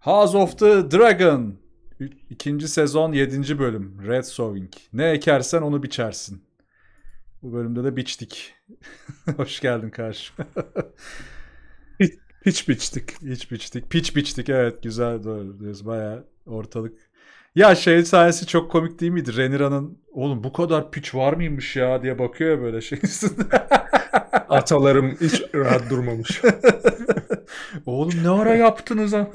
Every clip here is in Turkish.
House of the Dragon. İkinci sezon yedinci bölüm. Red Sowing. Ne ekersen onu biçersin. Bu bölümde de biçtik. Hoş geldin karşı. hiç, hiç biçtik. Hiç biçtik. Piç biçtik evet güzel doğru diyoruz. Baya ortalık. Ya şey sahnesi çok komik değil miydi? Renira'nın oğlum bu kadar piç var mıymış ya diye bakıyor ya böyle şeysin. Atalarım hiç rahat durmamış. Oğlum ne ara yaptınız ha?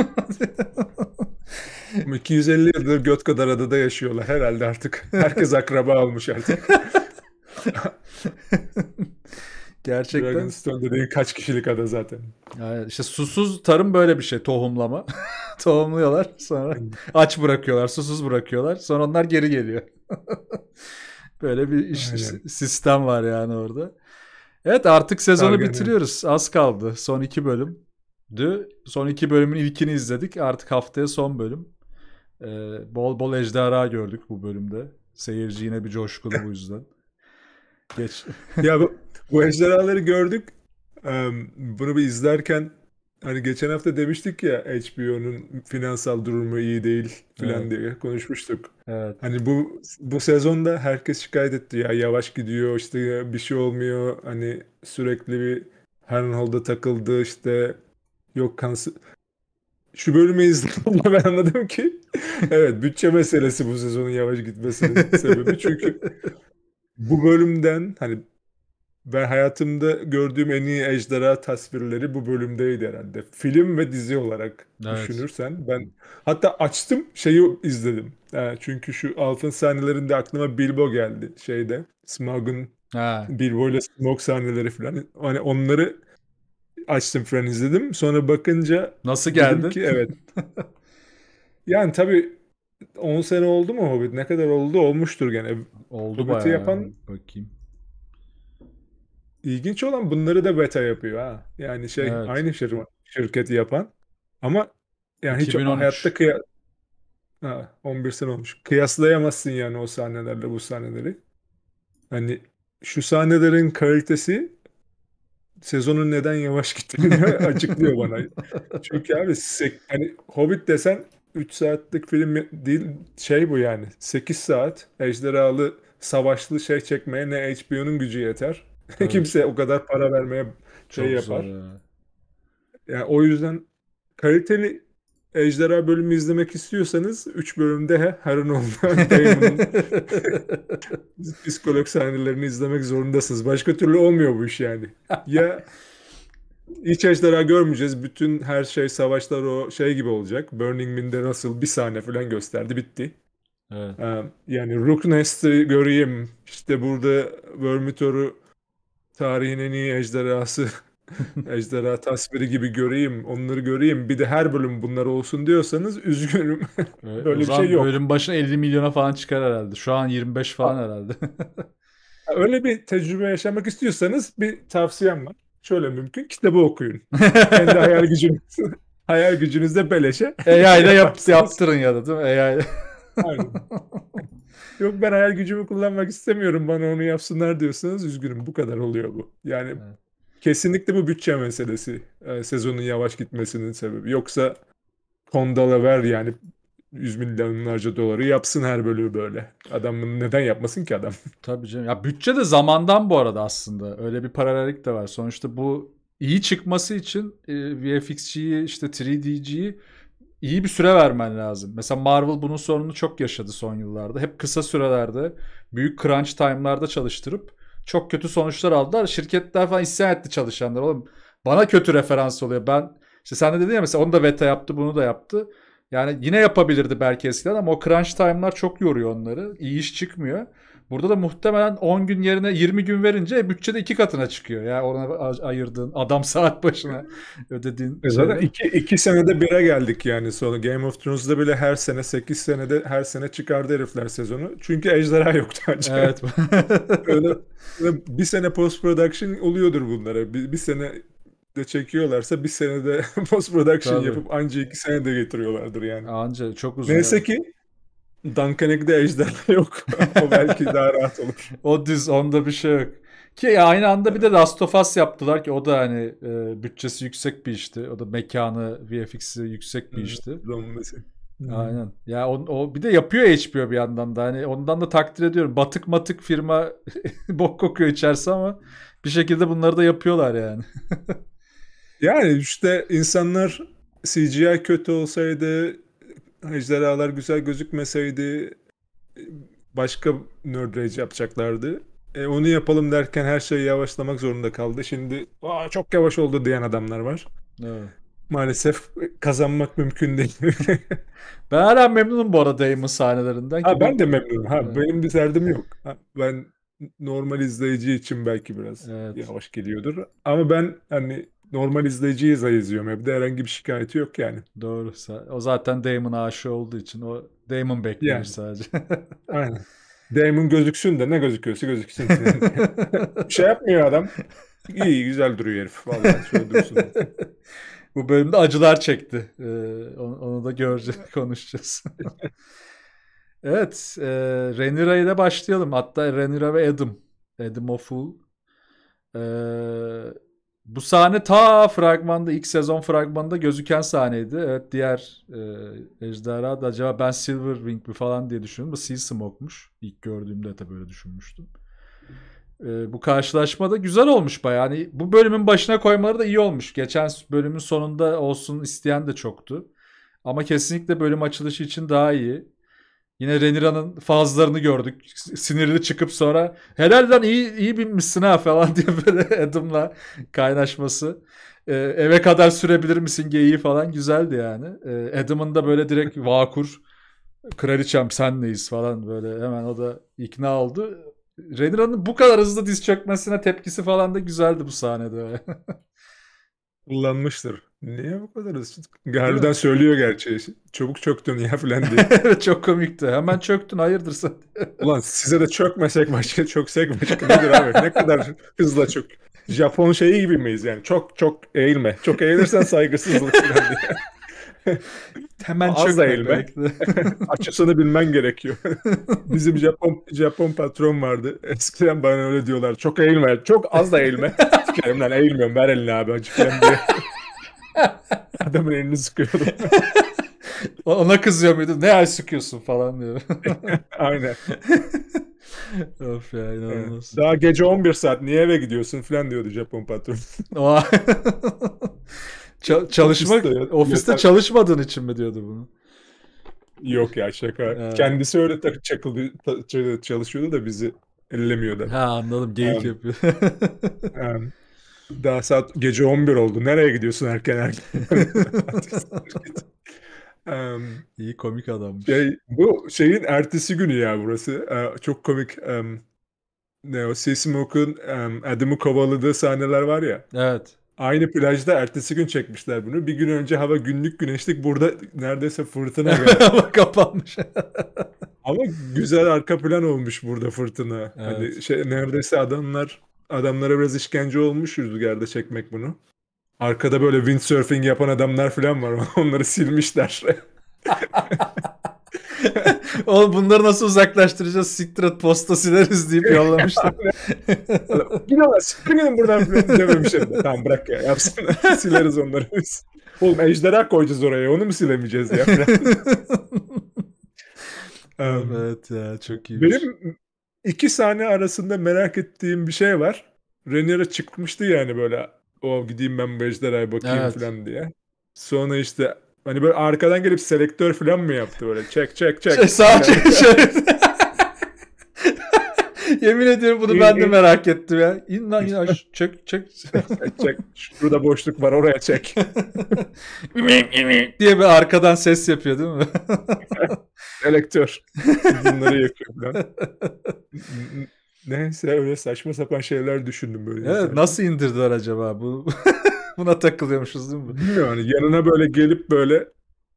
250 yıldır göt kadar adada yaşıyorlar herhalde artık. Herkes akraba almış artık. Gerçekten. Dragonstone dediğin kaç kişilik ada zaten. Yani işte susuz tarım böyle bir şey tohumlama. Tohumluyorlar sonra aç bırakıyorlar susuz bırakıyorlar sonra onlar geri geliyor. böyle bir iş, sistem var yani orada. Evet artık sezonu Aynen. bitiriyoruz az kaldı son iki bölüm dü. Son iki bölümün ilkini izledik. Artık haftaya son bölüm. Ee, bol bol ejderha gördük bu bölümde. Seyirci yine bir coşkulu bu yüzden. Geç. ya bu, bu ejderhaları gördük. Ee, bunu bir izlerken hani geçen hafta demiştik ya HBO'nun finansal durumu iyi değil falan evet. diye konuşmuştuk. Evet. Hani bu bu sezonda herkes şikayet etti ya yavaş gidiyor işte bir şey olmuyor hani sürekli bir Harrenhal'da takıldı işte Yok kanser. Şu bölümü izlediğimde ben anladım ki evet bütçe meselesi bu sezonun yavaş gitmesinin sebebi. Çünkü bu bölümden hani ben hayatımda gördüğüm en iyi ejderha tasvirleri bu bölümdeydi herhalde. Film ve dizi olarak evet. düşünürsen ben hatta açtım şeyi izledim. Ha, ee, çünkü şu altın sahnelerinde aklıma Bilbo geldi şeyde. Smaug'un Bilbo ile Smaug sahneleri falan. Hani onları açtım fren izledim Sonra bakınca... Nasıl geldi? Ki, evet. yani tabii 10 sene oldu mu Hobbit? Ne kadar oldu? Olmuştur gene. Oldu Hobbit'i bayağı. yapan... Bakayım. İlginç olan bunları da beta yapıyor ha. Yani şey evet. aynı şir- şirketi yapan. Ama yani 2013. hiç hayatta kıya... Ha, 11 sene olmuş. Kıyaslayamazsın yani o sahnelerle bu sahneleri. Hani şu sahnelerin kalitesi sezonun neden yavaş gittiğini açıklıyor bana. Çünkü abi sek, hani Hobbit desen 3 saatlik film değil şey bu yani 8 saat ejderhalı savaşlı şey çekmeye ne HBO'nun gücü yeter. Evet. Kimse o kadar para vermeye şey Çok yapar. ya. Yani o yüzden kaliteli Ejderha bölümü izlemek istiyorsanız 3 bölümde Harun Oldan Damon'un psikolog sahnelerini izlemek zorundasınız. Başka türlü olmuyor bu iş yani. Ya hiç ejderha görmeyeceğiz. Bütün her şey savaşlar o şey gibi olacak. Burning Man'de nasıl bir sahne falan gösterdi bitti. Evet. Ee, yani Rook Nest'i göreyim. İşte burada Vermitor'u tarihin en iyi ejderhası Ejderha tasviri gibi göreyim, onları göreyim. Bir de her bölüm bunlar olsun diyorsanız üzgünüm. Evet, Böyle bir şey yok. Bölüm başına 50 milyona falan çıkar herhalde. Şu an 25 falan herhalde. Öyle bir tecrübe yaşamak istiyorsanız bir tavsiyem var. Şöyle mümkün kitabı okuyun. Kendi hayal gücünüz. hayal gücünüzde beleşe. AI ile yap, yaptırın ya da değil mi? AI. Yok ben hayal gücümü kullanmak istemiyorum bana onu yapsınlar diyorsanız üzgünüm bu kadar oluyor bu. Yani evet kesinlikle bu bütçe meselesi e, sezonun yavaş gitmesinin sebebi. Yoksa Kondala ver yani yüz milyonlarca doları yapsın her bölümü böyle. Adam bunu neden yapmasın ki adam? Tabii canım. Ya bütçe de zamandan bu arada aslında. Öyle bir paralellik de var. Sonuçta bu iyi çıkması için e, VFX'ciyi işte 3DG'yi iyi bir süre vermen lazım. Mesela Marvel bunun sorununu çok yaşadı son yıllarda. Hep kısa sürelerde büyük crunch time'larda çalıştırıp çok kötü sonuçlar aldılar. Şirketler falan isyan etti çalışanlar. Oğlum bana kötü referans oluyor. Ben işte sen de dedin ya mesela onu da VETA yaptı bunu da yaptı. Yani yine yapabilirdi belki eskiden ama o crunch time'lar çok yoruyor onları. İyi iş çıkmıyor. Burada da muhtemelen 10 gün yerine 20 gün verince bütçe de iki katına çıkıyor. Ya orana ayırdığın adam saat başına ödediğin. E zaten şeyde. iki, senede bire geldik yani Sonu Game of Thrones'da bile her sene 8 senede her sene çıkardı herifler sezonu. Çünkü ejderha yoktu ancak. Evet. öyle, öyle bir sene post production oluyordur bunlara. Bir, bir sene de çekiyorlarsa bir senede post production Tabii. yapıp anca iki senede getiriyorlardır yani. Anca çok uzun. Neyse yani. ki Duncan Egg'de ejderha yok. o belki daha rahat olur. o düz onda bir şey yok. Ki aynı anda bir de Last of Us yaptılar ki o da hani e, bütçesi yüksek bir işti. O da mekanı, VFX'i yüksek bir işti. Zombisi. Aynen. Ya o, o bir de yapıyor HBO bir yandan da hani ondan da takdir ediyorum. Batık matık firma bok kokuyor içerisi ama bir şekilde bunları da yapıyorlar yani. yani işte insanlar CGI kötü olsaydı ejderhalar güzel gözükmeseydi başka nerd rage yapacaklardı. E, onu yapalım derken her şeyi yavaşlamak zorunda kaldı. Şimdi çok yavaş oldu diyen adamlar var. Evet. Maalesef kazanmak mümkün değil. ben hala memnunum bu arada Damon sahnelerinden. Ha, ben de memnunum. Ha, evet. Benim bir derdim yok. Ha, ben normal izleyici için belki biraz evet. yavaş geliyordur. Ama ben hani normal izleyiciyi izliyorum. Evde herhangi bir şikayeti yok yani. Doğru. O zaten Damon aşığı olduğu için o Damon bekliyor yani. sadece. Aynen. Damon gözüksün de ne gözüküyorsa gözüksün. şey yapmıyor adam. İyi güzel duruyor herif. Vallahi şöyle Bu bölümde acılar çekti. Ee, onu, onu da göreceğiz, konuşacağız. evet, e, Renira ile başlayalım. Hatta Renira ve Adam. Adam O'Fool. Ee, bu sahne ta fragmanda ilk sezon fragmanında gözüken sahneydi. Evet diğer e, ejderha da acaba ben Silverwing mi falan diye düşündüm. Bu Sea Smoke'muş. İlk gördüğümde de böyle düşünmüştüm. E, bu karşılaşma da güzel olmuş baya. Yani bu bölümün başına koymaları da iyi olmuş. Geçen bölümün sonunda olsun isteyen de çoktu. Ama kesinlikle bölüm açılışı için daha iyi. Yine Renira'nın fazlarını gördük. Sinirli çıkıp sonra helal lan iyi, iyi binmişsin ha falan diye böyle Adam'la kaynaşması. Ee, eve kadar sürebilir misin geyiği falan güzeldi yani. Ee, Adam'ın da böyle direkt vakur kraliçem neyiz falan böyle hemen o da ikna oldu. Renira'nın bu kadar hızlı diz çökmesine tepkisi falan da güzeldi bu sahnede. Kullanmıştır. Niye bu kadar hızlı? Harbiden söylüyor gerçi. Çabuk çöktün ya falan diye. Çok komikti. Hemen çöktün hayırdır sen. Ulan size de çökmesek başka çöksek başka nedir abi? Ne kadar hızla çök. Japon şeyi gibi miyiz yani? Çok çok eğilme. Çok eğilirsen saygısızlık falan diye. Hemen Az eğilme. Açısını bilmen gerekiyor. Bizim Japon Japon patron vardı. Eskiden bana öyle diyorlar. Çok eğilme. Çok az da eğilme. Sikerim lan eğilmiyorum. Ver elini abi. Acıkıyorum diye. Adamın elini sıkıyordum. Ona kızıyor muydu? Ne el sıkıyorsun falan diyor. Aynen. of ya inanılmaz. Daha gece 11 saat niye eve gidiyorsun falan diyordu Japon patron. Ç- çalışmak ofiste, ofiste çalışmadığın için mi diyordu bunu? Yok ya şaka. Evet. Kendisi öyle tak çakıldı, ta- çalışıyordu da bizi ellemiyordu. Ha anladım. Geyik yani. yapıyor. Daha saat gece 11 oldu. Nereye gidiyorsun erken erken? um, İyi komik adammış. Şey, bu şeyin ertesi günü ya burası. Ee, çok komik. Um, ne o Seasmoke'un um, Adam'ı kovaladığı sahneler var ya. Evet. Aynı plajda ertesi gün çekmişler bunu. Bir gün önce hava günlük güneşlik. Burada neredeyse fırtına Hava kapanmış. Ama güzel arka plan olmuş burada fırtına. Evet. Hani şey neredeyse adamlar adamlara biraz işkence olmuş rüzgarda çekmek bunu. Arkada böyle windsurfing yapan adamlar falan var. Onları silmişler. Oğlum bunları nasıl uzaklaştıracağız? Siktirat posta sileriz deyip yollamışlar. Gidiyorlar. Siktirin buradan falan dememiş. Tamam bırak ya yapsınlar. sileriz onları biz. Oğlum ejderha koyacağız oraya. Onu mu silemeyeceğiz ya? evet ya çok iyi. Benim iki sahne arasında merak ettiğim bir şey var. Rhaenyra çıkmıştı yani böyle o gideyim ben bu ejderhaya bakayım evet. falan diye. Sonra işte hani böyle arkadan gelip selektör falan mı yaptı böyle çek çek çek. Şey, sağ çek. çek. Şey. Yemin ediyorum bunu ben de merak ettim ya. İn lan in aş çek çek. çek. Şurada boşluk var oraya çek. diye bir arkadan ses yapıyor değil mi? Elektör. Bunları yapıyor. lan. Neyse öyle saçma sapan şeyler düşündüm böyle. Evet, yani. nasıl indirdiler acaba bu? Buna takılıyormuşuz değil mi? Bilmiyorum yani yanına böyle gelip böyle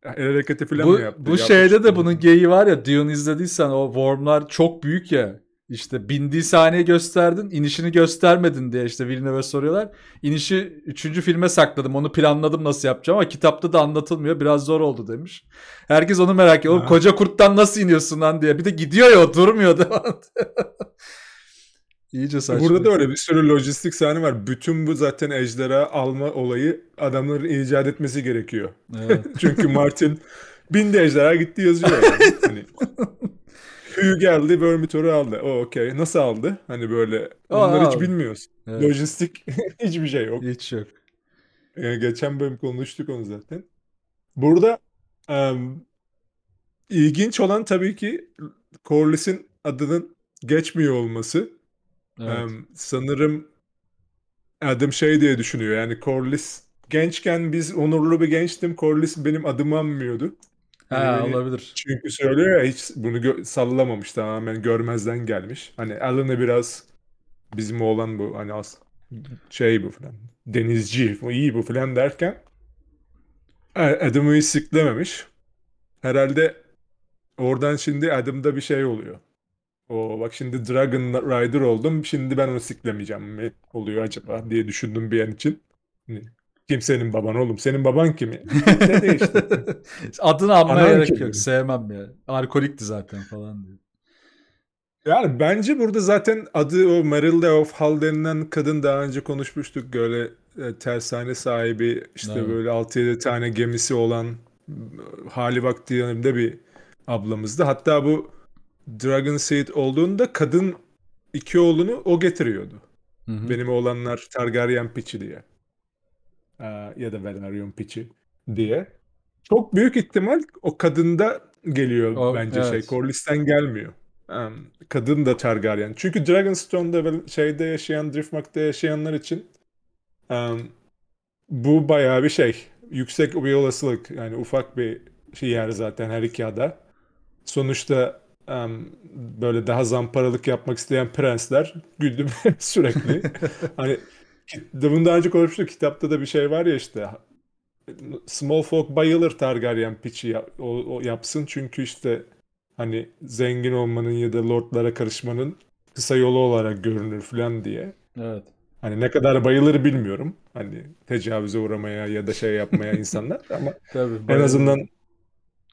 el hareketi falan bu, mı yaptı? Bu yapmış şeyde de bunun geyi var ya Dune izlediysen o wormlar çok büyük ya. İşte bindiği sahneyi gösterdin, inişini göstermedin diye işte Villeneuve soruyorlar. İnişi üçüncü filme sakladım, onu planladım nasıl yapacağım ama kitapta da anlatılmıyor, biraz zor oldu demiş. Herkes onu merak ediyor. koca kurttan nasıl iniyorsun lan diye. Bir de gidiyor ya, durmuyor da. İyice saçma. Burada da öyle bir sürü lojistik sahne var. Bütün bu zaten ejderha alma olayı adamların icat etmesi gerekiyor. Evet. Çünkü Martin bindi ejderha gitti yazıyor. Yani. hani Hugh geldi Vermitör'ü aldı. O okey. Nasıl aldı? Hani böyle onları hiç bilmiyorsun. Evet. Lojistik hiçbir şey yok. Hiç yok. Yani ee, geçen bölüm konuştuk onu zaten. Burada um, ilginç olan tabii ki Corliss'in adının geçmiyor olması. Evet. Um, sanırım adım şey diye düşünüyor yani Corliss gençken biz onurlu bir gençtim Corliss benim adım anmıyordu. Ha, ee, olabilir. Çünkü söylüyor ya hiç bunu sallamamış tamamen görmezden gelmiş. Hani Alan'ı biraz bizim olan bu hani az şey bu falan denizci bu iyi bu falan derken Adam'ı hiç siklememiş. Herhalde oradan şimdi Adam'da bir şey oluyor. O bak şimdi Dragon Rider oldum. Şimdi ben onu siklemeyeceğim mi oluyor acaba diye düşündüm bir an için. Hani kim senin baban oğlum? Senin baban kimi? Kimse de işte. Adını anmaya Anan gerek kim? yok. Sevmem ya. Alkolikti zaten falan diyor. Yani bence burada zaten adı o Marilda of Hall denilen kadın daha önce konuşmuştuk. Böyle e, tersane sahibi işte evet. böyle 6-7 tane gemisi olan e, hali vakti yanımda bir ablamızdı. Hatta bu Dragon Seed olduğunda kadın iki oğlunu o getiriyordu. Hı hı. Benim oğlanlar Targaryen piçi diye e, ya da Velaryon piçi diye. Çok büyük ihtimal o kadında geliyor o, bence şey, evet. şey. Corlys'ten gelmiyor. Um, kadın da Targaryen. Çünkü Dragonstone'da ve şeyde yaşayan, Driftmark'ta yaşayanlar için um, bu bayağı bir şey. Yüksek bir olasılık. Yani ufak bir şey yer zaten her iki ada. Sonuçta um, böyle daha zamparalık yapmak isteyen prensler güldüm sürekli. hani bunu daha önce konuşmuştuk. Kitapta da bir şey var ya işte. Small folk bayılır Targaryen piçi o, yapsın. Çünkü işte hani zengin olmanın ya da lordlara karışmanın kısa yolu olarak görünür falan diye. Evet. Hani ne kadar bayılır bilmiyorum. Hani tecavüze uğramaya ya da şey yapmaya insanlar ama Tabii, en azından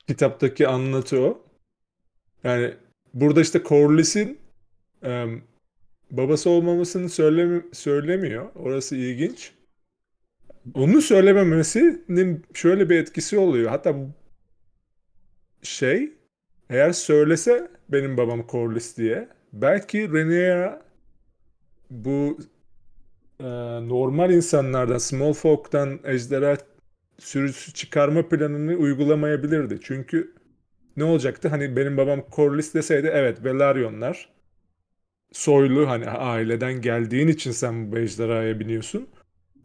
kitaptaki anlatı o. Yani burada işte Corliss'in um, babası olmamasını söyleme, söylemiyor. Orası ilginç. Onu söylememesinin şöyle bir etkisi oluyor. Hatta şey eğer söylese benim babam Corliss diye belki Rhaenyra bu e, normal insanlardan, small folk'tan ejderha sürüsü çıkarma planını uygulamayabilirdi. Çünkü ne olacaktı? Hani benim babam Corlys deseydi evet Velarionlar soylu hani aileden geldiğin için sen bu ejderhaya biniyorsun.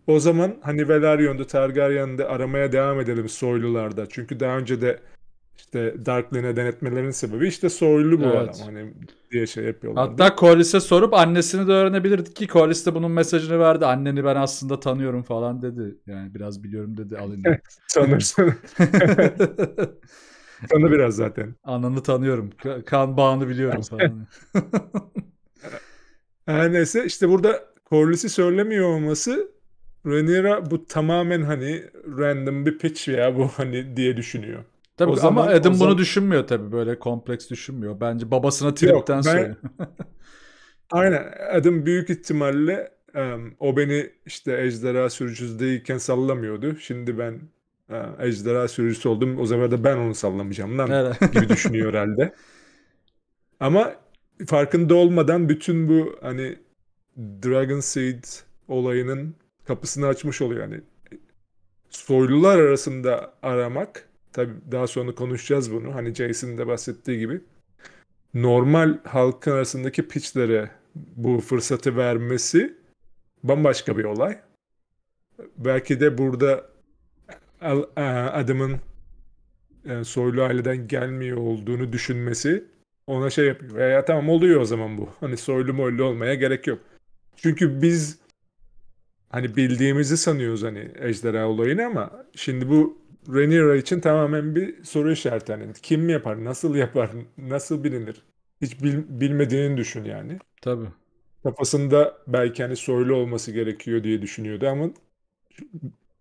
O zaman hani Velaryon'da Targaryen'de aramaya devam edelim soylularda. Çünkü daha önce de işte Darklin'e denetmelerinin sebebi işte soylu bu evet. adam hani diye şey yapıyorlar. Hatta Corlys'e sorup annesini de öğrenebilirdik ki Corlys de bunun mesajını verdi. Anneni ben aslında tanıyorum falan dedi. Yani biraz biliyorum dedi alın. Tanırsın. Tanı biraz zaten. Ananı tanıyorum. Kan bağını biliyorum falan. Her neyse işte burada Corliss'i söylemiyor olması Rhaenyra bu tamamen hani random bir pitch ya bu hani diye düşünüyor. Tabii o ama zaman, Adam zaman... bunu düşünmüyor tabii böyle kompleks düşünmüyor. Bence babasına tripten ben... Aynen Adam büyük ihtimalle um, o beni işte ejderha değilken sallamıyordu. Şimdi ben uh, ejderha sürücüsü oldum o zaman da ben onu sallamayacağım lan evet. gibi düşünüyor herhalde. Ama farkında olmadan bütün bu hani Dragon Seed olayının kapısını açmış oluyor. Yani soylular arasında aramak tabi daha sonra konuşacağız bunu. Hani Jason'ın da bahsettiği gibi normal halkın arasındaki piçlere bu fırsatı vermesi bambaşka bir olay. Belki de burada e, adamın e, soylu aileden gelmiyor olduğunu düşünmesi ona şey yapıyor. veya tamam oluyor o zaman bu. Hani soylu moylu olmaya gerek yok. Çünkü biz hani bildiğimizi sanıyoruz hani ejderha olayını ama şimdi bu Rhaenyra için tamamen bir soru işareti. Hani kim yapar, nasıl yapar, nasıl bilinir? Hiç bil, bilmediğini düşün yani. Tabii. Kafasında belki hani soylu olması gerekiyor diye düşünüyordu ama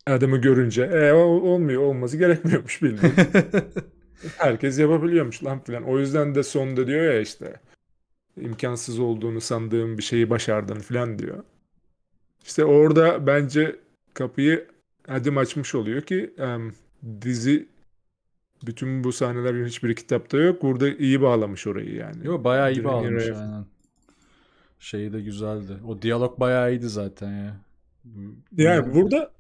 adamı görünce e, olmuyor, olması gerekmiyormuş bildiğin. Herkes yapabiliyormuş lan filan. O yüzden de sonda diyor ya işte imkansız olduğunu sandığım bir şeyi başardın filan diyor. İşte orada bence kapıyı adım açmış oluyor ki um, dizi bütün bu sahnelerin hiçbiri kitapta yok. Burada iyi bağlamış orayı yani. Yok bayağı iyi bağlamış yere... aynen. Şeyi de güzeldi. O diyalog bayağı iyiydi zaten ya. Yani burada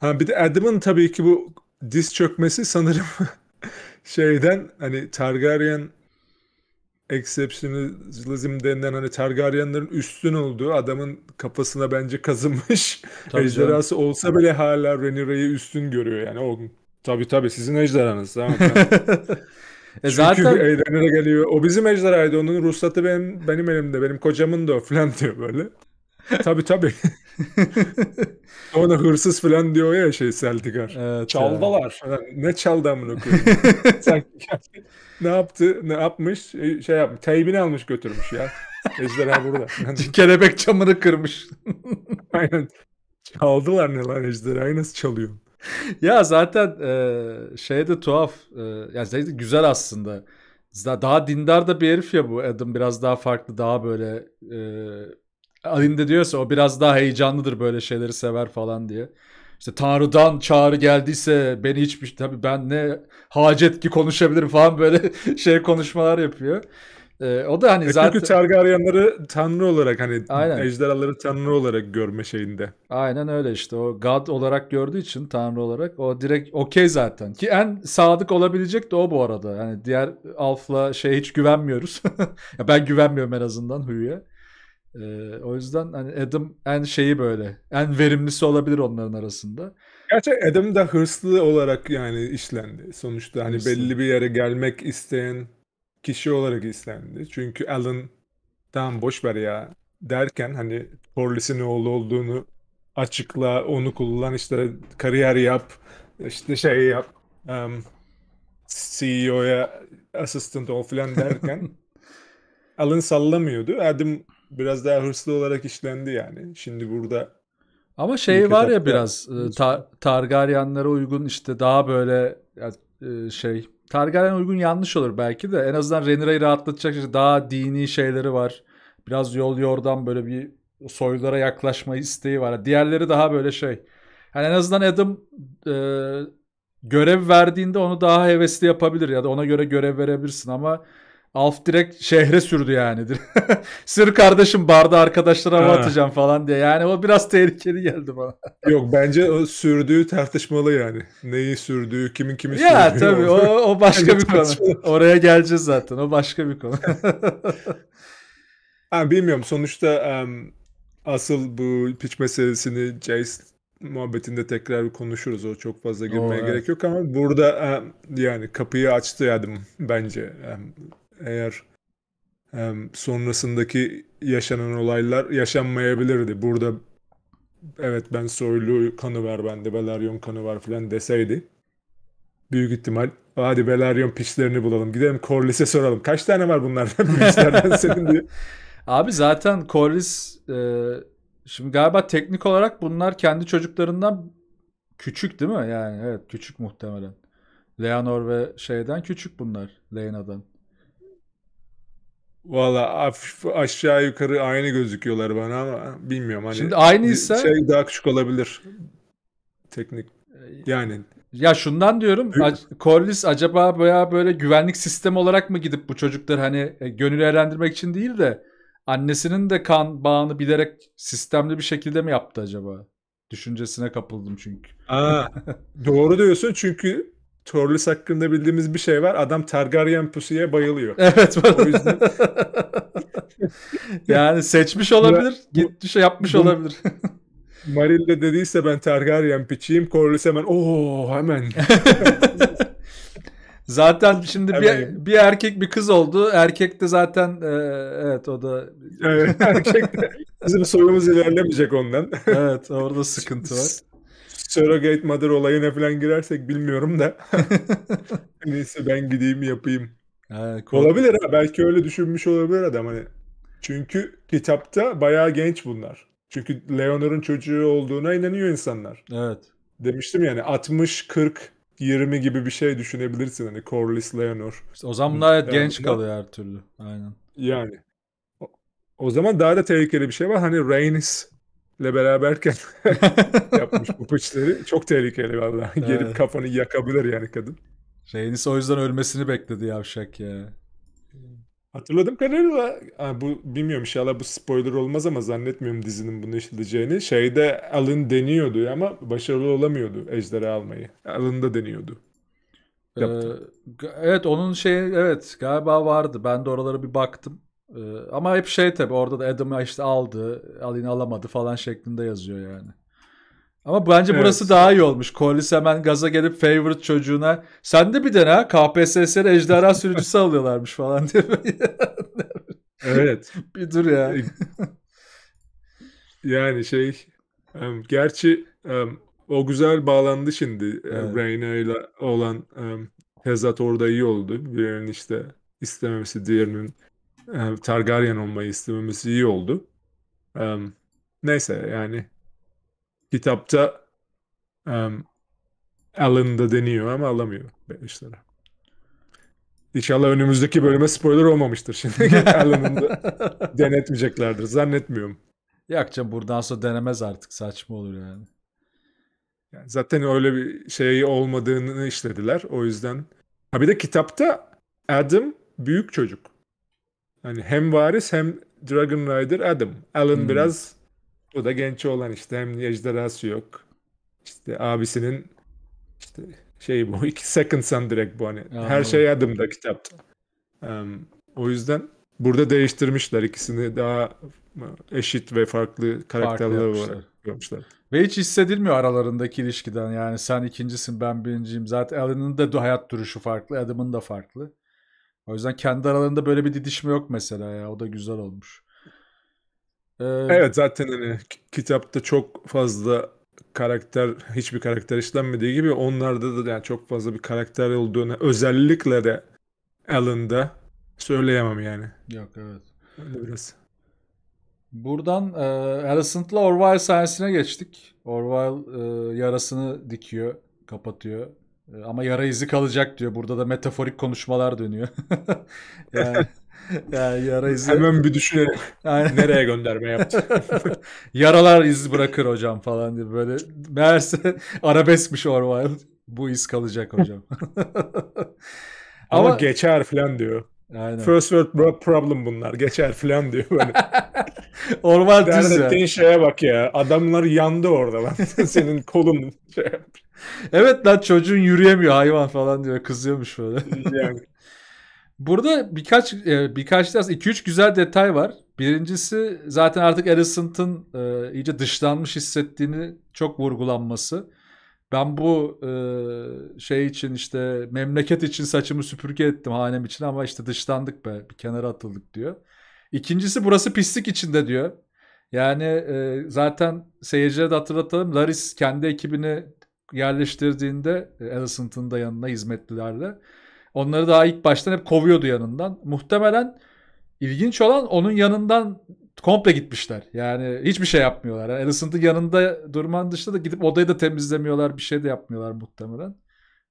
ha bir de Adam'ın tabii ki bu diz çökmesi sanırım şeyden hani Targaryen exceptionalizm denilen hani Targaryenlerin üstün olduğu adamın kafasına bence kazınmış tabii ejderhası olsa bile hala Rhaenyra'yı üstün görüyor yani. O, tabi tabi sizin ejderhanız. Tamam, tamam. E Çünkü zaten... Rhaenyra geliyor. O bizim ejderhaydı. Onun ruhsatı benim, benim elimde. Benim kocamın da o falan diyor böyle tabii tabii. Sonra hırsız falan diyor ya şey Seltigar. Evet, Çaldalar. Ya. Yani ne çaldı amına koyayım. ne yaptı? Ne yapmış? E, şey yapmış. Teybini almış götürmüş ya. Ejderha burada. Kelebek camını kırmış. Aynen. Çaldılar ne lan ejderhayı nasıl çalıyor? ya zaten e, şey de tuhaf. E, yani şey güzel aslında. Daha dindar da bir herif ya bu Adam. Biraz daha farklı. Daha böyle e, Alinde diyorsa o biraz daha heyecanlıdır böyle şeyleri sever falan diye. İşte Tanrı'dan çağrı geldiyse beni hiçbir tabii ben ne hacet ki konuşabilirim falan böyle şey konuşmalar yapıyor. Ee, o da hani e zaten... Çünkü çağrı tanrı olarak hani Aynen. ejderhaları tanrı olarak görme şeyinde. Aynen öyle işte o God olarak gördüğü için tanrı olarak o direkt okey zaten. Ki en sadık olabilecek de o bu arada. Yani diğer Alf'la şey hiç güvenmiyoruz. ben güvenmiyorum en azından Huyu'ya. Ee, o yüzden hani Adam en şeyi böyle en verimlisi olabilir onların arasında. Gerçi Adam da hırslı olarak yani işlendi. Sonuçta hani hırslı. belli bir yere gelmek isteyen kişi olarak işlendi. Çünkü Alan tam boş ver ya derken hani Corliss'in oğlu olduğunu açıkla, onu kullan işte kariyer yap, işte şey yap. Um, CEO'ya assistant ol filan derken Alan sallamıyordu. Adam biraz daha hırslı olarak işlendi yani. Şimdi burada ama şey var ya biraz e, Targaryenlere uygun işte daha böyle e, şey Targaryen uygun yanlış olur belki de en azından Rhaenyra'yı rahatlatacak işte daha dini şeyleri var. Biraz yol yordan böyle bir soylara yaklaşma isteği var. Diğerleri daha böyle şey. Yani en azından Adam e, görev verdiğinde onu daha hevesli yapabilir ya da ona göre görev verebilirsin ama Alf direkt şehre sürdü yani. Sır kardeşim barda arkadaşlara mı atacağım falan diye. Yani o biraz tehlikeli geldi bana. Yok bence o sürdüğü tartışmalı yani. Neyi sürdüğü, kimin kimi sürdüğü. Ya tabii o, o başka bir konu. Oraya geleceğiz zaten. O başka bir konu. ha, bilmiyorum. Sonuçta um, asıl bu piç meselesini Jace muhabbetinde tekrar konuşuruz. O çok fazla girmeye Oo, gerek evet. yok ama burada um, yani kapıyı açtı yardım bence. Um, eğer sonrasındaki yaşanan olaylar yaşanmayabilirdi. Burada evet ben soylu kanı var bende Belaryon kanı var filan deseydi büyük ihtimal hadi Belaryon piçlerini bulalım gidelim Corliss'e soralım kaç tane var bunlardan piçlerden senin diye. Abi zaten Corliss e, şimdi galiba teknik olarak bunlar kendi çocuklarından küçük değil mi? Yani evet küçük muhtemelen. Leonor ve şeyden küçük bunlar. Leyna'dan. Valla aşağı yukarı aynı gözüküyorlar bana ama bilmiyorum. Hani Şimdi aynıysa şey daha küçük olabilir. Teknik. Ee, yani ya şundan diyorum. Corliss acaba veya böyle güvenlik sistemi olarak mı gidip bu çocuklar hani e, gönül eğlendirmek için değil de annesinin de kan bağını bilerek sistemli bir şekilde mi yaptı acaba? Düşüncesine kapıldım çünkü. Aa, doğru diyorsun çünkü Torlis hakkında bildiğimiz bir şey var. Adam Targaryen pusuya bayılıyor. Evet. O yüzden. yani seçmiş olabilir. Gitmiş yapmış olabilir. Maril dediyse ben Targaryen piçiyim. Corlys hemen ooo hemen. zaten şimdi bir, bir erkek bir kız oldu. Erkek de zaten e, evet o da. Evet, erkek de bizim soyumuz ilerlemeyecek ondan. evet orada sıkıntı var surrogate mother olayına falan girersek bilmiyorum da. Neyse ben gideyim yapayım. Ha, cool. Olabilir ha. Belki öyle düşünmüş olabilir adam hani. Çünkü kitapta bayağı genç bunlar. Çünkü Leonor'un çocuğu olduğuna inanıyor insanlar. Evet. Demiştim yani 60 40 20 gibi bir şey düşünebilirsin hani Corliss Leonor. İşte o zaman bunlar evet genç kalıyor her türlü. Aynen. Yani. O, o zaman daha da tehlikeli bir şey var. Hani Rhaenys ile beraberken yapmış bu pıçları. Çok tehlikeli valla. Evet. Gelip kafanı yakabilir yani kadın. Reynis o yüzden ölmesini bekledi yavşak ya. Hatırladığım kadarıyla bu bilmiyorum inşallah bu spoiler olmaz ama zannetmiyorum dizinin bunu işleyeceğini. Şeyde Alın deniyordu ama başarılı olamıyordu ejderha almayı. Alın da deniyordu. Ee, Yaptı. Ee, evet onun şey evet galiba vardı. Ben de oralara bir baktım. Ee, ama hep şey tabi orada da Adam'ı işte aldı, Alin alamadı falan şeklinde yazıyor yani. Ama bence evet. burası daha iyi olmuş. Collis hemen gaza gelip favorite çocuğuna sen de bir dene ha KPSS'de ejderha sürücüsü alıyorlarmış falan diye. evet. bir dur ya. E, yani şey um, gerçi um, o güzel bağlandı şimdi. Evet. Reyna ile olan um, tezat orada iyi oldu. Birinin işte istememesi diğerinin Targaryen olmayı istememesi iyi oldu. neyse yani kitapta e, Alan da deniyor ama alamıyor Bannister'a. İnşallah önümüzdeki bölüme spoiler olmamıştır şimdi. Alan'ın da denetmeyeceklerdir. Zannetmiyorum. Yok canım buradan sonra denemez artık. Saçma olur yani. yani. Zaten öyle bir şey olmadığını işlediler. O yüzden. Ha bir de kitapta Adam büyük çocuk. Hani hem varis hem Dragon Rider Adam. Alan hmm. biraz o da genç olan işte hem ejderhası yok. İşte abisinin işte şey bu iki second son direkt bu hani. Anladım. Her şey Adam'da kitapta. Um, o yüzden burada değiştirmişler ikisini daha eşit ve farklı karakterler olarak yapmışlar. Ve hiç hissedilmiyor aralarındaki ilişkiden yani sen ikincisin ben birinciyim. Zaten Alan'ın da hayat duruşu farklı, Adam'ın da farklı. O yüzden kendi aralarında böyle bir didişme yok mesela ya. O da güzel olmuş. Ee, evet zaten hani kitapta çok fazla karakter hiçbir karakter işlenmediği gibi onlarda da yani çok fazla bir karakter olduğunu özellikle de Alan'da söyleyemem yani. Yok evet. Öyle biraz. Buradan e, Harrison'la Orwell sayesine geçtik. Orwell e, yarasını dikiyor, kapatıyor. Ee, ama yara izi kalacak diyor. Burada da metaforik konuşmalar dönüyor. yani, yani yara izi... Hemen bir düşünelim. Aynen. Nereye gönderme yaptı? Yaralar iz bırakır hocam falan diye böyle. Meğerse arabeskmiş Orwell. Bu iz kalacak hocam. Ama, Ama geçer falan diyor. Aynen. First world problem bunlar. Geçer falan diyor böyle. Orwell düz ya. şeye bak ya. Adamlar yandı orada lan. Senin kolun şey yapmış. evet lan çocuğun yürüyemiyor hayvan falan diyor. Kızıyormuş böyle. Burada birkaç e, birkaç ders 2-3 güzel detay var. Birincisi zaten artık Alicent'ın e, iyice dışlanmış hissettiğini çok vurgulanması. Ben bu e, şey için işte memleket için saçımı süpürge ettim hanem için ama işte dışlandık be bir kenara atıldık diyor. İkincisi burası pislik içinde diyor. Yani e, zaten seyircilere de hatırlatalım. Laris kendi ekibini yerleştirdiğinde e, Alicent'ın da yanına hizmetlilerle onları daha ilk baştan hep kovuyordu yanından. Muhtemelen ilginç olan onun yanından komple gitmişler. Yani hiçbir şey yapmıyorlar. Yani Alicent'ın yanında durman dışında da gidip odayı da temizlemiyorlar. Bir şey de yapmıyorlar muhtemelen.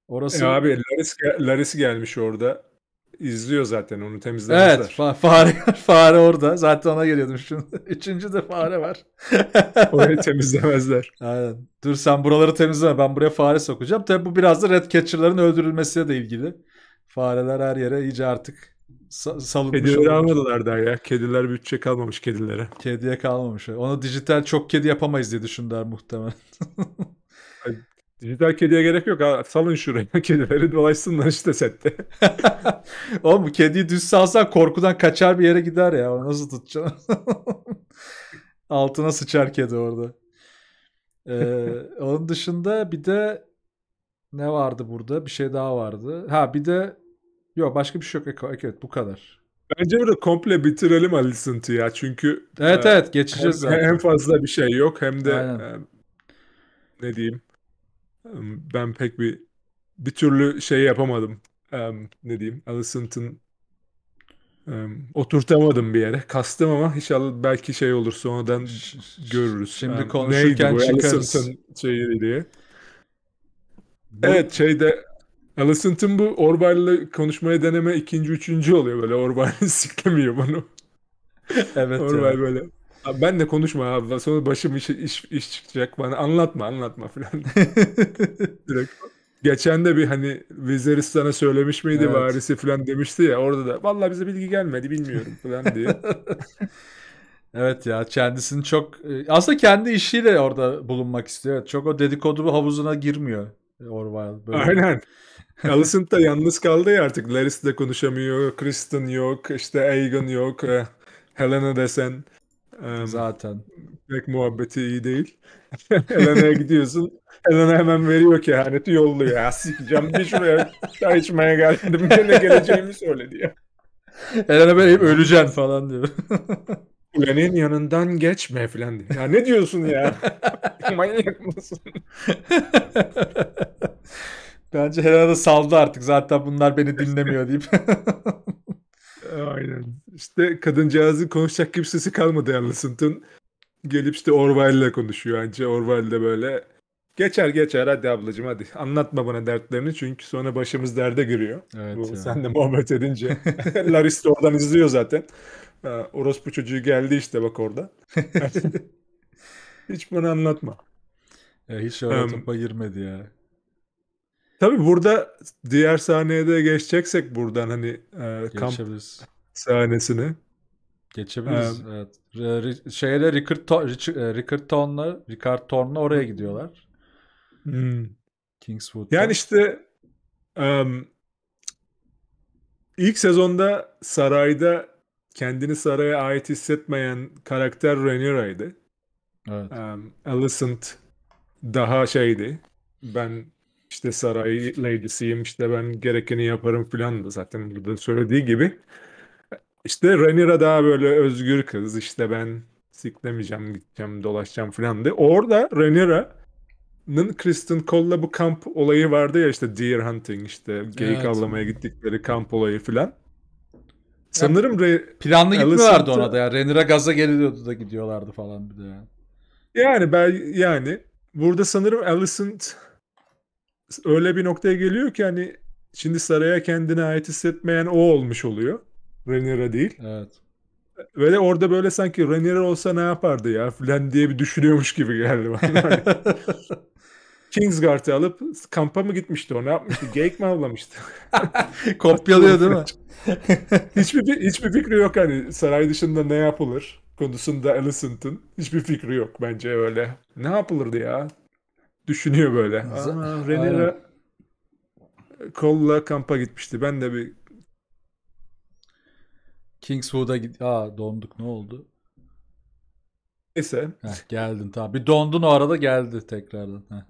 Orası... E abi Laris, Laris gelmiş orada izliyor zaten onu temizlemezler. Evet fa- fare, fare orada. Zaten ona geliyordum şu. Üçüncü de fare var. Orayı temizlemezler. Aynen. Dur sen buraları temizleme ben buraya fare sokacağım. Tabi bu biraz da red catcher'ların öldürülmesiyle de ilgili. Fareler her yere iyice artık salınmış. Kedileri almadılar daha ya. Kediler bütçe kalmamış kedilere. Kediye kalmamış. Onu dijital çok kedi yapamayız diye düşündüler muhtemelen. Dijital kediye gerek yok. Ha. Salın şuraya kedileri dolaşsınlar işte sette. Oğlum kediyi düz salsan korkudan kaçar bir yere gider ya. nasıl tutacaksın? Altına sıçar kedi orada. Ee, onun dışında bir de ne vardı burada? Bir şey daha vardı. Ha bir de yok başka bir şey yok. Evet bu kadar. Bence burada komple bitirelim Alicent'ı ya. Çünkü evet e, evet geçeceğiz hem, Hem fazla bir şey yok hem de e, ne diyeyim ben pek bir bir türlü şey yapamadım. Um, ne diyeyim? Alicent'ın um, oturtamadım bir yere. Kastım ama inşallah belki şey olur sonradan görürüz. Şimdi um, konuşurken çıkarız. şeyi diye. Bu... Evet şeyde Alicent'ın bu Orwell'le konuşmayı deneme ikinci, üçüncü oluyor böyle. Orwell siklemiyor bunu. evet. Orbay ya. böyle ben de konuşma abi. Sonra başım iş, iş, iş çıkacak bana. Anlatma anlatma falan. Geçen de bir hani Viserys sana söylemiş miydi evet. varisi falan demişti ya orada da vallahi bize bilgi gelmedi bilmiyorum falan diye. evet ya kendisini çok e, aslında kendi işiyle orada bulunmak istiyor. Çok o dedikodu havuzuna girmiyor e, Orwell. Böyle. Aynen. Alicent da yalnız kaldı ya artık. Larys de konuşamıyor, Kristen yok, işte Aegon yok, e, Helena desen. Um, Zaten. Pek muhabbeti iyi değil. Elena'ya gidiyorsun. Elena hemen veriyor ki kehaneti yolluyor. Ya sikeceğim bir şuraya çay içmeye geldim. Gene geleceğimi söyledi ya. Elena böyle öleceksin falan diyor. Kulenin yanından geçme falan diyor. Ya ne diyorsun ya? Manyak mısın? Bence Helena da saldı artık. Zaten bunlar beni dinlemiyor deyip. Aynen. İşte kadıncağızın konuşacak gibi sesi kalmadı Yalnız'ın. Gelip işte Orwell'le konuşuyor anca. Orwell'le böyle Geçer geçer hadi ablacığım hadi. Anlatma bana dertlerini çünkü sonra başımız derde giriyor. Evet Bu, ya. sen de muhabbet edince. Laris de oradan izliyor zaten. Ha, orospu çocuğu geldi işte bak orada. hiç bana anlatma. Ya hiç öyle um, topa girmedi ya. Tabii burada diğer sahnede de geçeceksek buradan hani e, kamp sahnesine. Geçebiliriz. Um, evet. şeyle Rickard, Ton, e, Rickard Thorne'la Rickard Thorne'la oraya gidiyorlar. Hmm. Kingswood'da. Yani işte um, ilk sezonda sarayda kendini saraya ait hissetmeyen karakter Rhaenyra'ydı. Evet. Um, Alicent daha şeydi. Ben işte saray ladiesiyim işte ben gerekeni yaparım filan da zaten burada söylediği gibi. İşte Rhaenyra daha böyle özgür kız işte ben siklemeyeceğim gideceğim dolaşacağım filan de. Orada Rhaenyra'nın Kristen Cole'la bu kamp olayı vardı ya işte deer hunting işte geyik evet. avlamaya gittikleri kamp olayı filan. Sanırım yani, Re- planlı gitmiyorlardı ona da ya. Rhaenyra gaza geliyordu da gidiyorlardı falan bir de yani. Yani ben yani burada sanırım Alicent öyle bir noktaya geliyor ki hani şimdi saraya kendine ait hissetmeyen o olmuş oluyor. Rhaenyra değil. Evet. Ve de orada böyle sanki Rhaenyra olsa ne yapardı ya filan diye bir düşünüyormuş gibi geldi bana. Hani Kingsguard'ı alıp kampa mı gitmişti o ne yapmıştı? Geyik mi avlamıştı? Kopyalıyor değil mi? hiçbir, hiçbir fikri yok hani saray dışında ne yapılır konusunda Alicent'ın hiçbir fikri yok bence öyle. Ne yapılırdı ya? düşünüyor böyle. Renira kolla kampa gitmişti. Ben de bir Kingswood'a git. Aa donduk ne oldu? Neyse. Heh, geldin tabi. Bir dondun o arada geldi tekrardan. Heh.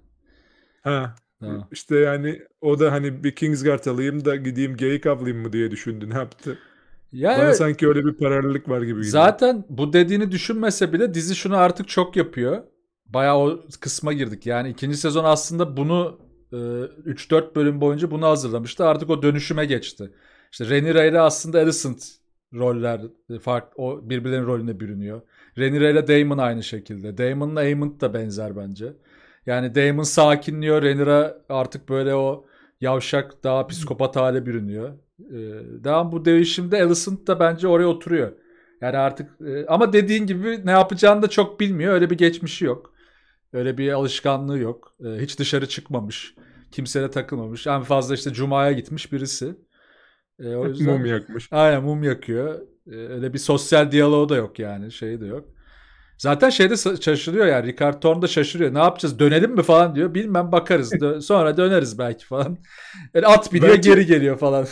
Ha. Tamam. İşte yani o da hani bir Kingsguard alayım da gideyim geyik avlayayım mı diye düşündün? Ne yaptı? Ya Bana evet. sanki öyle bir paralellik var gibi. Zaten bu dediğini düşünmese bile dizi şunu artık çok yapıyor bayağı o kısma girdik. Yani ikinci sezon aslında bunu 3-4 e, bölüm boyunca bunu hazırlamıştı. Artık o dönüşüme geçti. İşte Renira ile aslında Alicent roller e, fark o birbirlerinin rolüne bürünüyor. Renira ile Damon aynı şekilde. ile Aemond da benzer bence. Yani Damon sakinliyor. Renira artık böyle o yavşak daha psikopat hale bürünüyor. Ee, daha bu değişimde Alicent da bence oraya oturuyor. Yani artık e, ama dediğin gibi ne yapacağını da çok bilmiyor. Öyle bir geçmişi yok. Öyle bir alışkanlığı yok. Ee, hiç dışarı çıkmamış. Kimseye takılmamış. En fazla işte Cuma'ya gitmiş birisi. Ee, o yüzden, mum yakmış. Aynen mum yakıyor. Ee, öyle bir sosyal diyaloğu da yok yani. Şeyi de yok. Zaten şeyde şaşırıyor yani Ricardo Torn da şaşırıyor. Ne yapacağız dönelim mi falan diyor. Bilmem bakarız. Dö- sonra döneriz belki falan. Yani at biniyor bence... geri geliyor falan.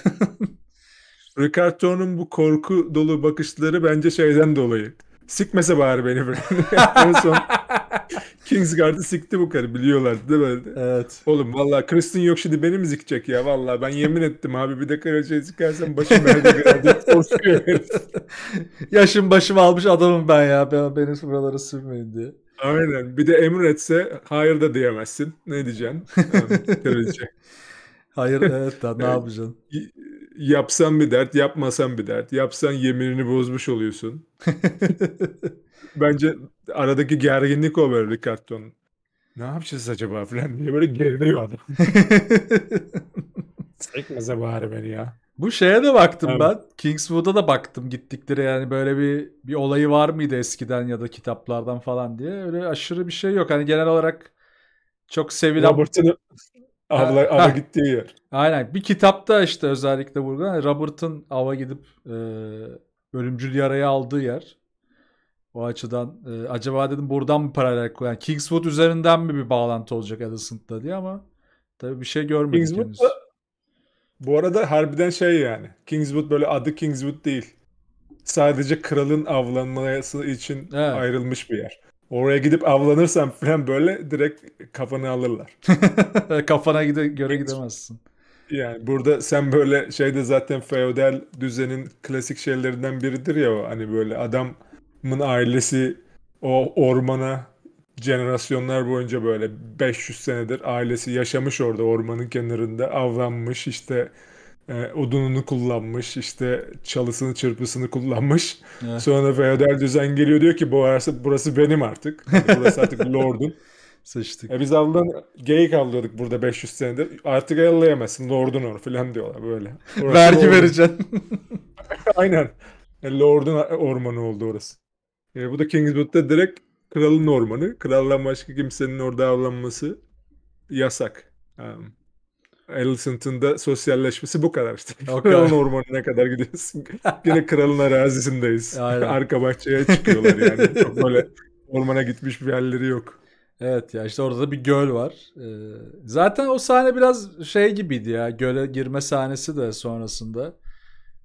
Ricardo Torn'un bu korku dolu bakışları bence şeyden dolayı. Sikmese bari beni. en son Kingsguard'ı sikti bu karı biliyorlardı değil mi? Evet. Oğlum valla Kristen yok şimdi beni mi zikecek ya valla ben yemin ettim abi bir de kraliçeyi zikersem başım nerede geldi. Yaşım başımı almış adamım ben ya ben, beni buralara sürmeyin diye. Aynen bir de Emir etse hayır da diyemezsin ne diyeceksin kraliçe. hayır evet da ne yapacaksın? Yapsan bir dert yapmasan bir dert yapsan yeminini bozmuş oluyorsun. Bence aradaki gerginlik o böyle Ricardo'nun. Ne yapacağız acaba falan diye böyle geriliyor adam. Çekmese bari beni ya. Bu şeye de baktım evet. ben. Kingswood'a da baktım gittikleri yani böyle bir bir olayı var mıydı eskiden ya da kitaplardan falan diye. Öyle aşırı bir şey yok. Hani genel olarak çok sevilen... Robert'ın ava abla gittiği yer. Aynen. Bir kitapta işte özellikle burada hani Robert'ın ava gidip e, ölümcül yarayı aldığı yer. O açıdan e, acaba dedim buradan mı paralel yani Kingswood üzerinden mi bir bağlantı olacak Addison'da diye ama tabii bir şey görmedik Kingswood henüz. Da, bu arada harbiden şey yani. Kingswood böyle adı Kingswood değil. Sadece kralın avlanması için evet. ayrılmış bir yer. Oraya gidip avlanırsan falan böyle direkt kafanı alırlar. Kafana gide göre gidemezsin. Yani burada sen böyle şeyde zaten feodal düzenin klasik şeylerinden biridir ya o hani böyle adam Mın ailesi o ormana jenerasyonlar boyunca böyle 500 senedir ailesi yaşamış orada ormanın kenarında avlanmış işte e, odununu kullanmış işte çalısını çırpısını kullanmış. Evet. Sonra feodal düzen geliyor diyor ki bu arası burası benim artık. Hani burası artık lordun. Sıçtık. E biz avlan geyik avlıyorduk burada 500 senedir. Artık avlayamazsın lordun or falan diyorlar böyle. Vergi vereceksin. Aynen. E, lord'un ormanı oldu orası. E, bu da Kingswood'da direkt kralın ormanı. Kraldan başka kimsenin orada avlanması yasak. Um, Alicent'ın da sosyalleşmesi bu kadar işte. Okay. Kralın ormanına kadar gidiyorsun. Yine kralın arazisindeyiz. Aynen. Arka bahçeye çıkıyorlar yani. Çok böyle ormana gitmiş bir yerleri yok. Evet ya işte orada da bir göl var. Ee, zaten o sahne biraz şey gibiydi ya. Göle girme sahnesi de sonrasında.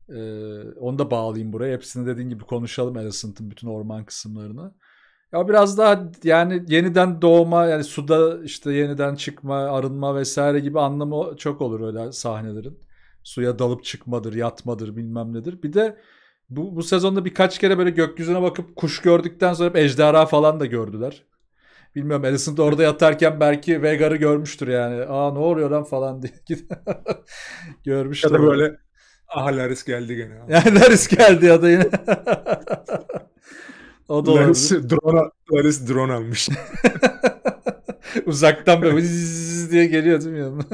Ee, onu da bağlayayım buraya. Hepsini dediğin gibi konuşalım Alicent'ın bütün orman kısımlarını. Ya biraz daha yani yeniden doğma yani suda işte yeniden çıkma, arınma vesaire gibi anlamı çok olur öyle sahnelerin. Suya dalıp çıkmadır, yatmadır bilmem nedir. Bir de bu, bu sezonda birkaç kere böyle gökyüzüne bakıp kuş gördükten sonra hep ejderha falan da gördüler. Bilmiyorum Alicent orada yatarken belki Vegar'ı görmüştür yani. Aa ne oluyor lan falan diye. Görmüştür. Ya da böyle Aha ah, Laris geldi gene. Yani Laris geldi ya da yine. o da Laris drone, Laris drone almış. Uzaktan böyle zzzz diye geliyor değil mi yanına?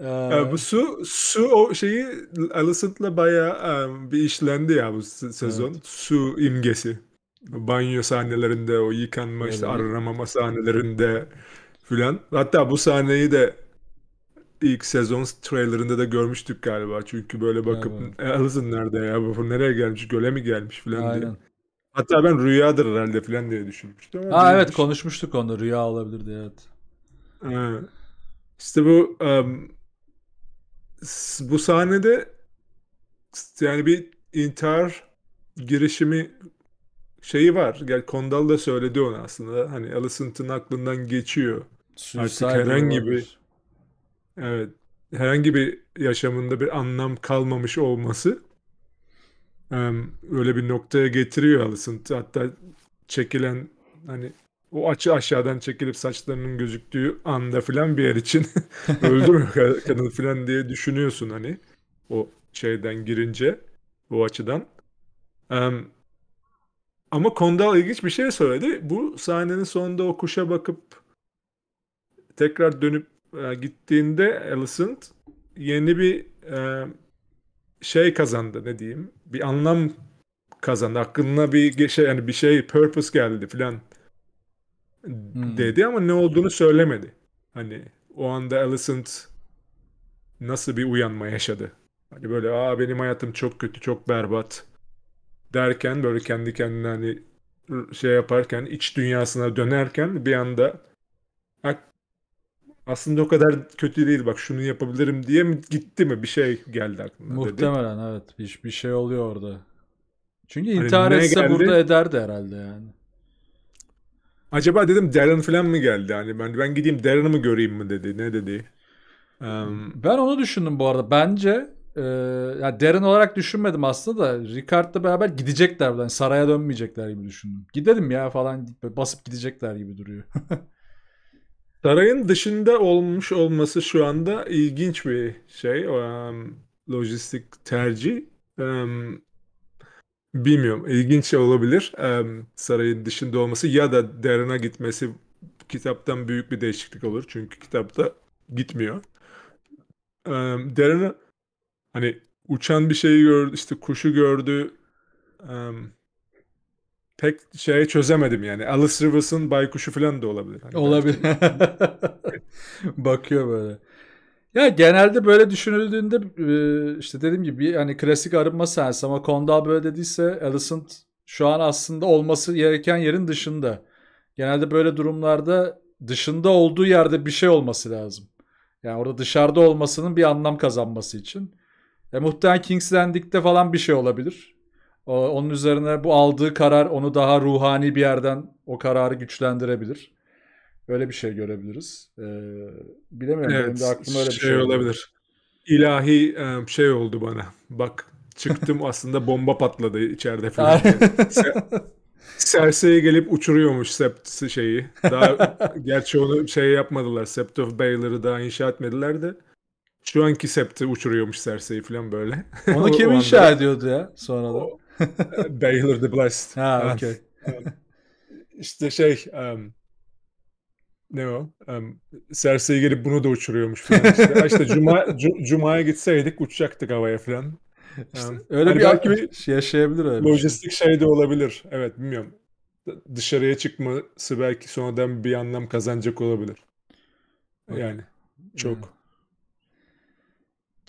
Ee, bu su su o şeyi Alicent'la baya um, e, bir işlendi ya bu sezon. Evet. Su imgesi. Banyo sahnelerinde, o yıkanma, evet. işte aranamama sahnelerinde filan. Hatta bu sahneyi de ilk sezon trailerında da görmüştük galiba. Çünkü böyle bakıp e, Alison nerede ya bu nereye gelmiş göle mi gelmiş falan diye. Hatta ben rüyadır herhalde falan diye düşünmüştüm. Ama Aa, evet konuşmuştuk onu rüya olabilirdi evet. Ee, işte bu um, bu sahnede yani bir intihar girişimi şeyi var. Gel Kondal da söyledi onu aslında. Hani Alicent'ın aklından geçiyor. Suicide Artık herhangi bir Evet. Herhangi bir yaşamında bir anlam kalmamış olması öyle bir noktaya getiriyor Alicent. Hatta çekilen hani o açı aşağıdan çekilip saçlarının gözüktüğü anda filan bir yer için öldürmüyor kadın filan diye düşünüyorsun hani o şeyden girince o açıdan. ama Kondal ilginç bir şey söyledi. Bu sahnenin sonunda o kuşa bakıp tekrar dönüp e, gittiğinde Alicent yeni bir e, şey kazandı ne diyeyim. Bir anlam kazandı. Aklına bir şey yani bir şey purpose geldi filan hmm. dedi ama ne olduğunu söylemedi. Hani o anda Alicent nasıl bir uyanma yaşadı. Hani böyle aa benim hayatım çok kötü, çok berbat derken böyle kendi kendine hani şey yaparken iç dünyasına dönerken bir anda aslında o kadar kötü değil bak şunu yapabilirim diye mi gitti mi bir şey geldi aklına. Muhtemelen dedi. evet bir, bir şey oluyor orada. Çünkü hani intihar hani etse geldi? burada ederdi herhalde yani. Acaba dedim Darren falan mı geldi? Hani ben ben gideyim Darren'ı mı göreyim mi dedi. Ne dedi? Um... Ben onu düşündüm bu arada. Bence e, yani Darren olarak düşünmedim aslında da Ricard'la beraber gidecekler buradan. Yani saraya dönmeyecekler gibi düşündüm. Gidelim ya falan basıp gidecekler gibi duruyor. Sarayın dışında olmuş olması şu anda ilginç bir şey. Um, lojistik tercih. Um, bilmiyorum. İlginç olabilir. Um, sarayın dışında olması ya da derine gitmesi kitaptan büyük bir değişiklik olur. Çünkü kitapta gitmiyor. Um, derine hani uçan bir şeyi gördü, işte kuşu gördü. Um, pek şey çözemedim yani. Alice Rivers'ın baykuşu falan da olabilir. Hani olabilir. Bakıyor böyle. Ya genelde böyle düşünüldüğünde e, işte dediğim gibi hani klasik arınma sensi ama Kondal böyle dediyse Alicent şu an aslında olması gereken yerin dışında. Genelde böyle durumlarda dışında olduğu yerde bir şey olması lazım. Yani orada dışarıda olmasının bir anlam kazanması için. E, muhtemelen King's Landing'de falan bir şey olabilir. Onun üzerine bu aldığı karar onu daha ruhani bir yerden o kararı güçlendirebilir. Öyle bir şey görebiliriz. Ee, bilemiyorum. Evet, Benim de aklıma öyle bir şey, şey olabilir. İlahi e, şey oldu bana. Bak çıktım aslında bomba patladı içeride falan. Serse'ye gelip uçuruyormuş sept şeyi. Daha gerçi onu şey yapmadılar. Sept of Baylor'ı daha inşa etmediler de. Şu anki septi uçuruyormuş Serse'yi falan böyle. Onu kim inşa ediyordu ya sonradan? O, Baylor the Blessed. Ha, evet. okay. um, şey um, ne o? Um, serseri gelip bunu da uçuruyormuş falan. İşte, işte cuma, cumaya gitseydik uçacaktık havaya falan. Um, öyle hani bir belki bir yaşayabilir öyle. Şey. Lojistik şey. şey de olabilir. Evet bilmiyorum. Dışarıya çıkması belki sonradan bir anlam kazanacak olabilir. Yani çok. Hmm.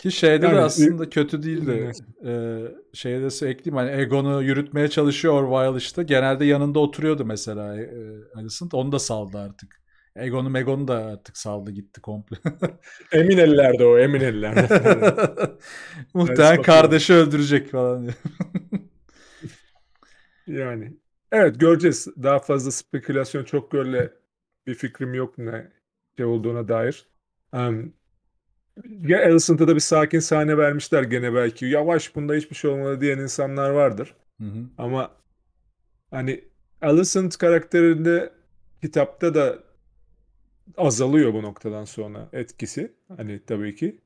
Ki şeyde yani, de aslında kötü değildi. Ee, şeyde de e, ekleyeyim hani Egon'u yürütmeye çalışıyor Orwell işte. Genelde yanında oturuyordu mesela e, e, Alicent. Onu da saldı artık. Egon'u Megon'u da artık saldı gitti komple. emin ellerde o emin ellerde. Muhtemelen kardeşi öldürecek falan. yani. Evet göreceğiz. Daha fazla spekülasyon çok görle bir fikrim yok ne şey olduğuna dair. Um, ya Alicent'a da bir sakin sahne vermişler gene belki. Yavaş bunda hiçbir şey olmadı diyen insanlar vardır. Hı hı. Ama hani Alicent karakterinde kitapta da azalıyor bu noktadan sonra etkisi. Hani tabii ki.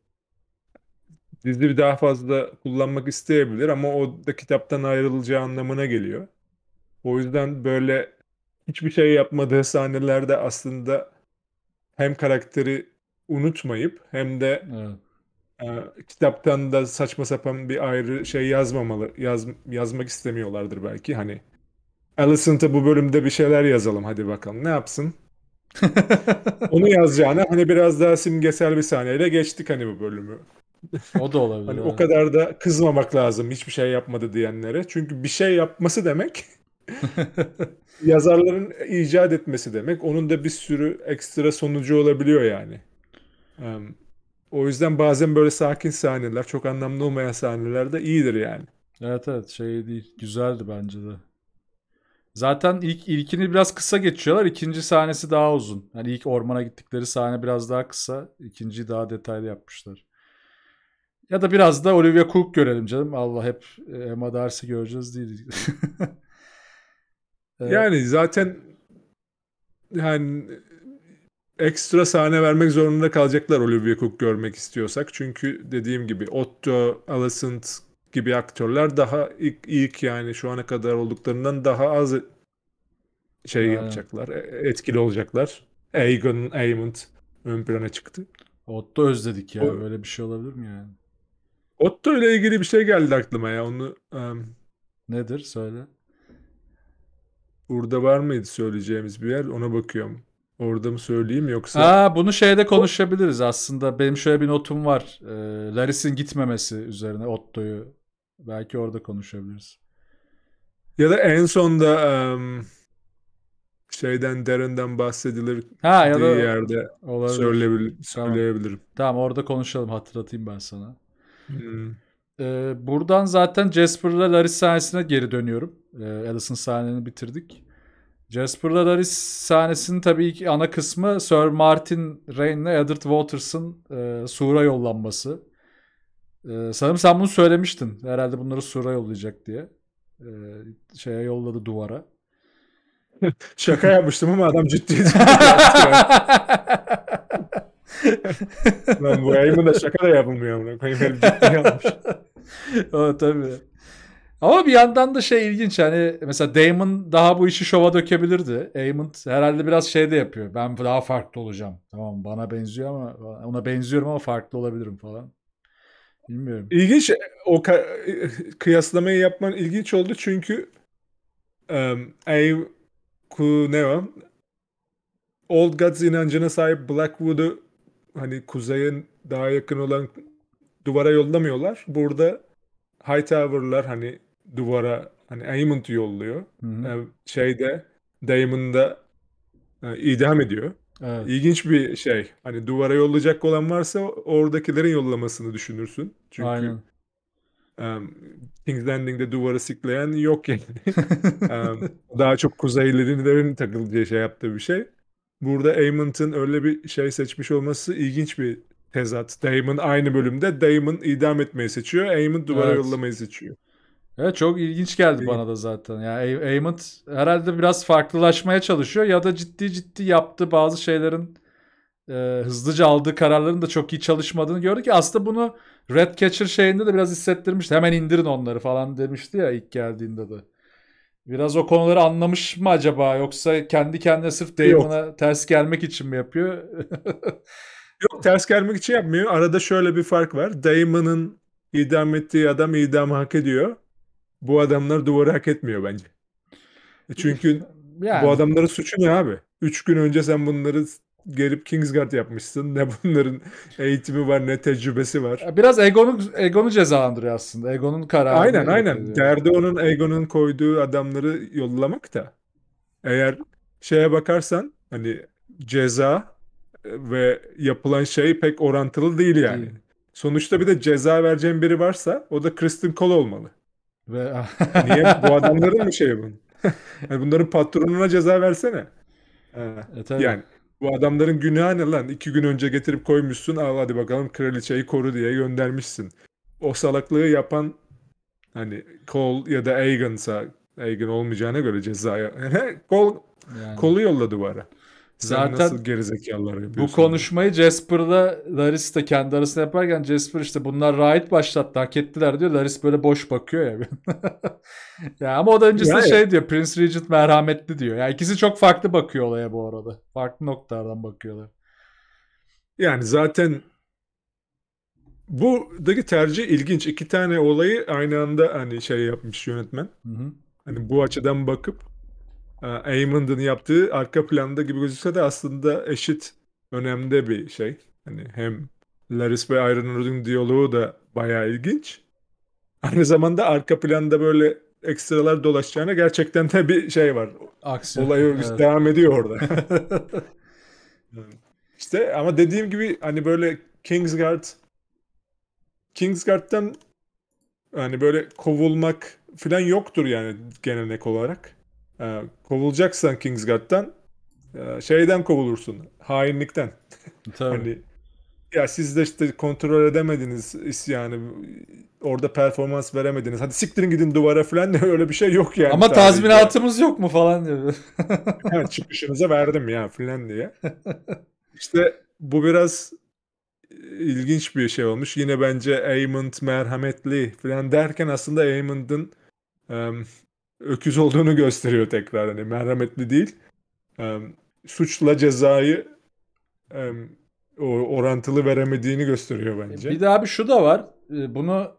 Dizi daha fazla kullanmak isteyebilir ama o da kitaptan ayrılacağı anlamına geliyor. O yüzden böyle hiçbir şey yapmadığı sahnelerde aslında hem karakteri unutmayıp hem de evet. e, kitaptan da saçma sapan bir ayrı şey yazmamalı yaz, yazmak istemiyorlardır belki hani Alicent'a bu bölümde bir şeyler yazalım hadi bakalım ne yapsın onu yazacağına hani biraz daha simgesel bir sahneyle geçtik hani bu bölümü. O da olabilir. hani o kadar da kızmamak lazım hiçbir şey yapmadı diyenlere. Çünkü bir şey yapması demek yazarların icat etmesi demek. Onun da bir sürü ekstra sonucu olabiliyor yani. O yüzden bazen böyle sakin sahneler, çok anlamlı olmayan sahneler de iyidir yani. Evet evet şey değil. Güzeldi bence de. Zaten ilk ilkini biraz kısa geçiyorlar. ikinci sahnesi daha uzun. Yani ilk ormana gittikleri sahne biraz daha kısa. İkinciyi daha detaylı yapmışlar. Ya da biraz da Olivia Cook görelim canım. Allah hep e, Emma Darcy göreceğiz değil. evet. Yani zaten yani ekstra sahne vermek zorunda kalacaklar Olivia Cook görmek istiyorsak. Çünkü dediğim gibi Otto, Alicent gibi aktörler daha ilk, ilk yani şu ana kadar olduklarından daha az şey Aynen. yapacaklar. E, etkili olacaklar. Aegon, Aemond ön plana çıktı. Otto özledik ya. O, Böyle bir şey olabilir mi yani? Otto ile ilgili bir şey geldi aklıma ya. Onu um, Nedir? Söyle. Burada var mıydı söyleyeceğimiz bir yer? Ona bakıyorum. Orada mı söyleyeyim yoksa? Aa, bunu şeyde konuşabiliriz aslında. Benim şöyle bir notum var. Ee, Laris'in gitmemesi üzerine Otto'yu. Belki orada konuşabiliriz. Ya da en sonda um, şeyden Darren'den bahsedilir ha, ya da yerde olabilir. Söyleyebil tamam. söyleyebilirim. Tamam orada konuşalım hatırlatayım ben sana. Hmm. Ee, buradan zaten Jasper'la Laris sahnesine geri dönüyorum. Ee, Alice'ın sahnelerini bitirdik. Jasper'la Daris sahnesinin tabii ki ana kısmı Sir Martin Rain'le Edward Waters'ın e, Sur'a yollanması. E, sanırım sen bunu söylemiştin. Herhalde bunları Sur'a yollayacak diye. E, şeye yolladı duvara. Şaka yapmıştım ama adam ciddiydi. Şey Lan bu ayımın da şaka da yapılmıyor. Koyayım ciddi yapmış. o tabii. Ama bir yandan da şey ilginç hani mesela Damon daha bu işi şova dökebilirdi. Amond herhalde biraz şey de yapıyor. Ben daha farklı olacağım. Tamam bana benziyor ama ona benziyorum ama farklı olabilirim falan. Bilmiyorum. İlginç e, o e, kıyaslamayı yapman ilginç oldu çünkü um, Ave Kuneva Old Gods inancına sahip Blackwood'u hani kuzeyin daha yakın olan duvara yollamıyorlar. Burada Hightower'lar hani duvara hani Aymond yolluyor. Hı-hı. Şeyde Damon'da e, idam ediyor. Evet. İlginç bir şey. Hani duvara yollayacak olan varsa oradakilerin yollamasını düşünürsün. Çünkü Aynen. Um, King's Landing'de duvarı sikleyen yok yani. um, daha çok kuzeylilerin takılacağı şey yaptığı bir şey. Burada Amon'ın öyle bir şey seçmiş olması ilginç bir tezat. Damon aynı bölümde Damon idam etmeyi seçiyor. Amon duvara evet. yollamayı seçiyor. Evet çok ilginç geldi bana da zaten. Ya yani Aymond herhalde biraz farklılaşmaya çalışıyor ya da ciddi ciddi yaptı bazı şeylerin e, hızlıca aldığı kararların da çok iyi çalışmadığını gördük. ki Aslında bunu Red Catcher şeyinde de biraz hissettirmişti. Hemen indirin onları falan demişti ya ilk geldiğinde de. Biraz o konuları anlamış mı acaba yoksa kendi kendine sırf Damon'a ters gelmek için mi yapıyor? Yok ters gelmek için yapmıyor. Arada şöyle bir fark var. Damon'ın idam ettiği adam idam hak ediyor bu adamlar duvarı hak etmiyor bence. E çünkü yani. bu adamların suçu ne abi? Üç gün önce sen bunları gelip Kingsguard yapmışsın. Ne bunların eğitimi var ne tecrübesi var. Biraz Egon'u Egon'u cezalandırıyor aslında. Egon'un kararı. Aynen aynen. Derdi onun Egon'un koyduğu adamları yollamak da. Eğer şeye bakarsan hani ceza e, ve yapılan şey pek orantılı değil yani. Değil. Sonuçta bir de ceza vereceğin biri varsa o da Kristen Cole olmalı. Ve... Niye? Bu adamların mı şeyi bu? yani bunların patronuna ceza versene. e, tabii. Yani bu adamların günahı ne lan? İki gün önce getirip koymuşsun. Al hadi bakalım kraliçeyi koru diye göndermişsin. O salaklığı yapan hani Cole ya da Egan'sa Egan olmayacağına göre cezaya. Kol, yani. Kolu yolladı bu ara. Zaten nasıl gerizekalılar yapıyorsun? Bu konuşmayı Jasper'la Laris de kendi arasında yaparken Jasper işte bunlar raid başlattı hak ettiler diyor. Laris böyle boş bakıyor ya. ya ama o da öncesinde yani. şey diyor Prince Regent merhametli diyor. Ya yani ikisi çok farklı bakıyor olaya bu arada. Farklı noktalardan bakıyorlar. Yani zaten buradaki tercih ilginç. İki tane olayı aynı anda hani şey yapmış yönetmen. Hı hı. Hani bu açıdan bakıp ee, Aymond'ın yaptığı arka planda gibi gözükse de aslında eşit önemde bir şey. Hani hem Laris ve Iron Rod'un diyaloğu da bayağı ilginç. Aynı zamanda arka planda böyle ekstralar dolaşacağına gerçekten de bir şey var. Aksiyon. Olay evet. devam ediyor orada. İşte ama dediğim gibi hani böyle Kingsguard Kingsguard'dan hani böyle kovulmak falan yoktur yani gelenek olarak. Ee, kovulacaksan Kingsguard'dan e, şeyden kovulursun. Hainlikten. Tabii. hani ya siz de işte kontrol edemediniz isyanı. Orada performans veremediniz. Hadi siktirin gidin duvara falan diye öyle bir şey yok yani. Ama tazminatımız yok mu falan diyor. yani çıkışınıza verdim ya falan diye. İşte bu biraz e, ilginç bir şey olmuş. Yine bence Aymond merhametli falan derken aslında Aymond'ın öküz olduğunu gösteriyor tekrar. Hani merhametli değil. E, suçla cezayı e, orantılı veremediğini gösteriyor e, bence. Bir daha bir şu da var. E, bunu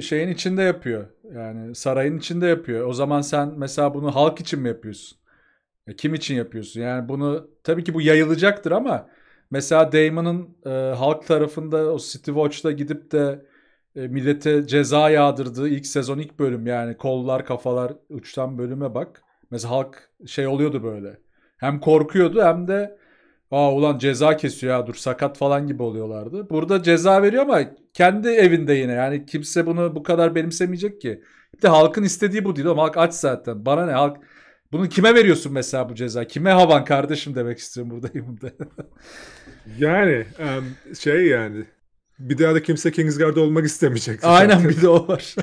şeyin içinde yapıyor. Yani sarayın içinde yapıyor. O zaman sen mesela bunu halk için mi yapıyorsun? E, kim için yapıyorsun? Yani bunu tabii ki bu yayılacaktır ama mesela Damon'ın e, halk tarafında o City Watch'ta gidip de e, millete ceza yağdırdığı ilk sezon ilk bölüm yani kollar kafalar uçtan bölüme bak. Mesela halk şey oluyordu böyle. Hem korkuyordu hem de aa ulan ceza kesiyor ya dur sakat falan gibi oluyorlardı. Burada ceza veriyor ama kendi evinde yine yani kimse bunu bu kadar benimsemeyecek ki. Bir de halkın istediği bu değil ama halk aç zaten. Bana ne halk bunu kime veriyorsun mesela bu ceza? Kime havan kardeşim demek istiyorum buradayım da. yani şey yani bir daha da kimse Kingsguard olmak istemeyecek. Aynen zaten. bir de o var.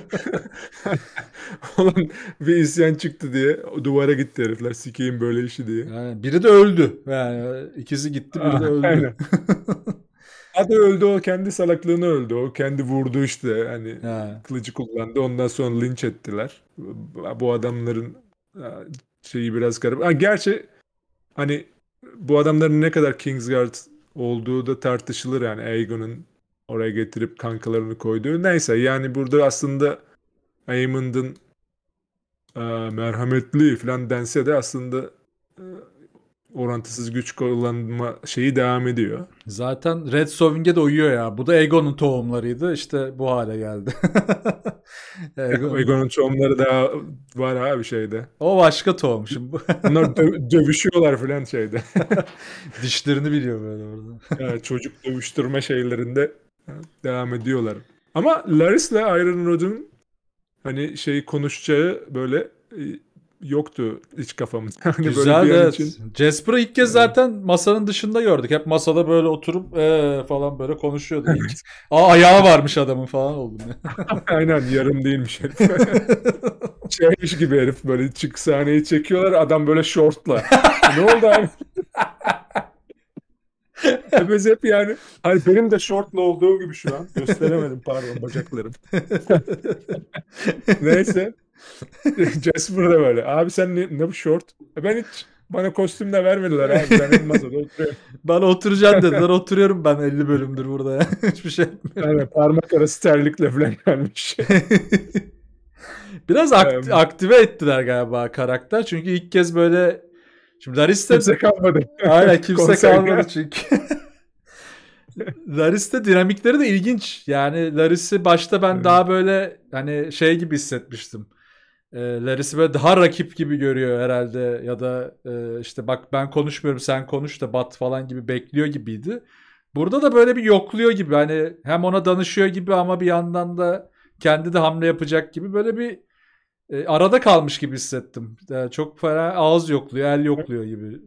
Olan bir isyan çıktı diye duvara gitti herifler sikeyim böyle işi diye. Yani biri de öldü. Yani ikisi gitti biri de öldü. Aynen. Hadi öldü o kendi salaklığını öldü o kendi vurdu işte hani ha. kılıcı kullandı ondan sonra linç ettiler. Bu adamların e, şeyi biraz garip. Ha, gerçi hani bu adamların ne kadar Kingsguard olduğu da tartışılır yani Aegon'un Oraya getirip kankalarını koyduğu. Neyse yani burada aslında Aymond'ın e, merhametli falan dense de aslında e, orantısız güç kullanma şeyi devam ediyor. Zaten Red Soving'e de uyuyor ya. Bu da Egon'un tohumlarıydı. İşte bu hale geldi. Egon'un Egon tohumları da var abi şeyde. O başka tohum şimdi. Bunlar dö- dövüşüyorlar falan şeyde. Dişlerini biliyor böyle orada. yani çocuk dövüştürme şeylerinde Devam ediyorlar. Ama Laris Laris'le Iron Rod'un hani şey konuşacağı böyle e, yoktu iç kafamız. Hani Güzel böyle bir evet. Için. Jasper'ı ilk kez zaten masanın dışında gördük. Hep masada böyle oturup ee, falan böyle konuşuyordu. İlk. Aa ayağı varmış adamın falan oldu. Aynen yarım değilmiş herif. Şeymiş gibi herif böyle çık sahneyi çekiyorlar adam böyle şortla. ne oldu abi? Sebez hep yani. Hani benim de shortlu olduğum gibi şu an. Gösteremedim pardon bacaklarım. Neyse. Jasper da böyle. Abi sen ne, ne bu short? E ben hiç bana kostüm de vermediler abi. Ben masada oturuyorum. Bana oturacağım dediler. Oturuyorum ben 50 bölümdür burada ya. Hiçbir şey yapmıyorum. Yani parmak arası terlikle falan gelmiş. Biraz akt- aktive ettiler galiba karakter. Çünkü ilk kez böyle Şimdi Larista... Kimse kalmadı. Aynen kimse kalmadı çünkü. Laris'te dinamikleri de ilginç. Yani Laris'i başta ben evet. daha böyle hani şey gibi hissetmiştim. E, ee, Laris'i böyle daha rakip gibi görüyor herhalde ya da e, işte bak ben konuşmuyorum sen konuş da bat falan gibi bekliyor gibiydi. Burada da böyle bir yokluyor gibi hani hem ona danışıyor gibi ama bir yandan da kendi de hamle yapacak gibi böyle bir e, arada kalmış gibi hissettim. Yani e, çok fena ağız yokluyor, el yokluyor gibi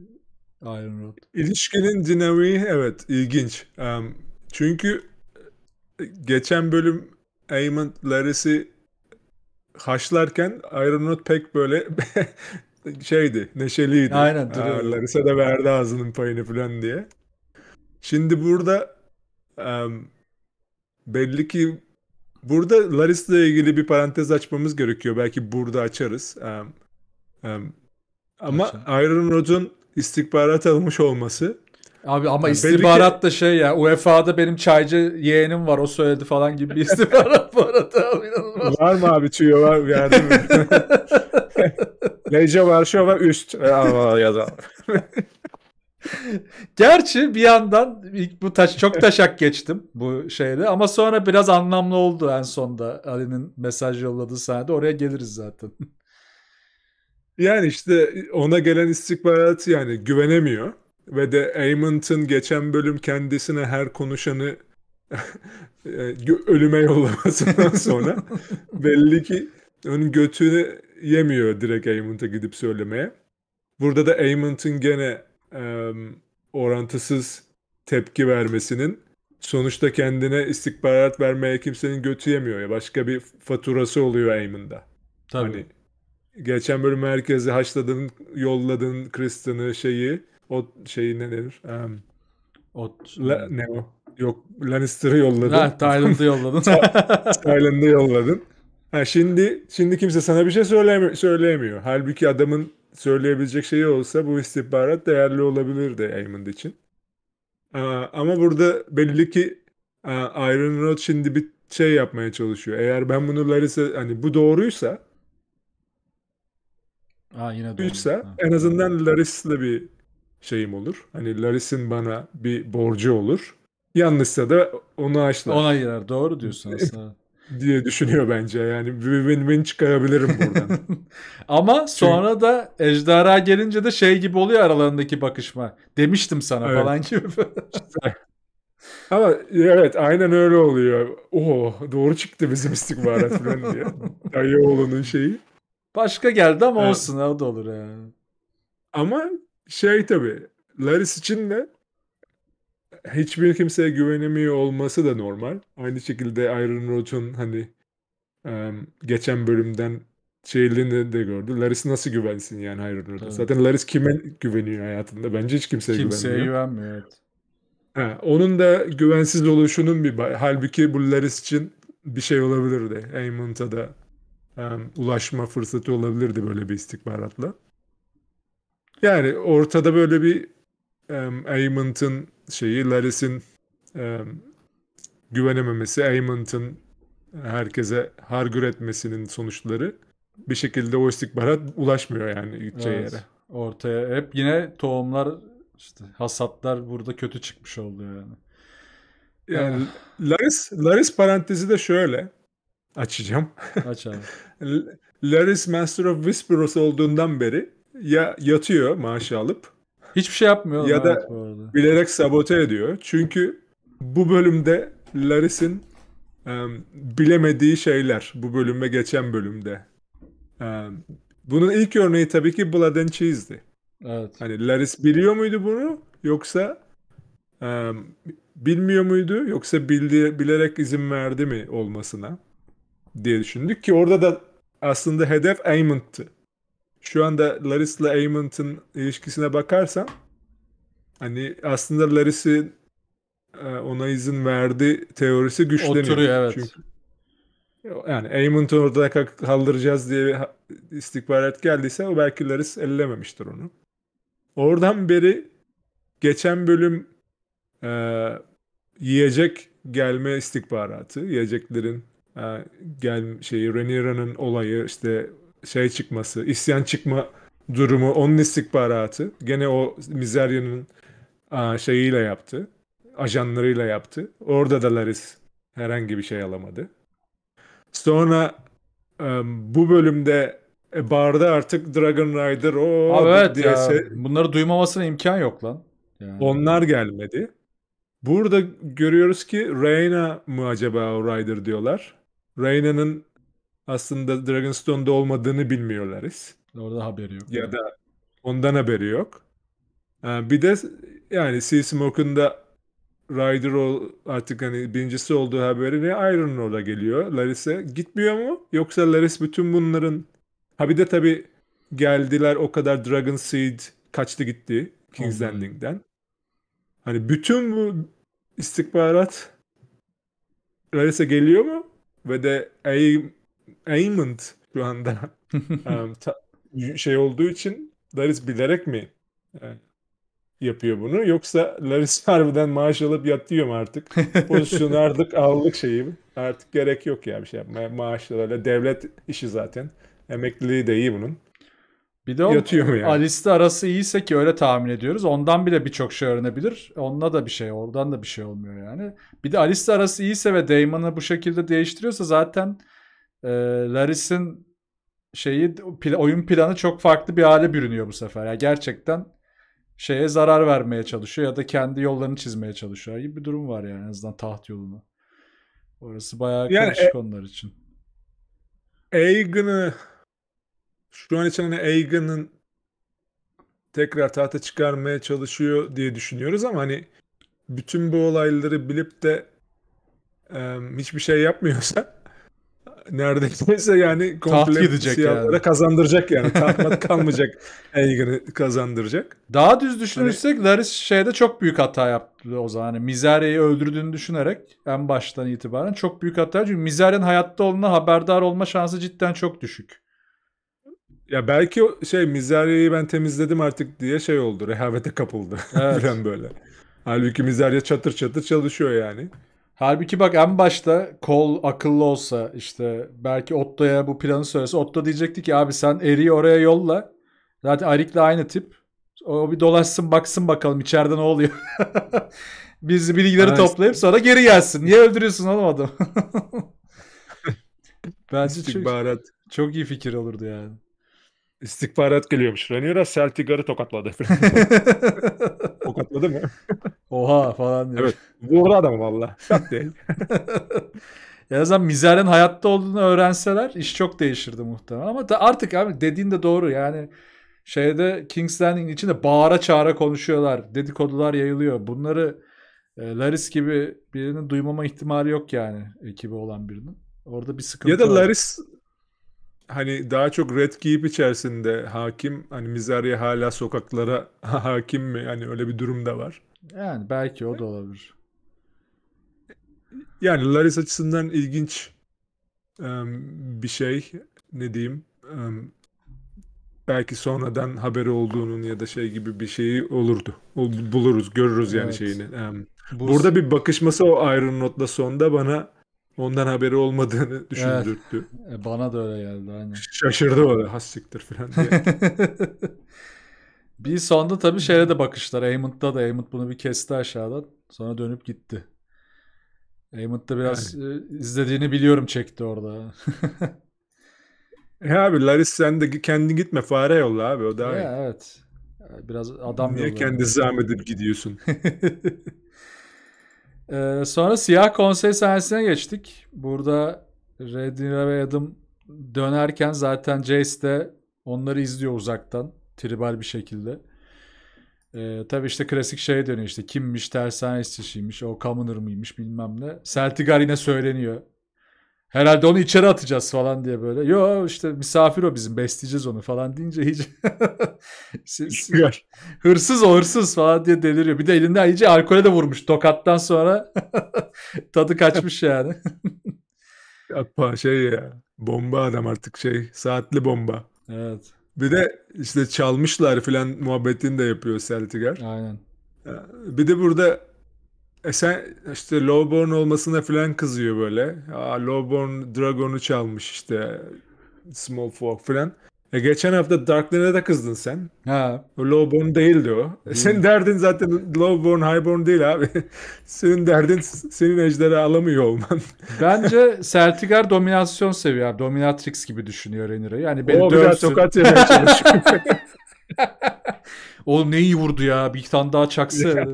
Iron Rod. İlişkinin dinamiği evet ilginç. Um, çünkü e, geçen bölüm Eamon Larry'si haşlarken Iron Rod pek böyle şeydi, neşeliydi. Aynen duruyor. Larry'se de verdi ağzının payını falan diye. Şimdi burada um, belli ki Burada Larissa ile ilgili bir parantez açmamız gerekiyor. Belki burada açarız. Um, um, ama Açın. Iron Rod'un istihbarat almış olması. Abi ama yani istihbarat belki... da şey ya UEFA'da benim çaycı yeğenim var o söyledi falan gibi bir istihbarat bu arada. Var mı abi tüyo var mı? Yardım Lece Varşova üst. ama ya da Gerçi bir yandan bu taş çok taşak geçtim bu şeyde ama sonra biraz anlamlı oldu en sonda Ali'nin mesaj yolladığı sahnede oraya geliriz zaten. Yani işte ona gelen istihbarat yani güvenemiyor ve de Amon'ın geçen bölüm kendisine her konuşanı e, ölüme yollamasından sonra belli ki onun götünü yemiyor direkt Amon'ta gidip söylemeye. Burada da Amon'ın gene e, orantısız tepki vermesinin sonuçta kendine istihbarat vermeye kimsenin götü yemiyor ya. Başka bir faturası oluyor aim'ında. Tabii. Hani, geçen bölüm merkezi haşladın, yolladın Kristen'ı şeyi. O şeyi ne denir? Um, Ot. La, ne o? Yok Lannister'ı yolladın. Ha, Tyrant'ı yolladın. Tyrant'ı yolladın. Ha, şimdi şimdi kimse sana bir şey söyleme, söyleyemiyor. Halbuki adamın söyleyebilecek şeyi olsa bu istihbarat değerli olabilirdi Eamon için. Ama burada belli ki Iron Rod şimdi bir şey yapmaya çalışıyor. Eğer ben bunu Larissa hani bu doğruysa Aa, yine doğruysa en azından Larissa'la bir şeyim olur. Hani Laris'in bana bir borcu olur. Yanlışsa da onu açlar. Ona girer. Doğru diyorsun aslında. diye düşünüyor bence. Yani win win çıkarabilirim buradan. Ama sonra Çünkü... da ejderha gelince de şey gibi oluyor aralarındaki bakışma. Demiştim sana evet. falan gibi. Ama evet aynen öyle oluyor. Oo oh, doğru çıktı bizim istihbarat falan diye. oğlunun şeyi. Başka geldi ama evet. olsun o da olur yani. Ama şey tabii Laris için de hiçbir kimseye güvenemiyor olması da normal. Aynı şekilde Iron Rodgers'un hani um, geçen bölümden şeyliğini de gördü. Laris nasıl güvensin yani Iron Rodgers? Evet. Zaten Laris kime güveniyor hayatında? Bence hiç kimseye, kimseye güvenmiyor. Kimseye güvenmiyor evet. Ha, onun da güvensiz oluşunun bir halbuki bu Laris için bir şey olabilirdi. Eamon'ta da um, ulaşma fırsatı olabilirdi böyle bir istikbaratla. Yani ortada böyle bir um, Eamon'ın şeyi Laris'in e, güvenememesi, Aymond'ın herkese hargür etmesinin sonuçları bir şekilde o istihbarat ulaşmıyor yani gideceği evet. yere. Ortaya hep yine tohumlar işte hasatlar burada kötü çıkmış oldu yani. Yani ah. Laris, Laris parantezi de şöyle açacağım. Aç abi. Laris Master of Whisperers olduğundan beri ya yatıyor maaşı alıp Hiçbir şey yapmıyor. Ya da evet, bilerek sabote ediyor. Çünkü bu bölümde Laris'in um, bilemediği şeyler bu bölüme geçen bölümde. Um, bunun ilk örneği tabii ki Blood and Cheese'di. Evet. Hani Laris biliyor muydu bunu yoksa um, bilmiyor muydu yoksa bildi, bilerek izin verdi mi olmasına diye düşündük ki orada da aslında hedef Amon'tı şu anda Laris'la Amont'un ilişkisine bakarsan hani aslında Laris'in e, ona izin verdi teorisi güçleniyor. Oturuyor evet. Çünkü yani Amont'u orada kaldıracağız diye bir istihbarat geldiyse o belki Laris ellememiştir onu. Oradan beri geçen bölüm e, yiyecek gelme istihbaratı, yiyeceklerin e, gel şeyi Rhaenyra'nın olayı işte şey çıkması, isyan çıkma durumu, onun istihbaratı gene o Mizerya'nın şeyiyle yaptı. Ajanlarıyla yaptı. Orada da Laris herhangi bir şey alamadı. Sonra e, bu bölümde e, barda artık Dragon Rider o evet diye ya. Şey... Bunları duymamasına imkan yok lan. Yani. Onlar gelmedi. Burada görüyoruz ki Reyna mı acaba o Rider diyorlar. Reyna'nın aslında Dragonstone'da olmadığını bilmiyorlarız. Orada haberi yok. Ya yani. da ondan haberi yok. Ee, bir de yani Sea Smoke'un da Ryder artık hani birincisi olduğu haberi haberiyle Iron Lord'a geliyor. Laris'e gitmiyor mu? Yoksa Laris bütün bunların... Ha bir de tabii geldiler o kadar Dragon Seed kaçtı gitti King's Landing'den. Hani bütün bu istikbarat Laris'e geliyor mu? Ve de A aimant şu anda şey olduğu için Laris bilerek mi e, yapıyor bunu yoksa Laris harbiden maaş alıp yatıyor mu artık? Pozisyon artık aldık şeyi Artık gerek yok ya bir şey yapmaya. Maaşlarla devlet işi zaten. Emekliliği de iyi bunun. Bir de o, yatıyor mu yani? Alice'le arası iyiyse ki öyle tahmin ediyoruz. Ondan bile birçok şey öğrenebilir. Onunla da bir şey, oradan da bir şey olmuyor yani. Bir de Alice'le arası iyiyse ve Damon'ı bu şekilde değiştiriyorsa zaten e, ee, Laris'in şeyi oyun planı çok farklı bir hale bürünüyor bu sefer. Yani gerçekten şeye zarar vermeye çalışıyor ya da kendi yollarını çizmeye çalışıyor gibi bir durum var yani en azından taht yolunu. Orası bayağı yani karışık e- onlar için. Aegon'ı şu an için hani Aegon'ın tekrar tahta çıkarmaya çalışıyor diye düşünüyoruz ama hani bütün bu olayları bilip de e, hiçbir şey yapmıyorsa neredeyse yani komple gidecek siyahlara yani. kazandıracak yani. Taht kalmayacak. Engin'i kazandıracak. Daha düz düşünürsek hani... Laris şeyde çok büyük hata yaptı o zaman. Hani Mizarya'yı öldürdüğünü düşünerek en baştan itibaren çok büyük hata. Çünkü Mizarya'nın hayatta olduğuna haberdar olma şansı cidden çok düşük. Ya belki şey Mizarya'yı ben temizledim artık diye şey oldu. Rehavete kapıldı. Evet. Falan böyle. Halbuki Mizarya çatır çatır çalışıyor yani. Halbuki bak en başta Kol akıllı olsa işte belki Otto'ya bu planı söylese Otto diyecekti ki abi sen Eri'yi oraya yolla. Zaten Arik'le aynı tip. O bir dolaşsın baksın bakalım içeride ne oluyor. Biz bilgileri evet. toplayıp sonra geri gelsin. Niye öldürüyorsun oğlum adamı? Bence İstikbarat. çok, çok iyi fikir olurdu yani. İstikbarat geliyormuş. Ranieri Celtigar'ı tokatladı. tokatladı mı? Oha falan diyor. Evet. Doğru adam valla. Şak değil. En azından mizahın hayatta olduğunu öğrenseler iş çok değişirdi muhtemelen. Ama da artık abi dediğin de doğru yani şeyde King's Landing içinde bağıra çağıra konuşuyorlar. Dedikodular yayılıyor. Bunları e, Laris gibi birinin duymama ihtimali yok yani ekibi olan birinin. Orada bir sıkıntı Ya da Laris hani daha çok red giyip içerisinde hakim hani Mizari hala sokaklara hakim mi? Hani öyle bir durum da var. Yani belki o da olabilir. Yani Laris açısından ilginç um, bir şey ne diyeyim um, belki sonradan haberi olduğunun ya da şey gibi bir şeyi olurdu. Buluruz, görürüz yani evet. şeyini. Um, Bu... Burada bir bakışması o Iron Note'la sonda bana ondan haberi olmadığını düşündürttü. Evet. E, bana da öyle geldi aynı. Şaşırdı öyle hassiktir falan diye. bir sonda tabii şeye de bakışlar. Aymond'da da Aymond bunu bir kesti aşağıdan. Sonra dönüp gitti. da biraz yani. E, izlediğini biliyorum çekti orada. e abi Laris sen de kendi gitme fare yolla abi o daha ya, iyi. Evet. Biraz adam Niye kendi zahmet edip gidiyorsun? Ee, sonra siyah konsey sahnesine geçtik. Burada Redina ve Adam dönerken zaten Jace de onları izliyor uzaktan. Tribal bir şekilde. Ee, tabii işte klasik şeye dönüyor işte kimmiş, tersane işçisiymiş, o commoner mıymış bilmem ne. Celtigar yine söyleniyor. Herhalde onu içeri atacağız falan diye böyle. Yo işte misafir o bizim besleyeceğiz onu falan deyince hiç hırsız o hırsız falan diye deliriyor. Bir de elinden iyice alkole de vurmuş tokattan sonra tadı kaçmış yani. Yapma şey ya bomba adam artık şey saatli bomba. Evet. Bir de işte çalmışlar filan muhabbetini de yapıyor Seltiger. Aynen. Ee, bir de burada e sen işte Lowborn olmasına falan kızıyor böyle. Aa, Lowborn Dragon'u çalmış işte Small Fork falan. E geçen hafta Darkland'e de kızdın sen. Ha. Lowborn değildi o. E senin derdin zaten Lowborn, Highborn değil abi. senin derdin senin ejderi alamıyor olman. Bence Sertigar dominasyon seviyor Dominatrix gibi düşünüyor Renir'e. Yani beni o, dövsün. O tokat yemeye çalışıyor. O neyi vurdu ya. Bir iki tane daha çaksa.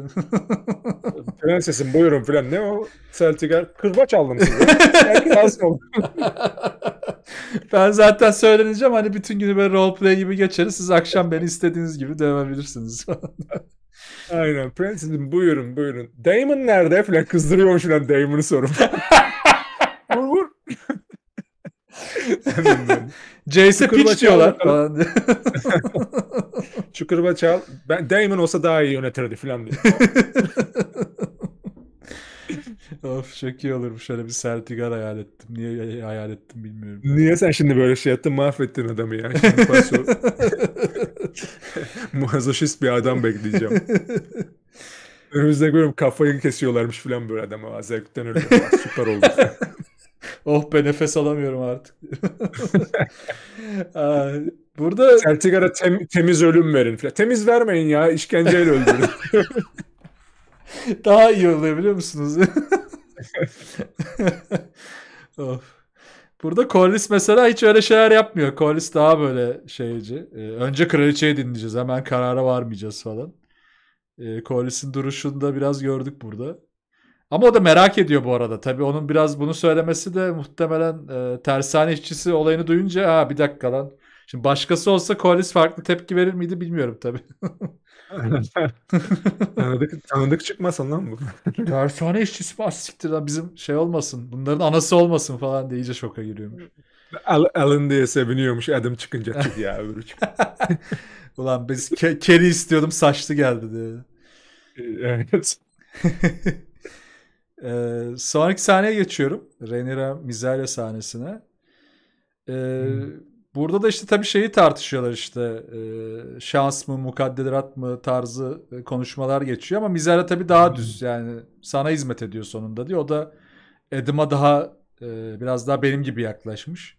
Prensesim buyurun falan. Ne o? Celtic'e kırbaç aldım size. Herkes oldu. ben zaten söyleneceğim hani bütün günü böyle roleplay gibi geçeriz. Siz akşam beni istediğiniz gibi dövebilirsiniz. Aynen. Prensesim buyurun buyurun. Damon nerede? Falan kızdırıyormuş lan Damon'ı sorup. vur vur. Jace'e pitch diyorlar falan Çukurba çal. Ben Damon olsa daha iyi yönetirdi falan diye. of çok iyi olurmuş. Şöyle bir Celtigar hayal ettim. Niye hayal ettim bilmiyorum. Niye sen şimdi böyle şey yaptın? Mahvettin adamı ya. Şimdi bir adam bekleyeceğim. Önümüzde görüyorum kafayı kesiyorlarmış falan böyle adama. Zevkten öyle. Süper oldu. oh be nefes alamıyorum artık. Burada Celtigar'a tem, temiz ölüm verin falan. Temiz vermeyin ya işkenceyle öldürün. Daha iyi oluyor biliyor musunuz? of. Burada Corliss mesela hiç öyle şeyler yapmıyor. Corliss daha böyle şeyci. Ee, önce kraliçeyi dinleyeceğiz. Hemen karara varmayacağız falan. Ee, Corliss'in duruşunda biraz gördük burada. Ama o da merak ediyor bu arada. Tabii onun biraz bunu söylemesi de muhtemelen e, tersane işçisi olayını duyunca ha bir dakika lan. Şimdi başkası olsa Koalis farklı tepki verir miydi bilmiyorum tabii. tanıdık, tanıdık çıkmasın lan bu. tersane işçisi var siktir lan bizim şey olmasın. Bunların anası olmasın falan diye iyice şoka giriyormuş. Al, alın diye seviniyormuş adım çıkınca çık ya öbürü çık. Ulan biz ke- keri istiyordum saçlı geldi diye. Evet. Ee, sonraki sahneye geçiyorum. Renira Mizelia sahnesine. Ee, hmm. Burada da işte tabii şeyi tartışıyorlar işte e, şans mı mukadderat mı tarzı e, konuşmalar geçiyor ama Mizera tabii daha hmm. düz yani sana hizmet ediyor sonunda diyor. O da Edim'a daha e, biraz daha benim gibi yaklaşmış.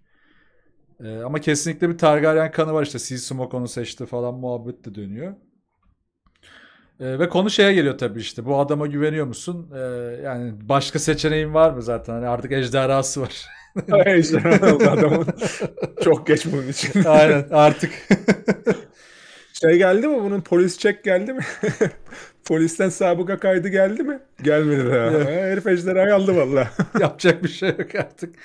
E, ama kesinlikle bir Targaryen kanı var işte Sea Smoke onu seçti falan muhabbet de dönüyor. E, ve konu şeye geliyor tabii işte. Bu adama güveniyor musun? E, yani başka seçeneğin var mı zaten? Hani artık ejderhası var. Ejderha adamın. Çok geç bunun için. Aynen artık. şey geldi mi? Bunun polis çek geldi mi? Polisten sabıka kaydı geldi mi? Gelmedi daha. Ee, herif ejderhayı aldı valla. Yapacak bir şey yok artık.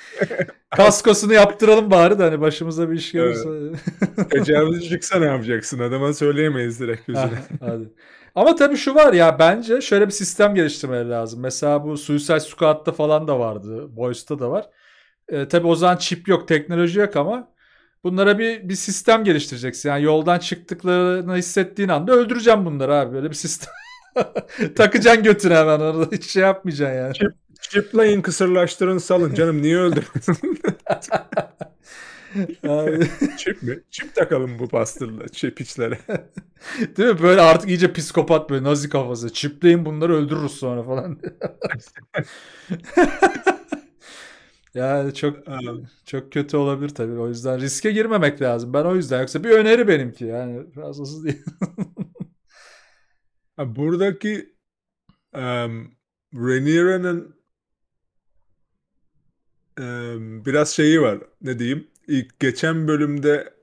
Kaskosunu yaptıralım bari de hani başımıza bir iş gelirse. Evet. Tecavüzcü çıksa ne yapacaksın? Adama söyleyemeyiz direkt yüzüne. Hadi. Ama tabii şu var ya bence şöyle bir sistem geliştirmeleri lazım. Mesela bu Suicide Squad'da falan da vardı. Boys'ta da var. E, tabii o zaman çip yok, teknoloji yok ama bunlara bir bir sistem geliştireceksin. Yani yoldan çıktıklarını hissettiğin anda öldüreceğim bunları abi. Böyle bir sistem. Takacaksın götüne hemen orada hiç şey yapmayacaksın yani. Çip, çipleyin kısırlaştırın salın canım niye öldürdün? çip mi? Çip takalım bu pastırla, çip içlere, Değil mi? Böyle artık iyice psikopat böyle nazi kafası. Çipleyin bunları öldürürüz sonra falan. yani çok çok kötü olabilir tabii. O yüzden riske girmemek lazım. Ben o yüzden yoksa bir öneri benimki. Yani fazlası değil. Buradaki um, Rhaenyra um, biraz şeyi var. Ne diyeyim? ilk geçen bölümde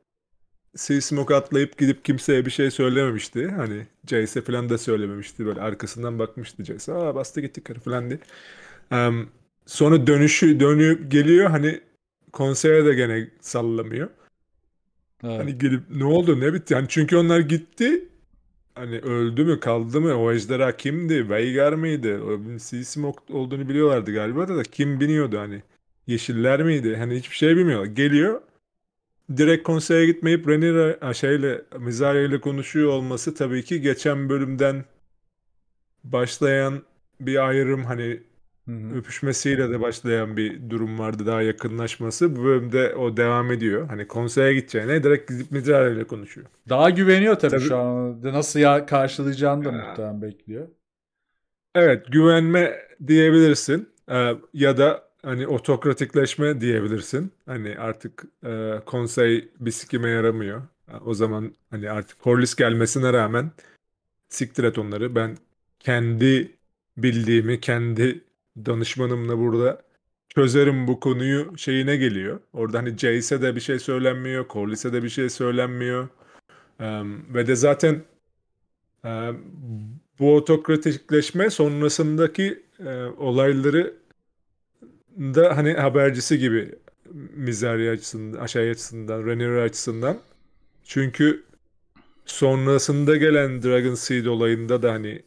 Seismok atlayıp gidip kimseye bir şey söylememişti. Hani Jace'e falan da söylememişti. Böyle arkasından bakmıştı Jace. Aa bastı gittik falan diye. Um, sonra dönüşü dönüp geliyor hani konsere de gene sallamıyor. Evet. Hani gelip ne oldu ne bitti? Yani çünkü onlar gitti. Hani öldü mü kaldı mı? O ejderha kimdi? Veigar mıydı? O Seasmoke olduğunu biliyorlardı galiba da, da kim biniyordu hani? Yeşiller miydi? Hani hiçbir şey bilmiyorlar. Geliyor. Direkt konseye gitmeyip Renir şeyle Mizaria ile konuşuyor olması tabii ki geçen bölümden başlayan bir ayrım hani Hı-hı. öpüşmesiyle de başlayan bir durum vardı daha yakınlaşması. Bu bölümde o devam ediyor. Hani konseye gideceğine direkt gidip Midrare ile konuşuyor. Daha güveniyor tabii, tabii. şu an. de Nasıl ya karşılayacağını da ya. muhtemelen bekliyor. Evet güvenme diyebilirsin. Ee, ya da hani otokratikleşme diyebilirsin. Hani artık e, konsey bir sikime yaramıyor. E, o zaman hani artık Horlis gelmesine rağmen siktir et onları. Ben kendi bildiğimi, kendi danışmanımla burada çözerim bu konuyu şeyine geliyor. Orada hani Jace'e de bir şey söylenmiyor, Corliss'e de bir şey söylenmiyor. Ee, ve de zaten e, bu otokratikleşme sonrasındaki e, olayları da hani habercisi gibi Mizari açısından, aşağıya açısından, Rhaenyra açısından. Çünkü sonrasında gelen Dragon Seed olayında da hani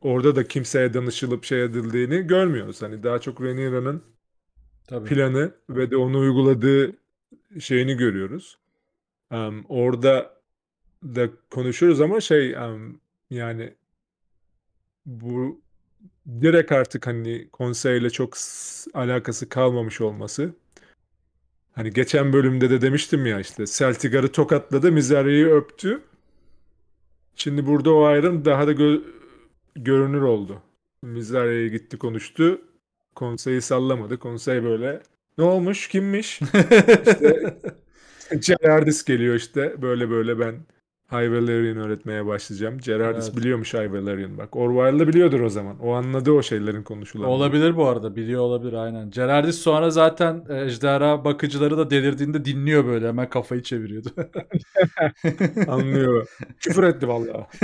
orada da kimseye danışılıp şey edildiğini görmüyoruz. Hani daha çok Rhaenyra'nın planı ve de onu uyguladığı şeyini görüyoruz. Um, orada da konuşuruz ama şey um, yani bu direkt artık hani konseyle çok alakası kalmamış olması. Hani geçen bölümde de demiştim ya işte Celtigar'ı tokatladı, Mizarri'yi öptü. Şimdi burada o ayrım daha da gö- görünür oldu. Mizarri'ye gitti konuştu. Konseyi sallamadı. Konsey böyle ne olmuş kimmiş? İşte Gerardis geliyor işte böyle böyle ben Hyperlarian öğretmeye başlayacağım. Gerardis evet. biliyormuş Hyperlarian bak. Orwell'ı biliyordur o zaman. O anladı o şeylerin konuşulanını. Olabilir bu arada. Biliyor olabilir aynen. Gerardis sonra zaten e, ejderha bakıcıları da delirdiğinde dinliyor böyle. Hemen kafayı çeviriyordu. Anlıyor. Küfür etti vallahi.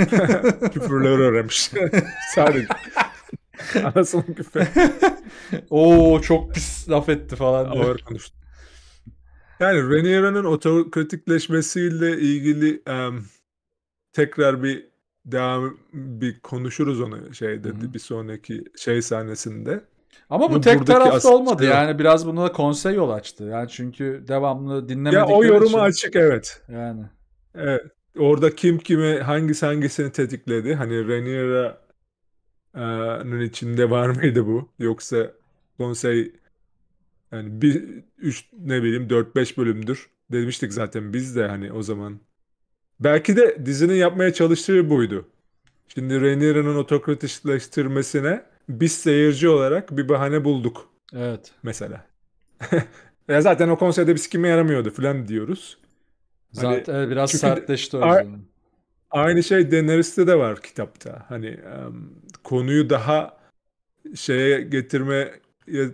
Küfürler öğrenmiş. Sadece. Anasının küfür. Oo çok pis laf etti falan. Ağır konuştu. Yani Rhaera'nın otokratikleşmesiyle ilgili um, tekrar bir devam bir konuşuruz onu şey dedi bir sonraki şey sahnesinde. Ama bu, bu tek tarafta olmadı şey yani biraz bunu da konsey yol açtı. Yani çünkü devamlı dinlemedikleri Ya o yoruma için. açık evet. Yani. Evet. Orada kim kime hangi hangisini tetikledi? Hani Rhaenyra ıı, içinde var mıydı bu? Yoksa konsey yani bir üç ne bileyim dört beş bölümdür demiştik zaten biz de hani o zaman. Belki de dizinin yapmaya çalıştığı buydu. Şimdi Rhaenyra'nın otokratikleştirmesine biz seyirci olarak bir bahane bulduk. Evet. Mesela. ya zaten o konserde biz kime yaramıyordu falan diyoruz. Hani zaten hani, biraz sertleşti o yüzden. Aynı şey Daenerys'te de var kitapta. Hani um, konuyu daha şeye getirme ya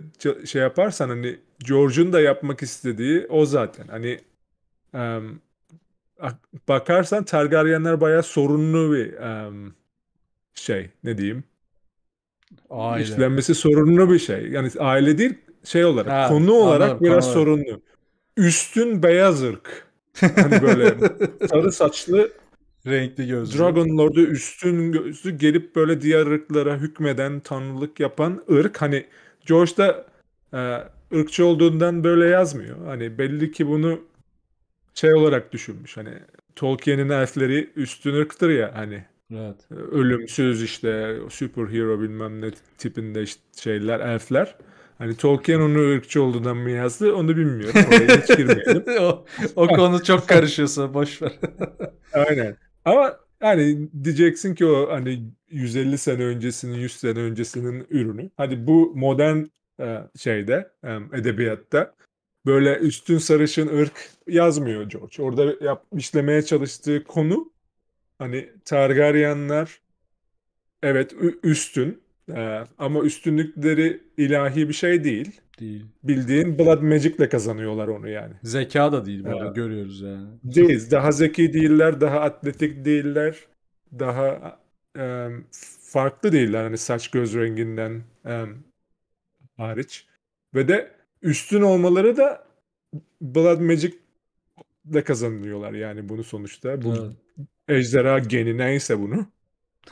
şey yaparsan hani George'un da yapmak istediği o zaten. Hani um, bakarsan Targaryenler bayağı sorunlu bir um, şey ne diyeyim aile. işlenmesi sorunlu bir şey. Yani aile değil şey olarak ha, konu olarak anladım, biraz konu sorunlu. Üstün beyaz ırk. hani böyle sarı saçlı renkli gözlü. Dragon Lord'u üstün gözlü gelip böyle diğer ırklara hükmeden tanrılık yapan ırk hani George da e, ırkçı olduğundan böyle yazmıyor. Hani belli ki bunu şey olarak düşünmüş. Hani Tolkien'in elfleri üstün ırktır ya hani. Evet. E, ölümsüz işte superhero bilmem ne tipinde işte şeyler elfler. Hani Tolkien onu ırkçı olduğundan mı yazdı onu bilmiyorum. Oraya hiç girmeyelim. o, o konu çok karışıyorsa boş ver. Aynen. Ama yani diyeceksin ki o hani 150 sene öncesinin, 100 sene öncesinin ürünü. Hadi bu modern e, şeyde, e, edebiyatta böyle üstün sarışın ırk yazmıyor George. Orada yap, işlemeye çalıştığı konu hani Targaryenler evet üstün e, ama üstünlükleri ilahi bir şey değil. Değil. Bildiğin Blood Magic'le kazanıyorlar onu yani. Zeka da değil bu arada görüyoruz yani. Değil. Daha zeki değiller, daha atletik değiller, daha e, farklı değiller hani saç göz renginden e, hariç. Ve de üstün olmaları da Blood Magic'le kazanıyorlar yani bunu sonuçta. Bu evet. ejderha geni neyse bunu.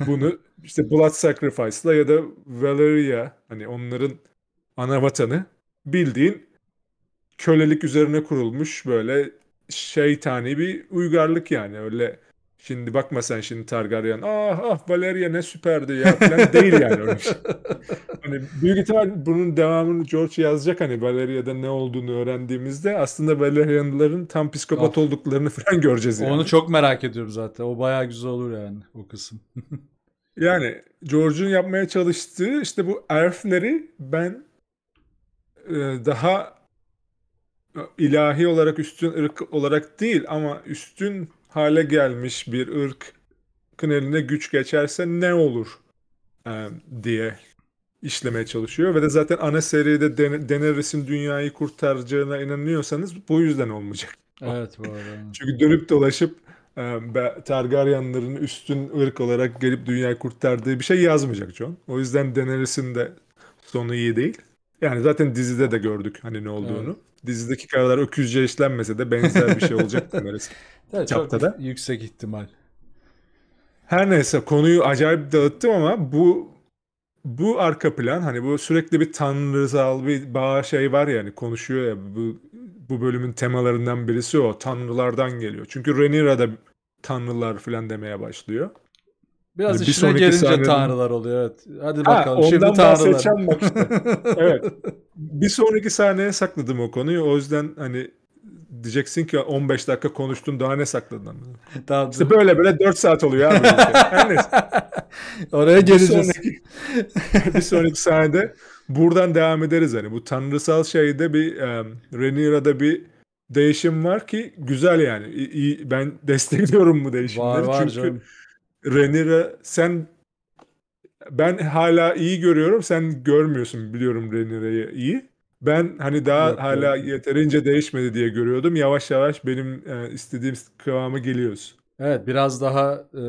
Bunu işte Blood Sacrifice'la ya da Valeria hani onların ana vatanı bildiğin kölelik üzerine kurulmuş böyle şeytani bir uygarlık yani öyle şimdi bakma sen şimdi Targaryen ah ah Valeria ne süperdi ya falan değil yani öyle şey. Hani büyük ihtimal bunun devamını George yazacak hani Valeria'da ne olduğunu öğrendiğimizde aslında Valerianların tam psikopat of. olduklarını falan göreceğiz yani. Onu çok merak ediyorum zaten o baya güzel olur yani o kısım. yani George'un yapmaya çalıştığı işte bu elfleri ben e, daha e, ilahi olarak üstün ırk olarak değil ama üstün hale gelmiş bir ırk eline güç geçerse ne olur e, diye işlemeye çalışıyor ve de zaten ana seride Daenerys'in dünyayı kurtaracağına inanıyorsanız bu yüzden olmayacak. Evet bu arada. Çünkü dönüp dolaşıp Targaryenların üstün ırk olarak gelip dünyayı kurtardığı bir şey yazmayacak John. O yüzden Daenerys'in de sonu iyi değil. Yani zaten dizide de gördük hani ne olduğunu. Evet. Dizideki karalar öküzce işlenmese de benzer bir şey olacak neresi. evet, çok da. yüksek ihtimal. Her neyse konuyu acayip dağıttım ama bu bu arka plan hani bu sürekli bir tanrısal bir bağ şey var yani konuşuyor ya bu bu bölümün temalarından birisi o tanrılardan geliyor. Çünkü Renira da tanrılar falan demeye başlıyor. Biraz bir işine gelince sahnenin... tanrılar oluyor evet. Hadi bakalım ha, şimdi tanrılar. işte. evet. Bir sonraki sahneye sakladım o konuyu. O yüzden hani diyeceksin ki 15 dakika konuştun daha ne sakladın? tamam. İşte böyle böyle 4 saat oluyor abi. Oraya geleceğiz. Bir sonraki, bir sonraki sahnede buradan devam ederiz. Hani bu tanrısal şeyde bir um, e, Renira'da bir değişim var ki güzel yani. İyi, ben destekliyorum bu değişimleri. Var, var Çünkü canım Renira sen ben hala iyi görüyorum. Sen görmüyorsun biliyorum Renira'yı iyi. Ben hani daha evet, hala evet. yeterince değişmedi diye görüyordum. Yavaş yavaş benim e, istediğim kıvama geliyoruz. Evet biraz daha e,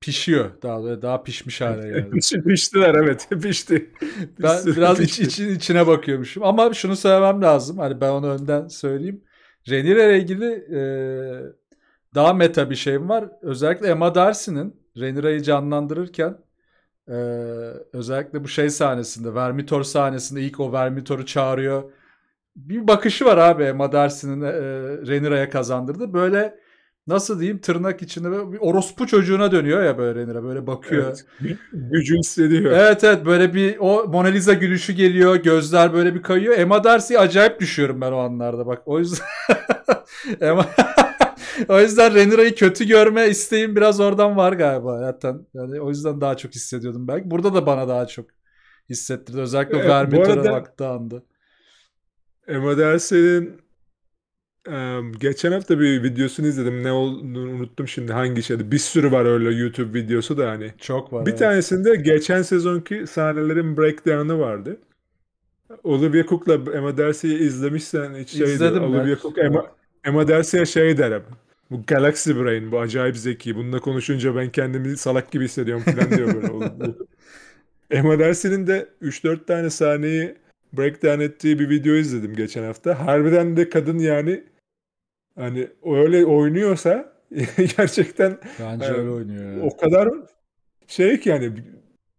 pişiyor. Daha daha pişmiş hale geldi. Piştiler evet. Pişti. ben Pişti. biraz iç, için içine bakıyormuşum. Ama şunu söylemem lazım. Hani ben onu önden söyleyeyim. Renira'ya ilgili e, daha meta bir şeyim var. Özellikle Emma Darcy'nin Renira'yı canlandırırken e, özellikle bu şey sahnesinde Vermitor sahnesinde ilk o Vermitor'u çağırıyor. Bir bakışı var abi Emma Darcy'nin e, Renira'ya kazandırdı. Böyle nasıl diyeyim tırnak içinde bir orospu çocuğuna dönüyor ya böyle Renira böyle bakıyor. Evet, gücün hissediyor. Evet evet böyle bir o Mona Lisa gülüşü geliyor gözler böyle bir kayıyor. Emma Darcy'ye acayip düşüyorum ben o anlarda bak o yüzden Emma o yüzden Renira'yı kötü görme isteğim biraz oradan var galiba zaten. Yani o yüzden daha çok hissediyordum belki. Burada da bana daha çok hissettirdi. Özellikle evet, Vermitter'e baktığı anda. Emma Dersen'in um, e, geçen hafta bir videosunu izledim. Ne olduğunu unuttum şimdi hangi şeydi. Bir sürü var öyle YouTube videosu da hani. Çok var. Bir evet. tanesinde geçen sezonki sahnelerin breakdown'ı vardı. Olivia Cook'la Emma Darcy'yi izlemişsen hiç şey İzledim Olivia Cook Emma, Emma Darcy'ye şey derim. Bu Galaxy Brain bu acayip zeki. Bununla konuşunca ben kendimi salak gibi hissediyorum falan diyor böyle. Emma Dersin'in de 3-4 tane sahneyi breakdown ettiği bir video izledim geçen hafta. Harbiden de kadın yani hani öyle oynuyorsa gerçekten Bence yani, e, öyle oynuyor. Yani. O kadar şey ki yani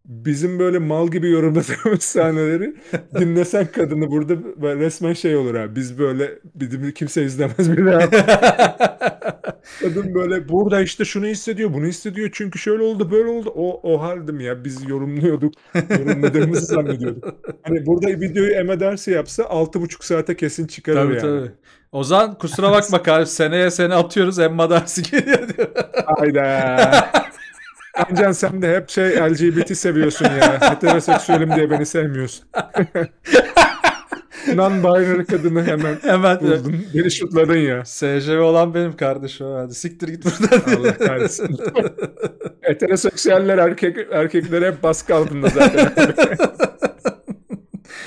bizim böyle mal gibi yorumladığımız sahneleri dinlesen kadını burada resmen şey olur ha. Biz böyle bizim kimse izlemez bir daha. Kadın böyle burada işte şunu hissediyor, bunu hissediyor. Çünkü şöyle oldu, böyle oldu. O o haldim ya. Biz yorumluyorduk. Yorumladığımızı zannediyorduk. Hani burada videoyu Emma Darcy yapsa 6,5 saate kesin çıkarır tabii, yani. Tabii Ozan kusura bakma kardeşim seneye seni atıyoruz Emma Darcy geliyor diyor. Hayda. Ancan sen de hep şey LGBT seviyorsun ya. Heteroseksüelim diye beni sevmiyorsun. Non-binary kadını hemen, hemen buldun. Beni şutladın ya. SJV olan benim kardeşim. Hadi siktir git buradan. Allah kahretsin. Heteroseksüeller erkek, erkeklere hep baskı altında zaten.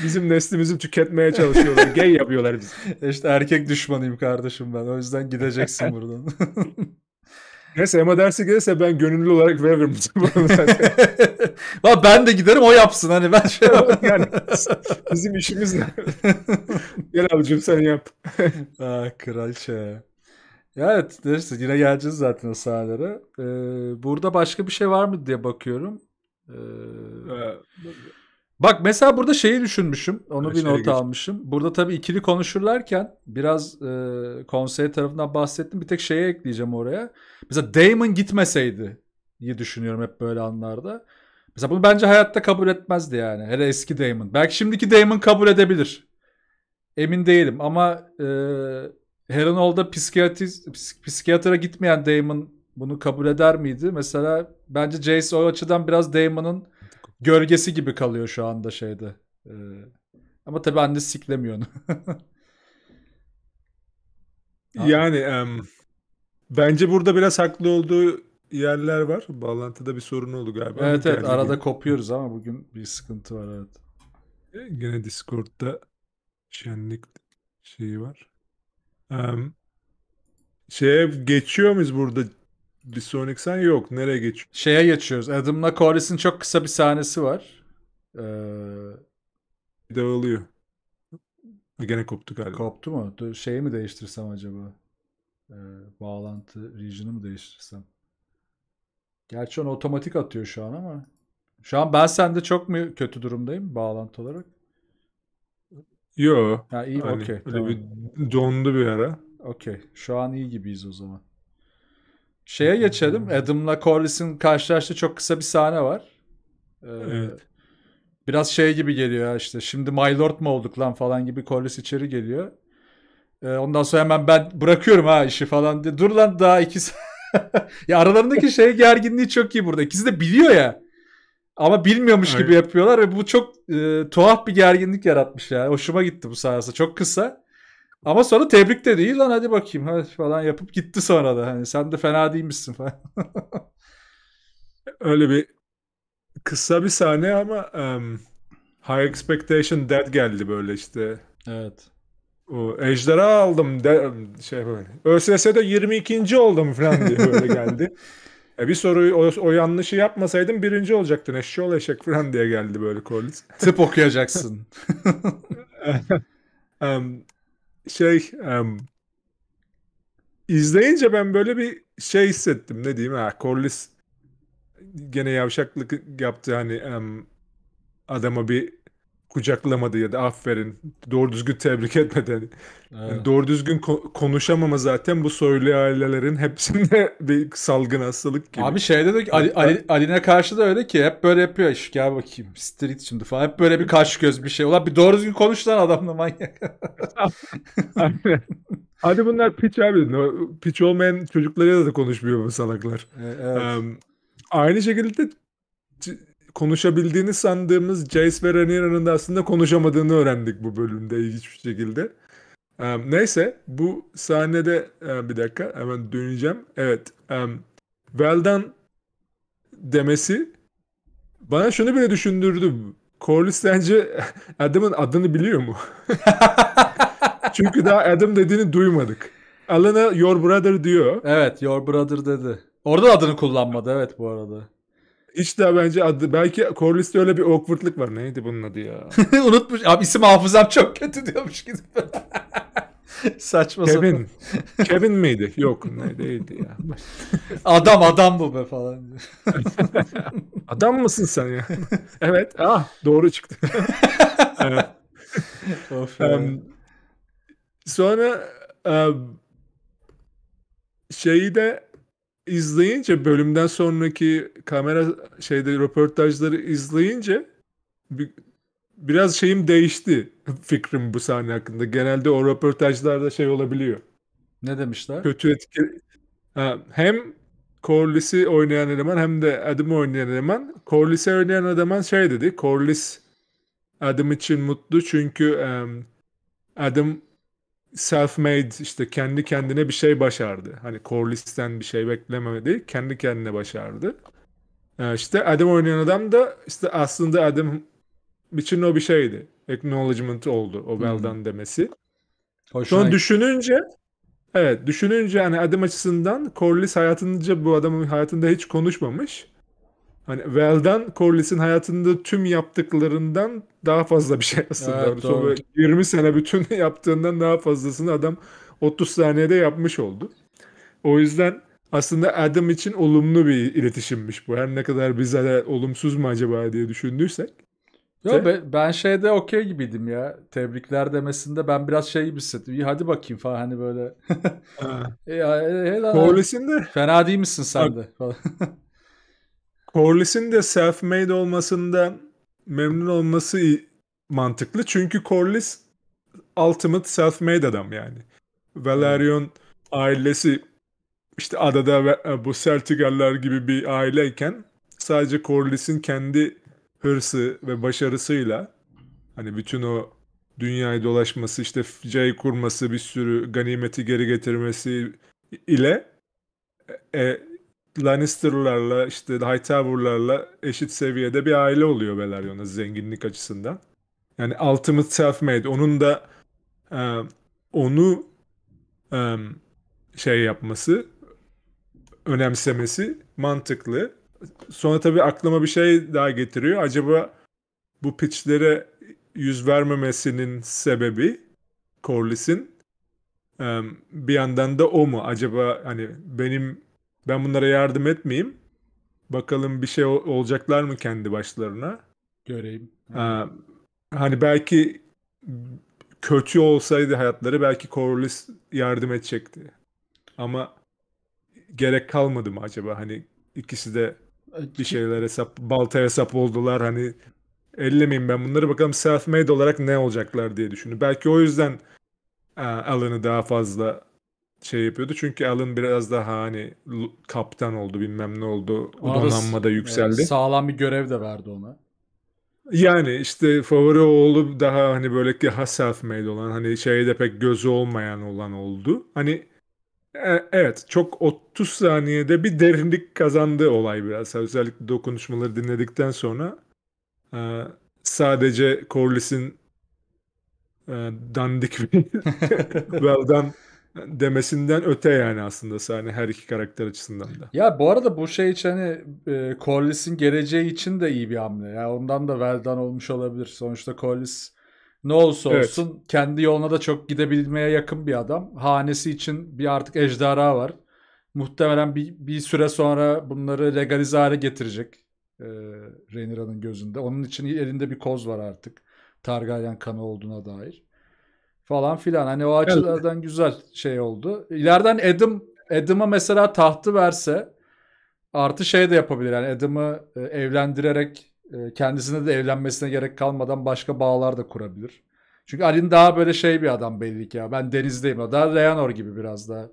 Bizim neslimizi tüketmeye çalışıyorlar. Gay yapıyorlar bizi. İşte erkek düşmanıyım kardeşim ben. O yüzden gideceksin buradan. Neyse Ema dersi gelirse ben gönüllü olarak veririm. Valla ben de giderim o yapsın hani ben şey yani bizim işimiz ne? Gel abicim sen yap. ah kraliçe. evet neyse yine geleceğiz zaten o sahnelere. Ee, burada başka bir şey var mı diye bakıyorum. Ee, ee Bak mesela burada şeyi düşünmüşüm. Onu bir not almışım. Burada tabii ikili konuşurlarken biraz e, konsey tarafından bahsettim. Bir tek şeye ekleyeceğim oraya. Mesela Damon gitmeseydi diye düşünüyorum hep böyle anlarda. Mesela bunu bence hayatta kabul etmezdi yani. Hele eski Damon. Belki şimdiki Damon kabul edebilir. Emin değilim ama e, Heronolda psikiyatri, psikiyatra gitmeyen Damon bunu kabul eder miydi? Mesela bence Jace o açıdan biraz Damon'ın gölgesi gibi kalıyor şu anda şeyde. Ee, ama tabii anne siklemiyor onu. yani um, bence burada biraz haklı olduğu yerler var. Bağlantıda bir sorun oldu galiba. Evet evet arada gibi. kopuyoruz ama bugün bir sıkıntı var evet. E, gene Discord'da şenlik şeyi var. Um, şeye geçiyor muyuz burada bir sonraki sen yok. Nereye geçiyor? Şeye geçiyoruz. Adam'la Corliss'in çok kısa bir sahnesi var. Ee... Dağılıyor. Gene koptu galiba. Koptu mu? Dur, şeyi mi değiştirsem acaba? Ee, bağlantı region'ı mı değiştirsem? Gerçi onu otomatik atıyor şu an ama. Şu an ben sende çok mu kötü durumdayım bağlantı olarak? Yo. Ha iyi hani, okey. tamam. bir dondu bir ara. Okey. Şu an iyi gibiyiz o zaman. Şeye geçelim. Adam'la Corliss'in karşılaştığı çok kısa bir sahne var. Ee, evet. Biraz şey gibi geliyor işte. Şimdi My Lord mu olduk lan falan gibi Corliss içeri geliyor. Ee, ondan sonra hemen ben bırakıyorum ha işi falan diye. Dur lan daha ikisi. Ya aralarındaki şey gerginliği çok iyi burada. İkisi de biliyor ya. Ama bilmiyormuş Aynen. gibi yapıyorlar ve bu çok e, tuhaf bir gerginlik yaratmış ya. Hoşuma gitti bu sahnesi. Çok kısa. Ama sonra tebrik de değil lan hadi bakayım hadi falan yapıp gitti sonra da. Hani sen de fena değilmişsin falan. Öyle bir kısa bir sahne ama um, High Expectation Dead geldi böyle işte. Evet. O ejderha aldım de, şey böyle. ÖSS'de 22. oldum falan diye böyle geldi. E bir soruyu o, o yanlışı yapmasaydın birinci olacaktın. Eşşoğlu eşek falan diye geldi böyle Collins. Tıp okuyacaksın. um, şey um, izleyince ben böyle bir şey hissettim ne diyeyim ha Corliss gene yavşaklık yaptı hani um, adama bir kucaklamadı ya da aferin doğru düzgün tebrik etmeden, Yani doğru düzgün ko- konuşamama zaten bu soylu ailelerin hepsinde bir salgın hastalık gibi. Abi şeyde de Ali, Ali, Ali'ne karşı da öyle ki hep böyle yapıyor. Şu gel bakayım street şimdi falan. Hep böyle bir kaş göz bir şey. Ulan bir doğru düzgün konuş lan adamla manyak. Hadi bunlar piç abi. Piç olmayan çocuklarıyla da konuşmuyor bu salaklar. E, evet. Um, aynı şekilde konuşabildiğini sandığımız Jace ve Rhaenyra'nın da aslında konuşamadığını öğrendik bu bölümde ilginç bir şekilde. Um, neyse bu sahnede um, bir dakika hemen döneceğim. Evet. Um, Vel'dan demesi bana şunu bile düşündürdü. Corlys sence Adam'ın adını biliyor mu? Çünkü daha Adam dediğini duymadık. Alana your brother diyor. Evet your brother dedi. Orada adını kullanmadı evet bu arada. İşte bence adı. Belki Corliss'te öyle bir awkwardlık var. Neydi bunun adı ya? Unutmuş. Abi isim hafızam çok kötü diyormuş gidip. Saçma Kevin. sapan. Kevin miydi? Yok ne değildi ya. adam adam bu be falan. adam mısın sen ya? evet. Ah doğru çıktı. of um, sonra um, şeyi de izleyince bölümden sonraki kamera şeyde röportajları izleyince bir, biraz şeyim değişti fikrim bu sahne hakkında. Genelde o röportajlarda şey olabiliyor. Ne demişler? Kötü etki. Hem Corliss'i oynayan eleman hem de Adam'ı oynayan eleman. Corliss'i oynayan eleman şey dedi. Corliss Adam için mutlu çünkü um, Adam self-made işte kendi kendine bir şey başardı. Hani Corliss'ten bir şey beklememedi. Kendi kendine başardı. Ee, işte Adam oynayan adam da işte aslında Adam için o bir şeydi. Acknowledgement oldu o Bell'dan hmm. demesi. Hoşuna... Sonra düşününce evet düşününce hani Adam açısından Corliss hayatınca bu adamın hayatında hiç konuşmamış hani Vel'den Corliss'in hayatında tüm yaptıklarından daha fazla bir şey aslında. Evet, hani doğru. 20 sene bütün yaptığından daha fazlasını adam 30 saniyede yapmış oldu. O yüzden aslında Adam için olumlu bir iletişimmiş bu. Her ne kadar bize de olumsuz mu acaba diye düşündüysek. Yo, ben ben şeyde okey gibiydim ya. Tebrikler demesinde ben biraz şey gibi hissettim. İyi hadi bakayım falan hani böyle. ya, helal. Corliss'in de. Fena değil misin sen de? Corliss'in de self-made olmasında memnun olması mantıklı. Çünkü Corliss ultimate self-made adam yani. Valerion ailesi işte adada e, bu Celtigaller gibi bir aileyken sadece Corliss'in kendi hırsı ve başarısıyla hani bütün o dünyayı dolaşması işte cay kurması bir sürü ganimeti geri getirmesi ile e, e Lannister'larla işte Hightower'larla eşit seviyede bir aile oluyor Bellarion zenginlik açısından. Yani ultimate self-made. Onun da e, onu e, şey yapması, önemsemesi mantıklı. Sonra tabii aklıma bir şey daha getiriyor. Acaba bu pitchlere yüz vermemesinin sebebi Corlys'in e, bir yandan da o mu? Acaba hani benim ben bunlara yardım etmeyeyim. Bakalım bir şey olacaklar mı kendi başlarına? Göreyim. Ha, hani belki kötü olsaydı hayatları belki Corliss yardım edecekti. Ama gerek kalmadı mı acaba? Hani ikisi de e, bir şeyler hesap, balta hesap oldular. Hani ellemeyeyim ben bunları bakalım self-made olarak ne olacaklar diye düşündüm. Belki o yüzden e, alanı daha fazla şey yapıyordu. Çünkü Allen biraz daha hani kaptan oldu bilmem ne oldu. O donanma e, yükseldi. Evet, sağlam bir görev de verdi ona. Yani işte favori oğlu daha hani böyle ki self-made olan hani şeyde pek gözü olmayan olan oldu. Hani e, evet çok 30 saniyede bir derinlik kazandı olay biraz. Özellikle dokunuşmaları dinledikten sonra e, sadece Corliss'in e, dandik bir done demesinden öte yani aslında sahne her iki karakter açısından da. Ya bu arada bu şey için hani e, Collis'in geleceği için de iyi bir hamle. Yani ondan da Veldan olmuş olabilir. Sonuçta Collis ne olsa olsun evet. kendi yoluna da çok gidebilmeye yakın bir adam. Hanesi için bir artık ejderha var. Muhtemelen bir, bir süre sonra bunları legalize hale getirecek e, Rhaenyra'nın gözünde. Onun için elinde bir koz var artık. Targaryen kanı olduğuna dair falan filan. Hani o açılardan evet. güzel şey oldu. İleriden Adam Adam'a mesela tahtı verse artı şey de yapabilir. Yani Adam'ı e, evlendirerek e, kendisine de evlenmesine gerek kalmadan başka bağlar da kurabilir. Çünkü Ali'nin daha böyle şey bir adam belli ki ya. Ben denizdeyim. daha Reanor gibi biraz daha.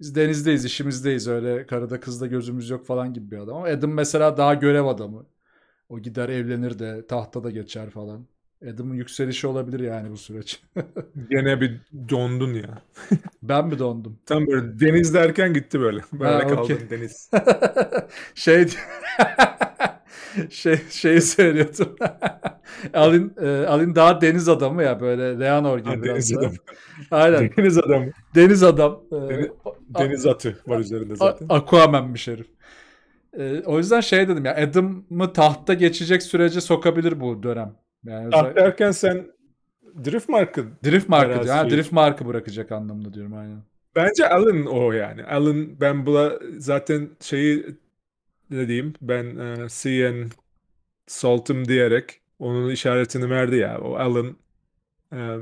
Biz denizdeyiz, işimizdeyiz. Öyle karıda kızda gözümüz yok falan gibi bir adam. Ama Adam mesela daha görev adamı. O gider evlenir de tahta da geçer falan. Adam'ın yükselişi olabilir yani bu süreç. Gene bir dondun ya. ben mi dondum? Tam böyle deniz derken gitti böyle. Böyle ha, kaldım okay. deniz. şey şey şeyi söylüyordum. Alin e, Alin daha deniz adamı ya böyle Leonor gibi ha, deniz da. adamı. Aynen. Deniz adamı. Deniz adam. E, deniz, deniz atı var üzerinde zaten. Aquaman'mış herif. E, o yüzden şey dedim ya Adam'ı tahta geçecek sürece sokabilir bu dönem yani Dark derken sen Drift markı. Drift markı diyor. Ha, Drift markı bırakacak anlamda diyorum aynen. Bence Alan o yani. Alan ben buna zaten şeyi ne diyeyim ben e, CN Salt'ım diyerek onun işaretini verdi ya. O Alan e,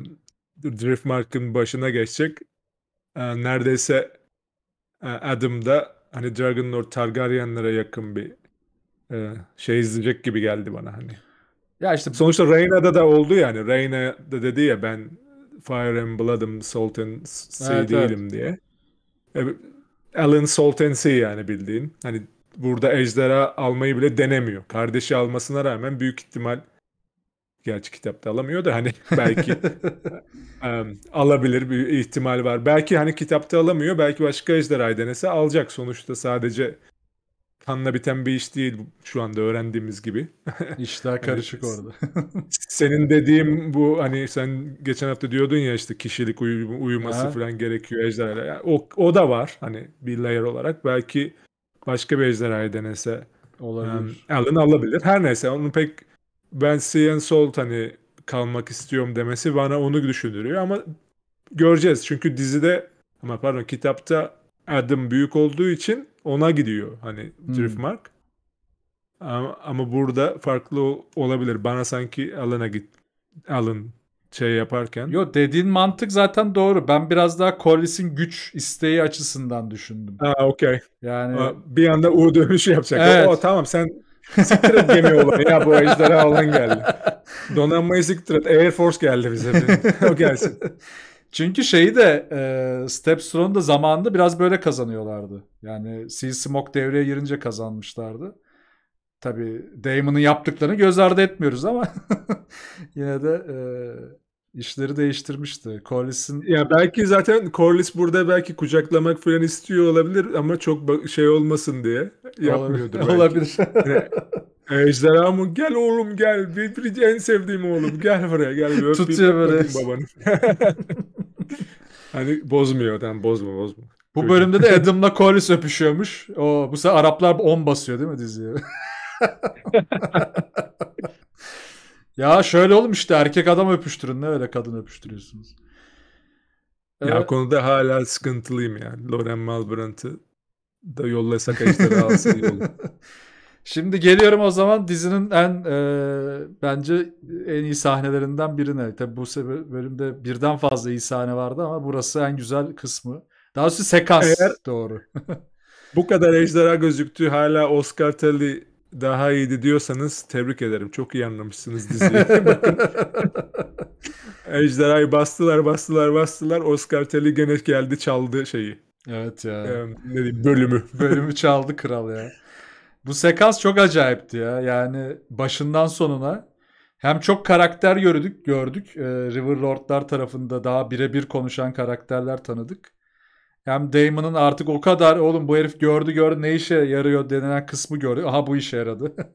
Drift markın başına geçecek. E, neredeyse e, Adam da hani Dragon Lord Targaryen'lere yakın bir e, şey izleyecek gibi geldi bana hani. Ya işte sonuçta Reyna'da da oldu yani. Reyna da dedi ya ben Fire and Blood'ım Salt and Sea evet, değilim evet. diye. E, Alan Salt and Sea yani bildiğin. Hani burada ejderha almayı bile denemiyor. Kardeşi almasına rağmen büyük ihtimal gerçi kitapta alamıyor da hani belki um, alabilir bir ihtimal var. Belki hani kitapta alamıyor. Belki başka ejderhayı denese alacak. Sonuçta sadece kanla biten bir iş değil şu anda öğrendiğimiz gibi. İşler hani karışık orada. senin dediğim bu hani sen geçen hafta diyordun ya işte kişilik uyum, uyuması falan gerekiyor ejderhalar. Yani o, o da var hani bir layer olarak. Belki başka bir ejderhayı denese olabilir. Um, Alan alabilir. Her neyse onu pek ben Sea Salt hani kalmak istiyorum demesi bana onu düşündürüyor ama göreceğiz. Çünkü dizide ama pardon kitapta adım büyük olduğu için ona gidiyor hani hmm. Driftmark. Ama, ama burada farklı olabilir. Bana sanki Alan'a git Alan şey yaparken. Yo dediğin mantık zaten doğru. Ben biraz daha Collis'in güç isteği açısından düşündüm. Ha okey. Yani bir anda U dönüşü yapacak. Evet. O tamam sen siktir gemi olanı ya bu ejderha olan geldi. Donanmayı siktir Air Force geldi bize. o gelsin. Çünkü şeyi de e, Stepstone'un da zamanında biraz böyle kazanıyorlardı. Yani Sea Smoke devreye girince kazanmışlardı. Tabi Damon'ın yaptıklarını göz ardı etmiyoruz ama yine de e, işleri değiştirmişti. Corliss'in... Ya belki zaten Corliss burada belki kucaklamak falan istiyor olabilir ama çok şey olmasın diye yapmıyordur olabilir. belki. Olabilir. E, ejderha mı? Gel oğlum gel. Bir, bir, en sevdiğim oğlum. Gel buraya gel. Bir Tutuyor böyle. Babanı. Hani bozmuyor. Tamam bozma bozma. Bu bölümde de Adam'la Colis öpüşüyormuş. O bu sefer Araplar 10 basıyor değil mi diziye? ya şöyle oğlum işte erkek adam öpüştürün ne öyle kadın öpüştürüyorsunuz. Ya konuda hala sıkıntılıyım yani. Lauren Malbrant'ı da yollasak işte alsa yolu. Şimdi geliyorum o zaman dizinin en e, bence en iyi sahnelerinden birine. Tabi bu bölümde birden fazla iyi sahne vardı ama burası en güzel kısmı. Daha doğrusu sekans Eğer doğru. bu kadar ejderha gözüktü hala Oscar Telly daha iyiydi diyorsanız tebrik ederim. Çok iyi anlamışsınız diziyi. Bakın. Ejderhayı bastılar bastılar bastılar. Oscar Telly gene geldi çaldı şeyi. Evet ya. Ee, ne diyeyim, bölümü. bölümü çaldı kral ya. Bu sekans çok acayipti ya. Yani başından sonuna hem çok karakter gördük, gördük. E, ee, River Lord'lar tarafında daha birebir konuşan karakterler tanıdık. Hem Damon'ın artık o kadar oğlum bu herif gördü gördü ne işe yarıyor denilen kısmı gördü. Aha bu işe yaradı.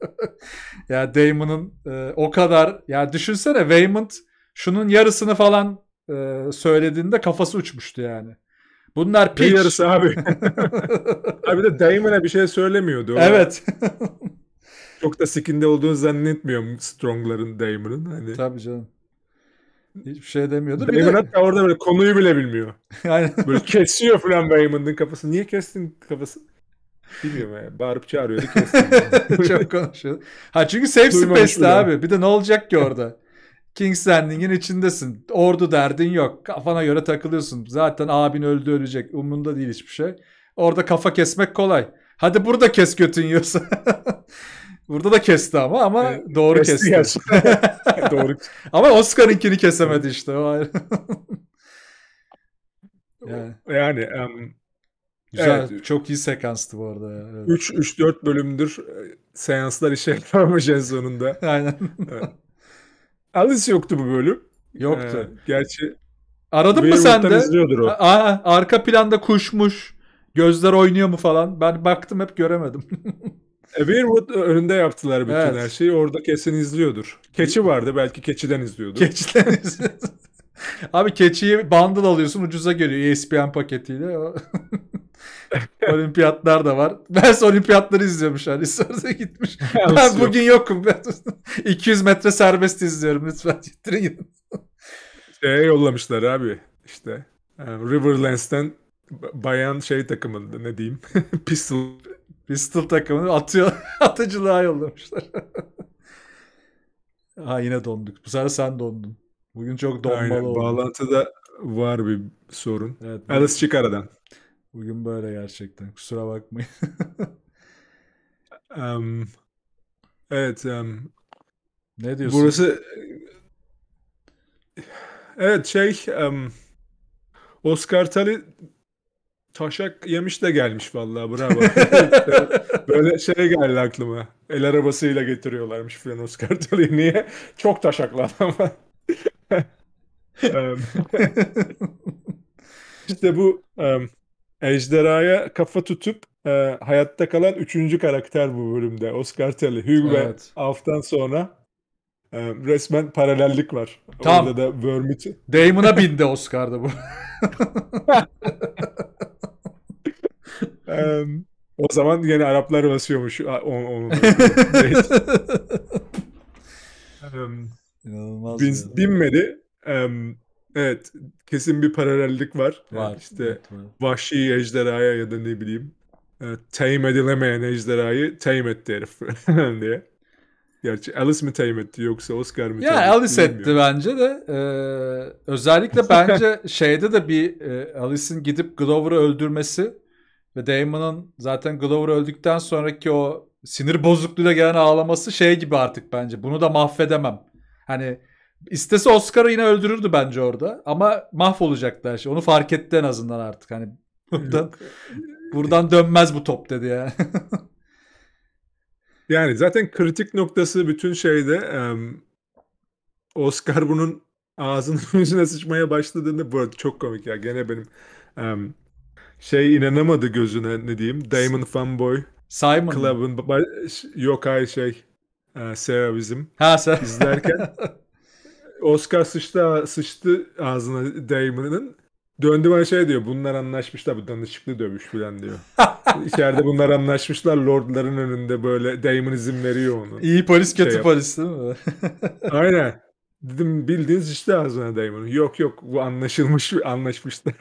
ya yani Damon'ın e, o kadar ya yani düşünsene Waymond şunun yarısını falan e, söylediğinde kafası uçmuştu yani. Bunlar piç. yarısı abi. abi de Damon'a bir şey söylemiyordu. O evet. Çok da sikinde olduğunu zannetmiyorum Strong'ların Damon'ın. Hani... Tabii canım. Hiçbir şey demiyordu. Damon de... hatta orada böyle konuyu bile bilmiyor. Aynen. Böyle kesiyor falan Damon'ın kafasını. Niye kestin kafasını? Bilmiyorum ya. Bağırıp çağırıyordu kestim. Çok konuşuyor. Ha çünkü safe space'ti abi. Bir de ne olacak ki orada? King's Landing'in içindesin. Ordu derdin yok. Kafana göre takılıyorsun. Zaten abin öldü ölecek. Umrunda değil hiçbir şey. Orada kafa kesmek kolay. Hadi burada kes götün yiyorsa. burada da kesti ama ama e, doğru kesti. kesti. doğru. ama Oscar'ınkini kesemedi işte. O yani, yani um, Güzel, evet. çok iyi sekanstı bu arada. Evet. 3-4 bölümdür e, seanslar işe yaramış sonunda. Aynen. Evet. Alice yoktu bu bölüm. Yoktu. Ee, gerçi aradın mı sen de? O. Aa, arka planda kuşmuş. Gözler oynuyor mu falan. Ben baktım hep göremedim. e, Weirwood önünde yaptılar bütün evet. her şeyi. Orada kesin izliyordur. Keçi vardı belki keçiden izliyordur. Keçiden izliyordur. Abi keçiyi bundle alıyorsun ucuza geliyor ESPN paketiyle. Olimpiyatlar da var. Ben olimpiyatları izliyormuş hani sonra gitmiş. ben bugün yokum. Ben 200 metre serbest izliyorum lütfen getirin gidin. Şeye yollamışlar abi işte. Ee, Riverlands'ten bayan şey takımında ne diyeyim. Pistol. Pistol takımını atıyor. Atıcılığa yollamışlar. ha yine donduk. Bu sefer sen dondun. Bugün çok donmalı oldu. Bağlantıda var bir sorun. Evet, Alice çık aradan. Bugün böyle gerçekten. Kusura bakmayın. um, evet. Um, ne diyorsun? Burası Evet şey um, Oscar Tali taşak yemiş de gelmiş vallahi bravo. Böyle şey geldi aklıma. El arabasıyla getiriyorlarmış filan Oscar Tali Niye? Çok taşaklı adam. İşte bu um, ejderhaya kafa tutup e, hayatta kalan üçüncü karakter bu bölümde. Oscar Telly, Hugh evet. ve Af'tan sonra e, resmen paralellik var. Tam. Orada da Vermut. Damon'a bindi Oscar'da bu. um, o zaman yine Araplar basıyormuş. Onu, onu, onu. um, İnanılmaz. Vince ya. dinmedi. Um, evet kesin bir paralellik var. Var. Yani işte evet, vahşi ejderhaya ya da ne bileyim e, tame edilemeyen ejderhayı tame etti herif diye. Gerçi Alice mi tame etti yoksa Oscar mı? Ya yani Alice etti bence de. Ee, özellikle bence şeyde de bir e, Alice'in gidip Glover'ı öldürmesi ve Damon'ın zaten Glover öldükten sonraki o sinir bozukluğuyla gelen ağlaması şey gibi artık bence. Bunu da mahvedemem. Hani istese Oscar'ı yine öldürürdü bence orada. Ama mahvolacaklar her şey. Onu fark etti en azından artık. Hani buradan, buradan dönmez bu top dedi ya. yani zaten kritik noktası bütün şeyde Oscar bunun ağzının yüzüne sıçmaya başladığında bu arada çok komik ya. Gene benim şey inanamadı gözüne ne diyeyim. Damon Fanboy Simon. Club'ın yok hayır şey ee, Sera bizim. Ha Sera. İzlerken Oscar sıçtı, sıçtı ağzına Damon'ın. Döndü bana şey diyor. Bunlar anlaşmışlar. Bu danışıklı dövüş falan diyor. İçeride bunlar anlaşmışlar. Lordların önünde böyle Damon izin veriyor onu. İyi polis kötü şey polis değil mi? Aynen. Dedim bildiğiniz işte ağzına Damon. Yok yok bu anlaşılmış anlaşmışlar.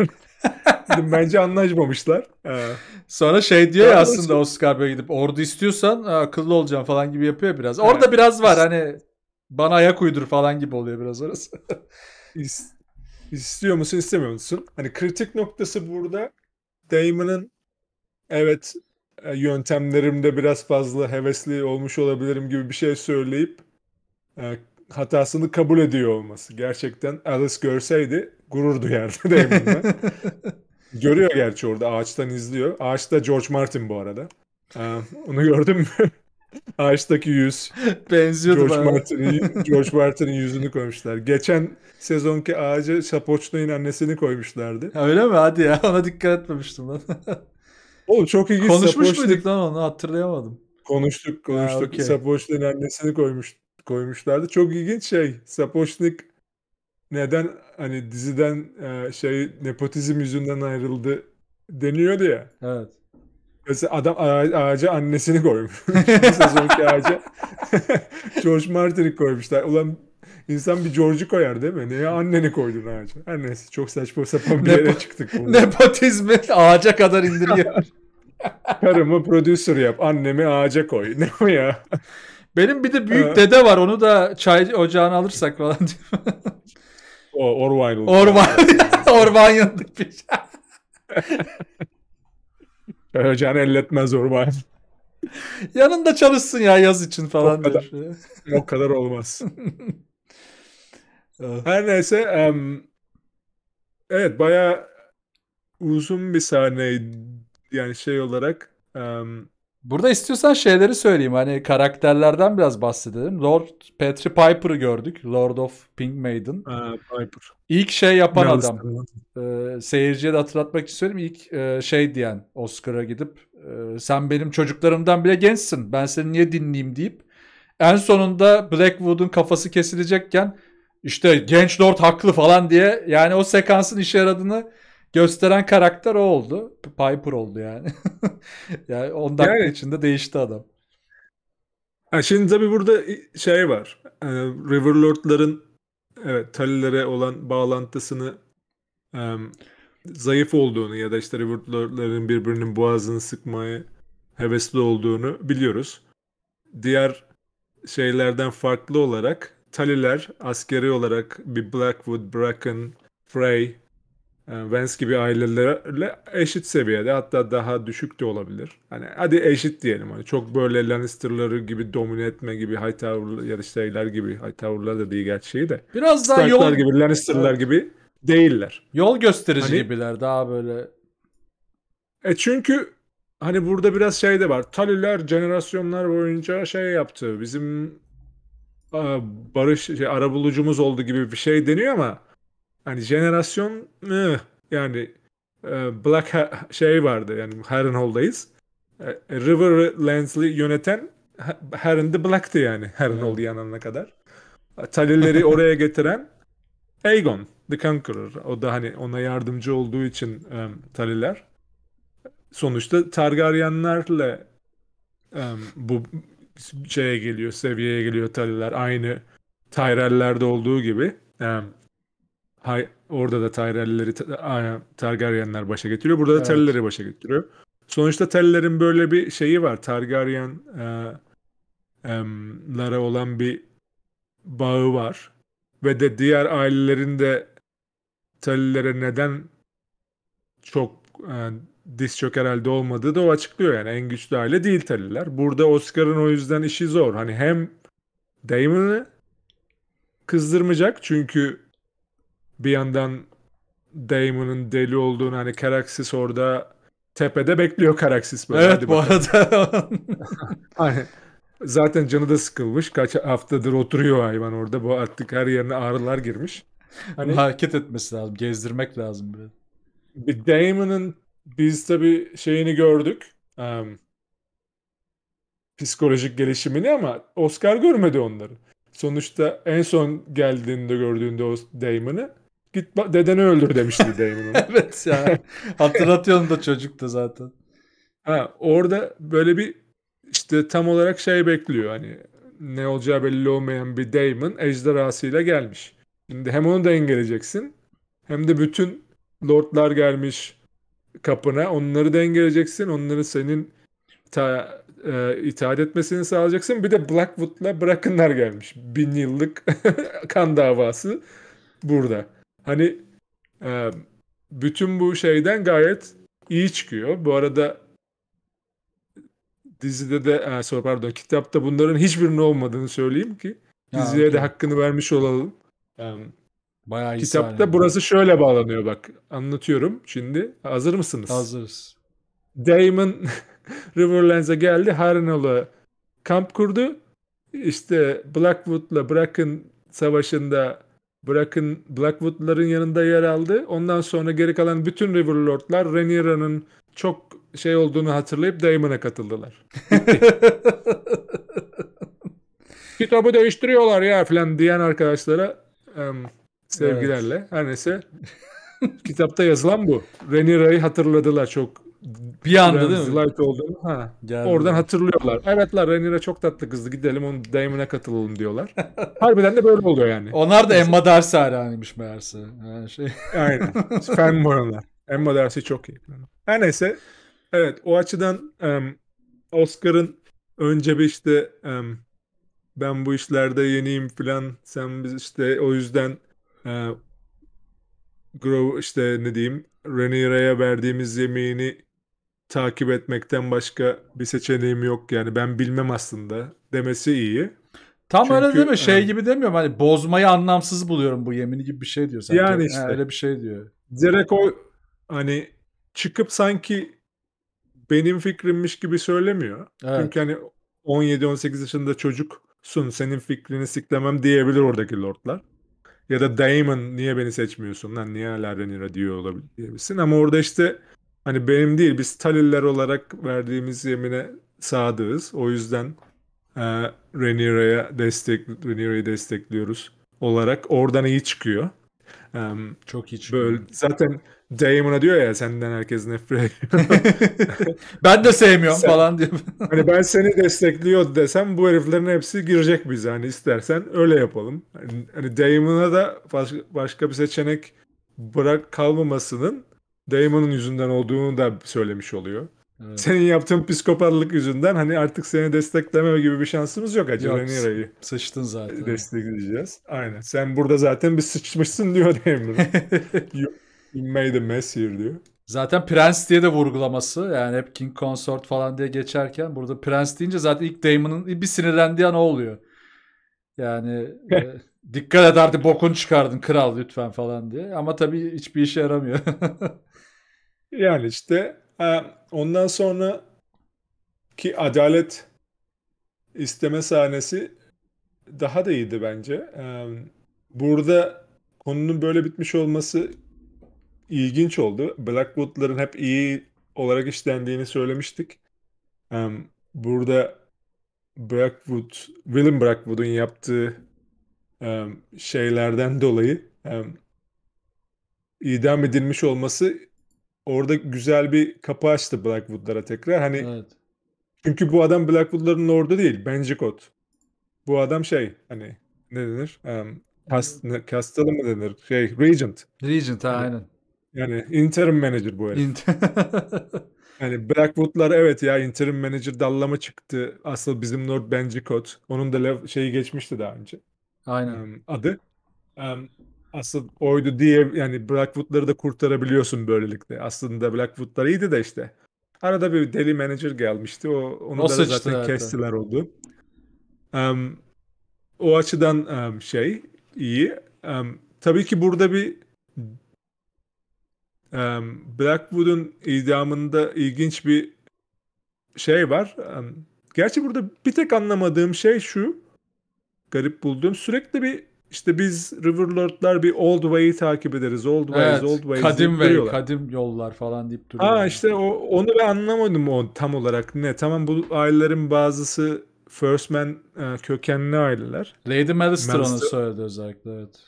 Bence anlaşmamışlar. Ee, Sonra şey diyor ya aslında o Bey'e gidip ordu istiyorsan e, akıllı olacağım falan gibi yapıyor biraz. Orada evet. biraz var hani bana ayak uydur falan gibi oluyor biraz orası. İstiyor musun istemiyor musun? Hani kritik noktası burada Damon'ın evet e, yöntemlerimde biraz fazla hevesli olmuş olabilirim gibi bir şey söyleyip e, hatasını kabul ediyor olması. Gerçekten Alice görseydi gurur duyardı Damon'la. Görüyor gerçi orada ağaçtan izliyor. Ağaçta George Martin bu arada. Ee, onu gördün mü? Ağaçtaki yüz. Benziyordu George Martin'in George Martin'in yüzünü koymuşlar. Geçen sezonki ağacı Şapoçno'nun annesini koymuşlardı. öyle mi? Hadi ya ona dikkat etmemiştim lan. Oğlum çok ilginç. Konuşmuş Sapochnik... muyduk lan onu hatırlayamadım. Konuştuk konuştuk. Ha, okay. Sapochnik'in annesini koymuş, koymuşlardı. Çok ilginç şey. Sapochnik neden hani diziden e, şey nepotizm yüzünden ayrıldı deniyordu ya. Evet. Mesela adam ağa- ağaca annesini koymuş. bir sezonki ağaca George Martin'i koymuşlar. Ulan insan bir George'u koyar değil mi? Neye anneni koydun ağaca? Her neyse çok saçma sapan bir yere çıktık. Nepotizmi ağaca kadar indiriyor. Karımı prodüser yap. Annemi ağaca koy. Ne o ya? Benim bir de büyük dede var. Onu da çay ocağına alırsak falan. O, Orwine. Orwine. Orban yandık peş. Can elletmez Orwine. Yanında çalışsın ya yaz için falan. O kadar, o kadar olmaz. Ah. Her neyse um, evet baya uzun bir sahneydi yani şey olarak um, Burada istiyorsan şeyleri söyleyeyim. Hani karakterlerden biraz bahsedelim. Lord Petri Piper'ı gördük. Lord of Pink Maiden. Ee, Piper. İlk şey yapan Yalnız adam. E, seyirciye de hatırlatmak için söyleyeyim. İlk e, şey diyen Oscar'a gidip e, sen benim çocuklarımdan bile gençsin. Ben seni niye dinleyeyim deyip en sonunda Blackwood'un kafası kesilecekken işte genç lord haklı falan diye yani o sekansın işe yaradığını gösteren karakter o oldu. Piper oldu yani. yani 10 dakika yani, içinde değişti adam. şimdi tabii burada şey var. E, ee, Riverlord'ların evet Talilere olan bağlantısını e, zayıf olduğunu ya da işte Riverlord'ların birbirinin boğazını sıkmaya hevesli olduğunu biliyoruz. Diğer şeylerden farklı olarak Taliler askeri olarak bir Blackwood, Bracken, Frey ee, Vance gibi ailelerle eşit seviyede hatta daha düşük de olabilir. Hani hadi eşit diyelim. Hani çok böyle Lannister'ları gibi domine etme gibi Hightower ya gibi Hightower'lar da değil gerçeği de. Biraz daha Starklar yol... gibi Lannister'lar evet. gibi değiller. Yol gösterici hani... gibiler daha böyle. E çünkü hani burada biraz şey de var. Taliler jenerasyonlar boyunca şey yaptı. Bizim barış şey, arabulucumuz oldu gibi bir şey deniyor ama Hani jenerasyon eh, yani eh, Black ha- şey vardı yani Harrenhal'dayız. Eh, River Riverlands'li yöneten Harren the Black'tı yani Harrenhal'ı yanana kadar. Talilleri oraya getiren Aegon the Conqueror. O da hani ona yardımcı olduğu için um, Taliler. Sonuçta Targaryenlerle um, bu şeye geliyor, seviyeye geliyor taliller Aynı Tyrell'lerde olduğu gibi. Um, Hay, orada da Tyrell'leri Targaryenler başa getiriyor. Burada da evet. Teller'i başa getiriyor. Sonuçta Teller'in böyle bir şeyi var. Targaryen'lara e, olan bir bağı var. Ve de diğer ailelerin de Teller'e neden çok e, diz çöker halde olmadığı da o açıklıyor. Yani en güçlü aile değil Telliler. Burada Oscar'ın o yüzden işi zor. Hani hem Damon'ı kızdırmayacak çünkü bir yandan Damon'un deli olduğunu hani Karaxis orada tepede bekliyor Karaxis böyle. Evet Hadi bu bakalım. arada. hani, zaten canı da sıkılmış. Kaç haftadır oturuyor hayvan orada. Bu artık her yerine ağrılar girmiş. Hani, Hareket etmesi lazım. Gezdirmek lazım biraz. Bir Damon'un biz tabi şeyini gördük. Um, psikolojik gelişimini ama Oscar görmedi onları. Sonuçta en son geldiğinde gördüğünde o Damon'ı git dedeni öldür demişti Damon'un. evet ya. Hatırlatıyorum da çocuktu zaten. Ha, orada böyle bir işte tam olarak şey bekliyor hani ne olacağı belli olmayan bir Damon ejderhasıyla gelmiş. Şimdi hem onu da engelleyeceksin hem de bütün lordlar gelmiş kapına onları da engelleyeceksin. Onları senin ta, e, itaat etmesini sağlayacaksın. Bir de Blackwood'la Bracken'lar gelmiş. Bin yıllık kan davası burada. Hani e, bütün bu şeyden gayet iyi çıkıyor. Bu arada dizide de e, pardon kitapta bunların hiçbirinin olmadığını söyleyeyim ki diziye ha, okay. de hakkını vermiş olalım. Bayağı Kitapta burası şöyle bağlanıyor bak. Anlatıyorum şimdi. Hazır mısınız? Hazırız. Damon Riverlands'e geldi. Harrenhal'a kamp kurdu. İşte Blackwood'la Bracken savaşında Bırakın Blackwood'ların yanında yer aldı. Ondan sonra geri kalan bütün Riverlord'lar Rhaenyra'nın çok şey olduğunu hatırlayıp Daemon'a katıldılar. Kitabı değiştiriyorlar ya falan diyen arkadaşlara um, sevgilerle. Evet. Her neyse. Kitapta yazılan bu. Rhaenyra'yı hatırladılar çok bir anda Rams değil mi? Light olduğunu ha. Geldi. Oradan hatırlıyorlar. Evetler Rhaenyra çok tatlı kızdı. Gidelim onun dayımına katılalım diyorlar. Harbiden de böyle oluyor yani. Onlar da Emma Darcy hayranıymış meğerse. Yani şey. Aynen. Fan onlar. Emma Darcy çok iyi. Her neyse. Evet o açıdan um, Oscar'ın önce bir işte um, ben bu işlerde yeniyim filan sen biz işte o yüzden uh, e, Grove işte ne diyeyim Rhaenyra'ya verdiğimiz yemeğini takip etmekten başka bir seçeneğim yok yani ben bilmem aslında demesi iyi. Tam Çünkü, öyle değil mi? Şey gibi demiyorum hani bozmayı anlamsız buluyorum bu yemini gibi bir şey diyor sanki. Yani işte. Ha, öyle bir şey diyor. Direkt o hani çıkıp sanki benim fikrimmiş gibi söylemiyor. Evet. Çünkü hani 17-18 yaşında çocuksun senin fikrini siklemem diyebilir oradaki lordlar. Ya da Damon niye beni seçmiyorsun lan niye hala diyor olabilirsin Ama orada işte hani benim değil biz Taliller olarak verdiğimiz yemine sadığız. O yüzden e, Rhaenyra'ya destek Rhaenyra'yı destekliyoruz olarak oradan iyi çıkıyor. E, Çok iyi çıkıyor. Böyle, zaten Damon'a diyor ya senden herkes nefret ediyor. ben de sevmiyorum Sen, falan diyor. hani ben seni destekliyor desem bu heriflerin hepsi girecek bize hani istersen öyle yapalım. Hani, hani Damon'a da baş, başka bir seçenek bırak kalmamasının Damon'un yüzünden olduğunu da söylemiş oluyor. Evet. Senin yaptığın psikopatlık yüzünden hani artık seni destekleme gibi bir şansımız yok Acı Ranieri'yi. Sıçtın zaten. Destekleyeceğiz. Aynen. Sen burada zaten bir sıçmışsın diyor Damon. you made a mess here diyor. Zaten Prens diye de vurgulaması yani hep King Consort falan diye geçerken burada Prens deyince zaten ilk Damon'un bir sinirlendiği an o oluyor. Yani e, dikkat et artık bokun çıkardın kral lütfen falan diye. Ama tabii hiçbir işe yaramıyor. Yani işte e, ondan sonra ki adalet isteme sahnesi daha da iyiydi bence. E, burada konunun böyle bitmiş olması ilginç oldu. Blackwood'ların hep iyi olarak işlendiğini söylemiştik. E, burada Blackwood, William Blackwood'un yaptığı şeylerden dolayı idam edilmiş olması orada güzel bir kapı açtı Blackwood'lara tekrar. Hani evet. çünkü bu adam Blackwood'ların orada değil. Bencikot. Bu adam şey hani ne denir? Um, Kast, kastalı mı denir? Şey, Regent. Regent ha aynen. Yani interim manager bu herif. yani Blackwood'lar evet ya interim manager dallama çıktı. Asıl bizim Lord Benjicott. Onun da şeyi geçmişti daha önce. Aynen. Um, adı. Um, asıl oydu diye yani Blackwood'ları da kurtarabiliyorsun böylelikle. Aslında Blackwood'lar iyiydi de işte. Arada bir deli manager gelmişti. O onu o da, da zaten hatta. kestiler oldu. Um, o açıdan um, şey iyi. Um, tabii ki burada bir um, Blackwood'un idamında ilginç bir şey var. Um, gerçi burada bir tek anlamadığım şey şu. Garip bulduğum sürekli bir işte biz Riverlord'lar bir Old Way'i takip ederiz. Old Ways, evet, Old Ways kadim way, kadim yollar falan deyip duruyorlar. Ha işte o, onu ben anlamadım o tam olarak ne. Tamam bu ailelerin bazısı First Man e, kökenli aileler. Lady Malister, Malister onu söyledi özellikle evet.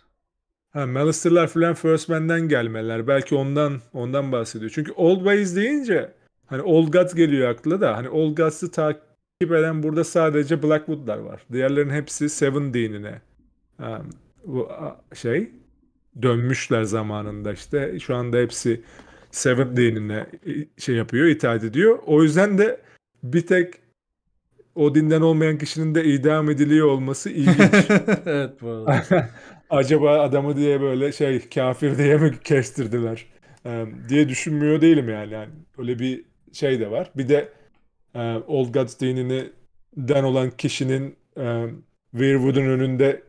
Ha, Malister'lar falan First Man'den gelmeler. Belki ondan ondan bahsediyor. Çünkü Old Ways deyince hani Old God geliyor akla da. Hani Old God'sı takip eden burada sadece Blackwood'lar var. Diğerlerin hepsi Seven dinine bu şey dönmüşler zamanında işte. Şu anda hepsi Seven dinine şey yapıyor, itaat ediyor. O yüzden de bir tek o dinden olmayan kişinin de idam ediliyor olması ilginç. evet bu arada. Acaba adamı diye böyle şey kafir diye mi kestirdiler diye düşünmüyor değilim yani. yani. Öyle bir şey de var. Bir de Old Gods dinini den olan kişinin Weirwood'un önünde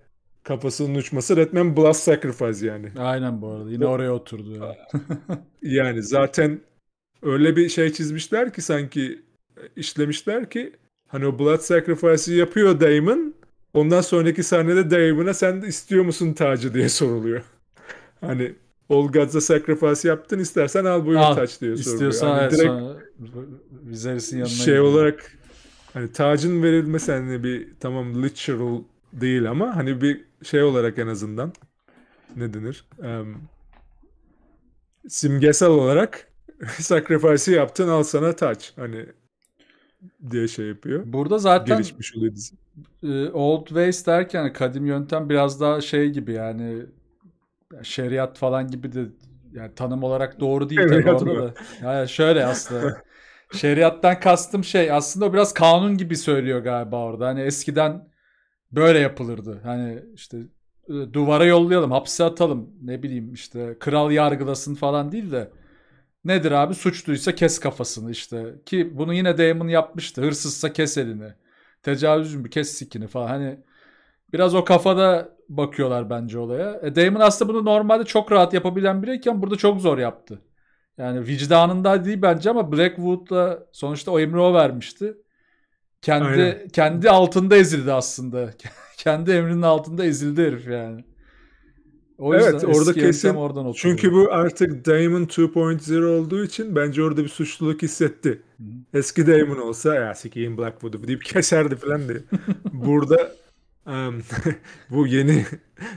kafasının uçması Redman Blast Sacrifice yani. Aynen bu arada. Yine oraya oturdu. Yani. yani zaten öyle bir şey çizmişler ki sanki işlemişler ki hani o Blood Sacrifice'ı yapıyor Damon. Ondan sonraki sahnede Damon'a sen istiyor musun tacı diye soruluyor. hani All Gods'a sacrifice yaptın istersen al buyur al, taç diye soruluyor. İstiyorsan hani direkt sonra Viserys'in yanına Şey gidiyor. olarak hani tacın verilmesi hani bir tamam literal değil ama hani bir şey olarak en azından ne denir? Um, simgesel olarak sacrifice'i yaptın al sana taç. Hani diye şey yapıyor. Burada zaten gelişmiş oluyor dizi. E, old ways derken kadim yöntem biraz daha şey gibi yani şeriat falan gibi de yani tanım olarak doğru değil şeriat tabii orada da. Yani şöyle aslında şeriattan kastım şey aslında o biraz kanun gibi söylüyor galiba orada. Hani eskiden böyle yapılırdı. Hani işte e, duvara yollayalım, hapse atalım, ne bileyim işte kral yargılasın falan değil de nedir abi suçluysa kes kafasını işte ki bunu yine Damon yapmıştı. Hırsızsa kes elini. Tecavüz mü kes sikini falan. Hani biraz o kafada bakıyorlar bence olaya. E Damon aslında bunu normalde çok rahat yapabilen biriyken burada çok zor yaptı. Yani vicdanında değil bence ama Blackwood'la sonuçta o emri o vermişti. Kendi Aynen. kendi altında ezildi aslında. kendi emrinin altında ezildi herif yani. O yüzden evet, orada kesin oradan oturuyor. Çünkü bu artık Damon 2.0 olduğu için bence orada bir suçluluk hissetti. Hı. Eski Damon olsa ya sikeyim Blackwood'u deyip keserdi falan diye. burada um, bu yeni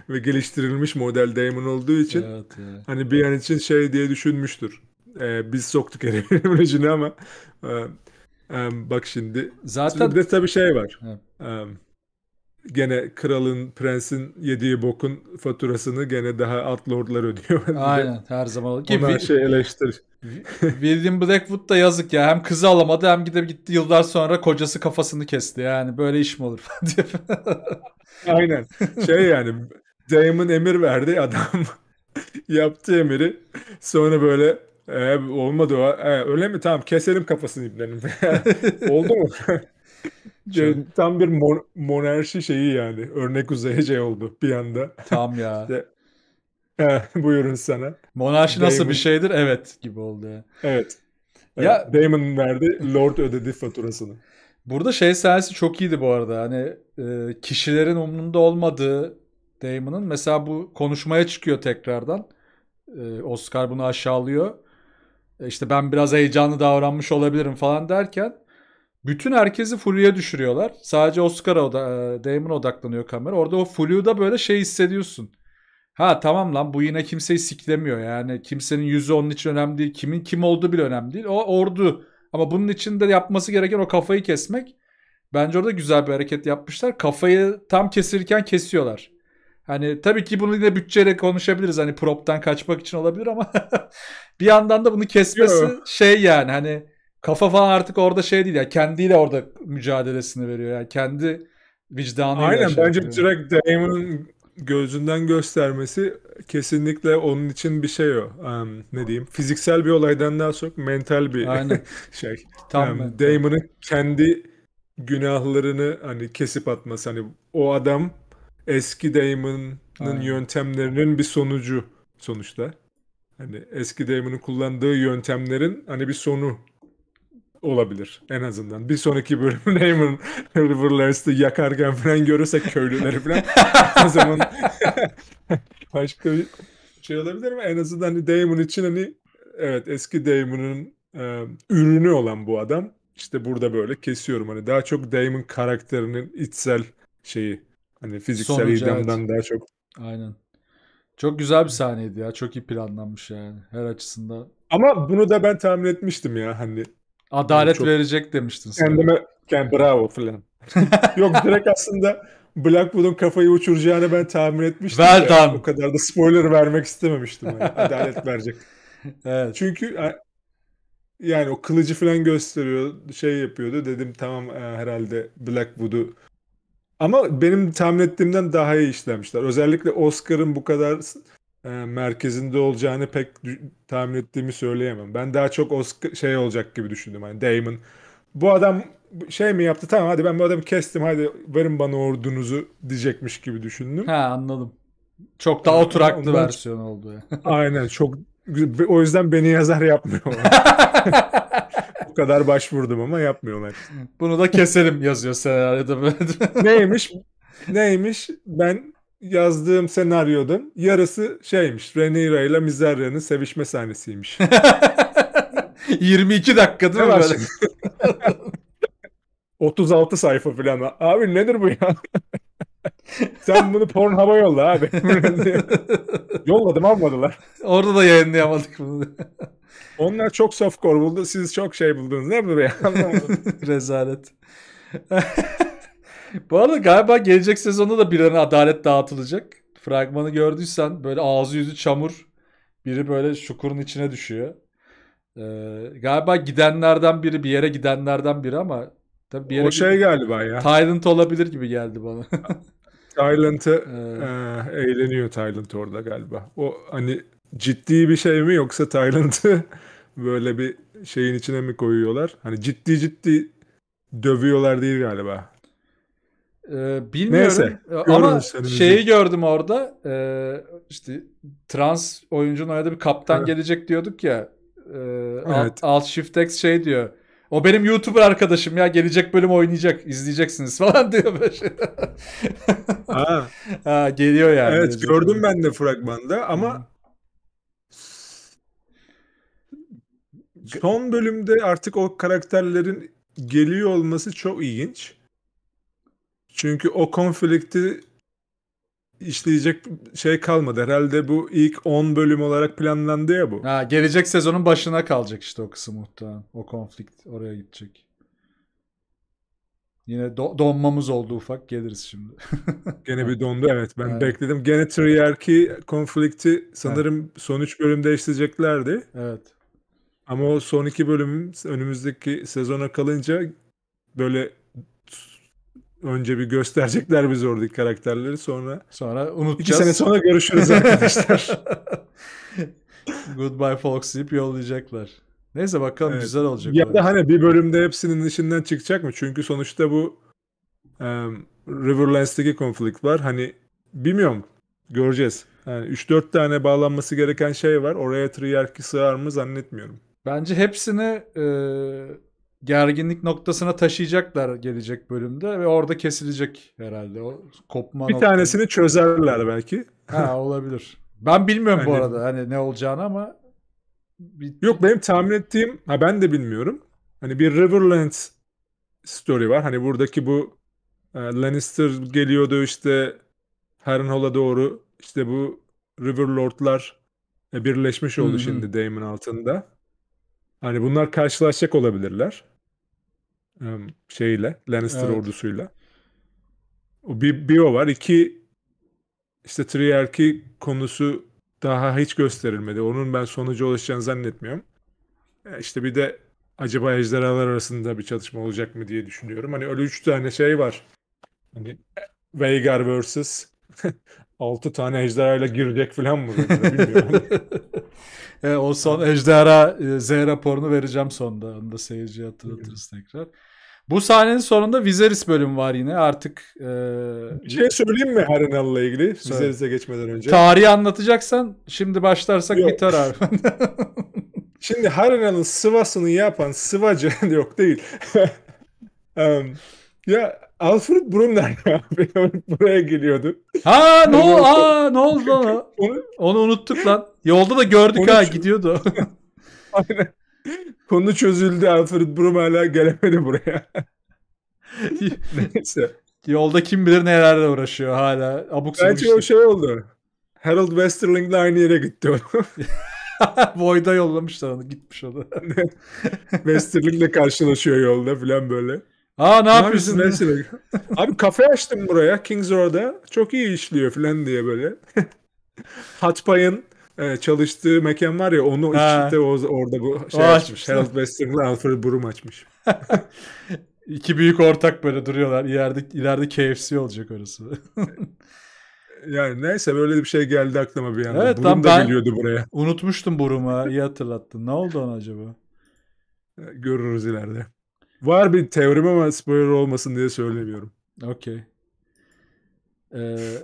ve geliştirilmiş model Damon olduğu için evet, evet. hani bir an için şey diye düşünmüştür. Ee, biz soktuk herifin ama Um, bak şimdi. Zaten şimdi bir de tabii şey var. Um, gene kralın, prensin yediği bokun faturasını gene daha alt lordlar ödüyor. Aynen her zaman. Ki Ona şey eleştir. William Blackwood da yazık ya. Hem kızı alamadı hem gidip gitti yıllar sonra kocası kafasını kesti. Yani böyle iş mi olur? Aynen. Şey yani Damon emir verdi adam yaptı emiri. Sonra böyle ee, olmadı o. Ee, öyle mi? Tamam keselim kafasını ibnenin. Oldu mu? Şey, tam bir mon- monarşi şeyi yani. Örnek uzayıcı şey oldu bir anda. Tam ya. işte, e, buyurun sana. Monarşi Damon. nasıl bir şeydir? Evet gibi oldu. Evet. E, ya Damon verdi, Lord ödedi faturasını. Burada şey serisi çok iyiydi bu arada. Hani e, kişilerin umrunda olmadığı Damon'ın mesela bu konuşmaya çıkıyor tekrardan. E, Oscar bunu aşağılıyor. E, işte ben biraz heyecanlı davranmış olabilirim falan derken bütün herkesi Flu'ya düşürüyorlar. Sadece Oscar'a oda, e, Damon odaklanıyor kamera. Orada o Flu'da böyle şey hissediyorsun. Ha tamam lan bu yine kimseyi siklemiyor yani. Kimsenin yüzü onun için önemli değil. Kimin kim olduğu bile önemli değil. O ordu. Ama bunun için de yapması gereken o kafayı kesmek. Bence orada güzel bir hareket yapmışlar. Kafayı tam kesirken kesiyorlar. Hani tabii ki bunu yine bütçeyle konuşabiliriz. Hani prop'tan kaçmak için olabilir ama bir yandan da bunu kesmesi Yo. şey yani hani kafa falan artık orada şey değil ya. Yani kendiyle orada mücadelesini veriyor. Yani kendi vicdanıyla. Aynen şey bence yapıyor. direkt Damon'ın gözünden göstermesi kesinlikle onun için bir şey o. Um, ne diyeyim? Fiziksel bir olaydan daha çok mental bir Aynen. şey. Tam um, Damon'ın kendi günahlarını hani kesip atması hani o adam eski Damon'ın yöntemlerinin bir sonucu sonuçta. Hani eski Damon'ın kullandığı yöntemlerin hani bir sonu olabilir en azından. Bir sonraki bölüm Damon Riverlands'ı yakarken falan görürsek köylüleri falan o zaman başka bir şey olabilir mi? en azından hani Damon için hani evet eski Damon'ın e, ürünü olan bu adam işte burada böyle kesiyorum hani daha çok Damon karakterinin içsel şeyi Hani fiziksel Sonucu, idamdan evet. daha çok. Aynen. Çok güzel bir sahneydi ya. Çok iyi planlanmış yani her açısında. Ama bunu da ben tahmin etmiştim ya hani. Adalet yani verecek demiştin. Kendime yani bravo falan. Yok direkt aslında Blackwood'un kafayı uçuracağını ben tahmin etmiştim. Well done. O kadar da spoiler vermek istememiştim. Yani. Adalet verecek. evet. Çünkü yani o kılıcı falan gösteriyor, şey yapıyordu. Dedim tamam e, herhalde Blackwood'u ama benim tahmin ettiğimden daha iyi işlemişler. Özellikle Oscar'ın bu kadar e, merkezinde olacağını pek tahmin ettiğimi söyleyemem. Ben daha çok Oscar şey olacak gibi düşündüm. Hani Damon bu adam şey mi yaptı tamam hadi ben bu adamı kestim hadi verin bana ordunuzu diyecekmiş gibi düşündüm. Ha anladım. Çok daha oturaklı Ondan... versiyon oldu. Ya. Aynen çok o yüzden beni yazar yapmıyor. kadar başvurdum ama yapmıyorlar. Bunu da keselim yazıyor senaryoda neymiş? Neymiş? Ben yazdığım senaryoda yarısı şeymiş. Rhaenyra ile Mizarra'nın sevişme sahnesiymiş. 22 dakika değil mi? Böyle? 36 sayfa falan. Abi nedir bu ya? Sen bunu Pornhub'a yolla abi. Yolladım almadılar. Orada da yayınlayamadık bunu. Onlar çok softcore buldu. Siz çok şey buldunuz. Ne bu ya? Rezalet. bu arada galiba gelecek sezonda da birine adalet dağıtılacak. Fragmanı gördüysen böyle ağzı yüzü çamur. Biri böyle şukurun içine düşüyor. Ee, galiba gidenlerden biri bir yere gidenlerden biri ama tabii bir yere o şey gibi, galiba ya. Tyrant olabilir gibi geldi bana. Tyrant'ı ee, e, eğleniyor Tyrant orada galiba. O hani ciddi bir şey mi yoksa Tayland'ı böyle bir şeyin içine mi koyuyorlar? Hani ciddi ciddi dövüyorlar değil galiba. Ee, bilmiyorum Neyse, ee, ama şeyi gördüm orada e, işte trans oyuncunun oynadığı bir kaptan evet. gelecek diyorduk ya e, evet. alt, alt shift X şey diyor o benim YouTuber arkadaşım ya gelecek bölüm oynayacak izleyeceksiniz falan diyor böyle şey. ha. ha, geliyor yani. Evet gördüm ben de fragmanda ama son bölümde artık o karakterlerin geliyor olması çok ilginç. Çünkü o konflikti işleyecek şey kalmadı. Herhalde bu ilk 10 bölüm olarak planlandı ya bu. Ha, gelecek sezonun başına kalacak işte o kısım muhtemelen. O konflikt oraya gidecek. Yine do- donmamız oldu ufak geliriz şimdi. Gene bir dondu evet ben evet. bekledim. Gene triyarki konflikti sanırım evet. son 3 bölümde işleyeceklerdi. Evet. Ama o son iki bölüm önümüzdeki sezona kalınca böyle önce bir gösterecekler biz oradaki karakterleri sonra sonra unutacağız. İki sene sonra görüşürüz arkadaşlar. Goodbye Fox deyip yollayacaklar. Neyse bakalım evet. güzel olacak. Ya da şey. hani bir bölümde hepsinin içinden çıkacak mı? Çünkü sonuçta bu um, Riverlands'teki konflikt var. Hani bilmiyorum. Göreceğiz. Yani 3-4 tane bağlanması gereken şey var. Oraya triyarki sığar mı zannetmiyorum. Bence hepsini e, gerginlik noktasına taşıyacaklar gelecek bölümde ve orada kesilecek herhalde o kopma Bir noktası. tanesini çözerler belki. Ha olabilir. Ben bilmiyorum bu hani- arada hani ne olacağını ama bir- Yok benim tahmin ettiğim, ha ben de bilmiyorum. Hani bir Riverlands story var. Hani buradaki bu e, Lannister geliyordu işte Harrenhal'a doğru işte bu Riverlord'lar e, birleşmiş Hı oldu hı. şimdi Daemon altında. Hani bunlar karşılaşacak olabilirler. Şeyle, Lannister evet. ordusuyla. Bir, bir o var. İki işte triyerki konusu daha hiç gösterilmedi. Onun ben sonuca ulaşacağını zannetmiyorum. İşte bir de acaba ejderhalar arasında bir çatışma olacak mı diye düşünüyorum. Hani öyle üç tane şey var. Hani Veigar vs. 6 tane ile girecek falan mı? Bilmiyorum. e, o son ejderha e, Z raporunu vereceğim sonunda. Onu da seyirci hatırlatırız tekrar. Bu sahnenin sonunda Viserys bölüm var yine artık. E... Bir şey söyleyeyim mi Harinal'la ilgili? Söyle. Viserys'e geçmeden önce. Tarihi anlatacaksan şimdi başlarsak Yok. biter abi. şimdi Harinal'ın sıvasını yapan sıvacı yok değil. um, ya Alfred Brunner abi buraya geliyordu. Ha ne no, aa ne oldu lan? onu, onu unuttuk lan. Yolda da gördük ha gidiyordu. Aynen. Konu çözüldü Alfred Brum hala gelemedi buraya. Neyse. Yolda kim bilir nelerle uğraşıyor hala. Abuk Bence o şey oldu. Harold Westerling de aynı yere gitti onu. Boyda yollamışlar onu gitmiş o da. Westerling'le karşılaşıyor yolda falan böyle. Aa ne, ne yapıyorsun? yapıyorsun? Abi kafe açtım buraya Kings Road'da. Çok iyi işliyor falan diye böyle. Hatpayın e, çalıştığı mekan var ya onu ha. işte o, orada bu şey o açmış. açmış. Harold Western'la Alfred Brum açmış. İki büyük ortak böyle duruyorlar. İleride, ileride KFC olacak orası. yani neyse böyle bir şey geldi aklıma bir anda. Evet, Burum da geliyordu buraya. Unutmuştum Burum'a. İyi hatırlattın. Ne oldu ona acaba? E, görürüz ileride. Var bir teorim ama spoiler olmasın diye söylemiyorum. Okey. Ee,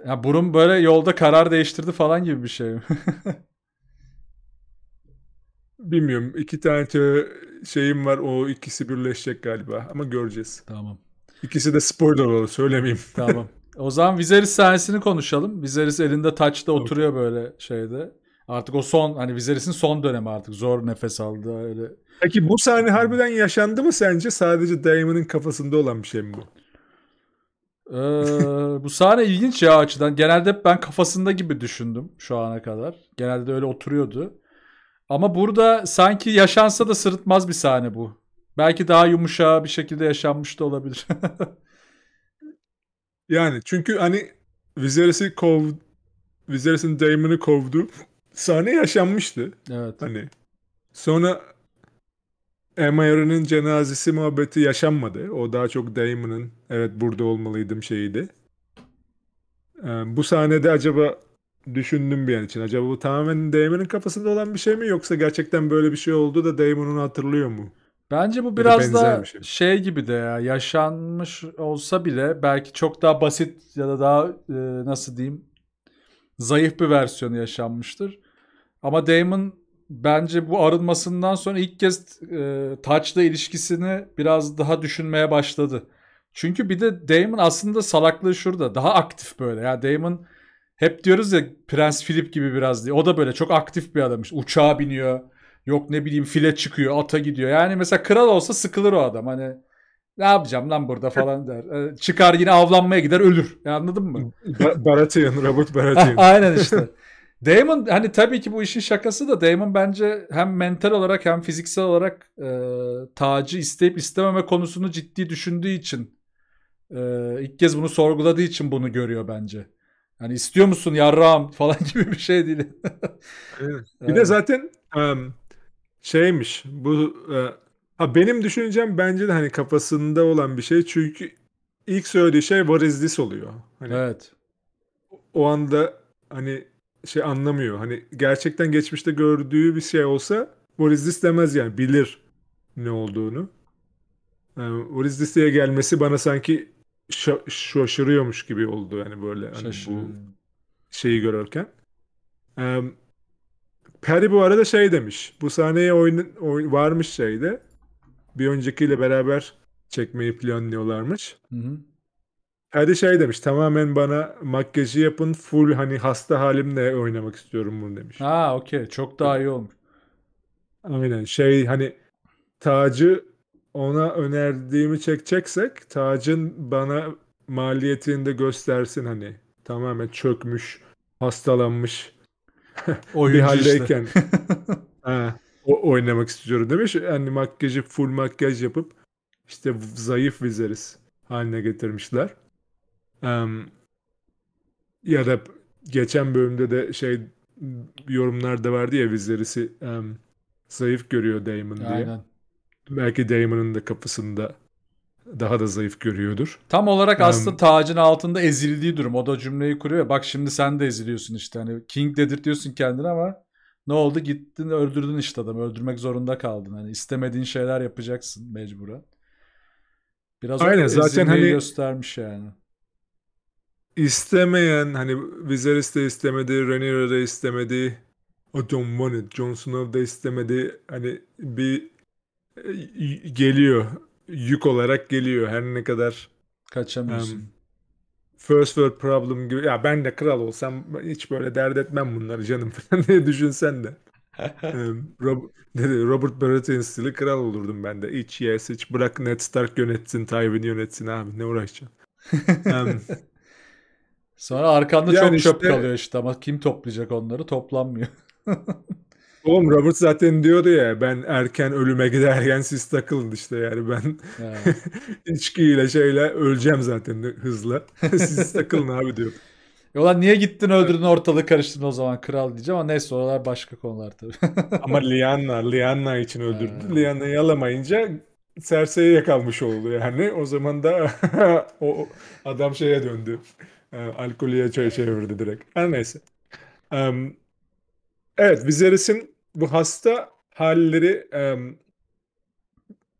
ya burun böyle yolda karar değiştirdi falan gibi bir şey Bilmiyorum. İki tane şeyim var. O ikisi birleşecek galiba. Ama göreceğiz. Tamam. İkisi de spoiler olur. Söylemeyeyim. Tamam. O zaman Viserys sahnesini konuşalım. Viserys elinde taçta oturuyor okay. böyle şeyde. Artık o son hani Viserys'in son dönemi artık. Zor nefes aldı. Öyle Peki bu sahne harbiden yaşandı mı sence? Sadece Damon'ın kafasında olan bir şey mi bu? ee, bu sahne ilginç ya açıdan. Genelde ben kafasında gibi düşündüm şu ana kadar. Genelde de öyle oturuyordu. Ama burada sanki yaşansa da sırıtmaz bir sahne bu. Belki daha yumuşa bir şekilde yaşanmış da olabilir. yani çünkü hani Viserys'i kov Viserys'in Damon'ı kovdu. Sahne yaşanmıştı. Evet. Hani sonra Emayer'in cenazesi muhabbeti yaşanmadı. O daha çok Damon'ın evet burada olmalıydım şeyiydi. Ee, bu sahnede acaba düşündüm bir an için. Acaba bu tamamen Damon'ın kafasında olan bir şey mi yoksa gerçekten böyle bir şey oldu da Damon'un hatırlıyor mu? Bence bu biraz da şey. şey gibi de ya yaşanmış olsa bile belki çok daha basit ya da daha e, nasıl diyeyim zayıf bir versiyonu yaşanmıştır. Ama Damon bence bu arınmasından sonra ilk kez e, Touch'la ilişkisini biraz daha düşünmeye başladı. Çünkü bir de Damon aslında salaklığı şurada. Daha aktif böyle. Ya yani Damon hep diyoruz ya Prens Philip gibi biraz diye. O da böyle çok aktif bir adammış. Uçağa biniyor. Yok ne bileyim file çıkıyor, ata gidiyor. Yani mesela kral olsa sıkılır o adam. Hani ne yapacağım lan burada falan der. E, çıkar yine avlanmaya gider ölür. Ya anladın mı? Ba- Baratheon, Robert Baratheon. Aynen işte. Damon hani tabii ki bu işin şakası da Damon bence hem mental olarak hem fiziksel olarak e, tacı isteyip istememe konusunu ciddi düşündüğü için e, ilk kez bunu sorguladığı için bunu görüyor bence. Hani istiyor musun yarrağım falan gibi bir şey değil. evet. Bir de zaten um, şeymiş bu uh, ha benim düşüncem bence de hani kafasında olan bir şey çünkü ilk söylediği şey what is this oluyor. Hani, evet. O anda hani şey anlamıyor. Hani gerçekten geçmişte gördüğü bir şey olsa Boris demez yani bilir ne olduğunu. Yani Boris gelmesi bana sanki şa- şaşırıyormuş gibi oldu yani böyle hani bu şeyi görürken. Ee, Perry bu arada şey demiş. Bu sahneye oyun, oyun varmış şeyde. Bir öncekiyle beraber çekmeyi planlıyorlarmış. Hı hı. Ferdi şey demiş tamamen bana makyajı yapın full hani hasta halimle oynamak istiyorum bunu demiş. Ha okey çok daha iyi olmuş. Aynen şey hani tacı ona önerdiğimi çekeceksek tacın bana maliyetini de göstersin hani tamamen çökmüş hastalanmış bir haldeyken işte. ha, o, oynamak istiyorum demiş. Yani makyajı full makyaj yapıp işte zayıf vizeriz haline getirmişler ya da geçen bölümde de şey yorumlar da vardı ya Viserys'i um, zayıf görüyor Damon diye. Aynen. Belki Damon'ın da kafasında daha da zayıf görüyordur. Tam olarak um, aslında tacın altında ezildiği durum. O da cümleyi kuruyor. Bak şimdi sen de eziliyorsun işte. Hani King dedirtiyorsun kendini ama ne oldu? Gittin öldürdün işte adamı. Öldürmek zorunda kaldın. Hani istemediğin şeyler yapacaksın mecburen. Biraz Aynen, zaten hani göstermiş yani istemeyen hani Viserys de istemedi, Rhaenyra da istemedi. I don't want it. Jon Snow da istemedi. Hani bir e, geliyor. Yük olarak geliyor her ne kadar. Kaçamıyorsun. Um, first world problem gibi. Ya ben de kral olsam hiç böyle dert etmem bunları canım falan diye düşünsen de. um, Robert Baratheon stili kral olurdum ben de. Hiç yes hiç bırak Ned Stark yönetsin, Tywin yönetsin abi ne uğraşacağım? Sonra arkanda yani çok işte, çöp kalıyor işte ama kim toplayacak onları? Toplanmıyor. Oğlum Robert zaten diyordu ya ben erken ölüme giderken siz takılın işte yani ben yani. içkiyle şeyle öleceğim zaten hızlı. siz takılın abi diyor. E ulan niye gittin öldürdün ortalığı karıştırdın o zaman kral diyeceğim ama neyse oralar başka konular tabii. ama Lianna, Lianna için öldürdü. Evet. Lianna'yı yalamayınca serseye kalmış oldu yani. O zaman da o adam şeye döndü. E, ee, alkolüye çay çevirdi direkt. Her neyse. E, evet Viserys'in bu hasta halleri e,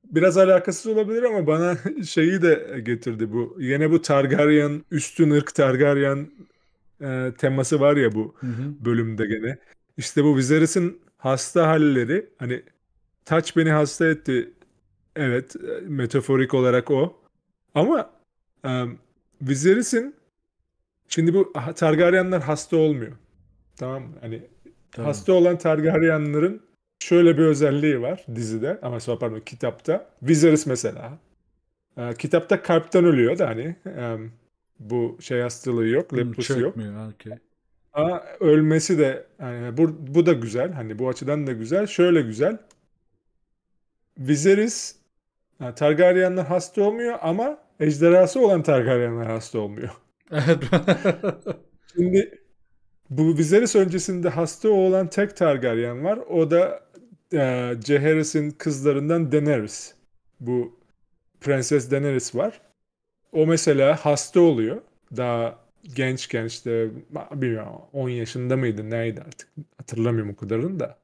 biraz alakasız olabilir ama bana şeyi de getirdi bu. Yine bu Targaryen, üstün ırk Targaryen e, teması var ya bu hı hı. bölümde gene. İşte bu Viserys'in hasta halleri hani taç beni hasta etti. Evet e, metaforik olarak o. Ama e, Viserys'in Şimdi bu Targaryenler hasta olmuyor. Tamam mı? Hani tamam. hasta olan Targaryenlerin şöyle bir özelliği var dizide ama sonra şey, pardon kitapta. Viserys mesela. E, kitapta kalpten ölüyor da hani e, bu şey hastalığı yok, hmm, leprosu yok. Okay. Ama ölmesi de hani bu, bu da güzel. Hani bu açıdan da güzel. Şöyle güzel. Viserys yani Targaryenler hasta olmuyor ama ejderhası olan Targaryenler hasta olmuyor. Evet. Şimdi bu Viserys öncesinde hasta olan tek Targaryen var. O da e, Jaehaerys'in kızlarından Daenerys. Bu Prenses Daenerys var. O mesela hasta oluyor. Daha gençken işte bilmiyorum 10 yaşında mıydı neydi artık hatırlamıyorum o kadarını da.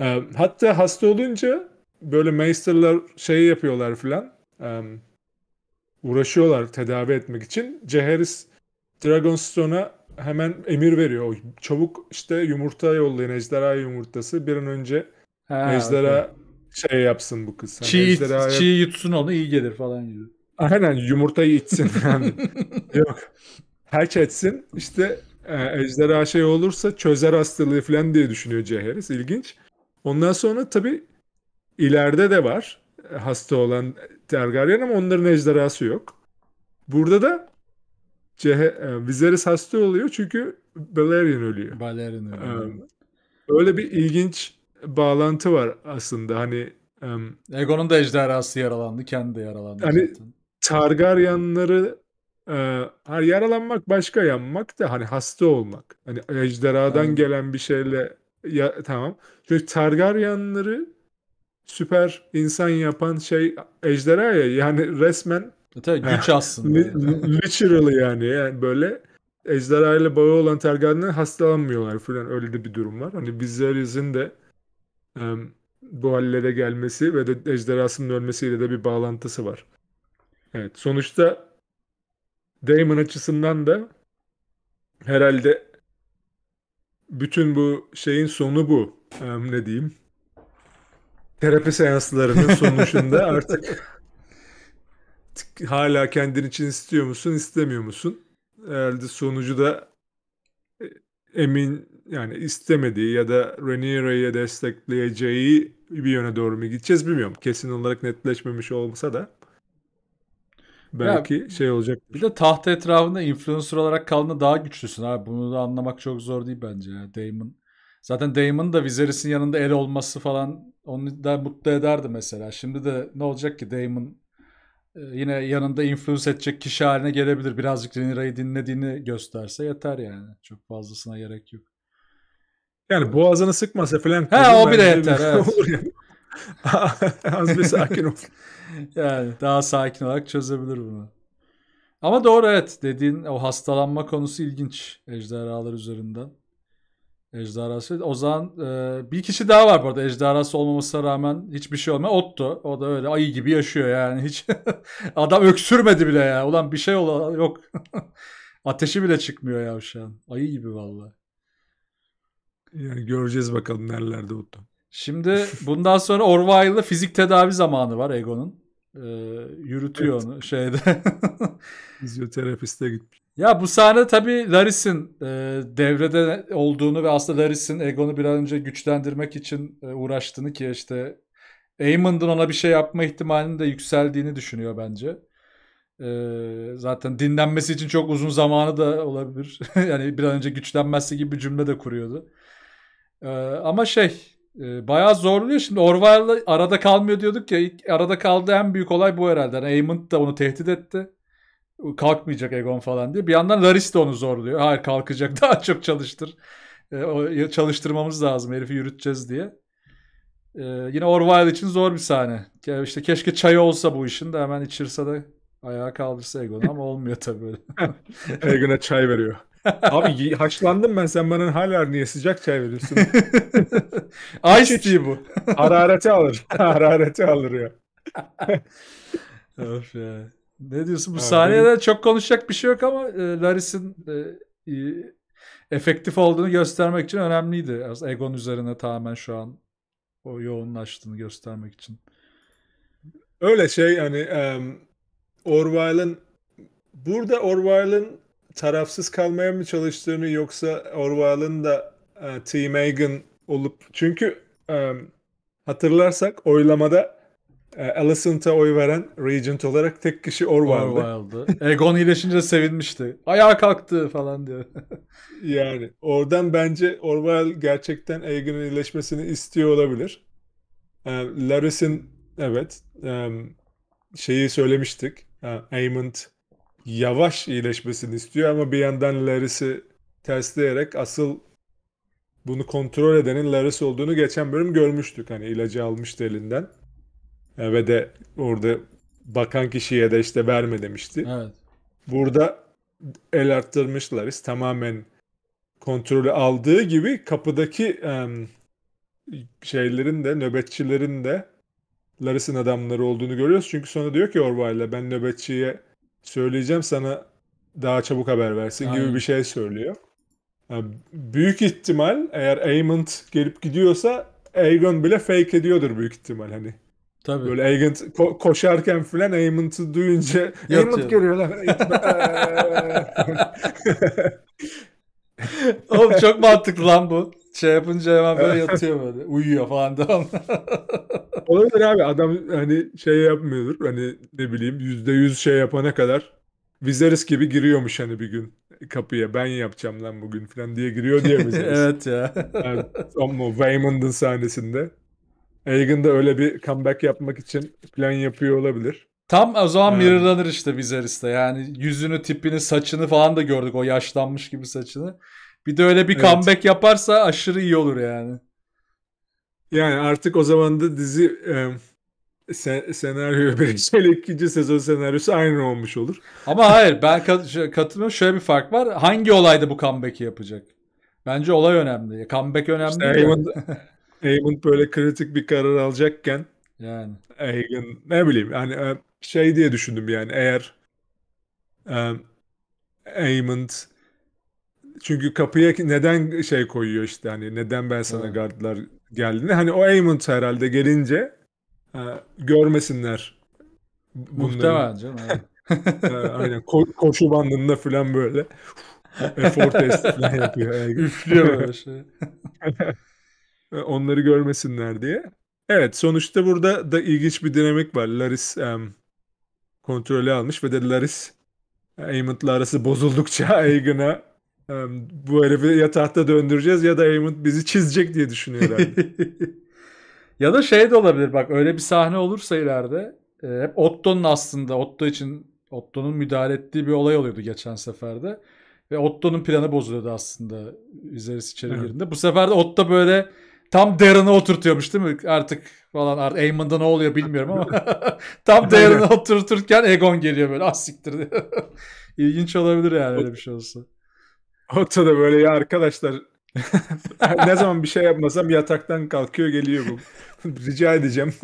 E, hatta hasta olunca böyle maesterlar şey yapıyorlar filan. E, uğraşıyorlar tedavi etmek için. Ceheris Dragonstone'a hemen emir veriyor. Çabuk işte yumurta yollayın ejderha yumurtası bir an önce ha, ejderha okay. şey yapsın bu kız. Hani çiğ, ejderha... çiğ yutsun onu iyi gelir falan gibi. Aynen yumurtayı içsin. Yok. Herç etsin işte e, ejderha şey olursa çözer hastalığı falan diye düşünüyor Ceheris. İlginç. Ondan sonra tabii ileride de var e, hasta olan Targaryen ama onların ejderhası yok. Burada da Ceh e, Viserys hasta oluyor çünkü Balerion ölüyor. Balerion ölüyor. E, öyle bir ilginç bağlantı var aslında. Hani Um, Egon'un da ejderhası yaralandı, kendi de yaralandı. Hani zaten. Targaryenları e, yaralanmak başka yanmak da hani hasta olmak. Hani ejderhadan Aynen. gelen bir şeyle ya, tamam. Çünkü Targaryenları süper insan yapan şey ejderha ya yani resmen e, tabii güç aslında. Literally yani yani böyle ejderha ile bağı olan Tergan'dan hastalanmıyorlar falan öyle de bir durum var. Hani Viserys'in de um, bu hallere gelmesi ve de ejderhasının ölmesiyle de bir bağlantısı var. Evet sonuçta Damon açısından da herhalde bütün bu şeyin sonu bu. Um, ne diyeyim? Terapi seanslarının sonucunda artık hala kendin için istiyor musun, istemiyor musun? Herhalde sonucu da e, emin yani istemediği ya da Rhaenyra'yı destekleyeceği bir yöne doğru mu gideceğiz bilmiyorum. Kesin olarak netleşmemiş olmasa da belki ya, şey olacak. Bir de tahta etrafında influencer olarak kalını daha güçlüsün abi. Bunu da anlamak çok zor değil bence ya. Damon. Zaten Damon da Viserys'in yanında el olması falan onu da mutlu ederdi mesela. Şimdi de ne olacak ki Damon ee, yine yanında influence edecek kişi haline gelebilir. Birazcık Renira'yı dinlediğini gösterse yeter yani. Çok fazlasına gerek yok. Yani boğazını sıkmasa falan. He o bile yeter. Evet. Az bir sakin ol. yani daha sakin olarak çözebilir bunu. Ama doğru evet dediğin o hastalanma konusu ilginç ejderhalar üzerinden. Ejderhası. O zaman e, bir kişi daha var burada ejderhası olmamasına rağmen hiçbir şey olmuyor. Otto. O da öyle ayı gibi yaşıyor yani. Hiç adam öksürmedi bile ya. Ulan bir şey ola yok. Ateşi bile çıkmıyor ya şu an. Ayı gibi vallahi. Yani göreceğiz bakalım nerelerde Otto. Şimdi bundan sonra Orwell'lı fizik tedavi zamanı var Egon'un. Ee, yürütüyor evet. onu şeyde. Fizyoterapiste gitmiş. Ya bu sahne tabii Laris'in e, devrede olduğunu ve aslında Laris'in Egon'u bir an önce güçlendirmek için e, uğraştığını ki işte Eamon'un ona bir şey yapma ihtimalinin de yükseldiğini düşünüyor bence. E, zaten dinlenmesi için çok uzun zamanı da olabilir. yani bir an önce güçlenmezse gibi bir cümle de kuruyordu. E, ama şey e, bayağı zorluyor. Şimdi Orval'la arada kalmıyor diyorduk ya. Ilk arada kaldığı en büyük olay bu herhalde. Yani Eamon da onu tehdit etti kalkmayacak Egon falan diye. Bir yandan Laris de onu zorluyor. Hayır kalkacak daha çok çalıştır. E, çalıştırmamız lazım herifi yürüteceğiz diye. E, yine Orwell için zor bir sahne. İşte keşke çay olsa bu işin de hemen içirse de ayağa kaldırsa Egon ama olmuyor tabii öyle. Egon'a çay veriyor. Abi haşlandım ben sen bana hala niye sıcak çay veriyorsun? Ice tea bu. Harareti alır. Harareti alır ya. of ya. Ne diyorsun? Bu evet. saniyede çok konuşacak bir şey yok ama e, Laris'in e, efektif olduğunu göstermek için önemliydi. Aslında Egon üzerine tamamen şu an o yoğunlaştığını göstermek için. Öyle şey hani um, Orwell'ın burada Orwell'ın tarafsız kalmaya mı çalıştığını yoksa Orwell'ın da uh, e, T. Megan olup çünkü um, hatırlarsak oylamada ee, Alicent'a oy veren Regent olarak tek kişi Orwell'dı. Orwell'dı. Egon iyileşince sevinmişti. Ayağa kalktı falan diyor. yani oradan bence Orwell gerçekten Egon'un iyileşmesini istiyor olabilir. Um, ee, Laris'in evet um, şeyi söylemiştik. Uh, ee, Aymond yavaş iyileşmesini istiyor ama bir yandan Laris'i tersleyerek asıl bunu kontrol edenin Laris olduğunu geçen bölüm görmüştük. Hani ilacı almıştı elinden. E, ve de orada bakan kişiye de işte verme demişti. Evet. Burada el arttırmışlar. İşte tamamen kontrolü aldığı gibi kapıdaki şeylerin de nöbetçilerin de Laris'in adamları olduğunu görüyoruz. Çünkü sonra diyor ki Orwell'e ben nöbetçiye söyleyeceğim sana daha çabuk haber versin Aynen. gibi bir şey söylüyor. Yani e, büyük ihtimal eğer Aemond gelip gidiyorsa Aegon bile fake ediyordur büyük ihtimal hani. Tabii. Böyle Aegant ko- koşarken filan Aemond'u duyunca Aemond görüyor lan. Oğlum çok mantıklı lan bu. Şey yapınca hemen böyle yatıyor böyle. Uyuyor falan devam. Olabilir abi adam hani şey yapmıyordur. Hani ne bileyim yüzde yüz şey yapana kadar Viserys gibi giriyormuş hani bir gün kapıya ben yapacağım lan bugün falan diye giriyor diye Viserys. evet ya. Yani, ama Waymond'ın sahnesinde. Elgin de öyle bir comeback yapmak için plan yapıyor olabilir. Tam o zaman yani. Ee, mirrorlanır işte Viserys'te. Yani yüzünü, tipini, saçını falan da gördük. O yaşlanmış gibi saçını. Bir de öyle bir evet. comeback yaparsa aşırı iyi olur yani. Yani artık o zaman da dizi e, sen, senaryo birinci ikinci sezon senaryosu aynı olmuş olur. Ama hayır ben kat, katılmıyorum. Şöyle bir fark var. Hangi olayda bu comeback'i yapacak? Bence olay önemli. Comeback önemli. İşte Hammond, Damon böyle kritik bir karar alacakken yani Egan ne bileyim yani e, şey diye düşündüm yani eğer um, çünkü kapıya neden şey koyuyor işte hani neden ben sana evet. gardlar geldiğini hani o Aymond herhalde gelince ha, e, görmesinler bunları. Muhtemelen canım. Aynen Ko- koşu bandında falan böyle efor testi falan yapıyor. Üflüyor böyle şey. E, onları görmesinler diye. Evet sonuçta burada da ilginç bir dinamik var. Laris um, kontrolü almış ve de Laris e, Amon'la arası bozuldukça Aegon'a um, bu herifi ya tahta döndüreceğiz ya da Amon bizi çizecek diye düşünüyorlar. ya da şey de olabilir bak öyle bir sahne olursa ileride e, hep Otto'nun aslında Otto için Otto'nun müdahale ettiği bir olay oluyordu geçen seferde. Ve Otto'nun planı bozuluyordu aslında Viserys içeri girdiğinde. Bu sefer de Otto böyle tam Darren'ı oturtuyormuş değil mi? Artık falan artık Eamon'da ne oluyor bilmiyorum ama tam Darren'ı oturturken Egon geliyor böyle asiktir ah, diye. İlginç olabilir yani öyle bir şey olsa. Otto da böyle ya arkadaşlar ne zaman bir şey yapmasam yataktan kalkıyor geliyor bu. Rica edeceğim.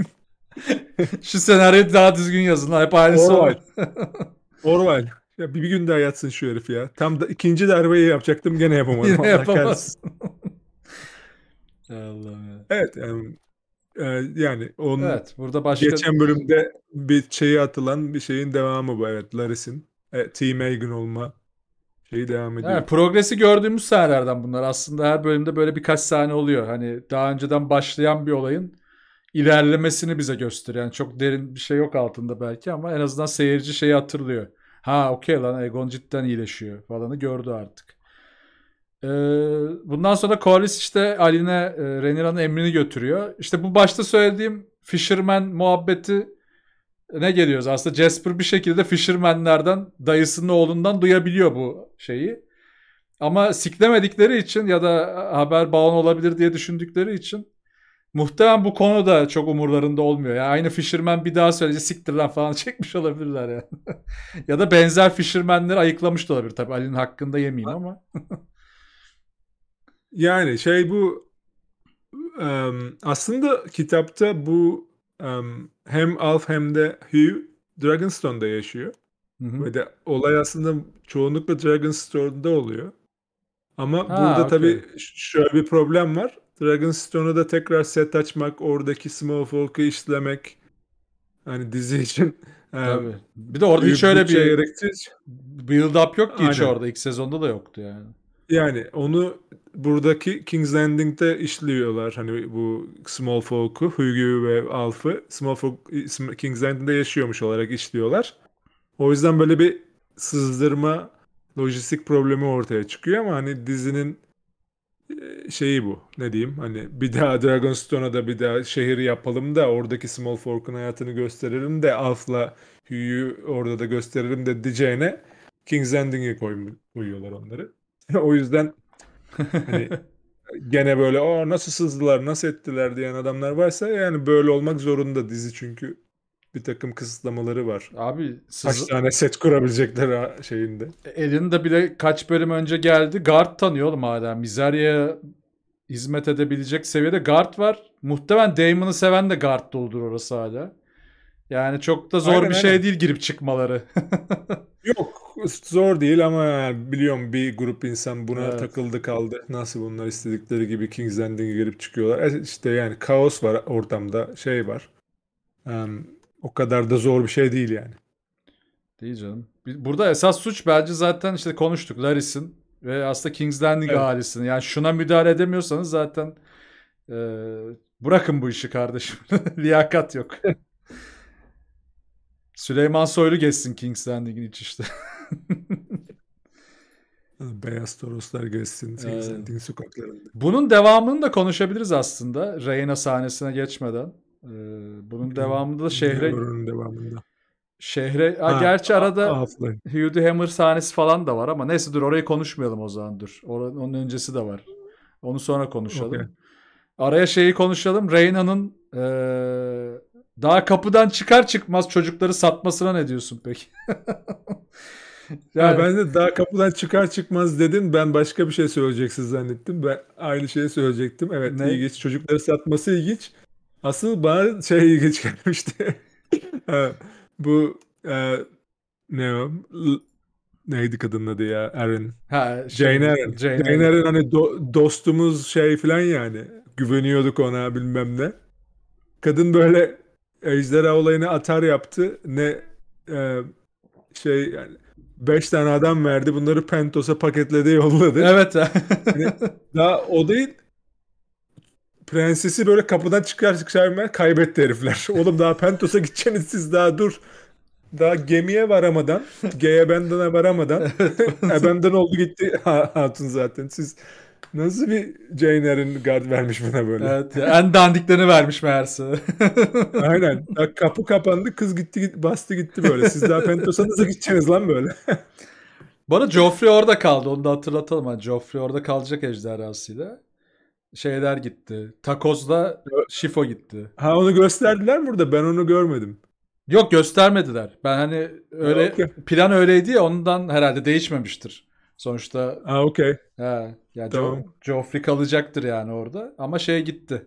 Şu senaryoyu daha düzgün yazın. Hep aynısı orval. Orval. Ya bir, bir gün daha yatsın şu herif ya. Tam da ikinci darbeyi yapacaktım gene yapamadım. Yine yapamaz. Allah'ım ya. Evet yani e, yani onun Evet burada başka geçen bölümde bir şeyi atılan bir şeyin devamı bu. Evet Laris'in e, Team Aegon olma şeyi devam ediyor. Yani progresi gördüğümüz sahnelerden bunlar. Aslında her bölümde böyle birkaç sahne oluyor. Hani daha önceden başlayan bir olayın ilerlemesini bize gösteriyor. Yani çok derin bir şey yok altında belki ama en azından seyirci şeyi hatırlıyor. Ha okey lan Egon cidden iyileşiyor falanı gördü artık. Ee, bundan sonra Koalis işte Aline e, Renira'nın emrini götürüyor. İşte bu başta söylediğim Fisherman muhabbeti e, ne geliyoruz? Aslında Jasper bir şekilde Fisherman'lerden dayısının oğlundan duyabiliyor bu şeyi. Ama siklemedikleri için ya da e, haber bağlı olabilir diye düşündükleri için muhtemelen bu konu da çok umurlarında olmuyor. Yani aynı Fisherman bir daha söyleyince siktir lan falan çekmiş olabilirler yani. ya da benzer Fisherman'leri ayıklamış da olabilir. Tabii Ali'nin hakkında yemeyeyim ama. Yani şey bu um, aslında kitapta bu um, hem Alf hem de Hugh Dragonstone'da yaşıyor. Hı hı. Ve de olay aslında çoğunlukla Dragonstone'da oluyor. Ama ha, burada okay. tabii şöyle bir problem var. Dragonstone'u da tekrar set açmak, oradaki Smallfolk'u işlemek hani dizi için tabii. bir de orada hiç öyle bir şey build up yok ki hiç orada. İlk sezonda da yoktu yani. Yani onu buradaki King's Landing'de işliyorlar. Hani bu Smallfolk'u, Hugh'u ve Alf'ı Smallfolk King's Landing'de yaşıyormuş olarak işliyorlar. O yüzden böyle bir sızdırma lojistik problemi ortaya çıkıyor ama hani dizinin şeyi bu. Ne diyeyim? Hani bir daha Dragonstone'a da bir daha şehir yapalım da oradaki Smallfolk'un hayatını gösterelim de Alf'la Hugh'u orada da gösterelim de diyeceğine King's Landing'e koyuyorlar onları. o yüzden hani gene böyle o nasıl sızdılar nasıl ettiler diyen adamlar varsa yani böyle olmak zorunda dizi çünkü bir takım kısıtlamaları var. Abi sız... kaç tane set kurabilecekler ha şeyinde. E, elinde bile kaç bölüm önce geldi. Guard tanıyor oğlum hala. Mizarya'ya hizmet edebilecek seviyede guard var. Muhtemelen Damon'ı seven de guard doldur orası hala. Yani çok da zor aynen, bir şey aynen. şey değil girip çıkmaları. Yok zor değil ama biliyorum bir grup insan buna Evet. takıldı kaldı. Nasıl bunlar istedikleri gibi King's Landing'e girip çıkıyorlar. E İşte yani kaos var ortamda şey var. Em, o kadar da zor bir şey değil yani. Değil canım. Burada esas suç bence zaten işte konuştuk Laris'in ve aslında King's Landing Evet. ahalisinin. Yani şuna müdahale edemiyorsanız zaten e, bırakın bu işi kardeşim. Liyakat yok. Süleyman Soylu geçsin Kings Landing'in iç işte. Beyaz Toroslar geçsin Kings Landing sokaklarında. Bunun devamını da konuşabiliriz aslında. Reyna sahnesine geçmeden. Ee, bunun devamında da şehre... Bunun devamında. Şehre... Ha, ha, gerçi arada Hugh Hammer sahnesi falan da var ama neyse dur orayı konuşmayalım o zaman dur. Oranın, onun öncesi de var. Onu sonra konuşalım. Okay. Araya şeyi konuşalım. Reyna'nın ee, daha kapıdan çıkar çıkmaz çocukları satmasına ne diyorsun peki? ya evet. ben de daha kapıdan çıkar çıkmaz dedin. Ben başka bir şey söyleyeceksin zannettim. Ben aynı şeyi söyleyecektim. Evet ne? ilginç. Çocukları satması ilginç. Asıl bana şey ilginç gelmişti. Bu e, ne o? neydi kadının adı ya? Erin. Ha, şey, Jane Erin. Jane, Jane Erin hani do- dostumuz şey falan yani. Güveniyorduk ona bilmem ne. Kadın böyle ejderha olayını atar yaptı ne e, şey yani 5 tane adam verdi. Bunları Pentos'a paketledi yolladı. Evet. yani daha o değil. Prensesi böyle kapıdan çıkar çıkar kaybetti herifler. Oğlum daha Pentos'a gideceksiniz siz daha dur. Daha gemiye varamadan, G'ye bendene varamadan Abandon e, oldu gitti hatun zaten. Siz Nasıl bir Jane Eyre'in guard vermiş buna böyle? Evet ya, en dandiklerini vermiş meğerse. Aynen. Kapı kapandı kız gitti, gitti bastı gitti böyle. Siz daha Pentos'a nasıl gideceksiniz lan böyle? Bana Joffrey orada kaldı. Onu da hatırlatalım. Yani Joffrey orada kalacak ejderhasıyla. Şeyler gitti. Takoz'da Şifo gitti. Ha onu gösterdiler mi burada? Ben onu görmedim. Yok göstermediler. Ben hani öyle okay. plan öyleydi ya ondan herhalde değişmemiştir. Sonuçta ha, okay. he, ya tamam. Jo- Joffrey kalacaktır yani orada. Ama şeye gitti.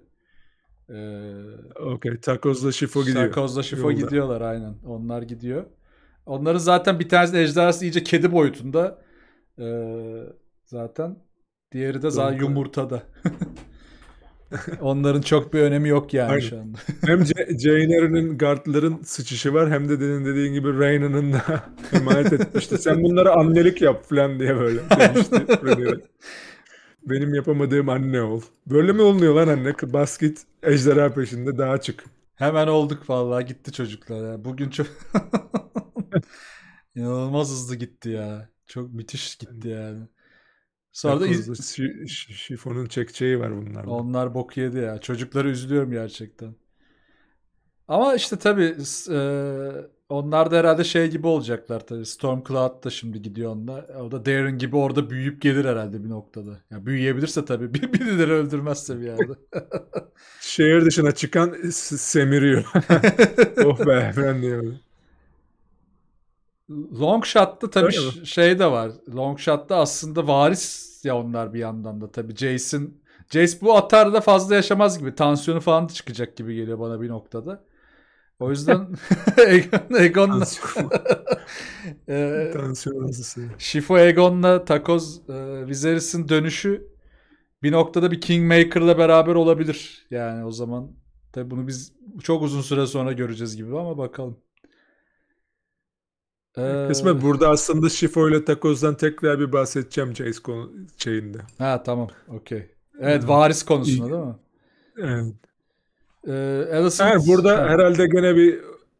Ee, Okey. Takozla Şifo gidiyor. Takozla Şifo Yolda. gidiyorlar aynen. Onlar gidiyor. Onların zaten bir tanesi ejderhası iyice kedi boyutunda. Ee, zaten. Diğeri de zaten yumurtada. Onların çok bir önemi yok yani Aynen. şu anda. hem Jane Eyre'nin guardların sıçışı var hem de denin dediğin gibi Rayna'nın da emanet etmişti. Sen bunlara annelik yap falan diye böyle demişti. Benim yapamadığım anne ol. Böyle mi olmuyor lan anne? Basket ejderha peşinde daha çık. Hemen olduk vallahi gitti çocuklar ya. Bugün çok inanılmaz hızlı gitti ya. Çok müthiş gitti yani. Sonra da iz... şifonun çekçeği var bunlar. Onlar bok yedi ya. Çocukları üzülüyorum gerçekten. Ama işte tabii e, onlar da herhalde şey gibi olacaklar tabii. Stormcloud da şimdi gidiyor onlar. O da Darren gibi orada büyüyüp gelir herhalde bir noktada. Ya yani büyüyebilirse tabii. Bir, birileri öldürmezse bir yerde. Şehir dışına çıkan semiriyor. oh be ben diyorum. Long shot'ta tabii şey de var. Long shot'ta aslında varis ya onlar bir yandan da tabii. Jason Jace bu atarda fazla yaşamaz gibi. Tansiyonu falan da çıkacak gibi geliyor bana bir noktada. O yüzden Egon, Egon'la Tansiyon hastası. Ee, Şifo Egon'la Takoz e, Viserys'in dönüşü bir noktada bir Kingmaker'la beraber olabilir. Yani o zaman tabi bunu biz çok uzun süre sonra göreceğiz gibi ama bakalım. Ee... Kısmen burada aslında Şifo ile Takoz'dan tekrar bir bahsedeceğim Chase konu şeyinde. Ha tamam okey. Ee, evet varis konusunda değil mi? Evet. Ee, Alison... Her, burada ha. herhalde gene bir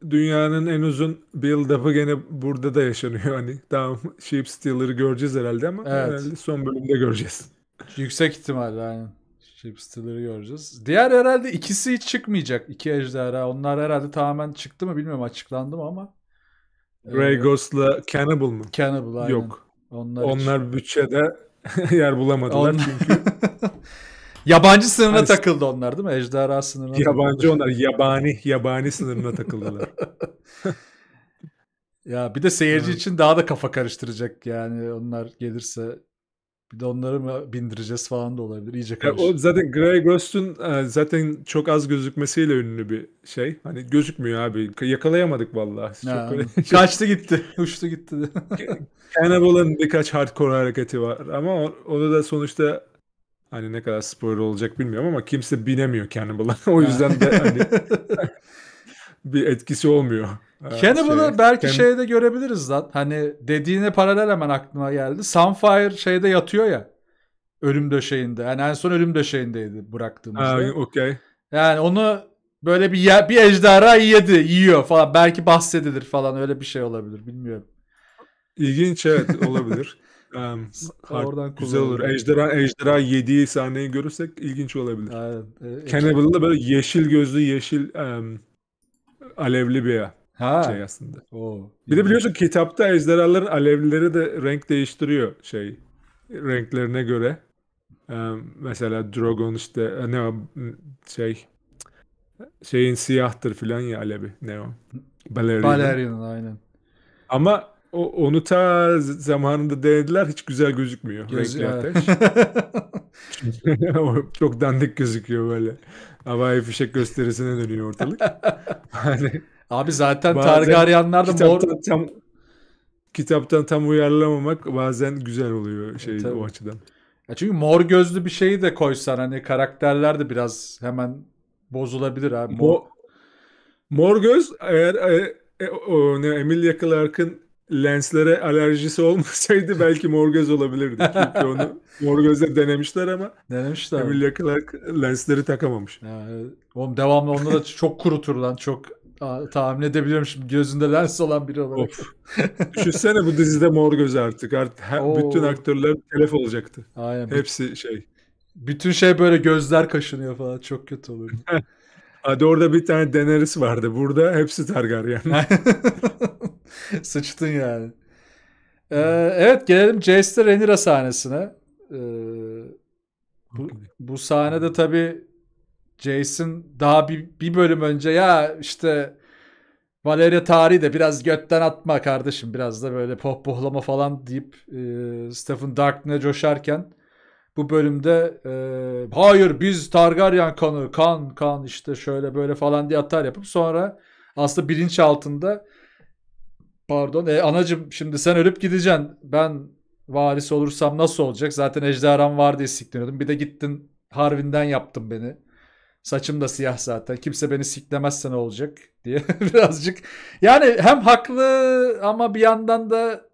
dünyanın en uzun build-up'ı gene burada da yaşanıyor hani. Tamam Sheep Stealer'ı göreceğiz herhalde ama evet. herhalde son bölümde göreceğiz. Yüksek ihtimalle aynen. Sheep Stealer'ı göreceğiz. Diğer herhalde ikisi hiç çıkmayacak. iki ejderha. Onlar herhalde tamamen çıktı mı bilmiyorum açıklandı mı ama. Grey ee, Ghost'la Cannibal mı? Cannibal aynen. Yok. Onlar, Onlar için. bütçede yer bulamadılar onlar... çünkü. yabancı sınırına hani... takıldı onlar değil mi? Ejderha sınırına Yabancı takıldı. onlar. Yabani, yabani sınırına takıldılar. ya bir de seyirci için daha da kafa karıştıracak yani onlar gelirse bir de onları mı bindireceğiz falan da olabilir. İyice karışık. Ya o zaten Grey Ghost'un e, zaten çok az gözükmesiyle ünlü bir şey. Hani gözükmüyor abi. Yakalayamadık vallahi. Ya, Kaçtı gitti. Uçtu gitti. Cannibal'ın birkaç hardcore hareketi var. Ama onu da sonuçta hani ne kadar spoiler olacak bilmiyorum ama kimse binemiyor Cannibal'a. o yüzden de hani bir etkisi olmuyor. Cannibal'ı şey, belki Can... şeyde görebiliriz lan. Hani dediğine paralel hemen aklıma geldi. Sunfire şeyde yatıyor ya. Ölüm döşeğinde. Yani en son ölüm döşeğindeydi bıraktığımızda. Ha, okay. Yani onu böyle bir yer, bir ejderha yedi, yiyor falan. Belki bahsedilir falan öyle bir şey olabilir. Bilmiyorum. İlginç evet olabilir. um, Oradan güzel olur. Ejderha, ejderha yediği sahneyi görürsek ilginç olabilir. Aynen. E, e, da böyle yeşil gözlü, yeşil um, alevli bir ya. Ha. Şey aslında. Oo, bir de biliyorsun kitapta ejderhaların alevleri de renk değiştiriyor şey renklerine göre. Ee, mesela Drogon işte e, ne şey şeyin siyahtır filan ya alevi ne o? Balerion. aynen. Ama o, onu ta zamanında denediler hiç güzel gözükmüyor Gözü, renkli ateş. Çok dandik gözüküyor böyle. Havai fişek gösterisine dönüyor ortalık. hani Abi zaten bazen Targaryenler de mor... Tam, kitaptan tam uyarlamamak bazen güzel oluyor şey e, o açıdan. Ya çünkü mor gözlü bir şeyi de koysan hani karakterler de biraz hemen bozulabilir abi. Mor, Mo- mor göz eğer e, e, o, ne, Emilia Clarke'ın lenslere alerjisi olmasaydı belki mor göz olabilirdi. Çünkü onu mor gözle denemişler ama denemişler. Emilia Clarke lensleri takamamış. Yani, e, oğlum devamlı onları da çok kuruturlar çok tahmin edebiliyorum şimdi gözünde lens olan biri olarak. Of. Düşünsene bu dizide mor göz artık. Artık her, bütün aktörler telef olacaktı. Aynen. Hepsi şey. Bütün şey böyle gözler kaşınıyor falan. Çok kötü olur. Hadi orada bir tane Daenerys vardı. Burada hepsi Targaryen. Yani. Sıçtın yani. Ee, evet gelelim Jace'le Rhaenyra sahnesine. Ee, bu, bu sahnede tabii Jason daha bir, bir bölüm önce ya işte Valeria tarihi de biraz götten atma kardeşim biraz da böyle pohpohlama falan deyip e, Stephen Dark'ına coşarken bu bölümde e, hayır biz Targaryen kanı kan kan işte şöyle böyle falan diye atar yapıp sonra aslında bilinç altında pardon e, anacım şimdi sen ölüp gideceksin ben varis olursam nasıl olacak zaten ejderham var diye sikleniyordum bir de gittin Harvin'den yaptın beni Saçım da siyah zaten. Kimse beni siklemezse ne olacak diye birazcık. Yani hem haklı ama bir yandan da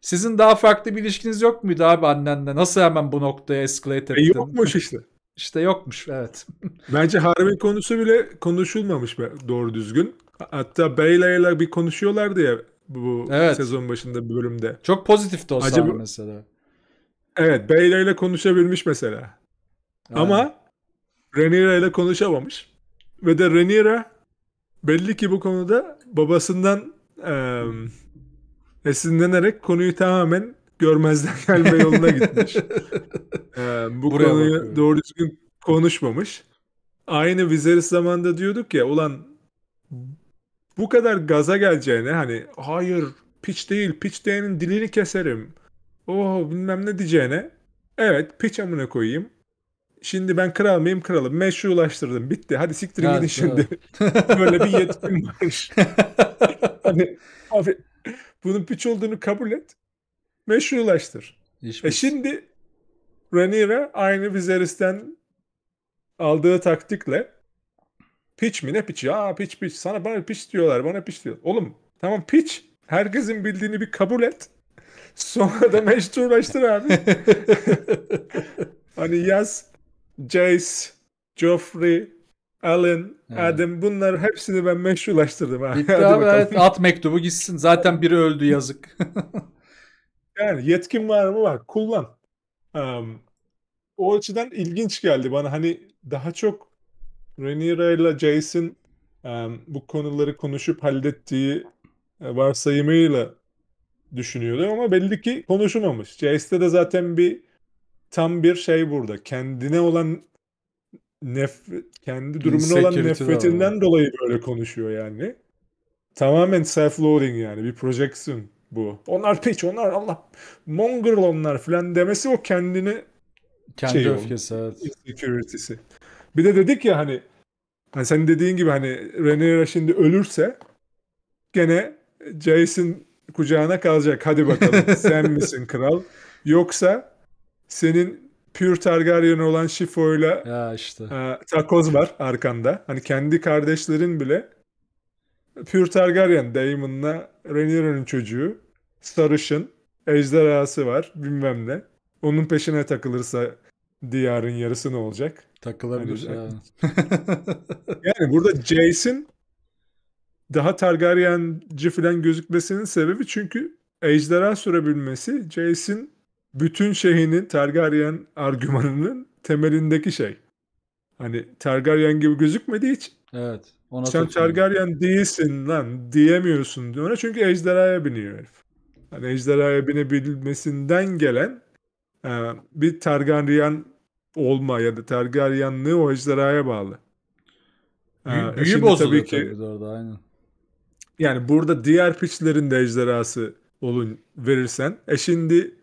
sizin daha farklı bir ilişkiniz yok muydu abi annenle? Nasıl hemen bu noktaya escalate e, ettin? E yokmuş işte. İşte yokmuş evet. Bence harbi konusu bile konuşulmamış be doğru düzgün. Hatta Beyla'yla bir konuşuyorlardı ya bu evet. sezon başında bir bölümde. Çok pozitifti o Acaba... mesela. Evet Beyla ile konuşabilmiş mesela. Evet. Ama Renira ile konuşamamış. Ve de Renira belli ki bu konuda babasından e, esinlenerek konuyu tamamen görmezden gelme yoluna gitmiş. e, bu Buraya konuyu bakıyorum. doğru düzgün konuşmamış. Aynı Viserys zamanında diyorduk ya ulan bu kadar gaza geleceğine hani hayır piç değil piç değenin dilini keserim. Oh bilmem ne diyeceğine evet piç amına koyayım Şimdi ben kral mıyım kralım. Meşrulaştırdım. Bitti. Hadi siktirin evet, gidin şimdi. Evet. Böyle bir yetkin var. hani abi bunun piç olduğunu kabul et. Meşrulaştır. İş e şimdi Rhaenyra aynı Viserys'ten aldığı taktikle piç mi ne piç ya piç piç sana bana piç diyorlar bana piç diyor. Oğlum tamam piç herkesin bildiğini bir kabul et. Sonra da meşrulaştır abi. hani yaz Jace, Joffrey, Alan, evet. Adam bunlar hepsini ben meşrulaştırdım. Abi. Bitti abi evet, at mektubu gitsin. Zaten biri öldü yazık. yani yetkin var mı var kullan. Um, o açıdan ilginç geldi bana. Hani daha çok Rhaenyra ile Jason um, bu konuları konuşup hallettiği e, varsayımıyla düşünüyordum ama belli ki konuşulmamış. Jace'de de zaten bir tam bir şey burada. Kendine olan nefret, kendi durumuna olan nefretinden abi. dolayı böyle konuşuyor yani. Tamamen self-loading yani bir projection bu. Onlar piç, onlar Allah mongrel onlar filan demesi o kendini kendi şey öfkesi oldu. evet. Insecurity'si. Bir de dedik ya hani, hani sen dediğin gibi hani Rhaenyra şimdi ölürse gene Jason kucağına kalacak. Hadi bakalım sen misin kral? Yoksa senin Pure Targaryen olan Shifo'yla ya işte. E, takoz var arkanda. Hani kendi kardeşlerin bile Pure Targaryen Daemon'la Rhaenyra'nın çocuğu sarışın ejderhası var bilmem ne. Onun peşine takılırsa diyarın yarısı ne olacak? Takılabilir. Hani, yani burada Jason daha Targaryenci falan gözükmesinin sebebi çünkü ejderha sürebilmesi Jason bütün şeyinin Targaryen argümanının temelindeki şey. Hani Targaryen gibi gözükmedi hiç. Evet. Ona Sen Targaryen değilsin lan diyemiyorsun ona çünkü ejderhaya biniyor herif. Hani ejderhaya binebilmesinden gelen e, bir Targaryen olma ya da Targaryenliği o ejderhaya bağlı. Büyü, e, e, büyü bozuluyor tabii ki. Tabii orada, aynen. Yani burada diğer piçlerin de ejderhası olun verirsen. E şimdi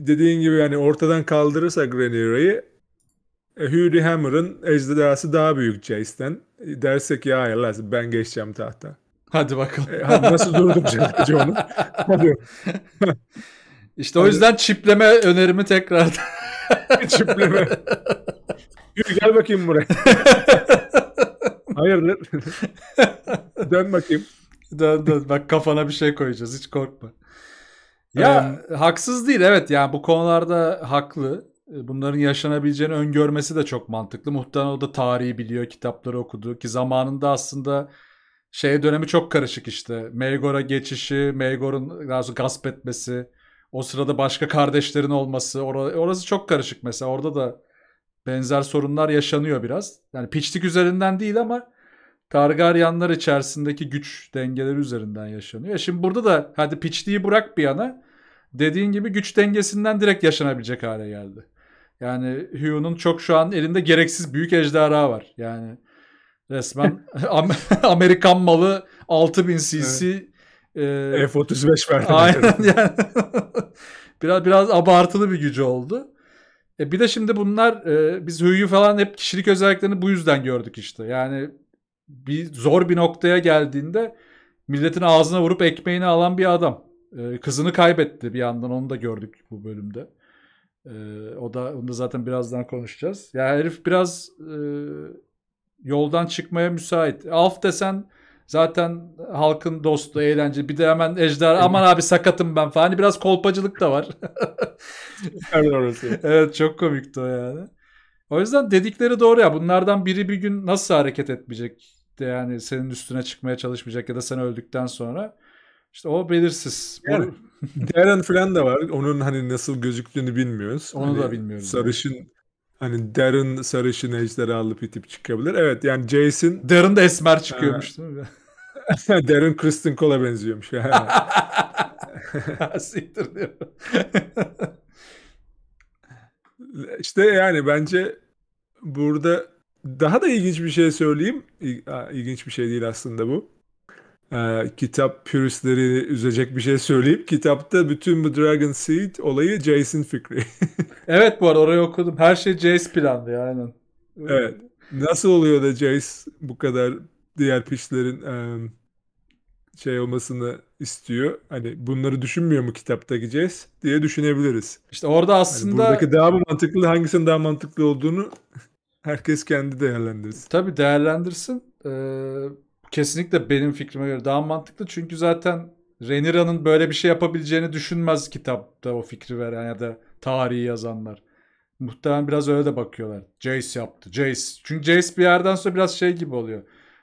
dediğin gibi yani ortadan kaldırırsak Rhaenyra'yı e, Hugh Hammer'ın ejderhası daha büyük Jace'den. Dersek ya hayırlar ben geçeceğim tahta. Hadi bakalım. E, hadi nasıl durduracak onu? Hadi. işte hadi. o yüzden çipleme önerimi tekrar. çipleme. Yürü gel bakayım buraya. Hayırdır? dön bakayım. Dön dön. Bak kafana bir şey koyacağız. Hiç korkma. Ya ee, haksız değil evet yani bu konularda haklı. E, bunların yaşanabileceğini öngörmesi de çok mantıklı. Muhtemelen o da tarihi biliyor, kitapları okudu ki zamanında aslında şeye dönemi çok karışık işte. Meygor'a geçişi, Meygor'un gasp etmesi, o sırada başka kardeşlerin olması or- orası çok karışık mesela. Orada da benzer sorunlar yaşanıyor biraz. Yani piçlik üzerinden değil ama Targaryenlar içerisindeki güç dengeleri üzerinden yaşanıyor. E, şimdi burada da hadi piçliği bırak bir yana dediğin gibi güç dengesinden direkt yaşanabilecek hale geldi. Yani Hugh'un çok şu an elinde gereksiz büyük ejderha var. Yani resmen Amerikan malı 6000 cc evet. e, F-35 verdi. Aynen yani. biraz, biraz abartılı bir gücü oldu. E bir de şimdi bunlar e, biz Hugh'u falan hep kişilik özelliklerini bu yüzden gördük işte. Yani bir zor bir noktaya geldiğinde milletin ağzına vurup ekmeğini alan bir adam. E, kızını kaybetti bir yandan onu da gördük bu bölümde. E, o da onu da zaten birazdan konuşacağız. Ya yani herif biraz e, yoldan çıkmaya müsait. Alf desen zaten halkın dostu, eğlence. Bir de hemen ejder aman abi sakatım ben falan. Hani biraz kolpacılık da var. evet çok komikti o yani. O yüzden dedikleri doğru ya. Bunlardan biri bir gün nasıl hareket etmeyecek? De yani senin üstüne çıkmaya çalışmayacak ya da sen öldükten sonra. İşte o belirsiz. Yani, Darren falan da var. Onun hani nasıl gözüktüğünü bilmiyoruz. Onu hani da bilmiyoruz. Sarışın yani. hani Darren sarışın ejderhalı bir tip çıkabilir. Evet yani Jason. Darren de esmer çıkıyormuş değil Kristen Cole'a benziyormuş. Siktir diyor. işte yani bence burada daha da ilginç bir şey söyleyeyim. İlginç bir şey değil aslında bu. Ee, kitap püristleri üzecek bir şey söyleyip kitapta bütün bu Dragon Seed olayı Jason fikri. evet bu arada orayı okudum. Her şey Jace planlı ya Evet. Nasıl oluyor da Jace bu kadar diğer piçlerin e, şey olmasını istiyor. Hani bunları düşünmüyor mu kitaptaki Jace diye düşünebiliriz. İşte orada hani aslında... Yani buradaki daha mı mantıklı hangisinin daha mantıklı olduğunu herkes kendi değerlendirsin. Tabii değerlendirsin. Ee, kesinlikle benim fikrime göre daha mantıklı. Çünkü zaten Renira'nın böyle bir şey yapabileceğini düşünmez kitapta o fikri veren ya da tarihi yazanlar. Muhtemelen biraz öyle de bakıyorlar. Jace yaptı. Jace. Çünkü Jace bir yerden sonra biraz şey gibi oluyor.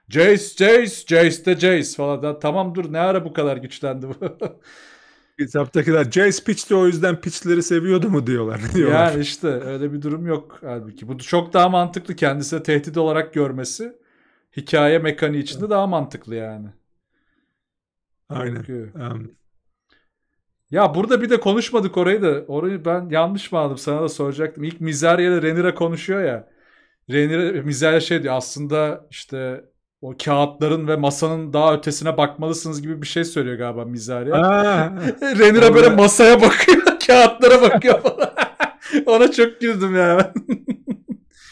Jace, Jace, Jace de Jace falan. Da, tamam dur ne ara bu kadar güçlendi bu. Kitaptakiler Jace Pitch o yüzden pitchleri seviyordu mu diyorlar. diyorlar. Yani işte öyle bir durum yok halbuki. Bu çok daha mantıklı kendisine tehdit olarak görmesi hikaye mekaniği içinde daha mantıklı yani. Aynen. Çünkü... Um... Ya burada bir de konuşmadık orayı da. Orayı ben yanlış mı aldım sana da soracaktım. İlk Mizeria ile Renira konuşuyor ya. Renira Mizeria şey diyor aslında işte o kağıtların ve masanın daha ötesine bakmalısınız gibi bir şey söylüyor galiba Mizeria. Renira böyle masaya bakıyor, kağıtlara bakıyor falan. Ona çok güldüm ya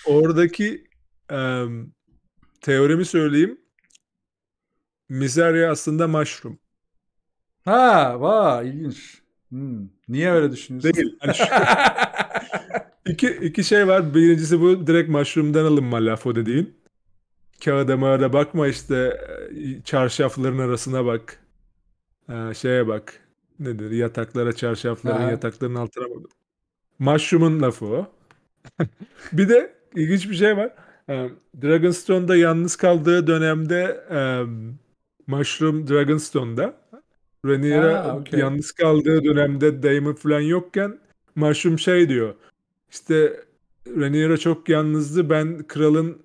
Oradaki um, teoremi söyleyeyim. Mizerya aslında mushroom. Ha, vay ilginç. Hmm. Niye öyle düşünüyorsun? Değil. Yani şu, iki, iki şey var. Birincisi bu direkt mushroom'dan alınma laf o dediğin. Kağıda mağada bakma işte e, çarşafların arasına bak. Ee, şeye bak. Nedir? Yataklara, çarşafların, ha. yatakların altına bak. Mushroom'un lafı o. bir de ilginç bir şey var. Ee, Dragonstone'da yalnız kaldığı dönemde e, Mushroom Dragonstone'da Rhaenyra okay. yalnız kaldığı dönemde Daemon falan yokken Mushroom şey diyor işte Rhaenyra çok yalnızdı ben kralın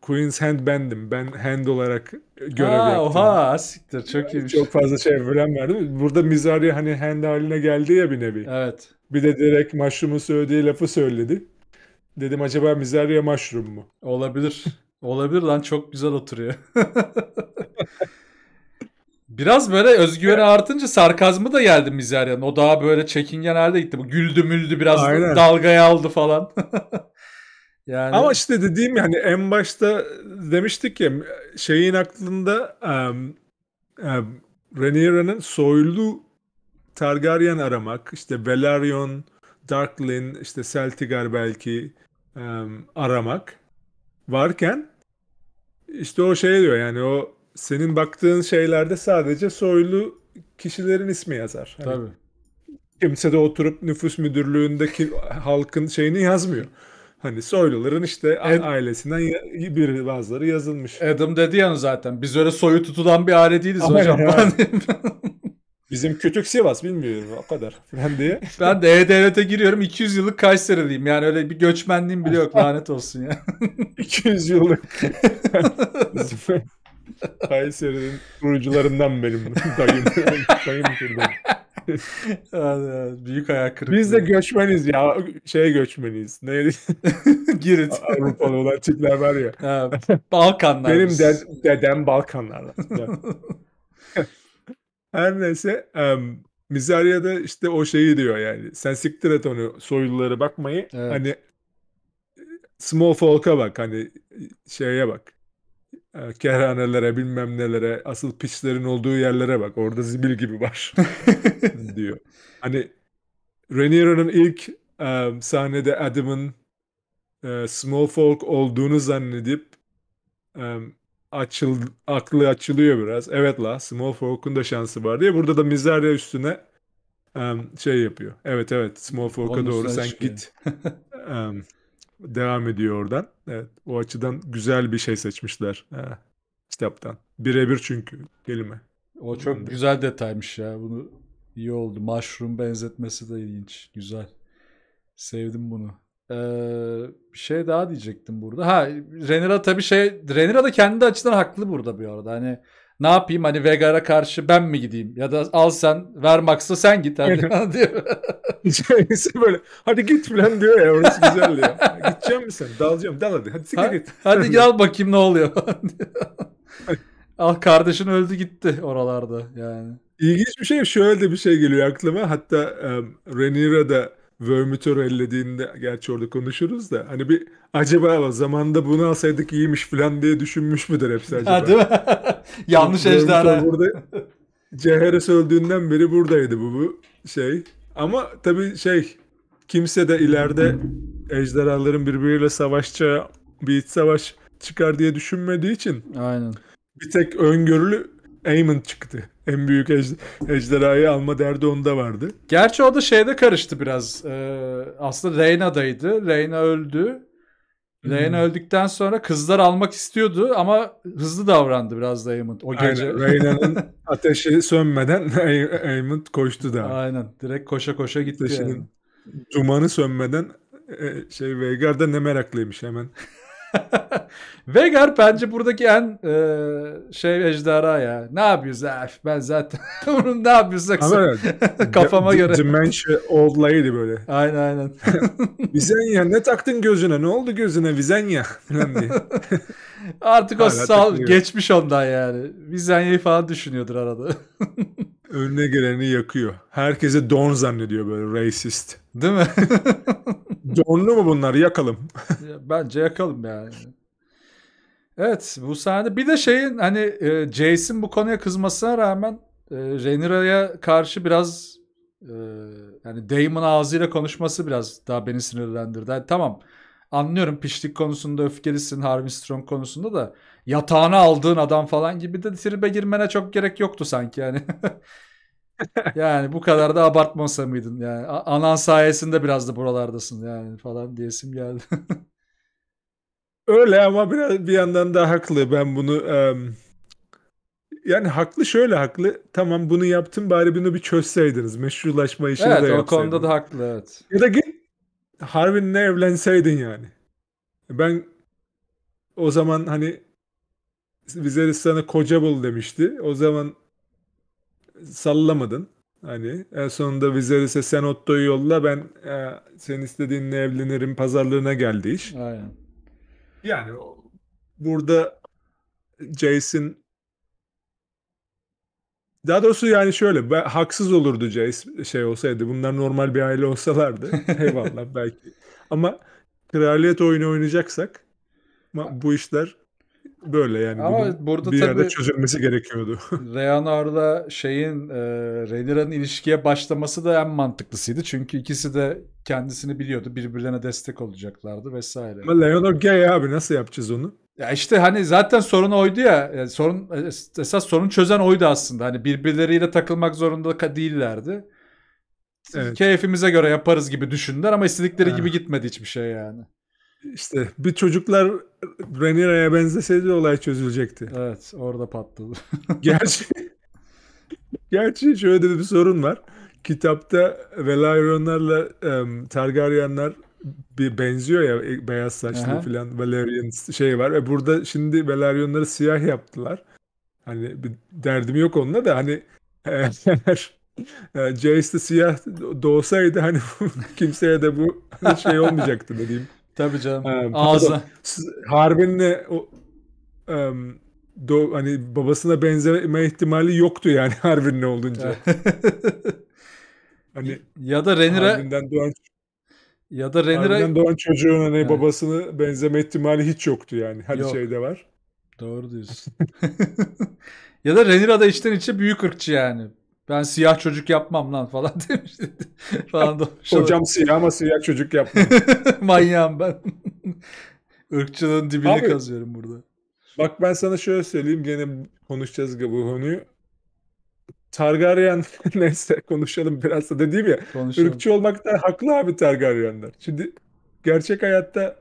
Queen's Hand bendim. Ben hand olarak görev ha, yaptım. Oha siktir çok iyi. Çok fazla şey falan verdi. Burada Mizari hani hand haline geldi ya bir nevi. Evet. Bir de direkt Mushroom'un söylediği lafı söyledi. Dedim acaba Mizarya Mushroom mu? Olabilir. Olabilir lan çok güzel oturuyor. Biraz böyle özgüveni artınca sarkazmı da geldi Mizarya'nın. O daha böyle çekingen halde gitti. Bu güldü müldü biraz Aynen. dalgaya aldı falan. yani... Ama işte dediğim yani en başta demiştik ya şeyin aklında um, um, Rhaenyra'nın soylu Targaryen aramak, işte Velaryon, Darklyn, işte Celtigar belki, e, aramak varken işte o şey diyor yani o senin baktığın şeylerde sadece soylu kişilerin ismi yazar. Hani Tabii. Kimse de oturup nüfus müdürlüğündeki halkın şeyini yazmıyor. Hani soyluların işte Ed, ailesinden bir bazıları yazılmış. Adam dedi yani zaten biz öyle soyu tutulan bir aile değiliz Ama hocam. Yani. Bizim kütük Sivas bilmiyorum o kadar falan diye. Ben de E-Devlet'e giriyorum 200 yıllık Kayseriliyim yani öyle bir göçmenliğim bile yok lanet olsun ya. 200 yıllık. Kayseri'nin kurucularından benim dayım. dayım kurdan. Büyük ayak kırıklığı. Biz de göçmeniz ya. Şey göçmeniz. Neydi? Girit. Avrupalı olan tipler var ya. Ha, Balkanlar. Benim de, dedem Balkanlardan. Her neyse em, Mizaria da işte o şeyi diyor yani. Sen siktir et onu soylulara bakmayı. Evet. Hani small folk'a bak hani şeye bak. E, Kerhanelere bilmem nelere asıl piçlerin olduğu yerlere bak. Orada zibil gibi var diyor. Hani Rhaenyro'nun ilk e, sahnede Adam'ın e, small folk olduğunu zannedip um, açıl, aklı açılıyor biraz. Evet la Small Fork'un da şansı var diye. Burada da Mizarya üstüne um, şey yapıyor. Evet evet Small Fork'a doğru sen çıkıyor. git. um, devam ediyor oradan. Evet o açıdan güzel bir şey seçmişler ha, kitaptan. Birebir çünkü kelime. O çok Anladım. güzel detaymış ya. Bunu iyi oldu. Mushroom benzetmesi de ilginç. Güzel. Sevdim bunu. Ee, şey daha diyecektim burada. Ha Renira tabii şey Renira da kendi açıdan haklı burada bu arada. Hani ne yapayım hani Vegara karşı ben mi gideyim ya da al sen Vermax'a sen git hani diyor. böyle hadi git falan diyor ya orası güzel diyor Gideceğim mi sen? Dalacağım dal hadi. Hadi ha, git. hadi gel bakayım ne oluyor Al kardeşin öldü gitti oralarda yani. İlginç bir şey şöyle de bir şey geliyor aklıma. Hatta um, Renira da Vermitör'ü ellediğinde gerçi orada konuşuruz da hani bir acaba zamanında bunu alsaydık iyiymiş falan diye düşünmüş müdür hepsi acaba? Ha, değil mi? Yanlış ejderha. burada Ceheres öldüğünden beri buradaydı bu, bu şey. Ama tabii şey kimse de ileride ejderhaların birbiriyle savaşça bir iç savaş çıkar diye düşünmediği için. Aynen. Bir tek öngörülü Aemon çıktı. En büyük ej- ejderhayı alma derdi onda vardı. Gerçi o da şeyde karıştı biraz. Ee, aslında Reyna'daydı. Reyna öldü. Hmm. Reyna hmm. öldükten sonra kızlar almak istiyordu ama hızlı davrandı biraz da Aemond o gece. Reyna'nın ateşi sönmeden Aemond koştu da. Aynen. Direkt koşa koşa gitti Ateşinin yani. dumanı sönmeden e, şey Veigar ne meraklıymış hemen Veigar bence buradaki en e, şey ejderha ya. Ne yapıyoruz? ef ben zaten bunun ne yapıyorsak kafama göre. Dementia old lady böyle. Aynen aynen. Vizenya ne taktın gözüne? Ne oldu gözüne Vizenya? Artık o sal geçmiş ondan yani. Vizenya'yı falan düşünüyordur arada. Önüne geleni yakıyor. Herkese don zannediyor böyle racist. Değil mi? Donlu mu bunlar? Yakalım. Bence yakalım yani. Evet bu sahne. Bir de şeyin hani e, Jason bu konuya kızmasına rağmen e, Rhaenyra'ya karşı biraz e, yani Damon ağzıyla konuşması biraz daha beni sinirlendirdi. Yani, tamam anlıyorum piştik konusunda öfkelisin Harvey Strong konusunda da yatağına aldığın adam falan gibi de tribe girmene çok gerek yoktu sanki yani. yani bu kadar da abartmasa mıydın? Yani anan sayesinde biraz da buralardasın yani falan diyesim geldi. Öyle ama biraz bir yandan da haklı. Ben bunu um, yani haklı şöyle haklı. Tamam bunu yaptım bari bunu bir çözseydiniz. Meşrulaşma işini evet, de yapsaydınız. Evet o konuda da haklı evet. Ya da git Harvin'le evlenseydin yani. Ben o zaman hani Viserys sana koca bul demişti. O zaman sallamadın. Hani en sonunda Viserys'e sen Otto'yu yolla ben e, sen istediğinle evlenirim pazarlığına geldi iş. Aynen. Yani burada Jason daha doğrusu yani şöyle ben, haksız olurdu Jace şey olsaydı. Bunlar normal bir aile olsalardı. Eyvallah belki. Ama kraliyet oyunu oynayacaksak bu işler böyle yani. Ama bunun burada bir yerde çözülmesi gerekiyordu. Leonar'la şeyin e, Rhaenyra'nın ilişkiye başlaması da en mantıklısıydı. Çünkü ikisi de kendisini biliyordu. Birbirlerine destek olacaklardı vesaire. Ama Leonor gay abi nasıl yapacağız onu? Ya işte hani zaten sorun oydu ya. Yani e, sorun e, esas sorun çözen oydu aslında. Hani birbirleriyle takılmak zorunda değillerdi. Evet. Keyfimize göre yaparız gibi düşündüler ama istedikleri ha. gibi gitmedi hiçbir şey yani. İşte bir çocuklar Rhaenyra'ya benzeseydi olay çözülecekti. Evet orada patladı. gerçi gerçi şöyle bir sorun var. Kitapta Valyrianlarla um, Targaryenler bir benziyor ya e, beyaz saçlı filan Valerian şey var ve burada şimdi Valyrianları siyah yaptılar. Hani bir derdim yok onunla da hani e, eğer e, Jace de siyah doğsaydı hani kimseye de bu şey olmayacaktı dediğim. Tabii canım. Um, Ağzı. Harbin'le um, do, hani babasına benzeme ihtimali yoktu yani Harbin'le olunca. hani ya da Renira Harbin'den doğan ya da Renira doğan çocuğun hani yani. babasını benzeme ihtimali hiç yoktu yani. Her hani Yok. şeyde var. Doğru diyorsun. ya da Renira da içten içe büyük ırkçı yani. Ben siyah çocuk yapmam lan falan demişti. falan da Hocam siyah ama siyah çocuk yapmam. Manyağım ben. Irkçılığın dibini Abi, kazıyorum burada. Bak ben sana şöyle söyleyeyim. Gene konuşacağız bu konuyu. Targaryen neyse konuşalım biraz da dediğim ya. Konuşalım. Irkçı olmakta haklı abi Targaryenler. Şimdi gerçek hayatta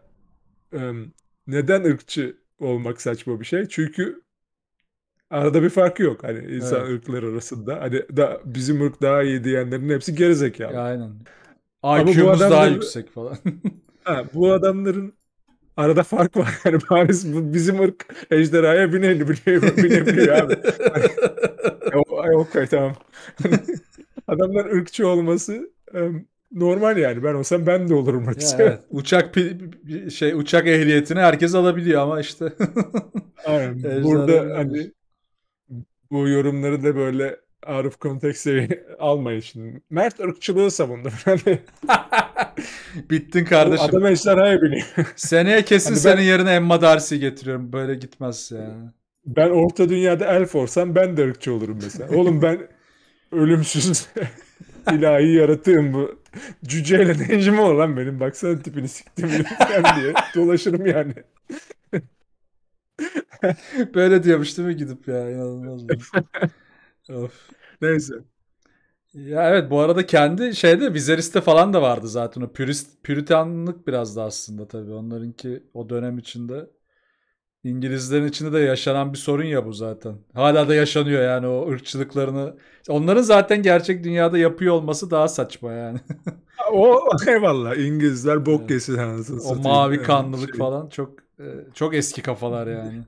neden ırkçı olmak saçma bir şey? Çünkü arada bir farkı yok hani insan evet. ırklar arasında. Hani da bizim ırk daha iyi diyenlerin hepsi gerizekalı. Aynen. IQ'muz daha yüksek falan. ha, bu adamların arada fark var. Yani Paris bizim ırk ejderhaya binebiliyor, binebiliyor abi. Hani, ay, okay tamam. Adamlar ırkçı olması normal yani. Ben olsam ben de olurum ırkçı. evet. Uçak şey uçak ehliyetini herkes alabiliyor ama işte. Aynen. Burada hani bu yorumları da böyle out of context almayın şimdi. Mert ırkçılığı savundu. Hani Bittin kardeşim. adam ejderhaya biniyor. Seneye kesin hani ben... senin yerine Emma Darcy getiriyorum. Böyle gitmez yani. Ben orta dünyada elf olsam ben de ırkçı olurum mesela. Oğlum ben ölümsüz ilahi yaratığım bu. Cüceyle ne işim olur lan benim? Baksana tipini siktim diye. Dolaşırım yani. Böyle diyormuş değil mi gidip ya inanılmaz. of. Neyse. Ya evet bu arada kendi şeyde Vizeris'te falan da vardı zaten o pürist, püritanlık biraz da aslında tabii onlarınki o dönem içinde İngilizlerin içinde de yaşanan bir sorun ya bu zaten. Hala da yaşanıyor yani o ırkçılıklarını. Onların zaten gerçek dünyada yapıyor olması daha saçma yani. o eyvallah İngilizler bok yesin anasını O mavi kanlılık şey. falan çok e, çok eski kafalar yani.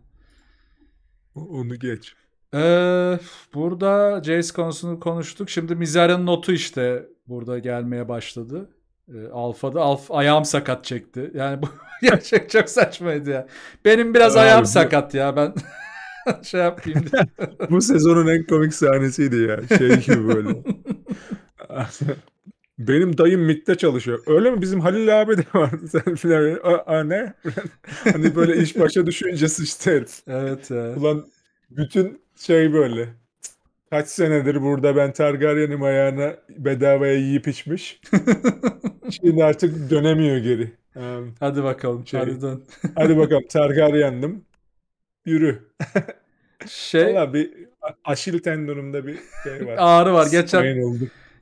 Onu geç. Ee, burada Jace konusunu konuştuk. Şimdi Mizara'nın notu işte burada gelmeye başladı. Ee, Alfa'da Alf ayağım sakat çekti. Yani bu gerçek çok saçmaydı ya. Benim biraz Abi, ayağım bu... sakat ya ben şey yapayım diye. bu sezonun en komik sahnesiydi ya. Şey gibi böyle. Benim dayım MIT'te çalışıyor. Öyle mi? Bizim Halil abi de var. Sen filan a, ne? hani böyle iş başa düşünce sıçtı herif. Evet ya. Ulan bütün şey böyle. Kaç senedir burada ben Targaryen'im ayağına bedavaya yiyip içmiş. Şimdi artık dönemiyor geri. Um, hadi bakalım. Şey, hadi dön. hadi bakalım Targaryen'dim. Yürü. şey. Valla bir aşil tendonumda bir şey var. Ağrı var. Geçen,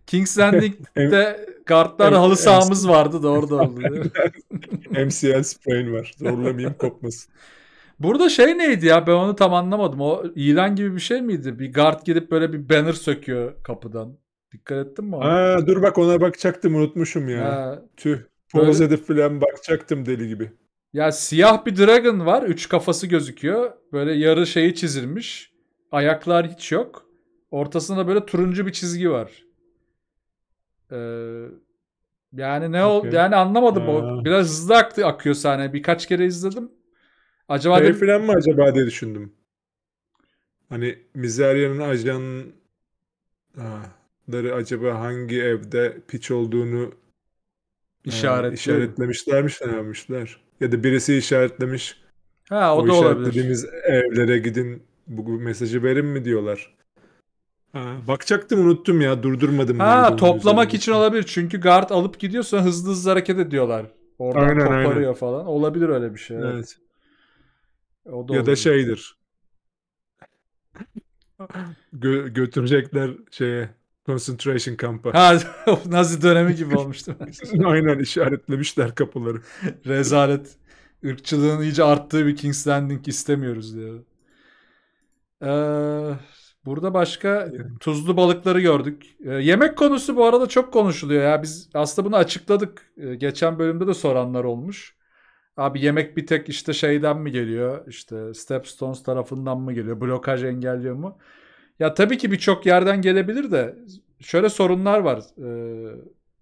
Kings Landing'de guardlar halı sahamız vardı doğru da oldu. MCL sprain var. Zorlamayayım kopmasın. Burada şey neydi ya ben onu tam anlamadım. O ilan gibi bir şey miydi? Bir guard girip böyle bir banner söküyor kapıdan. Dikkat ettin mi? Ona? dur bak ona bakacaktım unutmuşum ya. Ha, Tüh. Poz böyle... edip falan bakacaktım deli gibi. Ya siyah bir dragon var. Üç kafası gözüküyor. Böyle yarı şeyi çizilmiş. Ayaklar hiç yok. Ortasında böyle turuncu bir çizgi var. Ee, yani ne okay. Yani anlamadım. Ee... biraz hızlı aktı, akıyor sahne. Birkaç kere izledim. Acaba şey de... falan mı acaba diye düşündüm. Hani Mizerya'nın ajanları acaba hangi evde piç olduğunu işaret e, işaretlemişlermiş, önermişler. Ya da birisi işaretlemiş. Ha o, o da olabilir. dediğimiz evlere gidin bu mesajı verin mi diyorlar bakacaktım unuttum ya durdurmadım. Ha toplamak için olabilir çünkü guard alıp gidiyorsa hızlı hızlı hareket ediyorlar. Oradan aynen, koparıyor aynen. falan. Olabilir öyle bir şey. Evet. evet. O da ya da şeydir. Gö- götürecekler şeye concentration kampı. Ha, Nazi dönemi gibi olmuştu. aynen işaretlemişler kapıları. Rezalet. Irkçılığın iyice arttığı bir King's Landing istemiyoruz diyor. Ee, Burada başka tuzlu balıkları gördük. E, yemek konusu bu arada çok konuşuluyor ya. Biz aslında bunu açıkladık. E, geçen bölümde de soranlar olmuş. Abi yemek bir tek işte şeyden mi geliyor? İşte Stepstones tarafından mı geliyor? Blokaj engelliyor mu? Ya tabii ki birçok yerden gelebilir de şöyle sorunlar var. E,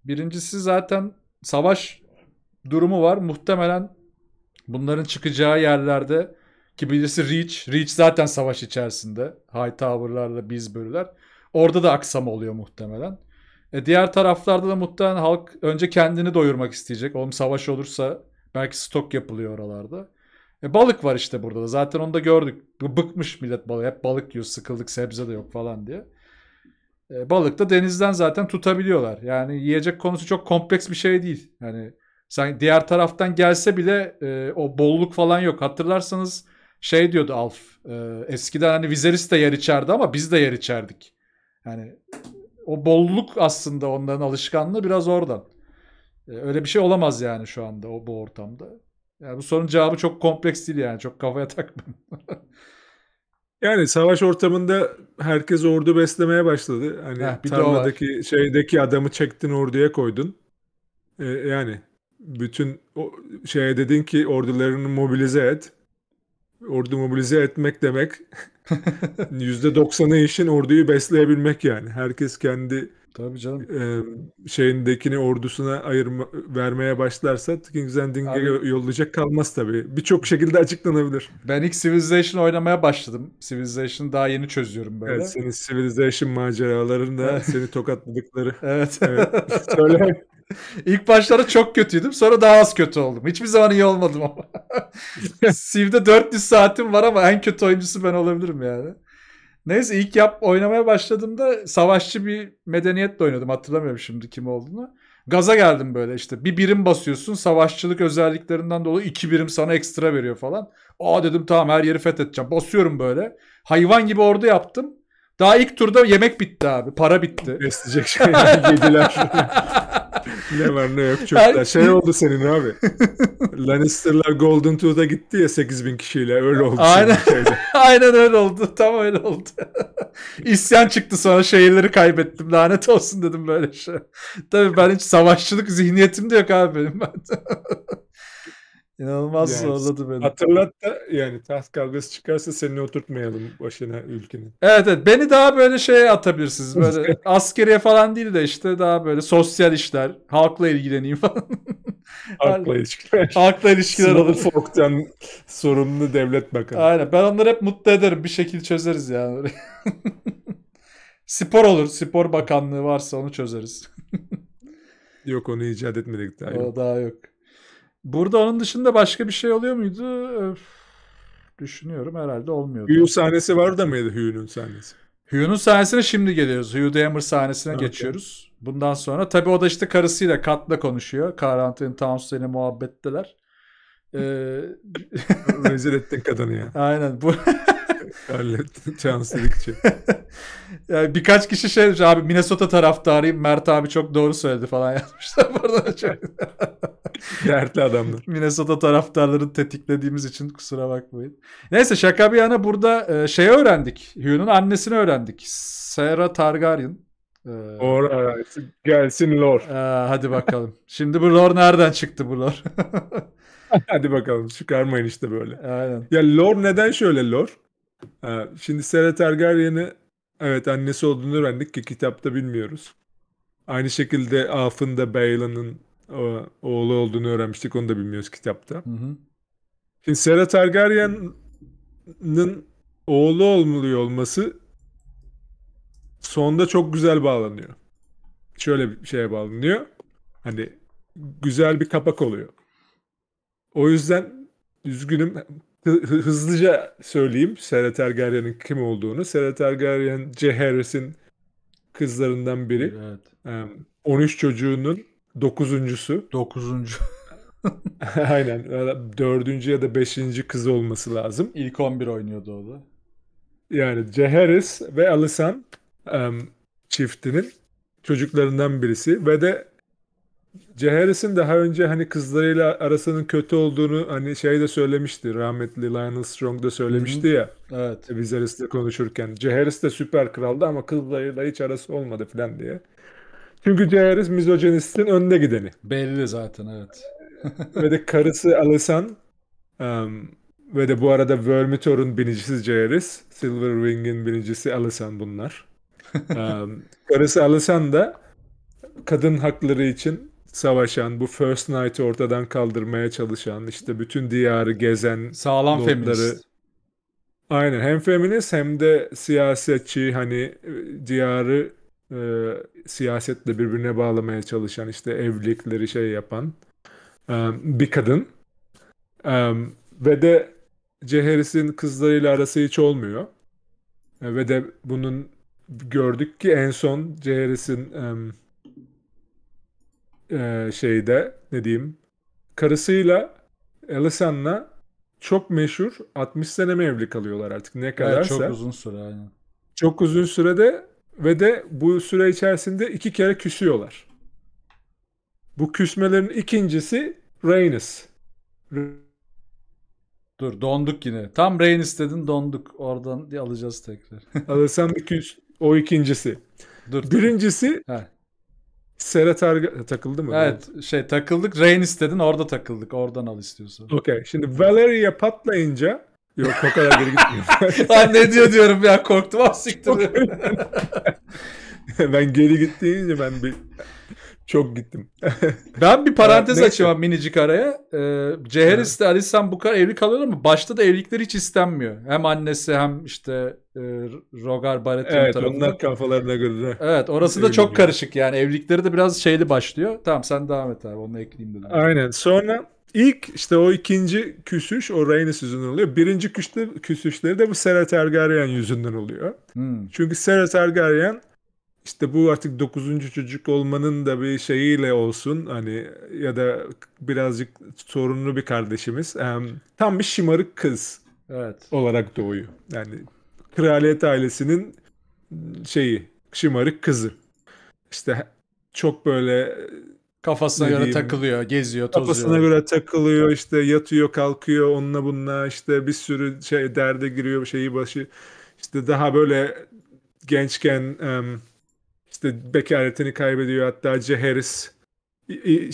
birincisi zaten savaş durumu var. Muhtemelen bunların çıkacağı yerlerde ki birisi Reach. Reach zaten savaş içerisinde. Hightower'larla Bizbury'ler. Orada da aksama oluyor muhtemelen. E diğer taraflarda da muhtemelen halk önce kendini doyurmak isteyecek. Oğlum savaş olursa belki stok yapılıyor oralarda. E balık var işte burada da. Zaten onu da gördük. Bıkmış millet balık, Hep balık yiyor. Sıkıldık sebze de yok falan diye. E, balık da denizden zaten tutabiliyorlar. Yani yiyecek konusu çok kompleks bir şey değil. Yani sen diğer taraftan gelse bile e, o bolluk falan yok. Hatırlarsanız şey diyordu Alf. E, eskiden hani Viserys de yer içerdi ama biz de yer içerdik. Yani o bolluk aslında onların alışkanlığı biraz oradan. E, öyle bir şey olamaz yani şu anda o bu ortamda. Yani bu sorunun cevabı çok kompleks değil yani. Çok kafaya takmayın. yani savaş ortamında herkes ordu beslemeye başladı. Hani Heh, bir tarladaki şeydeki adamı çektin orduya koydun. Ee, yani bütün o şeye dedin ki ordularını mobilize et. Ordu mobilize etmek demek %90'ı işin orduyu besleyebilmek yani. Herkes kendi Tabii canım. E, şeyindekini ordusuna ayırma, vermeye başlarsa King's Landing'e yollayacak kalmaz tabii. Birçok şekilde açıklanabilir. Ben ilk Civilization oynamaya başladım. Civilization'ı daha yeni çözüyorum böyle. Evet, senin Civilization maceralarında seni tokatladıkları. evet. evet. Söyle. İlk başlarda çok kötüydüm. Sonra daha az kötü oldum. Hiçbir zaman iyi olmadım ama. Siv'de 400 saatim var ama en kötü oyuncusu ben olabilirim yani. Neyse ilk yap oynamaya başladığımda savaşçı bir medeniyetle oynadım. Hatırlamıyorum şimdi kim olduğunu. Gaza geldim böyle işte. Bir birim basıyorsun. Savaşçılık özelliklerinden dolayı iki birim sana ekstra veriyor falan. Aa dedim tamam her yeri fethedeceğim. Basıyorum böyle. Hayvan gibi ordu yaptım. Daha ilk turda yemek bitti abi. Para bitti. Besleyecek şeyler yediler ne var ne yok çok Her... Şey oldu senin abi. Lannister'lar Golden Tooth'a gitti ya 8000 kişiyle öyle oldu. Aynen, aynen öyle oldu. Tam öyle oldu. İsyan çıktı sonra şehirleri kaybettim. Lanet olsun dedim böyle şey. Tabii ben hiç savaşçılık zihniyetim de yok abi benim İnanılmaz yani, zorladı beni. Hatırlat da yani taht kavgası çıkarsa seni oturtmayalım başına ülkenin. Evet evet beni daha böyle şeye atabilirsiniz. Böyle askeriye falan değil de işte daha böyle sosyal işler. Halkla ilgileneyim falan. Halkla ilişkiler. Halkla ilişkiler olur. Folk'tan sorumlu devlet bakanı. Aynen ben onları hep mutlu ederim. Bir şekil çözeriz yani. spor olur. Spor bakanlığı varsa onu çözeriz. yok onu icat etmedik daha. O yok. daha yok. Burada onun dışında başka bir şey oluyor muydu? Öf, düşünüyorum herhalde olmuyordu. Hugh sahnesi var da mıydı Hugh'un sahnesi? Hugh'un sahnesine şimdi geliyoruz. Hüyü Damer sahnesine okay. geçiyoruz. Bundan sonra tabii o da işte karısıyla Kat'la konuşuyor. Karantin Townsend'e muhabbetteler. Ee... Rezil ettin kadını ya. Aynen. Bu... Scarlett Chancellor'cı. yani birkaç kişi şey demiş abi Minnesota taraftarıyım Mert abi çok doğru söyledi falan yazmışlar burada. Çok... Dertli adamlar. Minnesota taraftarları tetiklediğimiz için kusura bakmayın. Neyse şaka bir yana burada şey öğrendik. Hugh'un annesini öğrendik. Sarah Targaryen. Ee, Or evet. gelsin lor. Ee, hadi bakalım. Şimdi bu lor nereden çıktı bu lor? hadi bakalım çıkarmayın işte böyle. Aynen. Ya lor neden şöyle lor? Şimdi Sera Targaryen'i evet annesi olduğunu öğrendik ki kitapta bilmiyoruz. Aynı şekilde Af'ın da Baela'nın oğlu olduğunu öğrenmiştik. Onu da bilmiyoruz kitapta. Hı hı. Şimdi Sera Targaryen'ın oğlu olmuyor olması sonda çok güzel bağlanıyor. Şöyle bir şeye bağlanıyor. Hani güzel bir kapak oluyor. O yüzden üzgünüm hızlıca söyleyeyim Seret Ergaryan'ın kim olduğunu. Seret Ergaryan Harris'in kızlarından biri. Evet. 13 çocuğunun dokuzuncusu. Dokuzuncu. Aynen. 4. ya da 5. kız olması lazım. İlk 11 oynuyordu o da. Yani Harris ve Alisan um, çiftinin çocuklarından birisi ve de Ceharis'in daha önce hani kızlarıyla arasının kötü olduğunu hani şey de söylemişti. Rahmetli Lionel Strong da söylemişti ya. Evet. Viserys'le e, konuşurken. Ceharis de süper kraldı ama kızlarıyla hiç arası olmadı falan diye. Çünkü Ceharis mizojenistin önde gideni. Belli zaten evet. ve de karısı Alisan um, ve de bu arada Vermitor'un binicisi Ceharis. Silverwing'in binicisi Alisan bunlar. um, karısı Alisan da kadın hakları için savaşan, bu First Night'ı ortadan kaldırmaya çalışan, işte bütün diyarı gezen sağlam notları... feminist. Aynen hem feminist hem de siyasetçi hani e, diyarı e, siyasetle birbirine bağlamaya çalışan işte evlilikleri şey yapan e, bir kadın. E, ve de Ceheris'in kızlarıyla arası hiç olmuyor. E, ve de bunun gördük ki en son Ceheris'in e, e, şeyde ne diyeyim karısıyla Elisan'la çok meşhur 60 sene mi evli kalıyorlar artık ne kadarsa. Evet, çok uzun süre aynen. Çok uzun sürede ve de bu süre içerisinde iki kere küsüyorlar. Bu küsmelerin ikincisi Rhaenys. Dur donduk yine. Tam Rhaenys dedin donduk. Oradan alacağız tekrar. Alırsan bir küs. O ikincisi. Dur. Birincisi Serhat e, takıldı mı? Evet şey takıldık. Rain istedin orada takıldık. Oradan al istiyorsun. Okey. Şimdi Valeria patlayınca Yok o kadar geri gitmiyor. Lan ne diyor diyorum ya korktum az ah, siktir. ben geri gittiğince ben bir çok gittim. ben bir parantez ee, ya, açacağım minicik araya. Ee, Ceheris ile Alisan bu kadar evli kalıyor ama başta da evlilikleri hiç istenmiyor. Hem annesi hem işte e, Rogar Barrett'in evet, tarafında. Evet onlar kafalarına göre. Evet orası da çok karışık yani. Evlilikleri de biraz şeyli başlıyor. Tamam sen devam et abi onu ekleyeyim dedim. Aynen sonra ilk işte o ikinci küsüş o Rhaenys yüzünden oluyor. Birinci küsüşleri de bu Sera Targaryen yüzünden oluyor. Hmm. Çünkü Sera Targaryen işte bu artık dokuzuncu çocuk olmanın da bir şeyiyle olsun hani ya da birazcık sorunlu bir kardeşimiz. Tam bir şımarık kız evet. olarak doğuyor. Yani kraliyet ailesinin şeyi şımarık kızı. işte çok böyle kafasına göre diyeyim, takılıyor, geziyor, tozuyor. Kafasına göre takılıyor, işte yatıyor, kalkıyor, onunla bununla işte bir sürü şey derde giriyor, şeyi başı. işte daha böyle gençken um, işte bekaretini kaybediyor hatta C Harris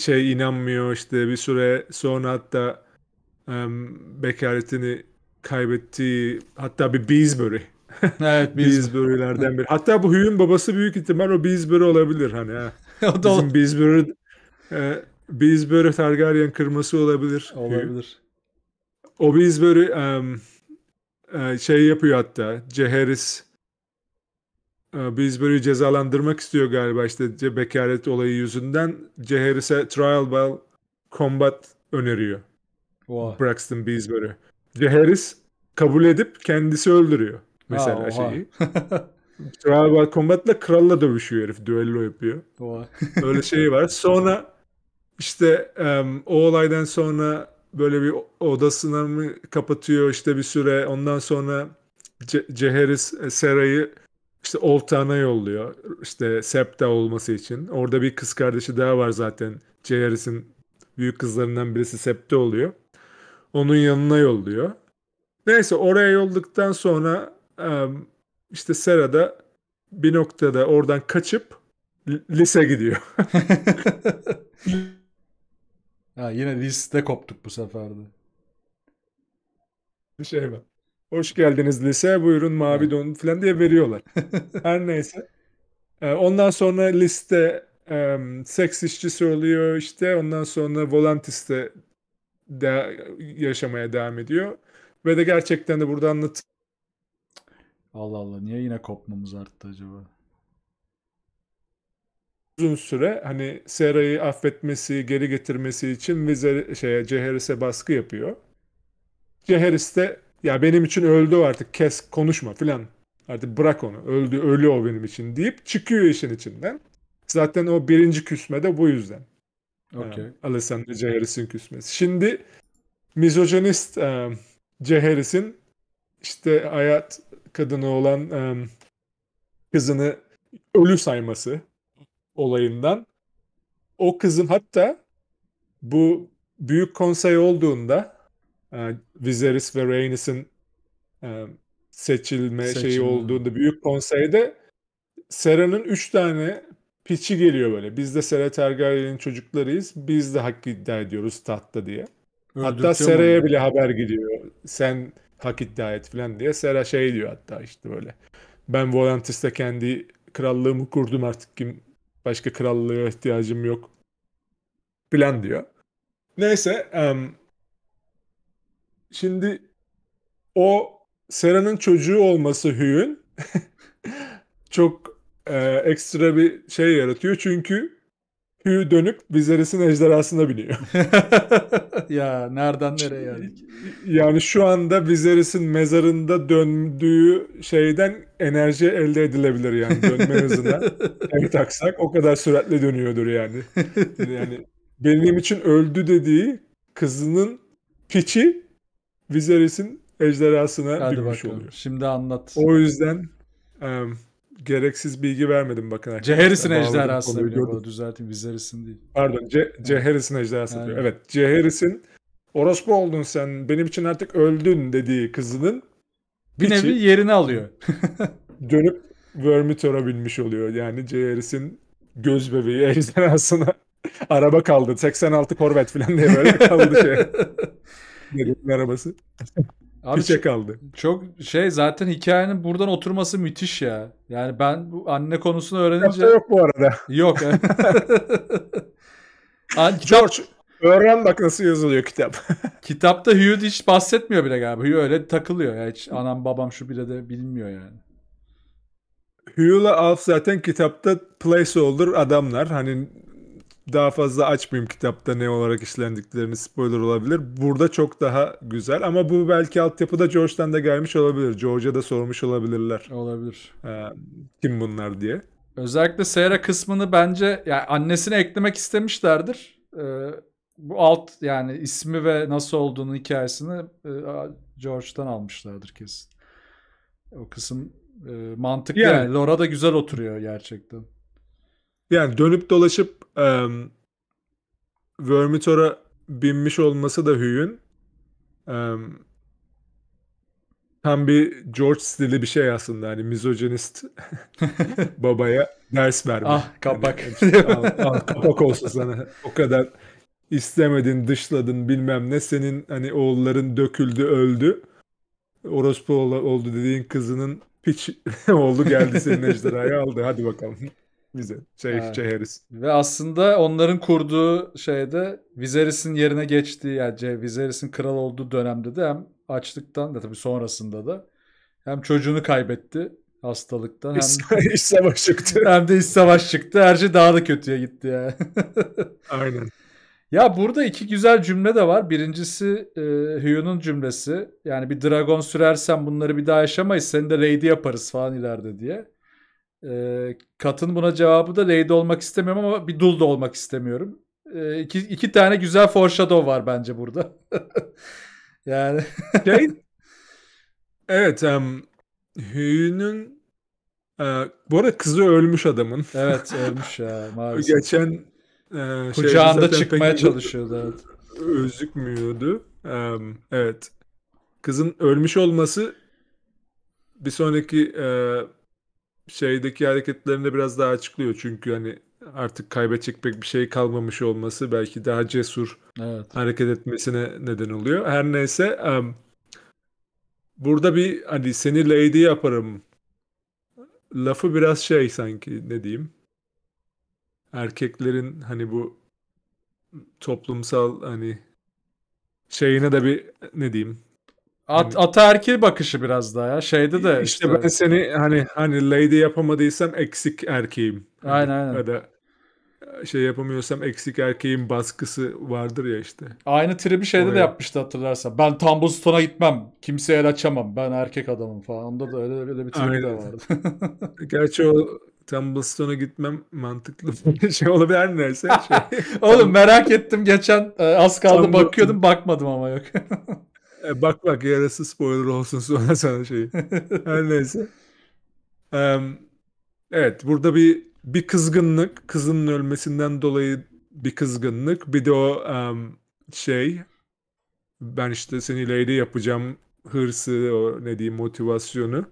şey inanmıyor işte bir süre sonra hatta um, bekaretini kaybettiği hatta bir Beesbury. evet Beesbury'lerden biri. Hatta bu Hugh'un babası büyük ihtimal o Beesbury olabilir hani. Ha. o da Bizim Beesbury, e, Beesbury Targaryen kırması olabilir. Olabilir. Hugh. O Beesbury um, e, şey yapıyor hatta. C Harris ee, Brisbane'i cezalandırmak istiyor galiba işte bekaret olayı yüzünden. Harris'e trial by combat öneriyor. Wow. Braxton Beesbury. Harris kabul edip kendisi öldürüyor mesela ha, şeyi. trial by combat'la kralla dövüşüyor herif. Düello yapıyor. Öyle şey var. Sonra işte um, o olaydan sonra böyle bir odasını kapatıyor işte bir süre. Ondan sonra Ceheris e, Sera'yı işte Oltan'a yolluyor. İşte Septa olması için. Orada bir kız kardeşi daha var zaten. Jaehaerys'in büyük kızlarından birisi Septa oluyor. Onun yanına yolluyor. Neyse oraya yolladıktan sonra işte Sera da bir noktada oradan kaçıp lise gidiyor. ha, yine liste koptuk bu seferde. Bir şey var? Hoş geldiniz lise buyurun mavi don falan diye veriyorlar. Her neyse. Ee, ondan sonra liste seks işçisi oluyor işte. Ondan sonra Volantis'te de yaşamaya devam ediyor. Ve de gerçekten de burada anlat. Allah Allah niye yine kopmamız arttı acaba? Uzun süre hani Sera'yı affetmesi, geri getirmesi için vize şeye Ceheris'e baskı yapıyor. Ceheris de ya benim için öldü artık kes konuşma filan. Artık bırak onu öldü ölü o benim için deyip çıkıyor işin içinden. Zaten o birinci küsme de bu yüzden. Ee, okay. Um, Alessandra C. küsmesi. Şimdi mizojenist um, e, C. işte hayat kadını olan um, kızını ölü sayması olayından o kızın hatta bu büyük konsey olduğunda ee, Viserys ve Rhaenys'in e, seçilme Seçim. şeyi olduğunda büyük konseyde Sera'nın üç tane piçi geliyor böyle. Biz de Sera Targaryen'in çocuklarıyız. Biz de hak iddia ediyoruz tahtta diye. Öldürtüyor hatta Sera'ya bile haber gidiyor. Sen hak iddia et falan diye. Sera şey diyor hatta işte böyle. Ben Volantis'te kendi krallığımı kurdum artık kim başka krallığa ihtiyacım yok. Plan diyor. Neyse um, Şimdi o Sera'nın çocuğu olması Hüyün çok e, ekstra bir şey yaratıyor. Çünkü Hü dönüp Viserys'in ejderhasına biniyor. ya nereden nereye geldik? Yani şu anda Viserys'in mezarında döndüğü şeyden enerji elde edilebilir yani dönme hızına. el taksak o kadar süratle dönüyordur yani. Yani benim için öldü dediği kızının piçi Viserys'in ejderhasına Hadi binmiş bakalım. oluyor. Şimdi anlat. O yüzden e, gereksiz bilgi vermedim bakın arkadaşlar. Ceheris'in ejderhası diyor. Düzelteyim Viserys'in değil. Pardon Ce Ceheris'in ejderhası yani. diyor. Evet Ceheris'in orospu oldun sen benim için artık öldün dediği kızının bir nevi yerini alıyor. dönüp Vermitor'a binmiş oluyor. Yani Ceheris'in göz bebeği ejderhasına araba kaldı. 86 Corvette falan diye böyle kaldı şey. Dedin arabası. Abi Piçe kaldı. Çok şey zaten hikayenin buradan oturması müthiş ya. Yani ben bu anne konusunu öğrenince... Kitapta yok bu arada. Yok. An, kitap... George öğren bak nasıl yazılıyor kitap. Kitapta Hugh hiç bahsetmiyor bile galiba. Hugh öyle takılıyor. Ya. Hiç anam babam şu bile de bilmiyor yani. Hugh'la Alf zaten kitapta placeholder adamlar. Hani daha fazla açmayayım kitapta ne olarak işlendiklerini spoiler olabilir. Burada çok daha güzel ama bu belki altyapıda George'dan da gelmiş olabilir. George'a da sormuş olabilirler. Olabilir. Ee, kim bunlar diye. Özellikle Sarah kısmını bence yani annesine eklemek istemişlerdir. Ee, bu alt yani ismi ve nasıl olduğunun hikayesini e, George'dan almışlardır kesin. O kısım e, mantıklı yani. yani. Laura da güzel oturuyor gerçekten. Yani dönüp dolaşıp e, Vermitor'a binmiş olması da Hüyün e, tam bir George stili bir şey aslında. Hani mizojenist babaya ders verme. Ah kapak. Yani, al, al, kapak olsun sana. O kadar istemedin, dışladın bilmem ne. Senin hani oğulların döküldü, öldü. Orospu oldu dediğin kızının piç oldu geldi senin ejderhayı aldı. Hadi bakalım vize. Şey, evet. Ceheris. Ve aslında onların kurduğu şeyde Viserys'in yerine geçtiği yani Viserys'in kral olduğu dönemde de hem açlıktan da tabii sonrasında da hem çocuğunu kaybetti hastalıktan. Hem, iş savaş çıktı. Hem de iş savaş çıktı. Her şey daha da kötüye gitti yani. Aynen. Ya burada iki güzel cümle de var. Birincisi e, Hugh'un cümlesi. Yani bir dragon sürersen bunları bir daha yaşamayız. Seni de lady yaparız falan ileride diye. E, ee, Kat'ın buna cevabı da Leyde olmak istemiyorum ama bir dul da olmak istemiyorum. E, iki, iki tane güzel foreshadow var bence burada. yani. şey, evet. Um, Hü'nün e, bu arada kızı ölmüş adamın. Evet ölmüş ya maalesef. Geçen e, Kucağında çıkmaya çalışıyordu. Evet. Özükmüyordu. Um, evet. Kızın ölmüş olması bir sonraki e, şeydeki hareketlerinde biraz daha açıklıyor. Çünkü hani artık kaybedecek pek bir şey kalmamış olması belki daha cesur evet. hareket etmesine neden oluyor. Her neyse um, burada bir hani seni lady yaparım lafı biraz şey sanki ne diyeyim erkeklerin hani bu toplumsal hani şeyine de bir ne diyeyim At, hani... Ataerkil bakışı biraz daha ya. Şeyde de işte, işte ben seni hani hani lady yapamadıysam eksik erkeğim. Hani, aynen Ya da e, şey yapamıyorsam eksik erkeğim baskısı vardır ya işte. Aynı tribi şeyde Oraya. de yapmıştı hatırlarsan. Ben Tumblestone'a gitmem. Kimseye el açamam. Ben erkek adamım falan. Onda da öyle öyle bir tribi Aynen. de vardı. Gerçi o Tumblestone'a gitmem mantıklı bir şey olabilir neyse. Şey. Oğlum merak ettim geçen e, az kaldı bakıyordum bakmadım ama yok. E, bak bak yarısı spoiler olsun sonra sana şeyi. Her neyse. E, evet burada bir bir kızgınlık kızının ölmesinden dolayı bir kızgınlık bir de o um, şey ben işte seni lady yapacağım hırsı o ne diyeyim motivasyonu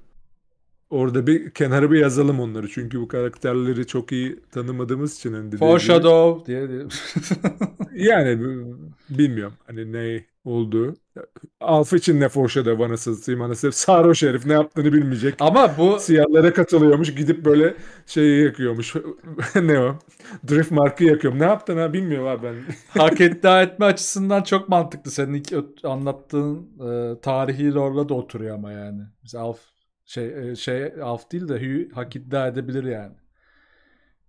orada bir kenara bir yazalım onları çünkü bu karakterleri çok iyi tanımadığımız için hani foreshadow diye, diye. yani bilmiyorum hani ne olduğu Alf için ne foşada bana satayım anasını. Sarhoş herif ne yaptığını bilmeyecek. Ama bu... Siyahlara katılıyormuş gidip böyle şeyi yakıyormuş. ne o? Drift markı yakıyorum. Ne yaptın ha bilmiyorum abi ben. Hak iddia etme açısından çok mantıklı. Senin ilk anlattığın e, tarihi orada da oturuyor ama yani. Biz Alf şey, e, şey Alf değil de Hugh hak iddia edebilir yani.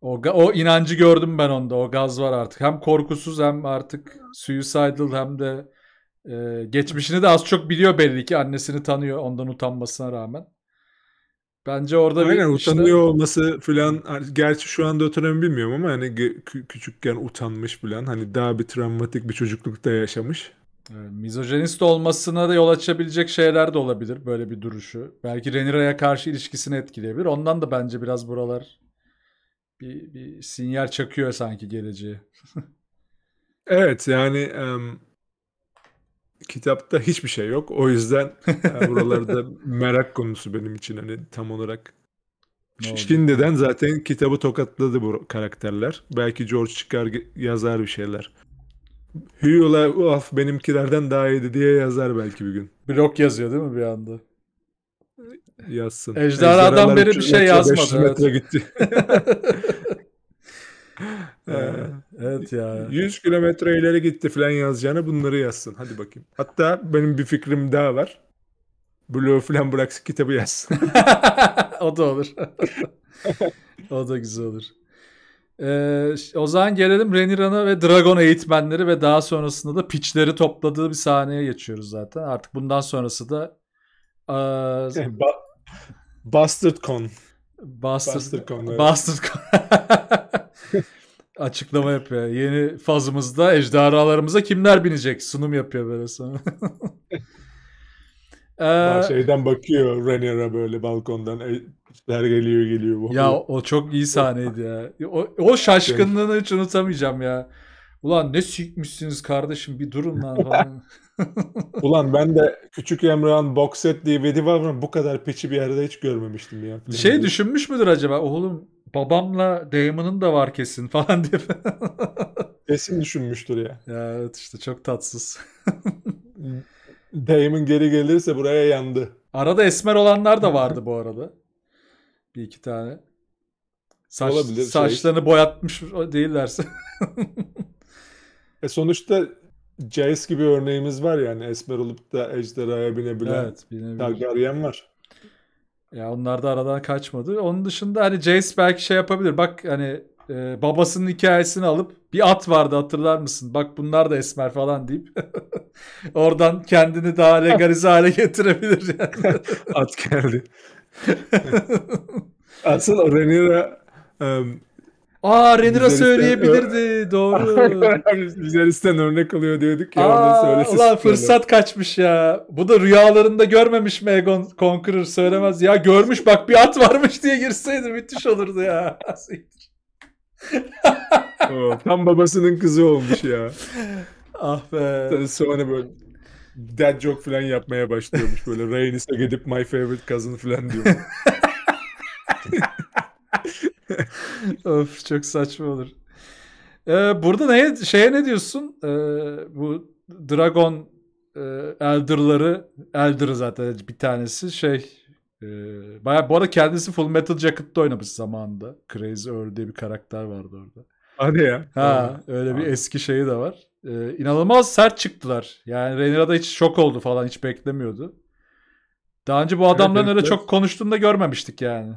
O, o inancı gördüm ben onda. O gaz var artık. Hem korkusuz hem artık suicidal hem de ee, geçmişini de az çok biliyor belli ki annesini tanıyor ondan utanmasına rağmen. Bence orada Aynen, bir utanıyor işte... olması falan hani gerçi şu anda ötüremi bilmiyorum ama hani küçükken utanmış falan hani daha bir travmatik bir çocuklukta yaşamış. Ee, mizojenist olmasına da yol açabilecek şeyler de olabilir böyle bir duruşu. Belki Renira'ya karşı ilişkisini etkileyebilir. Ondan da bence biraz buralar bir, bir sinyal çakıyor sanki geleceği. evet yani um, kitapta hiçbir şey yok. O yüzden e, buralarda merak konusu benim için hani tam olarak. Ne Şimdiden zaten kitabı tokatladı bu karakterler. Belki George çıkar yazar bir şeyler. Hüyola of benimkilerden daha iyiydi diye yazar belki bir gün. Blok yazıyor değil mi bir anda? Yazsın. Ejderhadan beri bir şey yazmadı. 500 evet. gitti. Ee, ee, evet ya. 100 kilometre ileri gitti falan yazacağına bunları yazsın. Hadi bakayım. Hatta benim bir fikrim daha var. Blue falan bıraksın kitabı yazsın. o da olur. o da güzel olur. Ee, o zaman gelelim Reniran'a ve Dragon eğitmenleri ve daha sonrasında da piçleri topladığı bir sahneye geçiyoruz zaten. Artık bundan sonrası da e, ba Bastard Con. Bastard, Bastard Con. Evet. Bastard Con. açıklama yapıyor. Yeni fazımızda ejderhalarımıza kimler binecek sunum yapıyor böyle sonra. ee, şeyden bakıyor Renier'a böyle balkondan. E, işler geliyor geliyor. Bu. Ya o çok iyi sahneydi ya. O, o şaşkınlığını hiç unutamayacağım ya. Ulan ne sikmişsiniz kardeşim bir durun lan falan. Ulan ben de Küçük Emrah'ın box set diye DVD var mı? Bu kadar piçi bir yerde hiç görmemiştim ya. Şey düşünmüş müdür acaba? Oğlum babamla dayımının da var kesin falan diye. kesin düşünmüştür ya. Ya evet işte çok tatsız. Damon geri gelirse buraya yandı. Arada esmer olanlar da vardı bu arada. Bir iki tane. Saç, Olabilir, şey- saçlarını şey. boyatmış değillerse. e sonuçta Jace gibi örneğimiz var yani esmer olup da ejderhaya binebilen evet, binebilir. Targaryen var. Ya onlar da aradan kaçmadı. Onun dışında hani Jace belki şey yapabilir. Bak hani e, babasının hikayesini alıp bir at vardı hatırlar mısın? Bak bunlar da esmer falan deyip oradan kendini daha legalize hale getirebilir yani. at geldi. Asıl Rhaenyra um, Aa Renira söyleyebilirdi. Doğru. Vizeris'ten örnek alıyor diyorduk ya. Aa, ulan fırsat kaçmış ya. Bu da rüyalarında görmemiş mi Egon Conqueror söylemez. Ya görmüş bak bir at varmış diye girseydi müthiş olurdu ya. Tam babasının kızı olmuş ya. ah be. sonra böyle Dead joke falan yapmaya başlıyormuş. Böyle Rhaenys'e gidip my favorite cousin falan diyor. of çok saçma olur. Ee, burada neye, şeye ne diyorsun? Ee, bu Dragon e, Elder'ları Elder zaten bir tanesi şey e, bayağı bu arada kendisi Full Metal Jacket'ta oynamış zamanında. Crazy Earl diye bir karakter vardı orada. Hadi ya. Ha, öyle ha. bir eski şeyi de var. Ee, inanılmaz sert çıktılar. Yani Rhaenyra da hiç şok oldu falan hiç beklemiyordu. Daha önce bu adamların evet, evet, öyle evet. çok konuştuğunu da görmemiştik yani.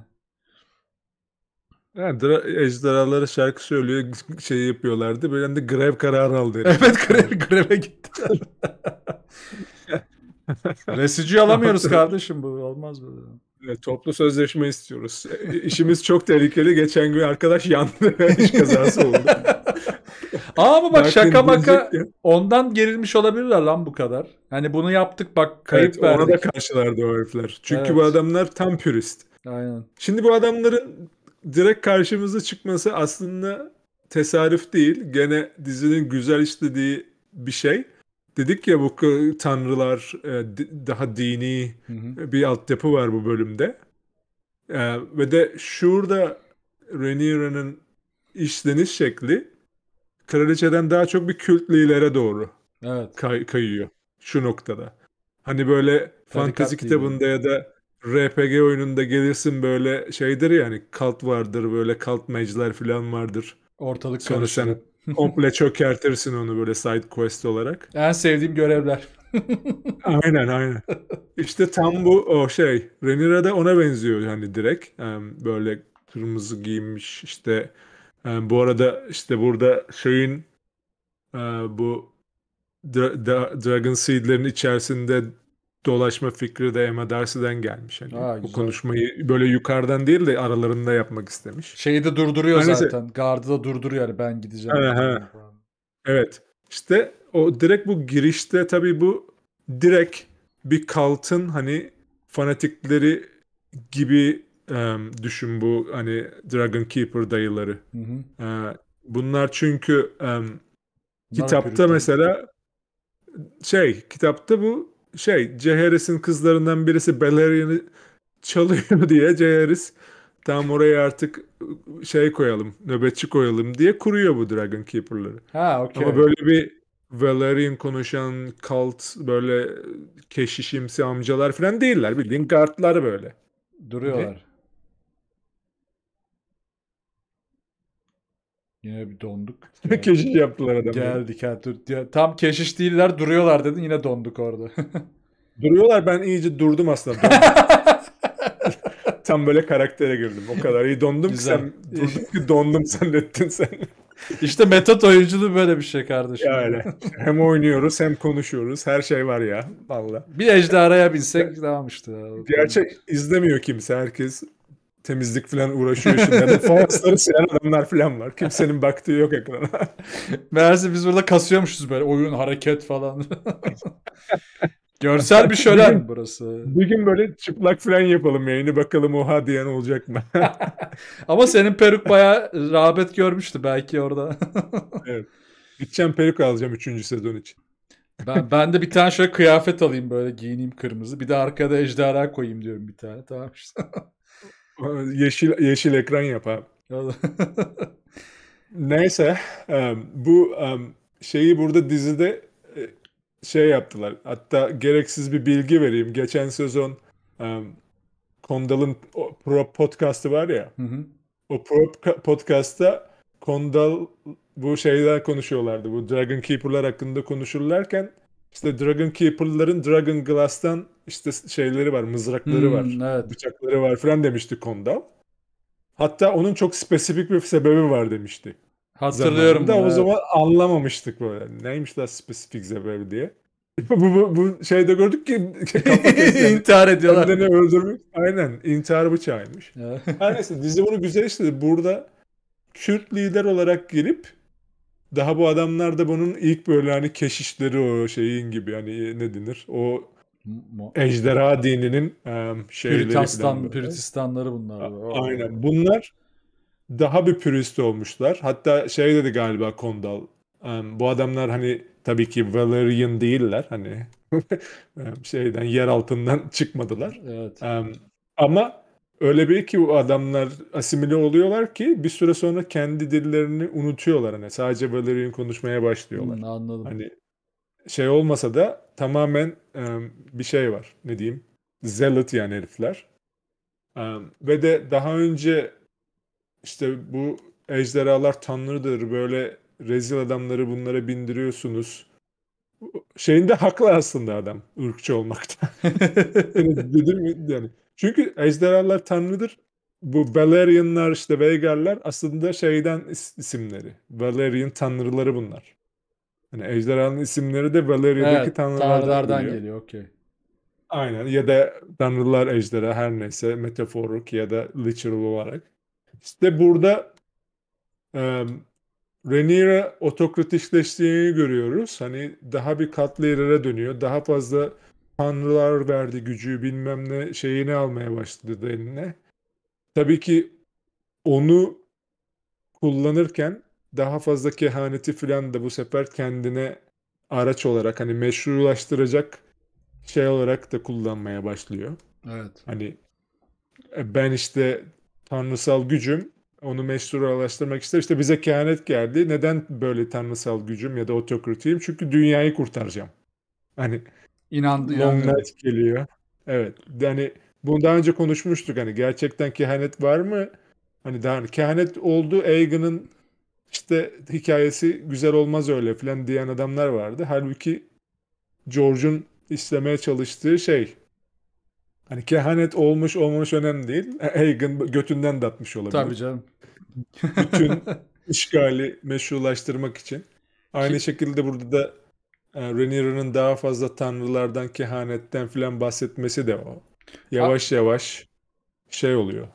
Yani dra- şarkı söylüyor, şey yapıyorlardı. Böyle de grev kararı aldı. herif. Evet grev, greve gitti. Resici alamıyoruz kardeşim bu olmaz bu. E, Toplu sözleşme istiyoruz. E, işimiz çok tehlikeli. Geçen gün arkadaş yandı. İş kazası oldu. ama bak Berk'in şaka maka ondan gerilmiş olabilirler lan bu kadar. Hani bunu yaptık bak kayıp Evet, ona da karşılardı o herifler. Çünkü Evet. bu adamlar tam pürist. Aynen. Şimdi bu adamların direkt karşımıza çıkması aslında tesadüf değil. Gene dizinin güzel işlediği bir şey. Dedik ya bu tanrılar e, daha dini hı hı. bir altyapı var bu bölümde. E, ve de şurada Rhaenyra'nın işleniş şekli kraliçeden daha çok bir kült lidere doğru evet. kay- kayıyor şu noktada. Hani böyle Tarikat fantasy kitabında ya da RPG oyununda gelirsin böyle şeydir yani kalt vardır böyle kalt meciler falan vardır. Ortalık Sonra karışır. sen komple çökertirsin onu böyle side quest olarak. En sevdiğim görevler. aynen aynen. İşte tam bu o şey. Renira da ona benziyor hani direkt. böyle kırmızı giymiş işte. bu arada işte burada şeyin e, bu Dragon Seed'lerin içerisinde dolaşma fikri de Emma Darcy'den gelmiş. Hani ha, bu konuşmayı böyle yukarıdan değil de aralarında yapmak istemiş. Şeyi de durduruyor yani zaten. Neyse. Gardı da durduruyor yani ben gideceğim. Aha. Evet. İşte o direkt bu girişte tabii bu direkt bir kaltın hani fanatikleri gibi um, düşün bu hani Dragon Keeper dayıları. Hı hı. Uh, bunlar çünkü um, kitapta mesela şey kitapta bu şey Ceheris'in kızlarından birisi Beleriand'ı çalıyor diye Ceheris tam oraya artık şey koyalım nöbetçi koyalım diye kuruyor bu Dragon Keeper'ları. Ha okey. Ama böyle bir Valerian konuşan kalt böyle keşişimsi amcalar falan değiller. Bildiğin guardlar böyle. Duruyorlar. Yine bir donduk. keşiş yaptılar adamı. Geldik ha. Dur, tam keşiş değiller duruyorlar dedin yine donduk orada. Duruyorlar ben iyice durdum aslında. Tam böyle karaktere girdim. O kadar iyi dondum Güzel. ki sen durdum ki dondum zannettin sen. İşte metot oyunculuğu böyle bir şey kardeşim. Ya öyle. hem oynuyoruz hem konuşuyoruz. Her şey var ya. Valla. Bir ejderhaya binsek tamam işte. Gerçek izlemiyor kimse. Herkes temizlik falan uğraşıyor şimdi. Yani fayansları silen adamlar falan var. Kimsenin baktığı yok ekrana. Meğerse biz burada kasıyormuşuz böyle oyun, hareket falan. Görsel bir şölen bir burası. Bir gün böyle çıplak falan yapalım yayını bakalım oha diyen olacak mı? Ama senin peruk baya rağbet görmüştü belki orada. evet. Gideceğim peruk alacağım 3. sezon için. ben, ben de bir tane şöyle kıyafet alayım böyle giyineyim kırmızı. Bir de arkada ejderha koyayım diyorum bir tane. Tamam işte yeşil yeşil ekran yapar. Neyse bu şeyi burada dizide e, şey yaptılar. Hatta gereksiz bir bilgi vereyim. Geçen sezon Kondal'ın Pro podcast'ı var ya. Hı hı. O Pro podcast'ta Kondal bu şeyler konuşuyorlardı. Bu Dragon Keeper'lar hakkında konuşurlarken işte Dragon Keeper'ların Dragon Glass'tan işte şeyleri var, mızrakları hmm, var, evet. bıçakları var falan demişti Kondal. Hatta onun çok spesifik bir sebebi var demişti. Hatırlıyorum. Da o zaman anlamamıştık böyle. Neymiş daha spesifik sebebi diye. bu, bu, bu şeyde gördük ki intihar ediyorlar. Kendini öldürmek. Aynen. intihar bıçağıymış. Her neyse dizi bunu güzel işledi. Burada Kürt lider olarak gelip daha bu adamlar da bunun ilk böyle hani keşişleri o şeyin gibi yani ne denir? O ejderha dininin um, şeyleri Püritistan, Püritistanları bunlar. Aynen. Bunlar daha bir pürist olmuşlar. Hatta şey dedi galiba Kondal. bu adamlar hani tabii ki Valyrian değiller. Hani şeyden yer altından çıkmadılar. Evet. ama Öyle bir ki bu adamlar asimile oluyorlar ki bir süre sonra kendi dillerini unutuyorlar. Hani sadece Valerian konuşmaya başlıyorlar. Hı, hmm, anladım. Hani şey olmasa da tamamen um, bir şey var. Ne diyeyim? Zealot yani herifler. Um, ve de daha önce işte bu ejderhalar tanrıdır böyle rezil adamları bunlara bindiriyorsunuz. Şeyinde haklı aslında adam Irkçı olmakta. yani dedim yani çünkü ejderhalar tanrıdır. Bu Valerianlar işte Veigar'lar aslında şeyden isimleri. Valerian tanrıları bunlar. Hani ejderhanın isimleri de Valeria'daki evet, tanrılardan, tanrılardan geliyor. geliyor okey. Aynen ya da tanrılar ejderha her neyse metaforuk ya da literal olarak. İşte burada e, Rhaenyra otokratikleştiğini görüyoruz. Hani daha bir katlı yerlere dönüyor. Daha fazla tanrılar verdi gücü bilmem ne şeyini almaya başladı eline. Tabii ki onu kullanırken daha fazla kehaneti filan da bu sefer kendine araç olarak hani meşrulaştıracak şey olarak da kullanmaya başlıyor. Evet. Hani e, ben işte tanrısal gücüm onu meşrulaştırmak ister. İşte bize kehanet geldi. Neden böyle tanrısal gücüm ya da otokratiyim? Çünkü dünyayı kurtaracağım. Hani inandı. Long yani. Night geliyor. Evet. Yani bundan önce konuşmuştuk hani gerçekten kehanet var mı? Hani daha hani kehanet oldu Egan'ın işte hikayesi güzel olmaz öyle filan diyen adamlar vardı. Halbuki George'un işlemeye çalıştığı şey hani kehanet olmuş olmamış önemli değil. Egan götünden datmış olabilir. Tabii canım. Bütün işgali meşrulaştırmak için. Aynı Ki... şekilde burada da ee, Rhaenyra'nın daha fazla tanrılardan, kehanetten filan bahsetmesi de o. Yavaş A- yavaş şey oluyor.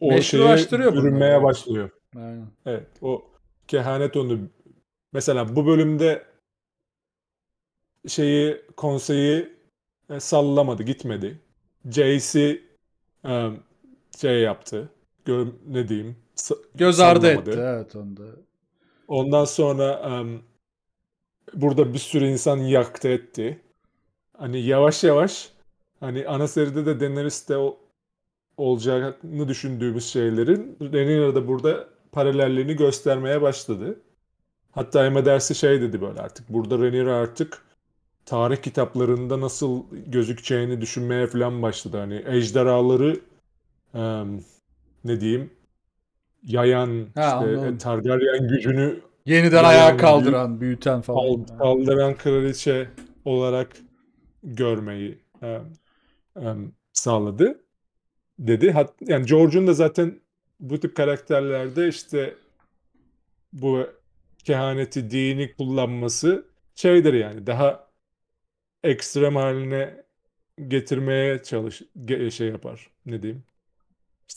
o şeye bürünmeye başlıyor. Aynen. Evet. O kehanet onu mesela bu bölümde şeyi konseyi e, sallamadı, gitmedi. Jace'i e, şey yaptı. Gör, ne diyeyim? Göz ardı sallamadı. etti evet onda. Ondan sonra um, burada bir sürü insan yaktı etti. Hani yavaş yavaş hani ana seride de Daenerys'te de olacağını düşündüğümüz şeylerin Rhaenyra da burada paralellerini göstermeye başladı. Hatta Emma dersi şey dedi böyle artık burada Rhaenyra artık tarih kitaplarında nasıl gözükeceğini düşünmeye falan başladı. Hani ejderhaları e, ne diyeyim yayan ha, işte, anladım. Targaryen gücünü Yeniden ayağa kaldıran, büyüten falan. Kaldıran kraliçe olarak görmeyi e, e, sağladı dedi. Hat, yani George'un da zaten bu tip karakterlerde işte bu kehaneti, dini kullanması şeydir yani daha ekstrem haline getirmeye çalış şey yapar. Ne diyeyim?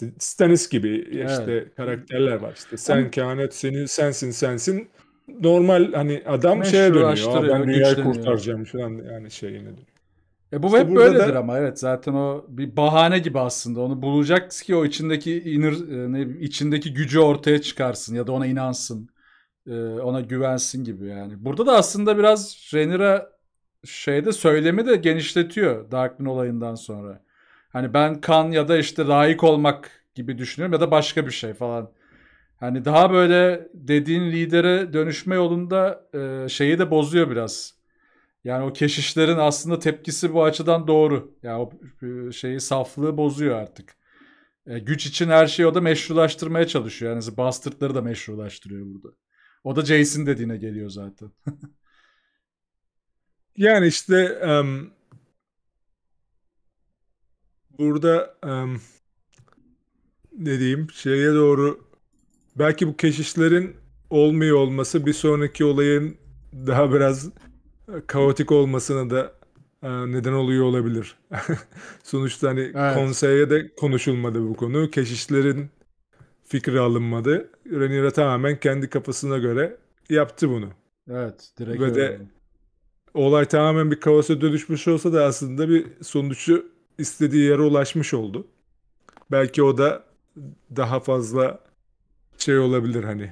işte Stannis gibi evet. işte karakterler var. İşte sen Ama... kehanet seni sensin sensin. Normal hani adam şeye dönüyor. Ben dünyayı kurtaracağım falan yani şeyine dönüyor. E bu işte hep böyledir da... ama evet zaten o bir bahane gibi aslında. Onu bulacaksın ki o içindeki inir e, ne içindeki gücü ortaya çıkarsın ya da ona inansın. E, ona güvensin gibi yani. Burada da aslında biraz Renira şeyde söylemi de genişletiyor Dark'ın olayından sonra. Hani ben kan ya da işte layık olmak gibi düşünüyorum ya da başka bir şey falan. Hani daha böyle dediğin lidere dönüşme yolunda e, şeyi de bozuyor biraz. Yani o keşişlerin aslında tepkisi bu açıdan doğru. Yani o e, şeyi saflığı bozuyor artık. E, güç için her şeyi o da meşrulaştırmaya çalışıyor. Yani bastırtları da meşrulaştırıyor burada. O da Jason dediğine geliyor zaten. yani işte um, burada um, ne diyeyim şeye doğru belki bu keşişlerin olmuyor olması bir sonraki olayın daha biraz e, kaotik olmasına da e, neden oluyor olabilir. Sonuçta hani evet. konseye de konuşulmadı bu konu. Keşişlerin fikri alınmadı. Rhaenyra tamamen kendi kafasına göre yaptı bunu. Evet, direkt Ve öyle. de olay tamamen bir kaosa dönüşmüş olsa da aslında bir sonuçu istediği yere ulaşmış oldu. Belki o da daha fazla şey olabilir hani.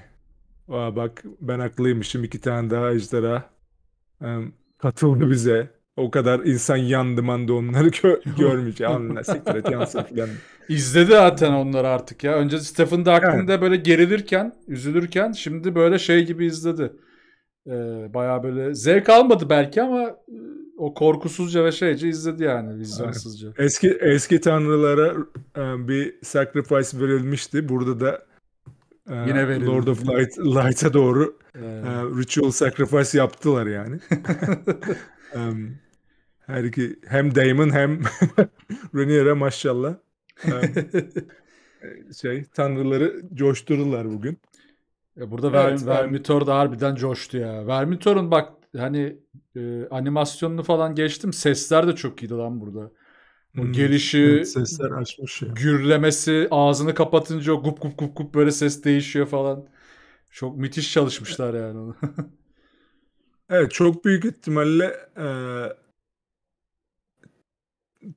Aa bak ben haklıymışım iki tane daha ejderha katıldı bize. O kadar insan yandı mandı onları gö- görmeyecek. Anla siktir et yansın falan. İzledi zaten onları artık ya. Önce Stephen da aklında yani. böyle gerilirken, üzülürken şimdi böyle şey gibi izledi. Ee, bayağı böyle zevk almadı belki ama o korkusuzca ve şeyce izledi yani vizyonsuzca. Evet. Eski eski tanrılara um, bir sacrifice verilmişti. Burada da uh, Yine verildi. Lord of Light, Light'a doğru evet. Uh, e, ritual sacrifice yaptılar yani. um, her iki hem Damon hem Rhaenyra maşallah. Um, şey tanrıları coştururlar bugün. Ya burada evet, Ver, Vermitor da harbiden coştu ya. Vermitor'un bak hani e, animasyonunu falan geçtim. Sesler de çok iyiydi lan burada. Bu hmm, gelişi, evet, sesler açmış ya. gürlemesi, ağzını kapatınca o gup gup gup gup böyle ses değişiyor falan. Çok müthiş çalışmışlar yani onu. evet çok büyük ihtimalle e,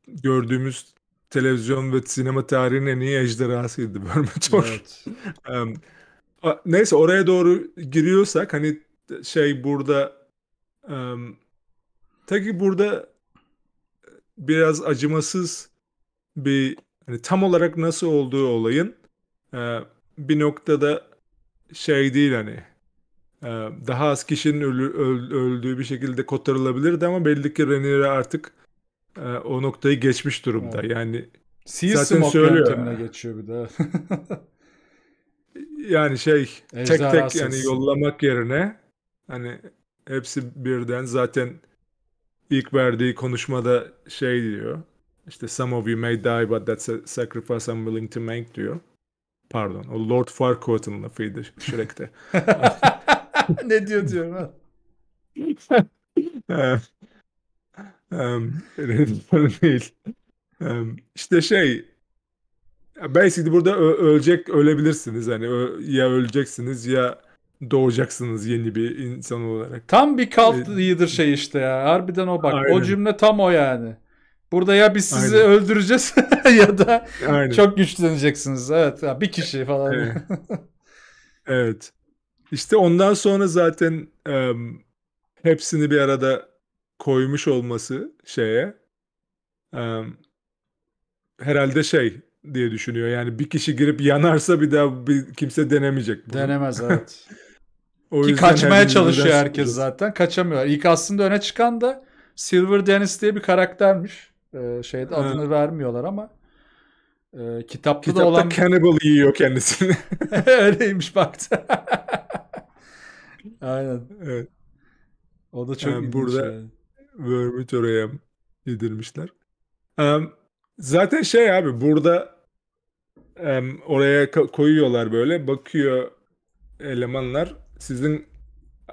gördüğümüz televizyon ve sinema tarihinin en iyi ejderhasıydı Vermitor. Evet. um, neyse oraya doğru giriyorsak hani şey burada ee, tabii burada biraz acımasız bir hani tam olarak nasıl olduğu olayın e, bir noktada şey değil hani e, daha az kişinin ölü, öldüğü bir şekilde kotarılabilirdi ama belli ki Renier artık e, o noktayı geçmiş durumda. Evet. Yani Sea zaten söylüyor. yöntemine yani. geçiyor bir de. yani şey Ejderhasız. tek tek yani yollamak yerine hani Hepsi birden zaten ilk verdiği konuşmada şey diyor. İşte some of you may die but that's a sacrifice I'm willing to make diyor. Pardon o Lord Farquaad'ın lafıydı Shrek'te. ne diyor diyor ha? um, Um, işte şey basically burada ölecek ölebilirsiniz hani ya öleceksiniz ya doğacaksınız yeni bir insan olarak. Tam bir cult e, leader şey işte ya. Harbiden o bak. Aynen. O cümle tam o yani. Burada ya biz sizi Aynen. öldüreceğiz ya da Aynen. çok güçleneceksiniz. Evet bir kişi falan. Evet. evet. İşte ondan sonra zaten um, hepsini bir arada koymuş olması şeye um, herhalde şey diye düşünüyor. Yani bir kişi girip yanarsa bir daha bir kimse denemeyecek. Bunu. Denemez evet. O Ki kaçmaya çalışıyor herkes çıkacağız. zaten. Kaçamıyor. İlk aslında öne çıkan da Silver Dennis diye bir karaktermiş. Ee, şey evet. adını vermiyorlar ama e, kitapta, kitapta da olan cannibal yiyor kendisini. Öyleymiş baktı. Aynen. Evet. O da çok yani burada yani. oraya yedirmişler. Um, zaten şey abi burada um, oraya koyuyorlar böyle bakıyor elemanlar sizin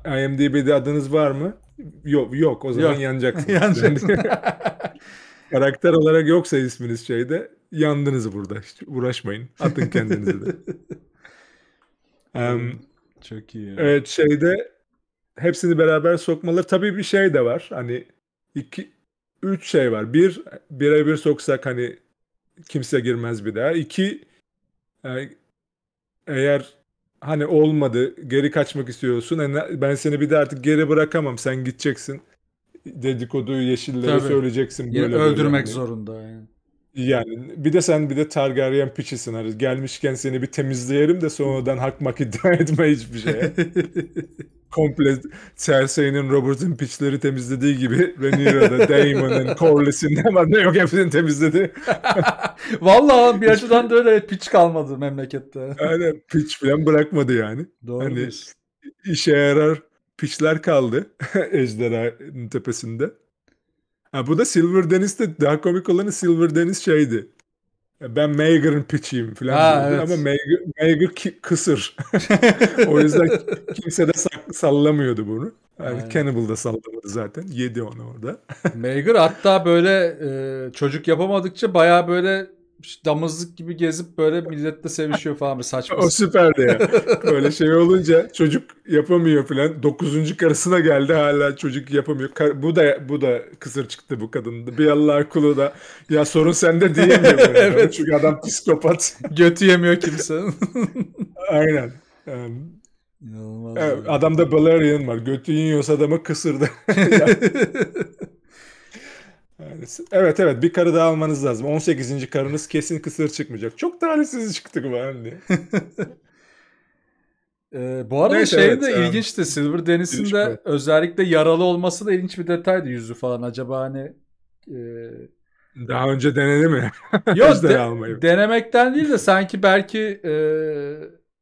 IMDb'de adınız var mı? Yok, yok o zaman yok. yanacaksınız. yanacaksın. Karakter olarak yoksa isminiz şeyde yandınız burada. Hiç uğraşmayın. Atın kendinizi de. um, Çok iyi. Ya. Evet şeyde hepsini beraber sokmaları. Tabii bir şey de var. Hani iki, üç şey var. Bir, bir soksak hani kimse girmez bir daha. İki, e, eğer hani olmadı geri kaçmak istiyorsun hani ben seni bir de artık geri bırakamam sen gideceksin dedikoduyu yeşillere söyleyeceksin böyle Yine öldürmek böyle. zorunda yani. Yani bir de sen bir de Targaryen piçisin. Hani gelmişken seni bir temizleyelim de sonradan hakmak iddia etme hiçbir şeye. Komple Cersei'nin Robert'ın piçleri temizlediği gibi Rhaenyra'da Daemon'ın Corlys'in hemen ne yok hepsini temizledi. vallahi bir açıdan da öyle piç kalmadı memlekette. Aynen piç falan bırakmadı yani. Doğru hani, işe yarar piçler kaldı ejderhanın tepesinde. Ha, bu da Silver Deniz'de daha komik olanı Silver Deniz şeydi. Ben Mager'ın piçiyim falan. Ha, evet. Ama Mager, Mager ki, kısır. o yüzden kimse de sallamıyordu bunu. Yani evet. Cannibal da sallamadı zaten. Yedi onu orada. Mager hatta böyle e, çocuk yapamadıkça baya böyle damızlık gibi gezip böyle milletle sevişiyor falan bir saçma. o süperdi ya. Böyle şey olunca çocuk yapamıyor falan. Dokuzuncu karısına geldi hala çocuk yapamıyor. Kar- bu da bu da kısır çıktı bu kadın. Bir Allah kulu da ya sorun sende diyemiyor. Yani. evet. Çünkü adam psikopat. Götü yemiyor kimsenin. Aynen. Yani... İnanılmaz. Evet, adamda Balerian var. Götü yiyorsa adamı kısırdı. Evet evet bir karı daha almanız lazım. 18. karınız kesin kısır çıkmayacak. Çok talihsiz çıktık bu hani Ee, bu arada evet, şey evet, de evet. Um, ilginçti. Silver Deniz'in İlginç de mi? özellikle yaralı olması da ilginç bir detaydı yüzü falan. Acaba hani e... daha önce denedi mi? Yok de, denemekten değil de sanki belki e,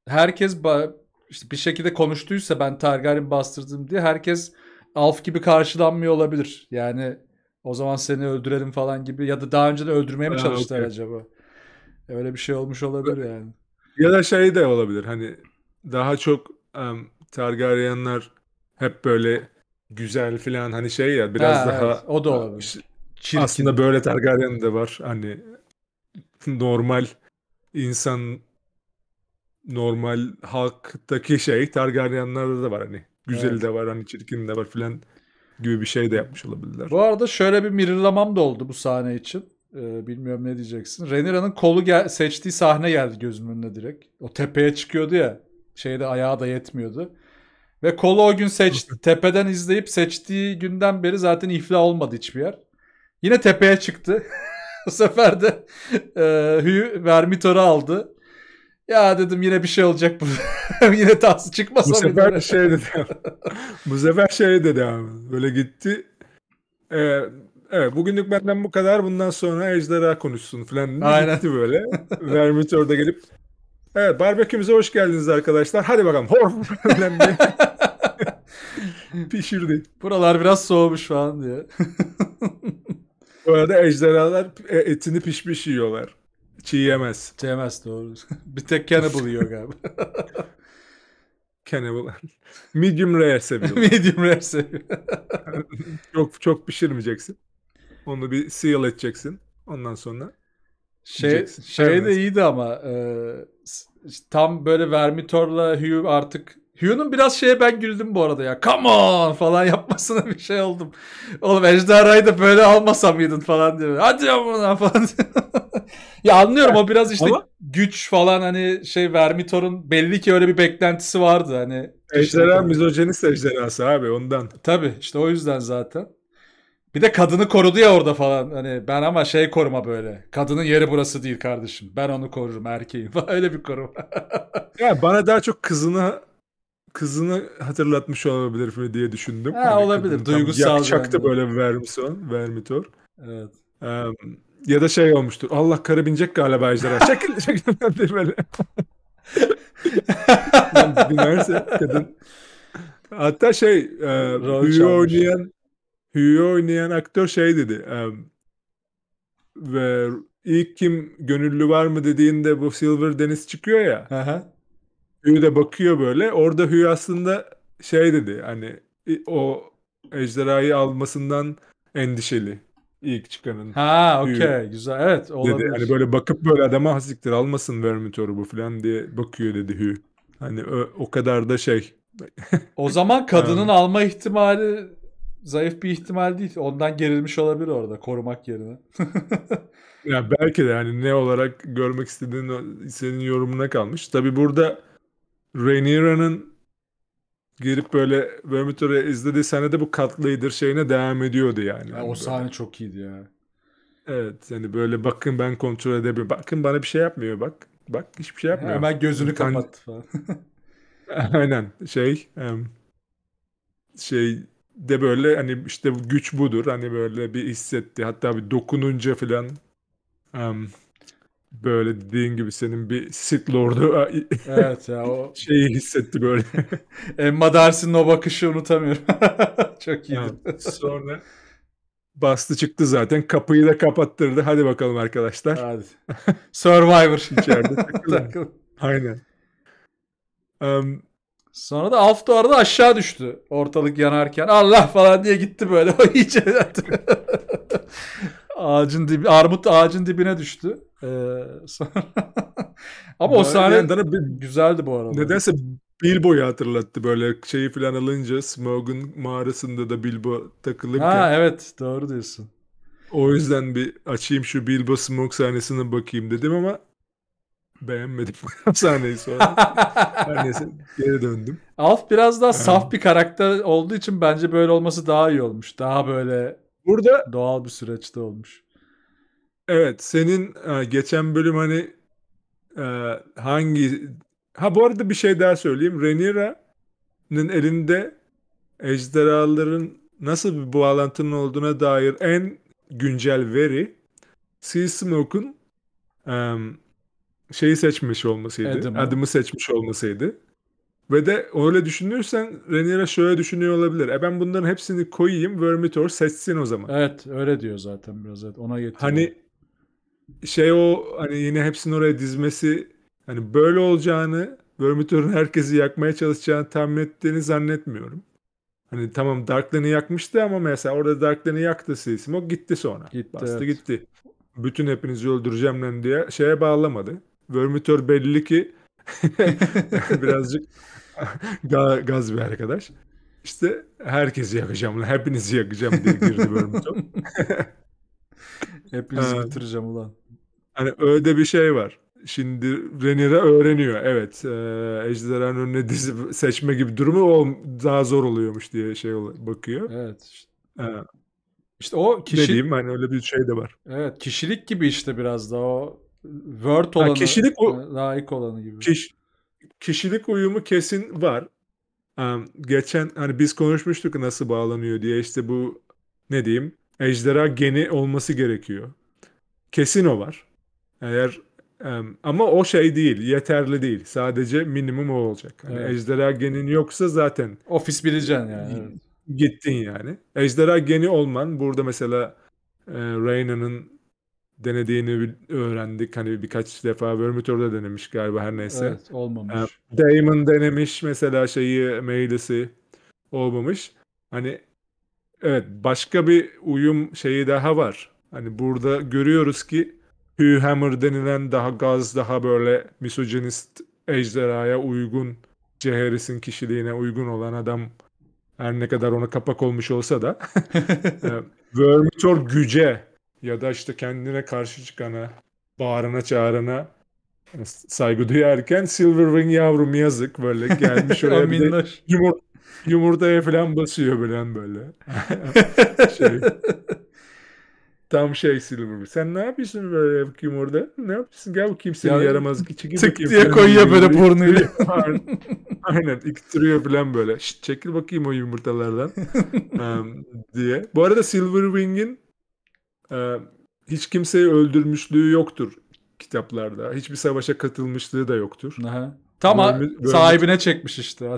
herkes ba- işte bir şekilde konuştuysa ben Targaryen bastırdım diye herkes Alf gibi karşılanmıyor olabilir. Yani o zaman seni öldürelim falan gibi ya da daha önce de öldürmeye mi çalıştılar okay. acaba? Öyle bir şey olmuş olabilir yani. Ya da şey de olabilir hani daha çok um, Targaryenler hep böyle güzel filan hani şey ya biraz ha, daha evet, o da olabilir. Çirkin. Aslında böyle Targaryen de var. Hani normal insan normal halktaki şey Targaryenlerde de var hani. Güzeli evet. de var hani çirkin de var filan gibi bir şey de yapmış olabilirler. Bu arada şöyle bir mirrorlamam da oldu bu sahne için. Ee, bilmiyorum ne diyeceksin. Renira'nın kolu gel- seçtiği sahne geldi gözümün önüne direkt. O tepeye çıkıyordu ya. Şeyde ayağı da yetmiyordu. Ve kolu o gün seçti. tepeden izleyip seçtiği günden beri zaten ifla olmadı hiçbir yer. Yine tepeye çıktı. bu sefer de e, Hugh Vermitor'u aldı. Ya dedim yine bir şey olacak bu. yine tası çıkmasa bu sefer şey dedi. bu sefer şey dedi abi. Böyle gitti. Ee, evet bugünlük benden bu kadar. Bundan sonra ejderha konuşsun falan. Aynen. Gitti böyle. Vermitör de gelip Evet barbekümüze hoş geldiniz arkadaşlar. Hadi bakalım. Hor Pişirdi. Buralar biraz soğumuş falan diye. Bu arada ejderhalar e, etini pişmiş yiyorlar. Çiğ yemez. Çiğ yemez doğru. bir tek cannibal yiyor galiba. cannibal. Medium rare seviyor. Medium rare seviyor. çok çok pişirmeyeceksin. Onu bir seal edeceksin. Ondan sonra şey, yiyeceksin. şey de iyiydi ama e, tam böyle Vermitor'la Hugh artık Hugh'un biraz şeye ben güldüm bu arada ya. Come on falan yapmasına bir şey oldum. Oğlum ejderhayı da böyle almasa mıydın falan diyor. Hadi amına falan Ya anlıyorum o biraz işte Ama... güç falan hani şey Vermitor'un belli ki öyle bir beklentisi vardı hani. Ejderha mizojenist ejderhası abi ondan. Tabii işte o yüzden zaten. Bir de kadını korudu ya orada falan. Hani ben ama şey koruma böyle. Kadının yeri burası değil kardeşim. Ben onu korurum erkeğim. Öyle bir koruma. ya bana daha çok kızını kızını hatırlatmış olabilir diye düşündüm. Ha, hani olabilir. Duygusal. Yakacaktı yani. böyle Vermison, Vermitor. Evet. Um, ya da şey olmuştur. Allah karı binecek galiba ejderha. Çekil çekil diye böyle. Binerse kadın. Hatta şey e, Hüyü oynayan Hüyü oynayan aktör şey dedi. E, ve ilk kim gönüllü var mı dediğinde bu Silver Deniz çıkıyor ya. Aha. Hü de bakıyor böyle. Orada Hü aslında şey dedi hani o ejderhayı almasından endişeli ilk çıkanın. Ha okey güzel evet olabilir. Dedi. Hani böyle bakıp böyle adama hasiktir almasın Vermitor'u bu falan diye bakıyor dedi Hü. Hani o, o kadar da şey. o zaman kadının alma ihtimali zayıf bir ihtimal değil. Ondan gerilmiş olabilir orada korumak yerine. ya belki de yani ne olarak görmek istediğin senin yorumuna kalmış. Tabi burada Rhaenyra'nın girip böyle Vermithor'u izlediği sahnede bu cut later şeyine devam ediyordu yani. yani o sahne çok iyiydi ya. Evet hani böyle bakın ben kontrol edebiliyorum. Bakın bana bir şey yapmıyor bak. Bak hiçbir şey yapmıyor. Hemen gözünü Tan- kapattı falan. Aynen şey şey de böyle hani işte güç budur hani böyle bir hissetti hatta bir dokununca filan böyle dediğin gibi senin bir Sith Lord'u e, evet ya, o... şeyi hissetti böyle. Emma Darcy'nin o bakışı unutamıyorum. Çok iyi. sonra bastı çıktı zaten. Kapıyı da kapattırdı. Hadi bakalım arkadaşlar. Hadi. Survivor. İçeride takılın. Aynen. Um, Sonra da Alf da arada aşağı düştü. Ortalık yanarken Allah falan diye gitti böyle. O iyice ağacın dibi, armut ağacın dibine düştü. Ee, sonra... Ama o sahne yani, güzeldi bu arada. Nedense Bilbo'yu hatırlattı böyle şeyi falan alınca Smog'un mağarasında da Bilbo takılırken. Ha evet doğru diyorsun. O yüzden bir açayım şu Bilbo Smog sahnesine bakayım dedim ama beğenmedim bu sahneyi sonra. Her neyse geri döndüm. Alf biraz daha ee. saf bir karakter olduğu için bence böyle olması daha iyi olmuş. Daha böyle Burada doğal bir süreçte olmuş. Evet senin e, geçen bölüm hani e, hangi ha bu arada bir şey daha söyleyeyim. Renira'nın elinde ejderhaların nasıl bir bağlantının olduğuna dair en güncel veri Sea şeyi seçmiş olmasıydı. Adam'ı. Adımı seçmiş olmasıydı. Ve de öyle düşünürsen Renira şöyle düşünüyor olabilir. E ben bunların hepsini koyayım Vermitor seçsin o zaman. Evet öyle diyor zaten biraz. Evet. Ona yetiyor. Hani şey o hani yine hepsini oraya dizmesi hani böyle olacağını Vermithor'un herkesi yakmaya çalışacağını tahmin ettiğini zannetmiyorum. Hani tamam Darkland'ı yakmıştı ama mesela orada Darkland'ı yaktı o gitti sonra. Gitti, Bastı evet. gitti. Bütün hepinizi öldüreceğim lan diye şeye bağlamadı. Vermithor belli ki birazcık gaz bir arkadaş. İşte herkesi yakacağım lan hepinizi yakacağım diye girdi Vermithor. Hepinizi ee, bitireceğim ulan. Hani öyle bir şey var. Şimdi Renira öğreniyor. Evet. E, ejderhanın önüne dizi seçme gibi durumu o daha zor oluyormuş diye şey bakıyor. Evet. Işte. Ee, işte o kişi... Dediğim hani öyle bir şey de var. Evet. Kişilik gibi işte biraz da o Word olanı, ha, kişilik o, e, layık olanı gibi. Kiş, kişilik uyumu kesin var. Um, geçen hani biz konuşmuştuk nasıl bağlanıyor diye işte bu ne diyeyim ejderha geni olması gerekiyor. Kesin o var. Eğer ama o şey değil, yeterli değil. Sadece minimum o olacak. Hani evet. ejderha genin yoksa zaten ofis bileceksin yani. Gittin yani. Ejderha geni olman burada mesela e, Reyna'nın denediğini öğrendik. Hani birkaç defa da denemiş galiba her neyse. Evet, olmamış. E, Damon denemiş mesela şeyi Mailis'i olmamış. Hani Evet başka bir uyum şeyi daha var. Hani burada görüyoruz ki Hugh Hammer denilen daha gaz daha böyle misojenist ejderhaya uygun Ceheris'in kişiliğine uygun olan adam her ne kadar ona kapak olmuş olsa da e, Vermitor güce ya da işte kendine karşı çıkana bağrına çağırana e, saygı duyarken Silverwing yavrum yazık böyle gelmiş oraya bir de yumurta yumurtaya falan basıyor böyle böyle. şey. Tam şey Silver. Sen ne yapıyorsun böyle kim Ne yapıyorsun? Gel bakayım seni ya, yaramaz küçük. Tık bakayım. diye koyuyor böyle pornoyu. Aynen iktiriyor falan böyle. Şşt çekil bakayım o yumurtalardan um, diye. Bu arada Silverwing'in um, hiç kimseyi öldürmüşlüğü yoktur kitaplarda. Hiçbir savaşa katılmışlığı da yoktur. Aha. Tam Vermi, sahibine çekmiş işte.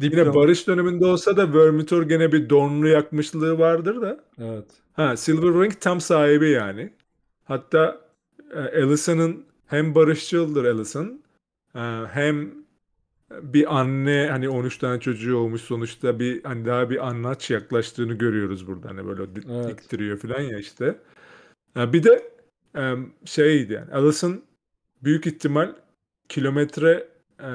Yine barış döneminde olsa da Vermitor gene bir donlu yakmışlığı vardır da. Evet. Ha, Silver Ring tam sahibi yani. Hatta e, Alison'ın hem barışçıldır Alison e, hem bir anne hani 13 tane çocuğu olmuş sonuçta bir hani daha bir anlaç yaklaştığını görüyoruz burada hani böyle evet. diktiriyor falan ya işte. E, bir de e, şeydi yani Alison büyük ihtimal kilometre e,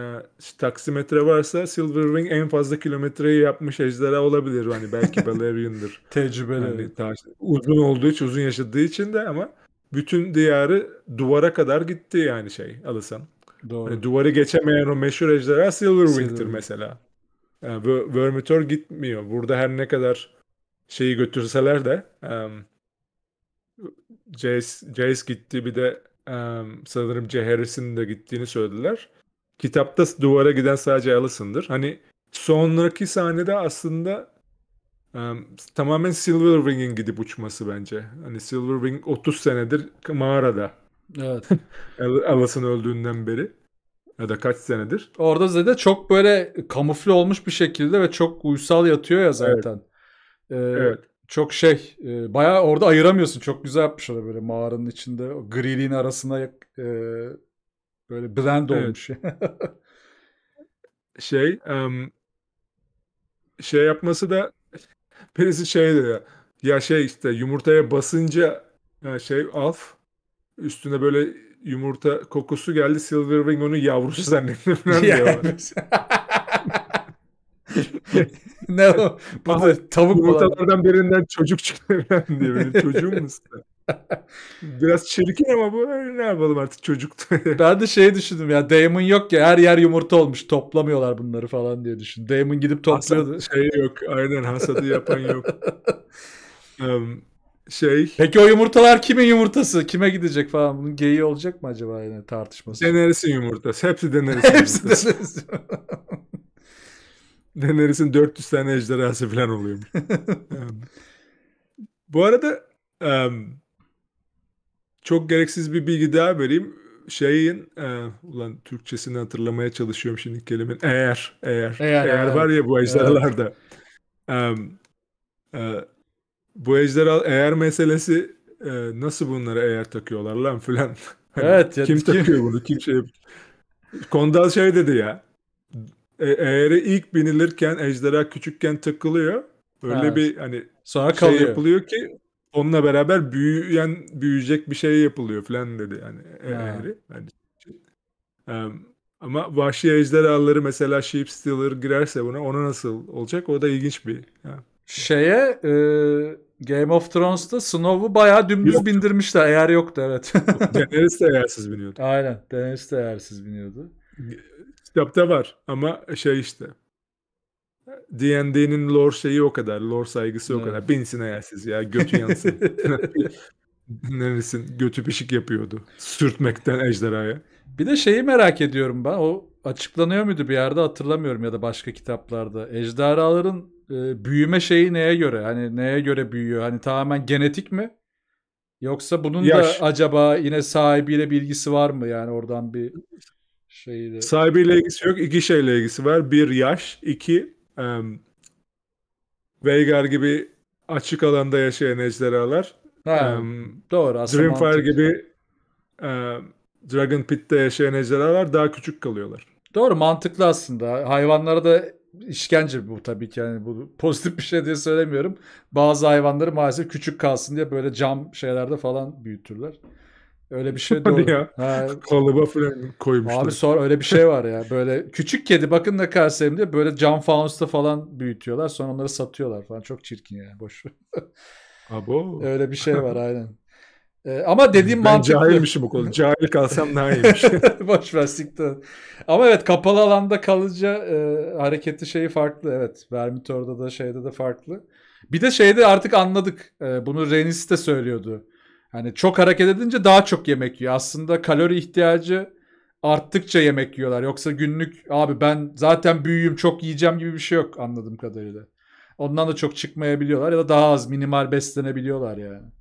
taksimetre varsa Silverwing en fazla kilometreyi yapmış ejderha olabilir. Hani belki Balerian'dır. Tecrübeli. Hani, uzun olduğu için, uzun yaşadığı için de ama bütün diyarı duvara kadar gitti yani şey alırsan. Doğru. Hani duvarı geçemeyen o meşhur ejderha Silverwing'tir mesela. Yani Vermitor gitmiyor. Burada her ne kadar şeyi götürseler de um, Jace, Jace gitti bir de sanırım C. de gittiğini söylediler. Kitapta duvara giden sadece Alison'dır. Hani sonraki sahnede aslında Um, tamamen Silverwing'in gidip uçması bence. Hani Silverwing 30 senedir mağarada. Evet. Alice'ın öldüğünden beri. Ya da kaç senedir. Orada Zede çok böyle kamufle olmuş bir şekilde ve çok uysal yatıyor ya zaten. Evet. Ee, evet çok şey e, bayağı orada ayıramıyorsun. Çok güzel yapmışlar böyle mağaranın içinde o griliğin arasına e, böyle blend evet. olmuş. şey um, şey yapması da birisi şey diyor. Ya şey işte yumurtaya basınca e, şey alf üstüne böyle yumurta kokusu geldi Silverwing onu yavrusu zannetti falan diyor. ne o? Bu da tavuk Yumurtalardan birinden çocuk çıktı diye benim çocuğum musun? Biraz çirkin ama bu e, ne yapalım artık çocuktu. ben de şey düşündüm ya Damon yok ya her yer yumurta olmuş toplamıyorlar bunları falan diye düşün. Damon gidip topluyordu. Hasat şey yok aynen hasadı yapan yok. um, şey. Peki o yumurtalar kimin yumurtası? Kime gidecek falan? Bunun geyiği olacak mı acaba yani tartışması? Denerisin yumurtası. Hepsi denerisin. Hepsi denerisin. Daenerys'in 400 tane ejderhası falan oluyor. Bu arada çok gereksiz bir bilgi daha vereyim. Şeyin e, ulan Türkçesini hatırlamaya çalışıyorum şimdi kelimen. Eğer, eğer, eğer, eğer var ya bu ejderhalarda. Evet. e, bu ejderha eğer meselesi e, nasıl bunlara eğer takıyorlar lan filan. Hani evet. Ya, kim takıyor bunu? Kim şey Kondal şey dedi ya e, ilk binilirken ejderha küçükken takılıyor. Böyle evet. bir hani sonra şey kalıyor. şey yapılıyor ki onunla beraber büyüyen büyüyecek bir şey yapılıyor falan dedi yani e, eğri. Yani, ama vahşi ejderhaları mesela Sheep Stealer girerse buna ona nasıl olacak? O da ilginç bir. Yani. Şeye e, Game of Thrones'ta Snow'u bayağı dümdüz Yok. bindirmişler. Eğer yoktu evet. Daenerys de eğersiz biniyordu. Aynen. Daenerys de eğersiz biniyordu kitapta var ama şey işte D&D'nin lore şeyi o kadar. Lore saygısı evet. o kadar. Binsin hayalsiz ya. Götü yansın. Neresin? Götü pişik yapıyordu. Sürtmekten ejderhaya. Bir de şeyi merak ediyorum ben. O açıklanıyor muydu bir yerde hatırlamıyorum ya da başka kitaplarda. Ejderhaların e, büyüme şeyi neye göre? Hani neye göre büyüyor? Hani tamamen genetik mi? Yoksa bunun Yaş. da acaba yine sahibiyle bilgisi var mı? Yani oradan bir şeyi Sahibiyle ilgisi yok. İki şeyle ilgisi var. Bir yaş. iki um, Veigar gibi açık alanda yaşayan ejderhalar. Ha, um, doğru. Dreamfire mantıklı. gibi um, Dragon Pit'te yaşayan ejderhalar daha küçük kalıyorlar. Doğru mantıklı aslında. Hayvanlara da işkence bu tabii ki yani bu pozitif bir şey diye söylemiyorum. Bazı hayvanları maalesef küçük kalsın diye böyle cam şeylerde falan büyütürler. Öyle bir şey de ya. Ha. falan koymuşlar. Abi sonra öyle bir şey var ya. Böyle küçük kedi bakın ne kadar sevimli böyle cam fanusta falan büyütüyorlar. Sonra onları satıyorlar falan. Çok çirkin yani boş. Abo. Öyle bir şey var aynen. Ee, ama dediğim ben mantıklı. cahilmişim bu konuda. Cahil kalsam daha iyiymiş. Boş ver siktir. Ama evet kapalı alanda kalınca e, hareketi şeyi farklı. Evet Vermitor'da da şeyde de farklı. Bir de şeyde artık anladık. E, bunu Renis de söylüyordu Hani çok hareket edince daha çok yemek yiyor. Aslında kalori ihtiyacı arttıkça yemek yiyorlar. Yoksa günlük abi ben zaten büyüğüm çok yiyeceğim gibi bir şey yok anladığım kadarıyla. Ondan da çok çıkmayabiliyorlar ya da daha az minimal beslenebiliyorlar yani.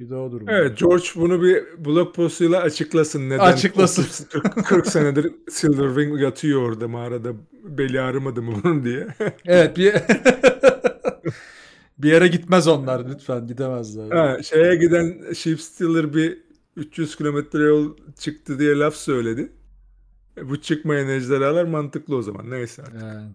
Bir de o durum. Evet George bunu bir blog postuyla açıklasın. Neden açıklasın. 30, 40 senedir Silverwing yatıyor orada mağarada beli ağrımadı mı bunun diye. evet bir Bir yere gitmez onlar lütfen gidemezler. Ha, şeye giden Sheep Stealer bir 300 kilometre yol çıktı diye laf söyledi. E, bu çıkmayan ejderhalar mantıklı o zaman. Neyse artık. Yani.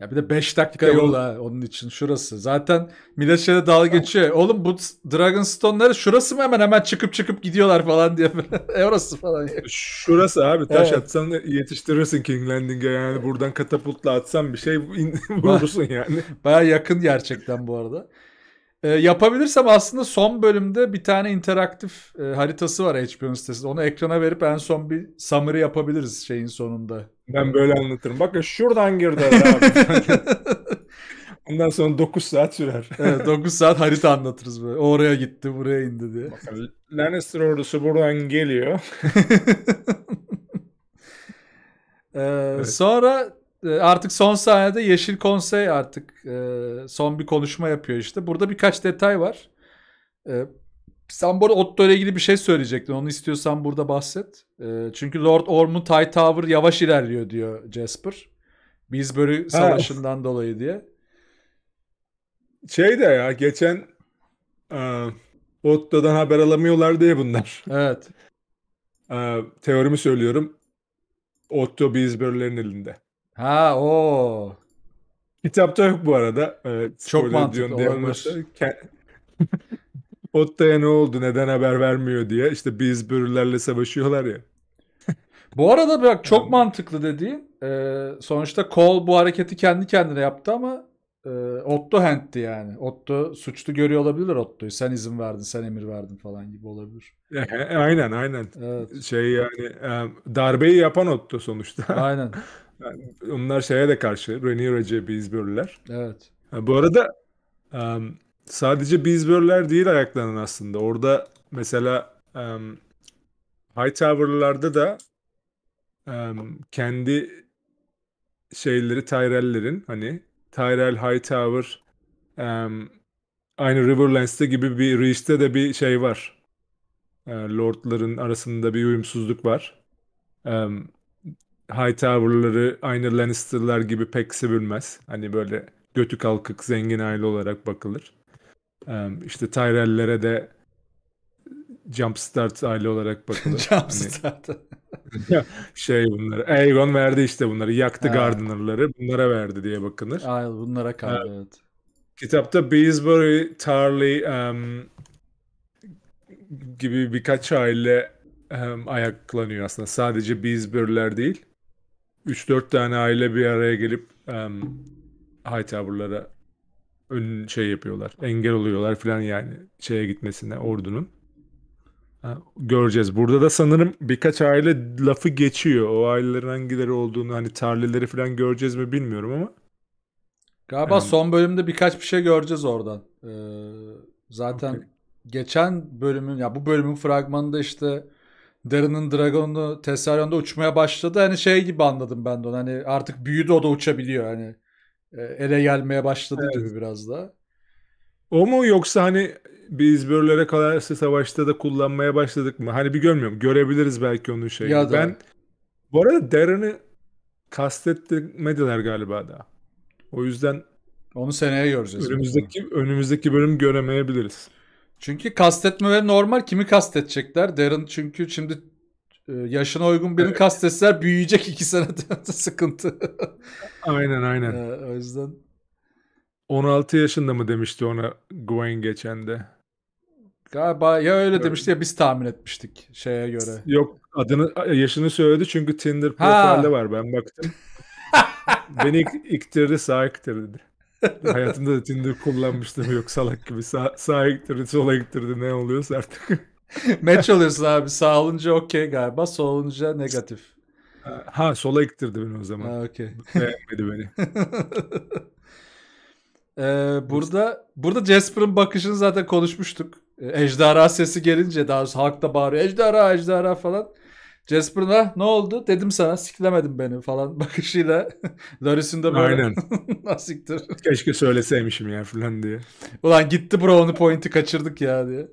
Ya bir de 5 dakika yol ha onun için şurası. Zaten millet şeyde dalga geçiyor. Oğlum bu Dragonstone'ları şurası mı hemen hemen çıkıp çıkıp gidiyorlar falan diye. E, orası falan. Şurası abi taş evet. atsan yetiştirirsin King Landing'e yani. Buradan katapultla atsan bir şey vurursun yani. Baya yakın gerçekten bu arada. E, yapabilirsem aslında son bölümde bir tane interaktif e, haritası var HBO'nun sitesinde. Onu ekrana verip en son bir summary yapabiliriz şeyin sonunda. Ben böyle anlatırım. Bakın şuradan girdi abi. Ondan sonra 9 saat sürer. evet 9 saat harita anlatırız böyle. Oraya gitti buraya indi diye. Bakın Lannister ordusu buradan geliyor. ee, evet. Sonra e, artık son sahnede Yeşil Konsey artık e, son bir konuşma yapıyor işte. Burada birkaç detay var. E, sen bu arada Otto ile ilgili bir şey söyleyecektin. Onu istiyorsan burada bahset. E, çünkü Lord Orm'un Tower yavaş ilerliyor diyor Jasper. böyle savaşından evet. dolayı diye. Şey de ya geçen e, Otto'dan haber alamıyorlar diye bunlar. Evet. E, teorimi söylüyorum. Otto Bisbury'lerin elinde. Ha o. Kitapta yok bu arada. E, Çok mantıklı olabilir. Otta'ya ne oldu neden haber vermiyor diye işte biz bürürlerle savaşıyorlar ya. Bu arada bak çok mantıklı dediğin e, sonuçta Cole bu hareketi kendi kendine yaptı ama e, Otto Hand'ti yani. Otto suçlu görüyor olabilir Otto'yu. Sen izin verdin, sen emir verdin falan gibi olabilir. E, aynen aynen. Evet. Şey yani e, darbeyi yapan Otto sonuçta. Aynen. onlar şeye de karşı Renier Recep'i izbörüler. Evet. E, bu arada um, sadece Beesbörler değil ayaklanan aslında. Orada mesela um, Hightower'larda da um, kendi şeyleri Tyrell'lerin hani Tyrell, Hightower um, aynı Riverlands'te gibi bir Reach'te de bir şey var. E, Lord'ların arasında bir uyumsuzluk var. Um, Hightower'ları aynı Lannister'lar gibi pek sevilmez. Hani böyle götü kalkık zengin aile olarak bakılır. İşte Tyrell'lere de Jumpstart aile olarak bakılır. Hani jumpstart. Hani, şey bunları. Aegon verdi işte bunları. Yaktı ha. Gardener'ları. Bunlara verdi diye bakılır. Ay, bunlara kaldı evet. evet. Kitapta Beesbury, Tarly um, gibi birkaç aile um, ayaklanıyor aslında. Sadece Beesbury'ler değil. 3-4 tane aile bir araya gelip um, Hightower'lara ön şey yapıyorlar. Engel oluyorlar falan yani şeye gitmesine ordunun. Ha, göreceğiz. Burada da sanırım birkaç aile lafı geçiyor. O ailelerin hangileri olduğunu hani tarlaları falan göreceğiz mi bilmiyorum ama. Galiba yani... son bölümde birkaç bir şey göreceğiz oradan. Ee, zaten okay. geçen bölümün ya bu bölümün fragmanında işte Darren'ın Dragon'u Tesserion'da uçmaya başladı. Hani şey gibi anladım ben de onu. Hani artık büyüdü o da uçabiliyor. Hani e, ele gelmeye başladı evet. gibi biraz da. O mu yoksa hani biz böylelere kalarsa savaşta da kullanmaya başladık mı? Hani bir görmüyorum. Görebiliriz belki onun şeyini. Ya Ben bu arada Darren'ı kastetmediler galiba daha. O yüzden onu seneye göreceğiz. Önümüzdeki mesela. önümüzdeki bölüm göremeyebiliriz. Çünkü kastetmeleri normal. Kimi kastedecekler? Darren çünkü şimdi ee, yaşına uygun birini evet. kastetseler büyüyecek iki sene sıkıntı. aynen aynen. Ee, o yüzden. 16 yaşında mı demişti ona Gwen geçen de? Galiba ya öyle evet. demişti ya biz tahmin etmiştik şeye göre. Yok adını yaşını söyledi çünkü Tinder profilde var ben baktım. Beni ik- iktirdi sağ iktirdi. Hayatımda da Tinder kullanmıştım yok salak gibi sağ, sağ iktirdi sola iktirdi ne oluyorsa artık. Match alıyorsun abi. Sağ olunca okey galiba. Sol olunca negatif. Ha sola iktirdi beni o zaman. Ha okey. Beğenmedi beni. ee, burada burada Jasper'ın bakışını zaten konuşmuştuk. Ee, ejderha sesi gelince daha doğrusu halk da bağırıyor. Ejderha ejderha falan. Jasper'ın ha ne oldu? Dedim sana siklemedim beni falan bakışıyla. Laris'in de böyle. Aynen. Nasiktir. Keşke söyleseymişim ya falan diye. Ulan gitti bro onu pointi kaçırdık ya diye.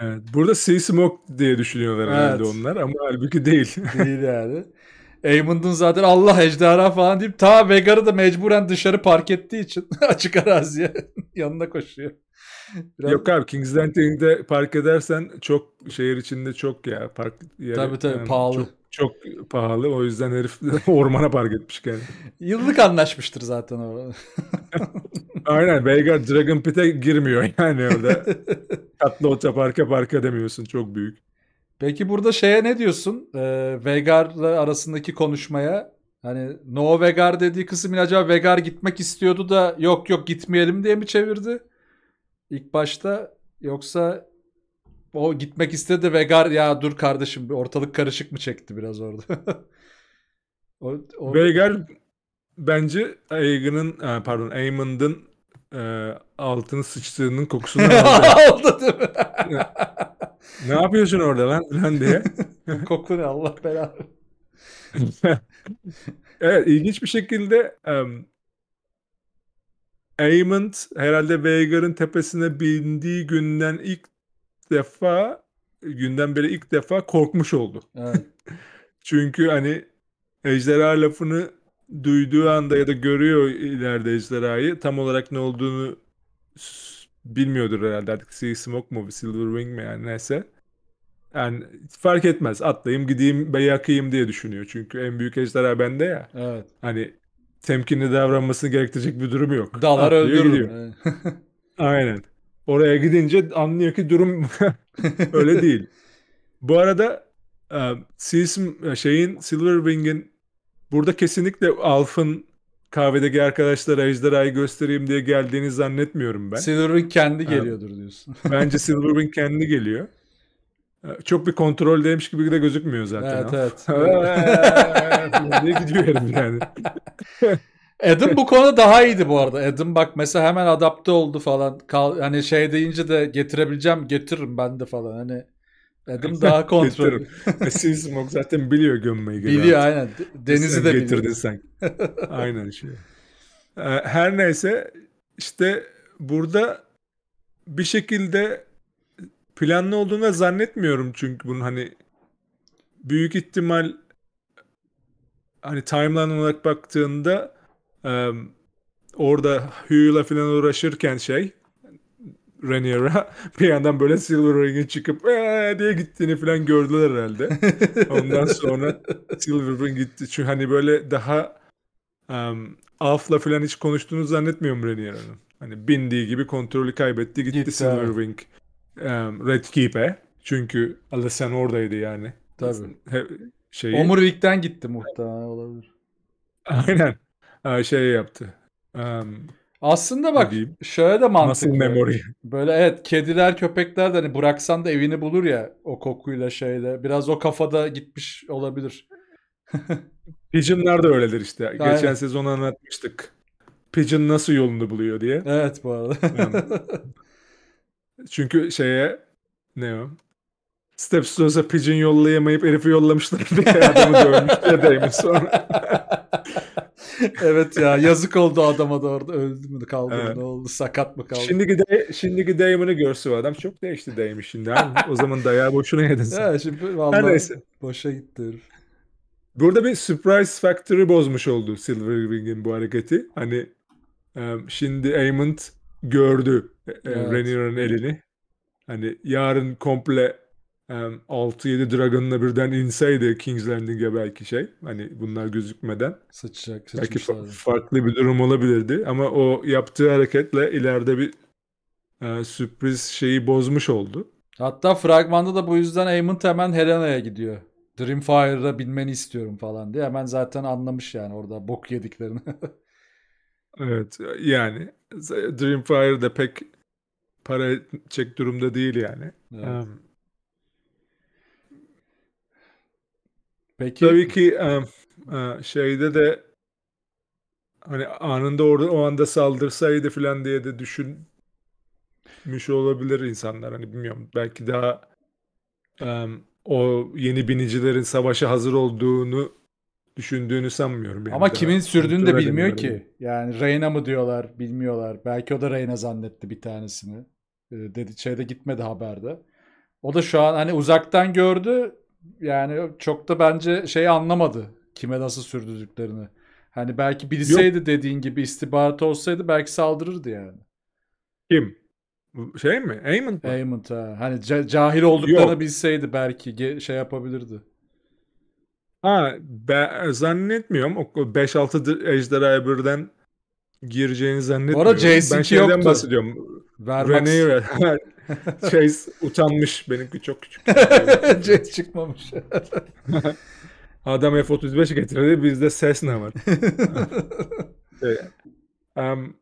Evet, burada Sea Smoke diye düşünüyorlar evet. herhalde onlar ama halbuki değil. değil yani. Aymond'un zaten Allah ejderha falan deyip ta Vegar'ı da mecburen dışarı park ettiği için açık araziye yanına koşuyor. Biraz... Yok abi King's Landing'de park edersen çok şehir içinde çok ya park yeri, tabii tabii yani pahalı. Çok, çok pahalı o yüzden herif ormana park etmiş geldi. Yıllık anlaşmıştır zaten o. Aynen Veigar Dragon Pit'e girmiyor yani orada. Katlı ota parka parka demiyorsun çok büyük. Peki burada şeye ne diyorsun? Ee, Veigar'la arasındaki konuşmaya hani No Vegar dediği kısım acaba Vegar gitmek istiyordu da yok yok gitmeyelim diye mi çevirdi? İlk başta yoksa o gitmek istedi de Vegar ya dur kardeşim ortalık karışık mı çekti biraz orada? o, o... Vegar bence Aegon'un pardon Aemond'un e, altını sıçtığının kokusunu aldı. aldı mi? ne yapıyorsun orada lan Lan diye. Koku ne Allah belanı. evet ilginç bir şekilde um, Aemond herhalde Veigar'ın tepesine bindiği günden ilk defa günden beri ilk defa korkmuş oldu. Evet. Çünkü hani ejderha lafını duyduğu anda ya da görüyor ileride ejderhayı tam olarak ne olduğunu bilmiyordur herhalde artık Sea Smoke mu Silver Wing mi yani neyse. Yani fark etmez atlayayım gideyim ve yakayım diye düşünüyor çünkü en büyük ejderha bende ya. Evet. Hani temkinli davranmasını gerektirecek bir durum yok. Dalar öldürür. Aynen. Oraya gidince anlıyor ki durum öyle değil. Bu arada um, şeyin Silver Wing'in Burada kesinlikle Alf'ın kahvedeki arkadaşlara ejderhayı göstereyim diye geldiğini zannetmiyorum ben. Silverwing kendi geliyordur diyorsun. Bence Silverwing kendi geliyor. Çok bir kontrol demiş gibi de gözükmüyor zaten. Evet evet. ne gidiyor yani. Adam bu konu daha iyiydi bu arada. Adam bak mesela hemen adapte oldu falan. Kal, hani şey deyince de getirebileceğim getiririm ben de falan. Hani Dedim daha kontrol. Siz Smoke zaten biliyor gömmeyi. Biliyor artık. aynen. Denizi de getirdin biliyor. sen. aynen şey. Her neyse işte burada bir şekilde planlı olduğunu zannetmiyorum çünkü bunun hani büyük ihtimal hani timeline olarak baktığında orada Hugh'la falan uğraşırken şey Ranier'a bir yandan böyle Silver Ring'e çıkıp ee diye gittiğini falan gördüler herhalde. Ondan sonra Silver Ring gitti. Çünkü hani böyle daha um, Alf'la falan hiç konuştuğunu zannetmiyorum Renier Hani bindiği gibi kontrolü kaybetti gitti, gitti Silver abi. Ring um, Red Keep'e. Çünkü sen oradaydı yani. Tabii. He, şeyi... Omurilik'ten gitti muhtemelen olabilir. Aynen. Şey yaptı. Um, aslında bak diyeyim. şöyle de mantıklı. Nasıl memory? Böyle evet kediler köpekler de hani bıraksan da evini bulur ya o kokuyla şeyle. Biraz o kafada gitmiş olabilir. Pigeon'lar da öyledir işte. Aynen. Geçen sezon anlatmıştık. Pigeon nasıl yolunu buluyor diye. Evet bu arada. Çünkü şeye ne o? Stepstonesa pigeon yollayamayıp herifi yollamışlar diye adamı dövmüş diye sonra. evet ya yazık oldu adama da orada öldü mü kaldı mı ne oldu sakat mı kaldı. Şimdiki, de, şimdiki Damon'ı görsün adam çok değişti Damon şimdi. o zaman dayağı boşuna yedin sen. Ya şimdi vallahi Her boşa gitti Burada bir surprise factory bozmuş oldu Silver Wing'in bu hareketi. Hani şimdi Aymond gördü e, e, evet. Renier'ın elini. Hani yarın komple um, 6-7 Dragon'la birden inseydi King's Landing'e belki şey hani bunlar gözükmeden sıçacak belki fa- farklı bir durum olabilirdi ama o yaptığı hareketle ileride bir e, sürpriz şeyi bozmuş oldu. Hatta fragmanda da bu yüzden Aemon hemen Helena'ya gidiyor. Dreamfire'da binmeni istiyorum falan diye hemen zaten anlamış yani orada bok yediklerini. evet yani Dreamfire'da pek para çek durumda değil yani. Evet. Um, Peki. Tabii ki e, şeyde de hani anında orada o anda saldırsaydı falan diye de düşünmüş olabilir insanlar. Hani bilmiyorum belki daha o yeni binicilerin savaşa hazır olduğunu düşündüğünü sanmıyorum. Ama daha. kimin hani sürdüğünü de bilmiyor ki. Yani Reyna mı diyorlar bilmiyorlar. Belki o da Reyna zannetti bir tanesini. Ee, dedi şeyde gitmedi haberde. O da şu an hani uzaktan gördü yani çok da bence şey anlamadı kime nasıl sürdürdüklerini. Hani belki bilseydi Yok. dediğin gibi istihbarat olsaydı belki saldırırdı yani. Kim? Şey mi? Aymond mı? Aymond ha. Hani ca- cahil olduklarını Yok. bilseydi belki ge- şey yapabilirdi. Ha ben zannetmiyorum. 5-6 ejderhaya birden gireceğini zannetmiyorum. Bu Jason ben şeyden yoktu. bahsediyorum. Vermax. Chase utanmış. Benimki çok küçük. Chase çıkmamış. Adam F-35 getirdi. Bizde Cessna var. şey, um,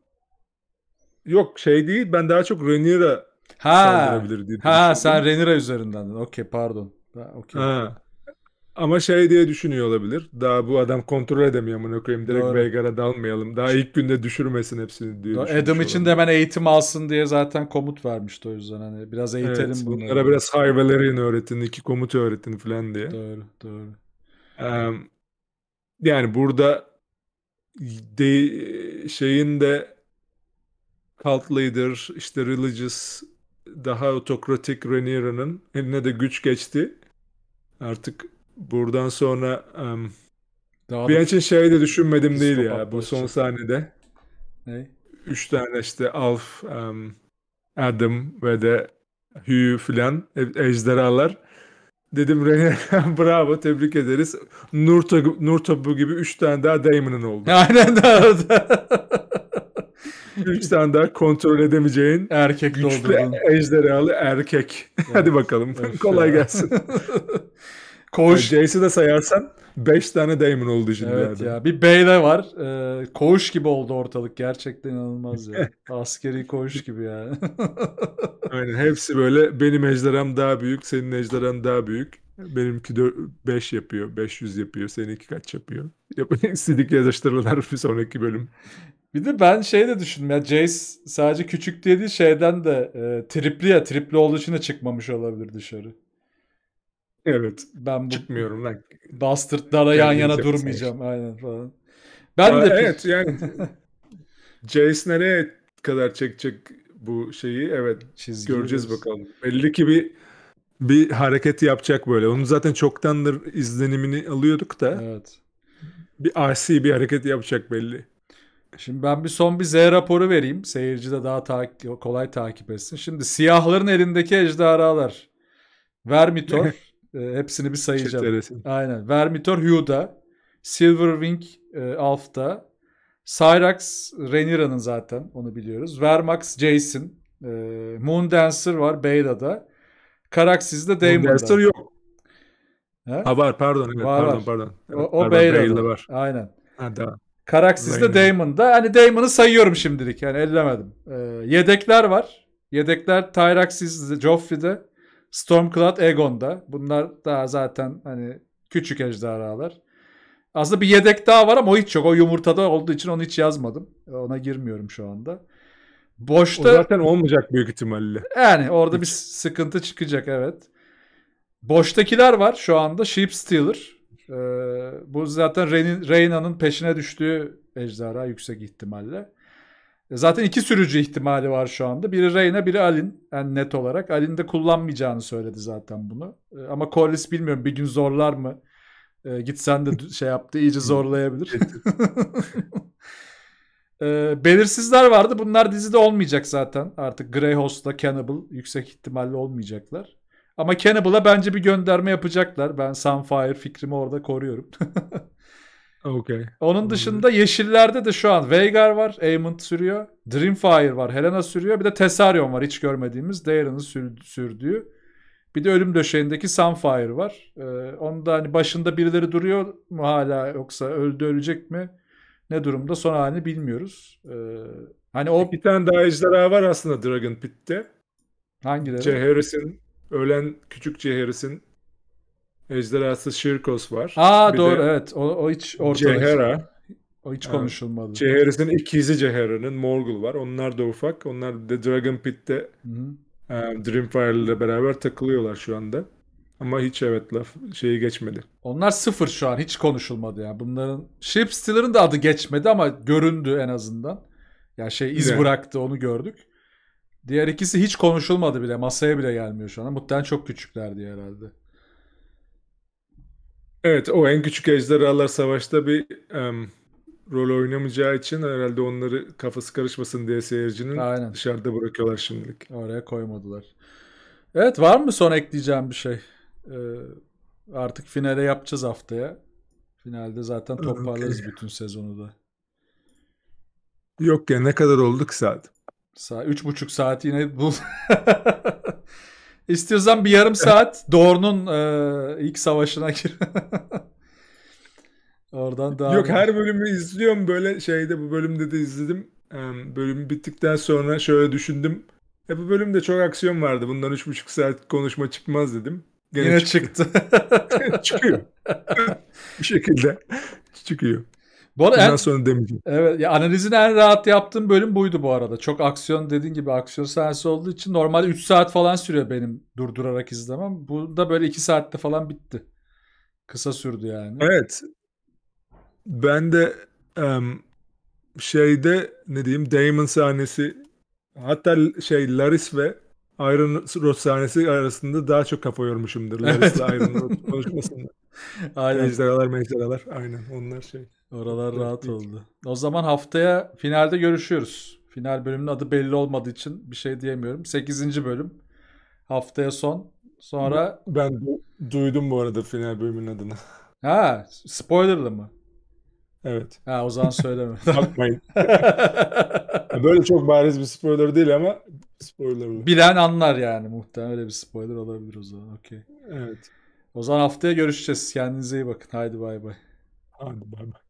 yok şey değil. Ben daha çok Renira. ha, saldırabilir diye. Ha sen Renira üzerinden. Okey pardon. Ha, ama şey diye düşünüyor olabilir. Daha bu adam kontrol edemiyor amına koyayım. Direkt Doğru. Veigar'a dalmayalım. Daha ilk günde düşürmesin hepsini diye Doğru. Adam için de hemen eğitim alsın diye zaten komut vermişti o yüzden. Hani biraz eğitelim evet, bunu. Bunlara biraz High Valerian öğretin, iki komut öğretin falan diye. Doğru, doğru. Ee, yani burada de, şeyin de cult leader, işte religious, daha otokratik Rhaenyra'nın eline de güç geçti. Artık Buradan sonra um, Daha bir da... için şey de düşünmedim değil ya bu son sahnede. Ne? Üç tane işte Alf, um, Adam ve de Hugh filan e, ejderhalar. Dedim Rene bravo tebrik ederiz. Nurta, Nurta bu gibi üç tane daha Damon'ın oldu. Aynen daha. da üç tane daha kontrol edemeyeceğin erkek güçlü ejderhalı erkek. Evet. Hadi bakalım. Öf Kolay gelsin. Koş Jace'i de sayarsan 5 tane Damon oldu şimdi. Evet yani. ya bir Bey'de var. Ee, koğuş gibi oldu ortalık. Gerçekten inanılmaz ya. Askeri koş gibi yani. Aynen hepsi böyle benim ejderham daha büyük, senin ejderhan daha büyük. Benimki 5 yapıyor, 500 yapıyor, seninki kaç yapıyor. İstedik yazıştırırlar bir sonraki bölüm. Bir de ben şey de düşündüm ya Jace sadece küçük diye değil şeyden de e, tripli ya tripli olduğu için de çıkmamış olabilir dışarı. Evet. Ben bu Ben lan. Bastardlara yan yana durmayacağım aynen falan. Ben Aa, de Evet yani Jace nereye kadar çekecek bu şeyi? Evet. Çizgi göreceğiz diyoruz. bakalım. Belli ki bir bir hareket yapacak böyle. Onun zaten çoktandır izlenimini alıyorduk da. Evet. Bir asi bir hareket yapacak belli. Şimdi ben bir son bir Z raporu vereyim. Seyirci de daha ta- kolay takip etsin. Şimdi siyahların elindeki ejderhalar. Vermitor Ee, hepsini bir sayacağım. Aynen. Vermitor Huda, Silverwing e, Alf'da, Cyrax Rhaenyra'nın zaten onu biliyoruz. Vermax Jason, e, Moon Dancer var Beyda'da. Caraxes de Daemon'da. Moon Dancer yok. He? Ha var pardon. Evet, var, pardon var. pardon. Evet, o, o pardon, Beyda'da. var. Aynen. Ha, da. Caraxes de Daemon'da. Hani Daemon'u sayıyorum şimdilik. Yani ellemedim. E, yedekler var. Yedekler Tyraxes Joffrey'de. Stormcloud Egon'da. Bunlar daha zaten hani küçük ejderhalar. Aslında bir yedek daha var ama o hiç yok. O yumurtada olduğu için onu hiç yazmadım. Ona girmiyorum şu anda. Boşta... O zaten olmayacak büyük ihtimalle. Yani orada hiç. bir sıkıntı çıkacak evet. Boştakiler var şu anda. Sheep Stealer. Ee, bu zaten Reyna'nın peşine düştüğü ejderha yüksek ihtimalle. Zaten iki sürücü ihtimali var şu anda. Biri Reyna, biri Alin. Yani net olarak. Alin de kullanmayacağını söyledi zaten bunu. E, ama Corliss bilmiyorum bir gün zorlar mı? E, gitsen de şey yaptı iyice zorlayabilir. e, belirsizler vardı. Bunlar dizide olmayacak zaten. Artık Grey Host'la Cannibal yüksek ihtimalle olmayacaklar. Ama Cannibal'a bence bir gönderme yapacaklar. Ben Sunfire fikrimi orada koruyorum. Okay. Onun dışında yeşillerde de şu an Veigar var. Aemond sürüyor. Dreamfire var. Helena sürüyor. Bir de Tessarion var. Hiç görmediğimiz. Daeron'un sürdüğü. Bir de ölüm döşeğindeki Sunfire var. Ee, onun da hani başında birileri duruyor mu hala yoksa öldü ölecek mi? Ne durumda son halini bilmiyoruz. Ee, hani o bir tane daha ejderha var aslında Dragon Pit'te. Hangileri? Ceheris'in ölen küçük Ceheris'in Ejderhası Şirkos var. Aa bir doğru evet. O, o hiç ortada. Cehera. O hiç konuşulmadı. Evet. Ceheris'in ikizi Cehera'nın Morgul var. Onlar da ufak. Onlar The Dragon Pit'te um, e, Dreamfire ile beraber takılıyorlar şu anda. Ama hiç evet laf şeyi geçmedi. Onlar sıfır şu an hiç konuşulmadı yani. Bunların Ship Stealer'ın da adı geçmedi ama göründü en azından. Ya yani şey iz evet. bıraktı onu gördük. Diğer ikisi hiç konuşulmadı bile. Masaya bile gelmiyor şu an. Muhtemelen çok küçüklerdi herhalde. Evet o en küçük ejderhalar savaşta bir um, rol oynamayacağı için herhalde onları kafası karışmasın diye seyircinin Aynen. dışarıda bırakıyorlar şimdilik. Oraya koymadılar. Evet var mı son ekleyeceğim bir şey? Ee, artık finale yapacağız haftaya. Finalde zaten toparlarız okay. bütün sezonu da. Yok ya ne kadar olduk saat? Saat üç buçuk saat yine bu. İstiyorsan bir yarım saat Doğru'nun e, ilk savaşına gir. Oradan daha Yok her bölümü izliyorum böyle şeyde bu bölümde de izledim. Bölüm bittikten sonra şöyle düşündüm. E bu bölümde çok aksiyon vardı. Bundan 3,5 saat konuşma çıkmaz dedim. Gene Yine çıktı. çıktı. Çıkıyor. bu şekilde çıkıyor. Bu arada Bundan en, sonra demeyeceğim. Evet, ya analizini en rahat yaptığım bölüm buydu bu arada. Çok aksiyon dediğin gibi aksiyon sahnesi olduğu için normalde 3 saat falan sürüyor benim durdurarak izlemem. Bu da böyle 2 saatte falan bitti. Kısa sürdü yani. Evet. Ben de um, şeyde ne diyeyim Damon sahnesi hatta şey Laris ve Iron Rod sahnesi arasında daha çok kafa yormuşumdur. Laris'le evet. Iron Rod konuşmasında. aynen. Ejderhalar mejderhalar aynen onlar şey. Oralar evet, rahat değil. oldu. O zaman haftaya finalde görüşüyoruz. Final bölümünün adı belli olmadığı için bir şey diyemiyorum. 8. bölüm. Haftaya son. Sonra... Ben du- duydum bu arada final bölümünün adını. Ha spoilerlı mı? Evet. Ha o zaman söyleme. Bakmayın. Böyle çok bariz bir spoiler değil ama spoiler. Bilen anlar yani muhtemelen öyle bir spoiler olabilir o zaman. Okey. Evet. O zaman haftaya görüşeceğiz. Kendinize iyi bakın. Haydi bay bay. Haydi bay bay.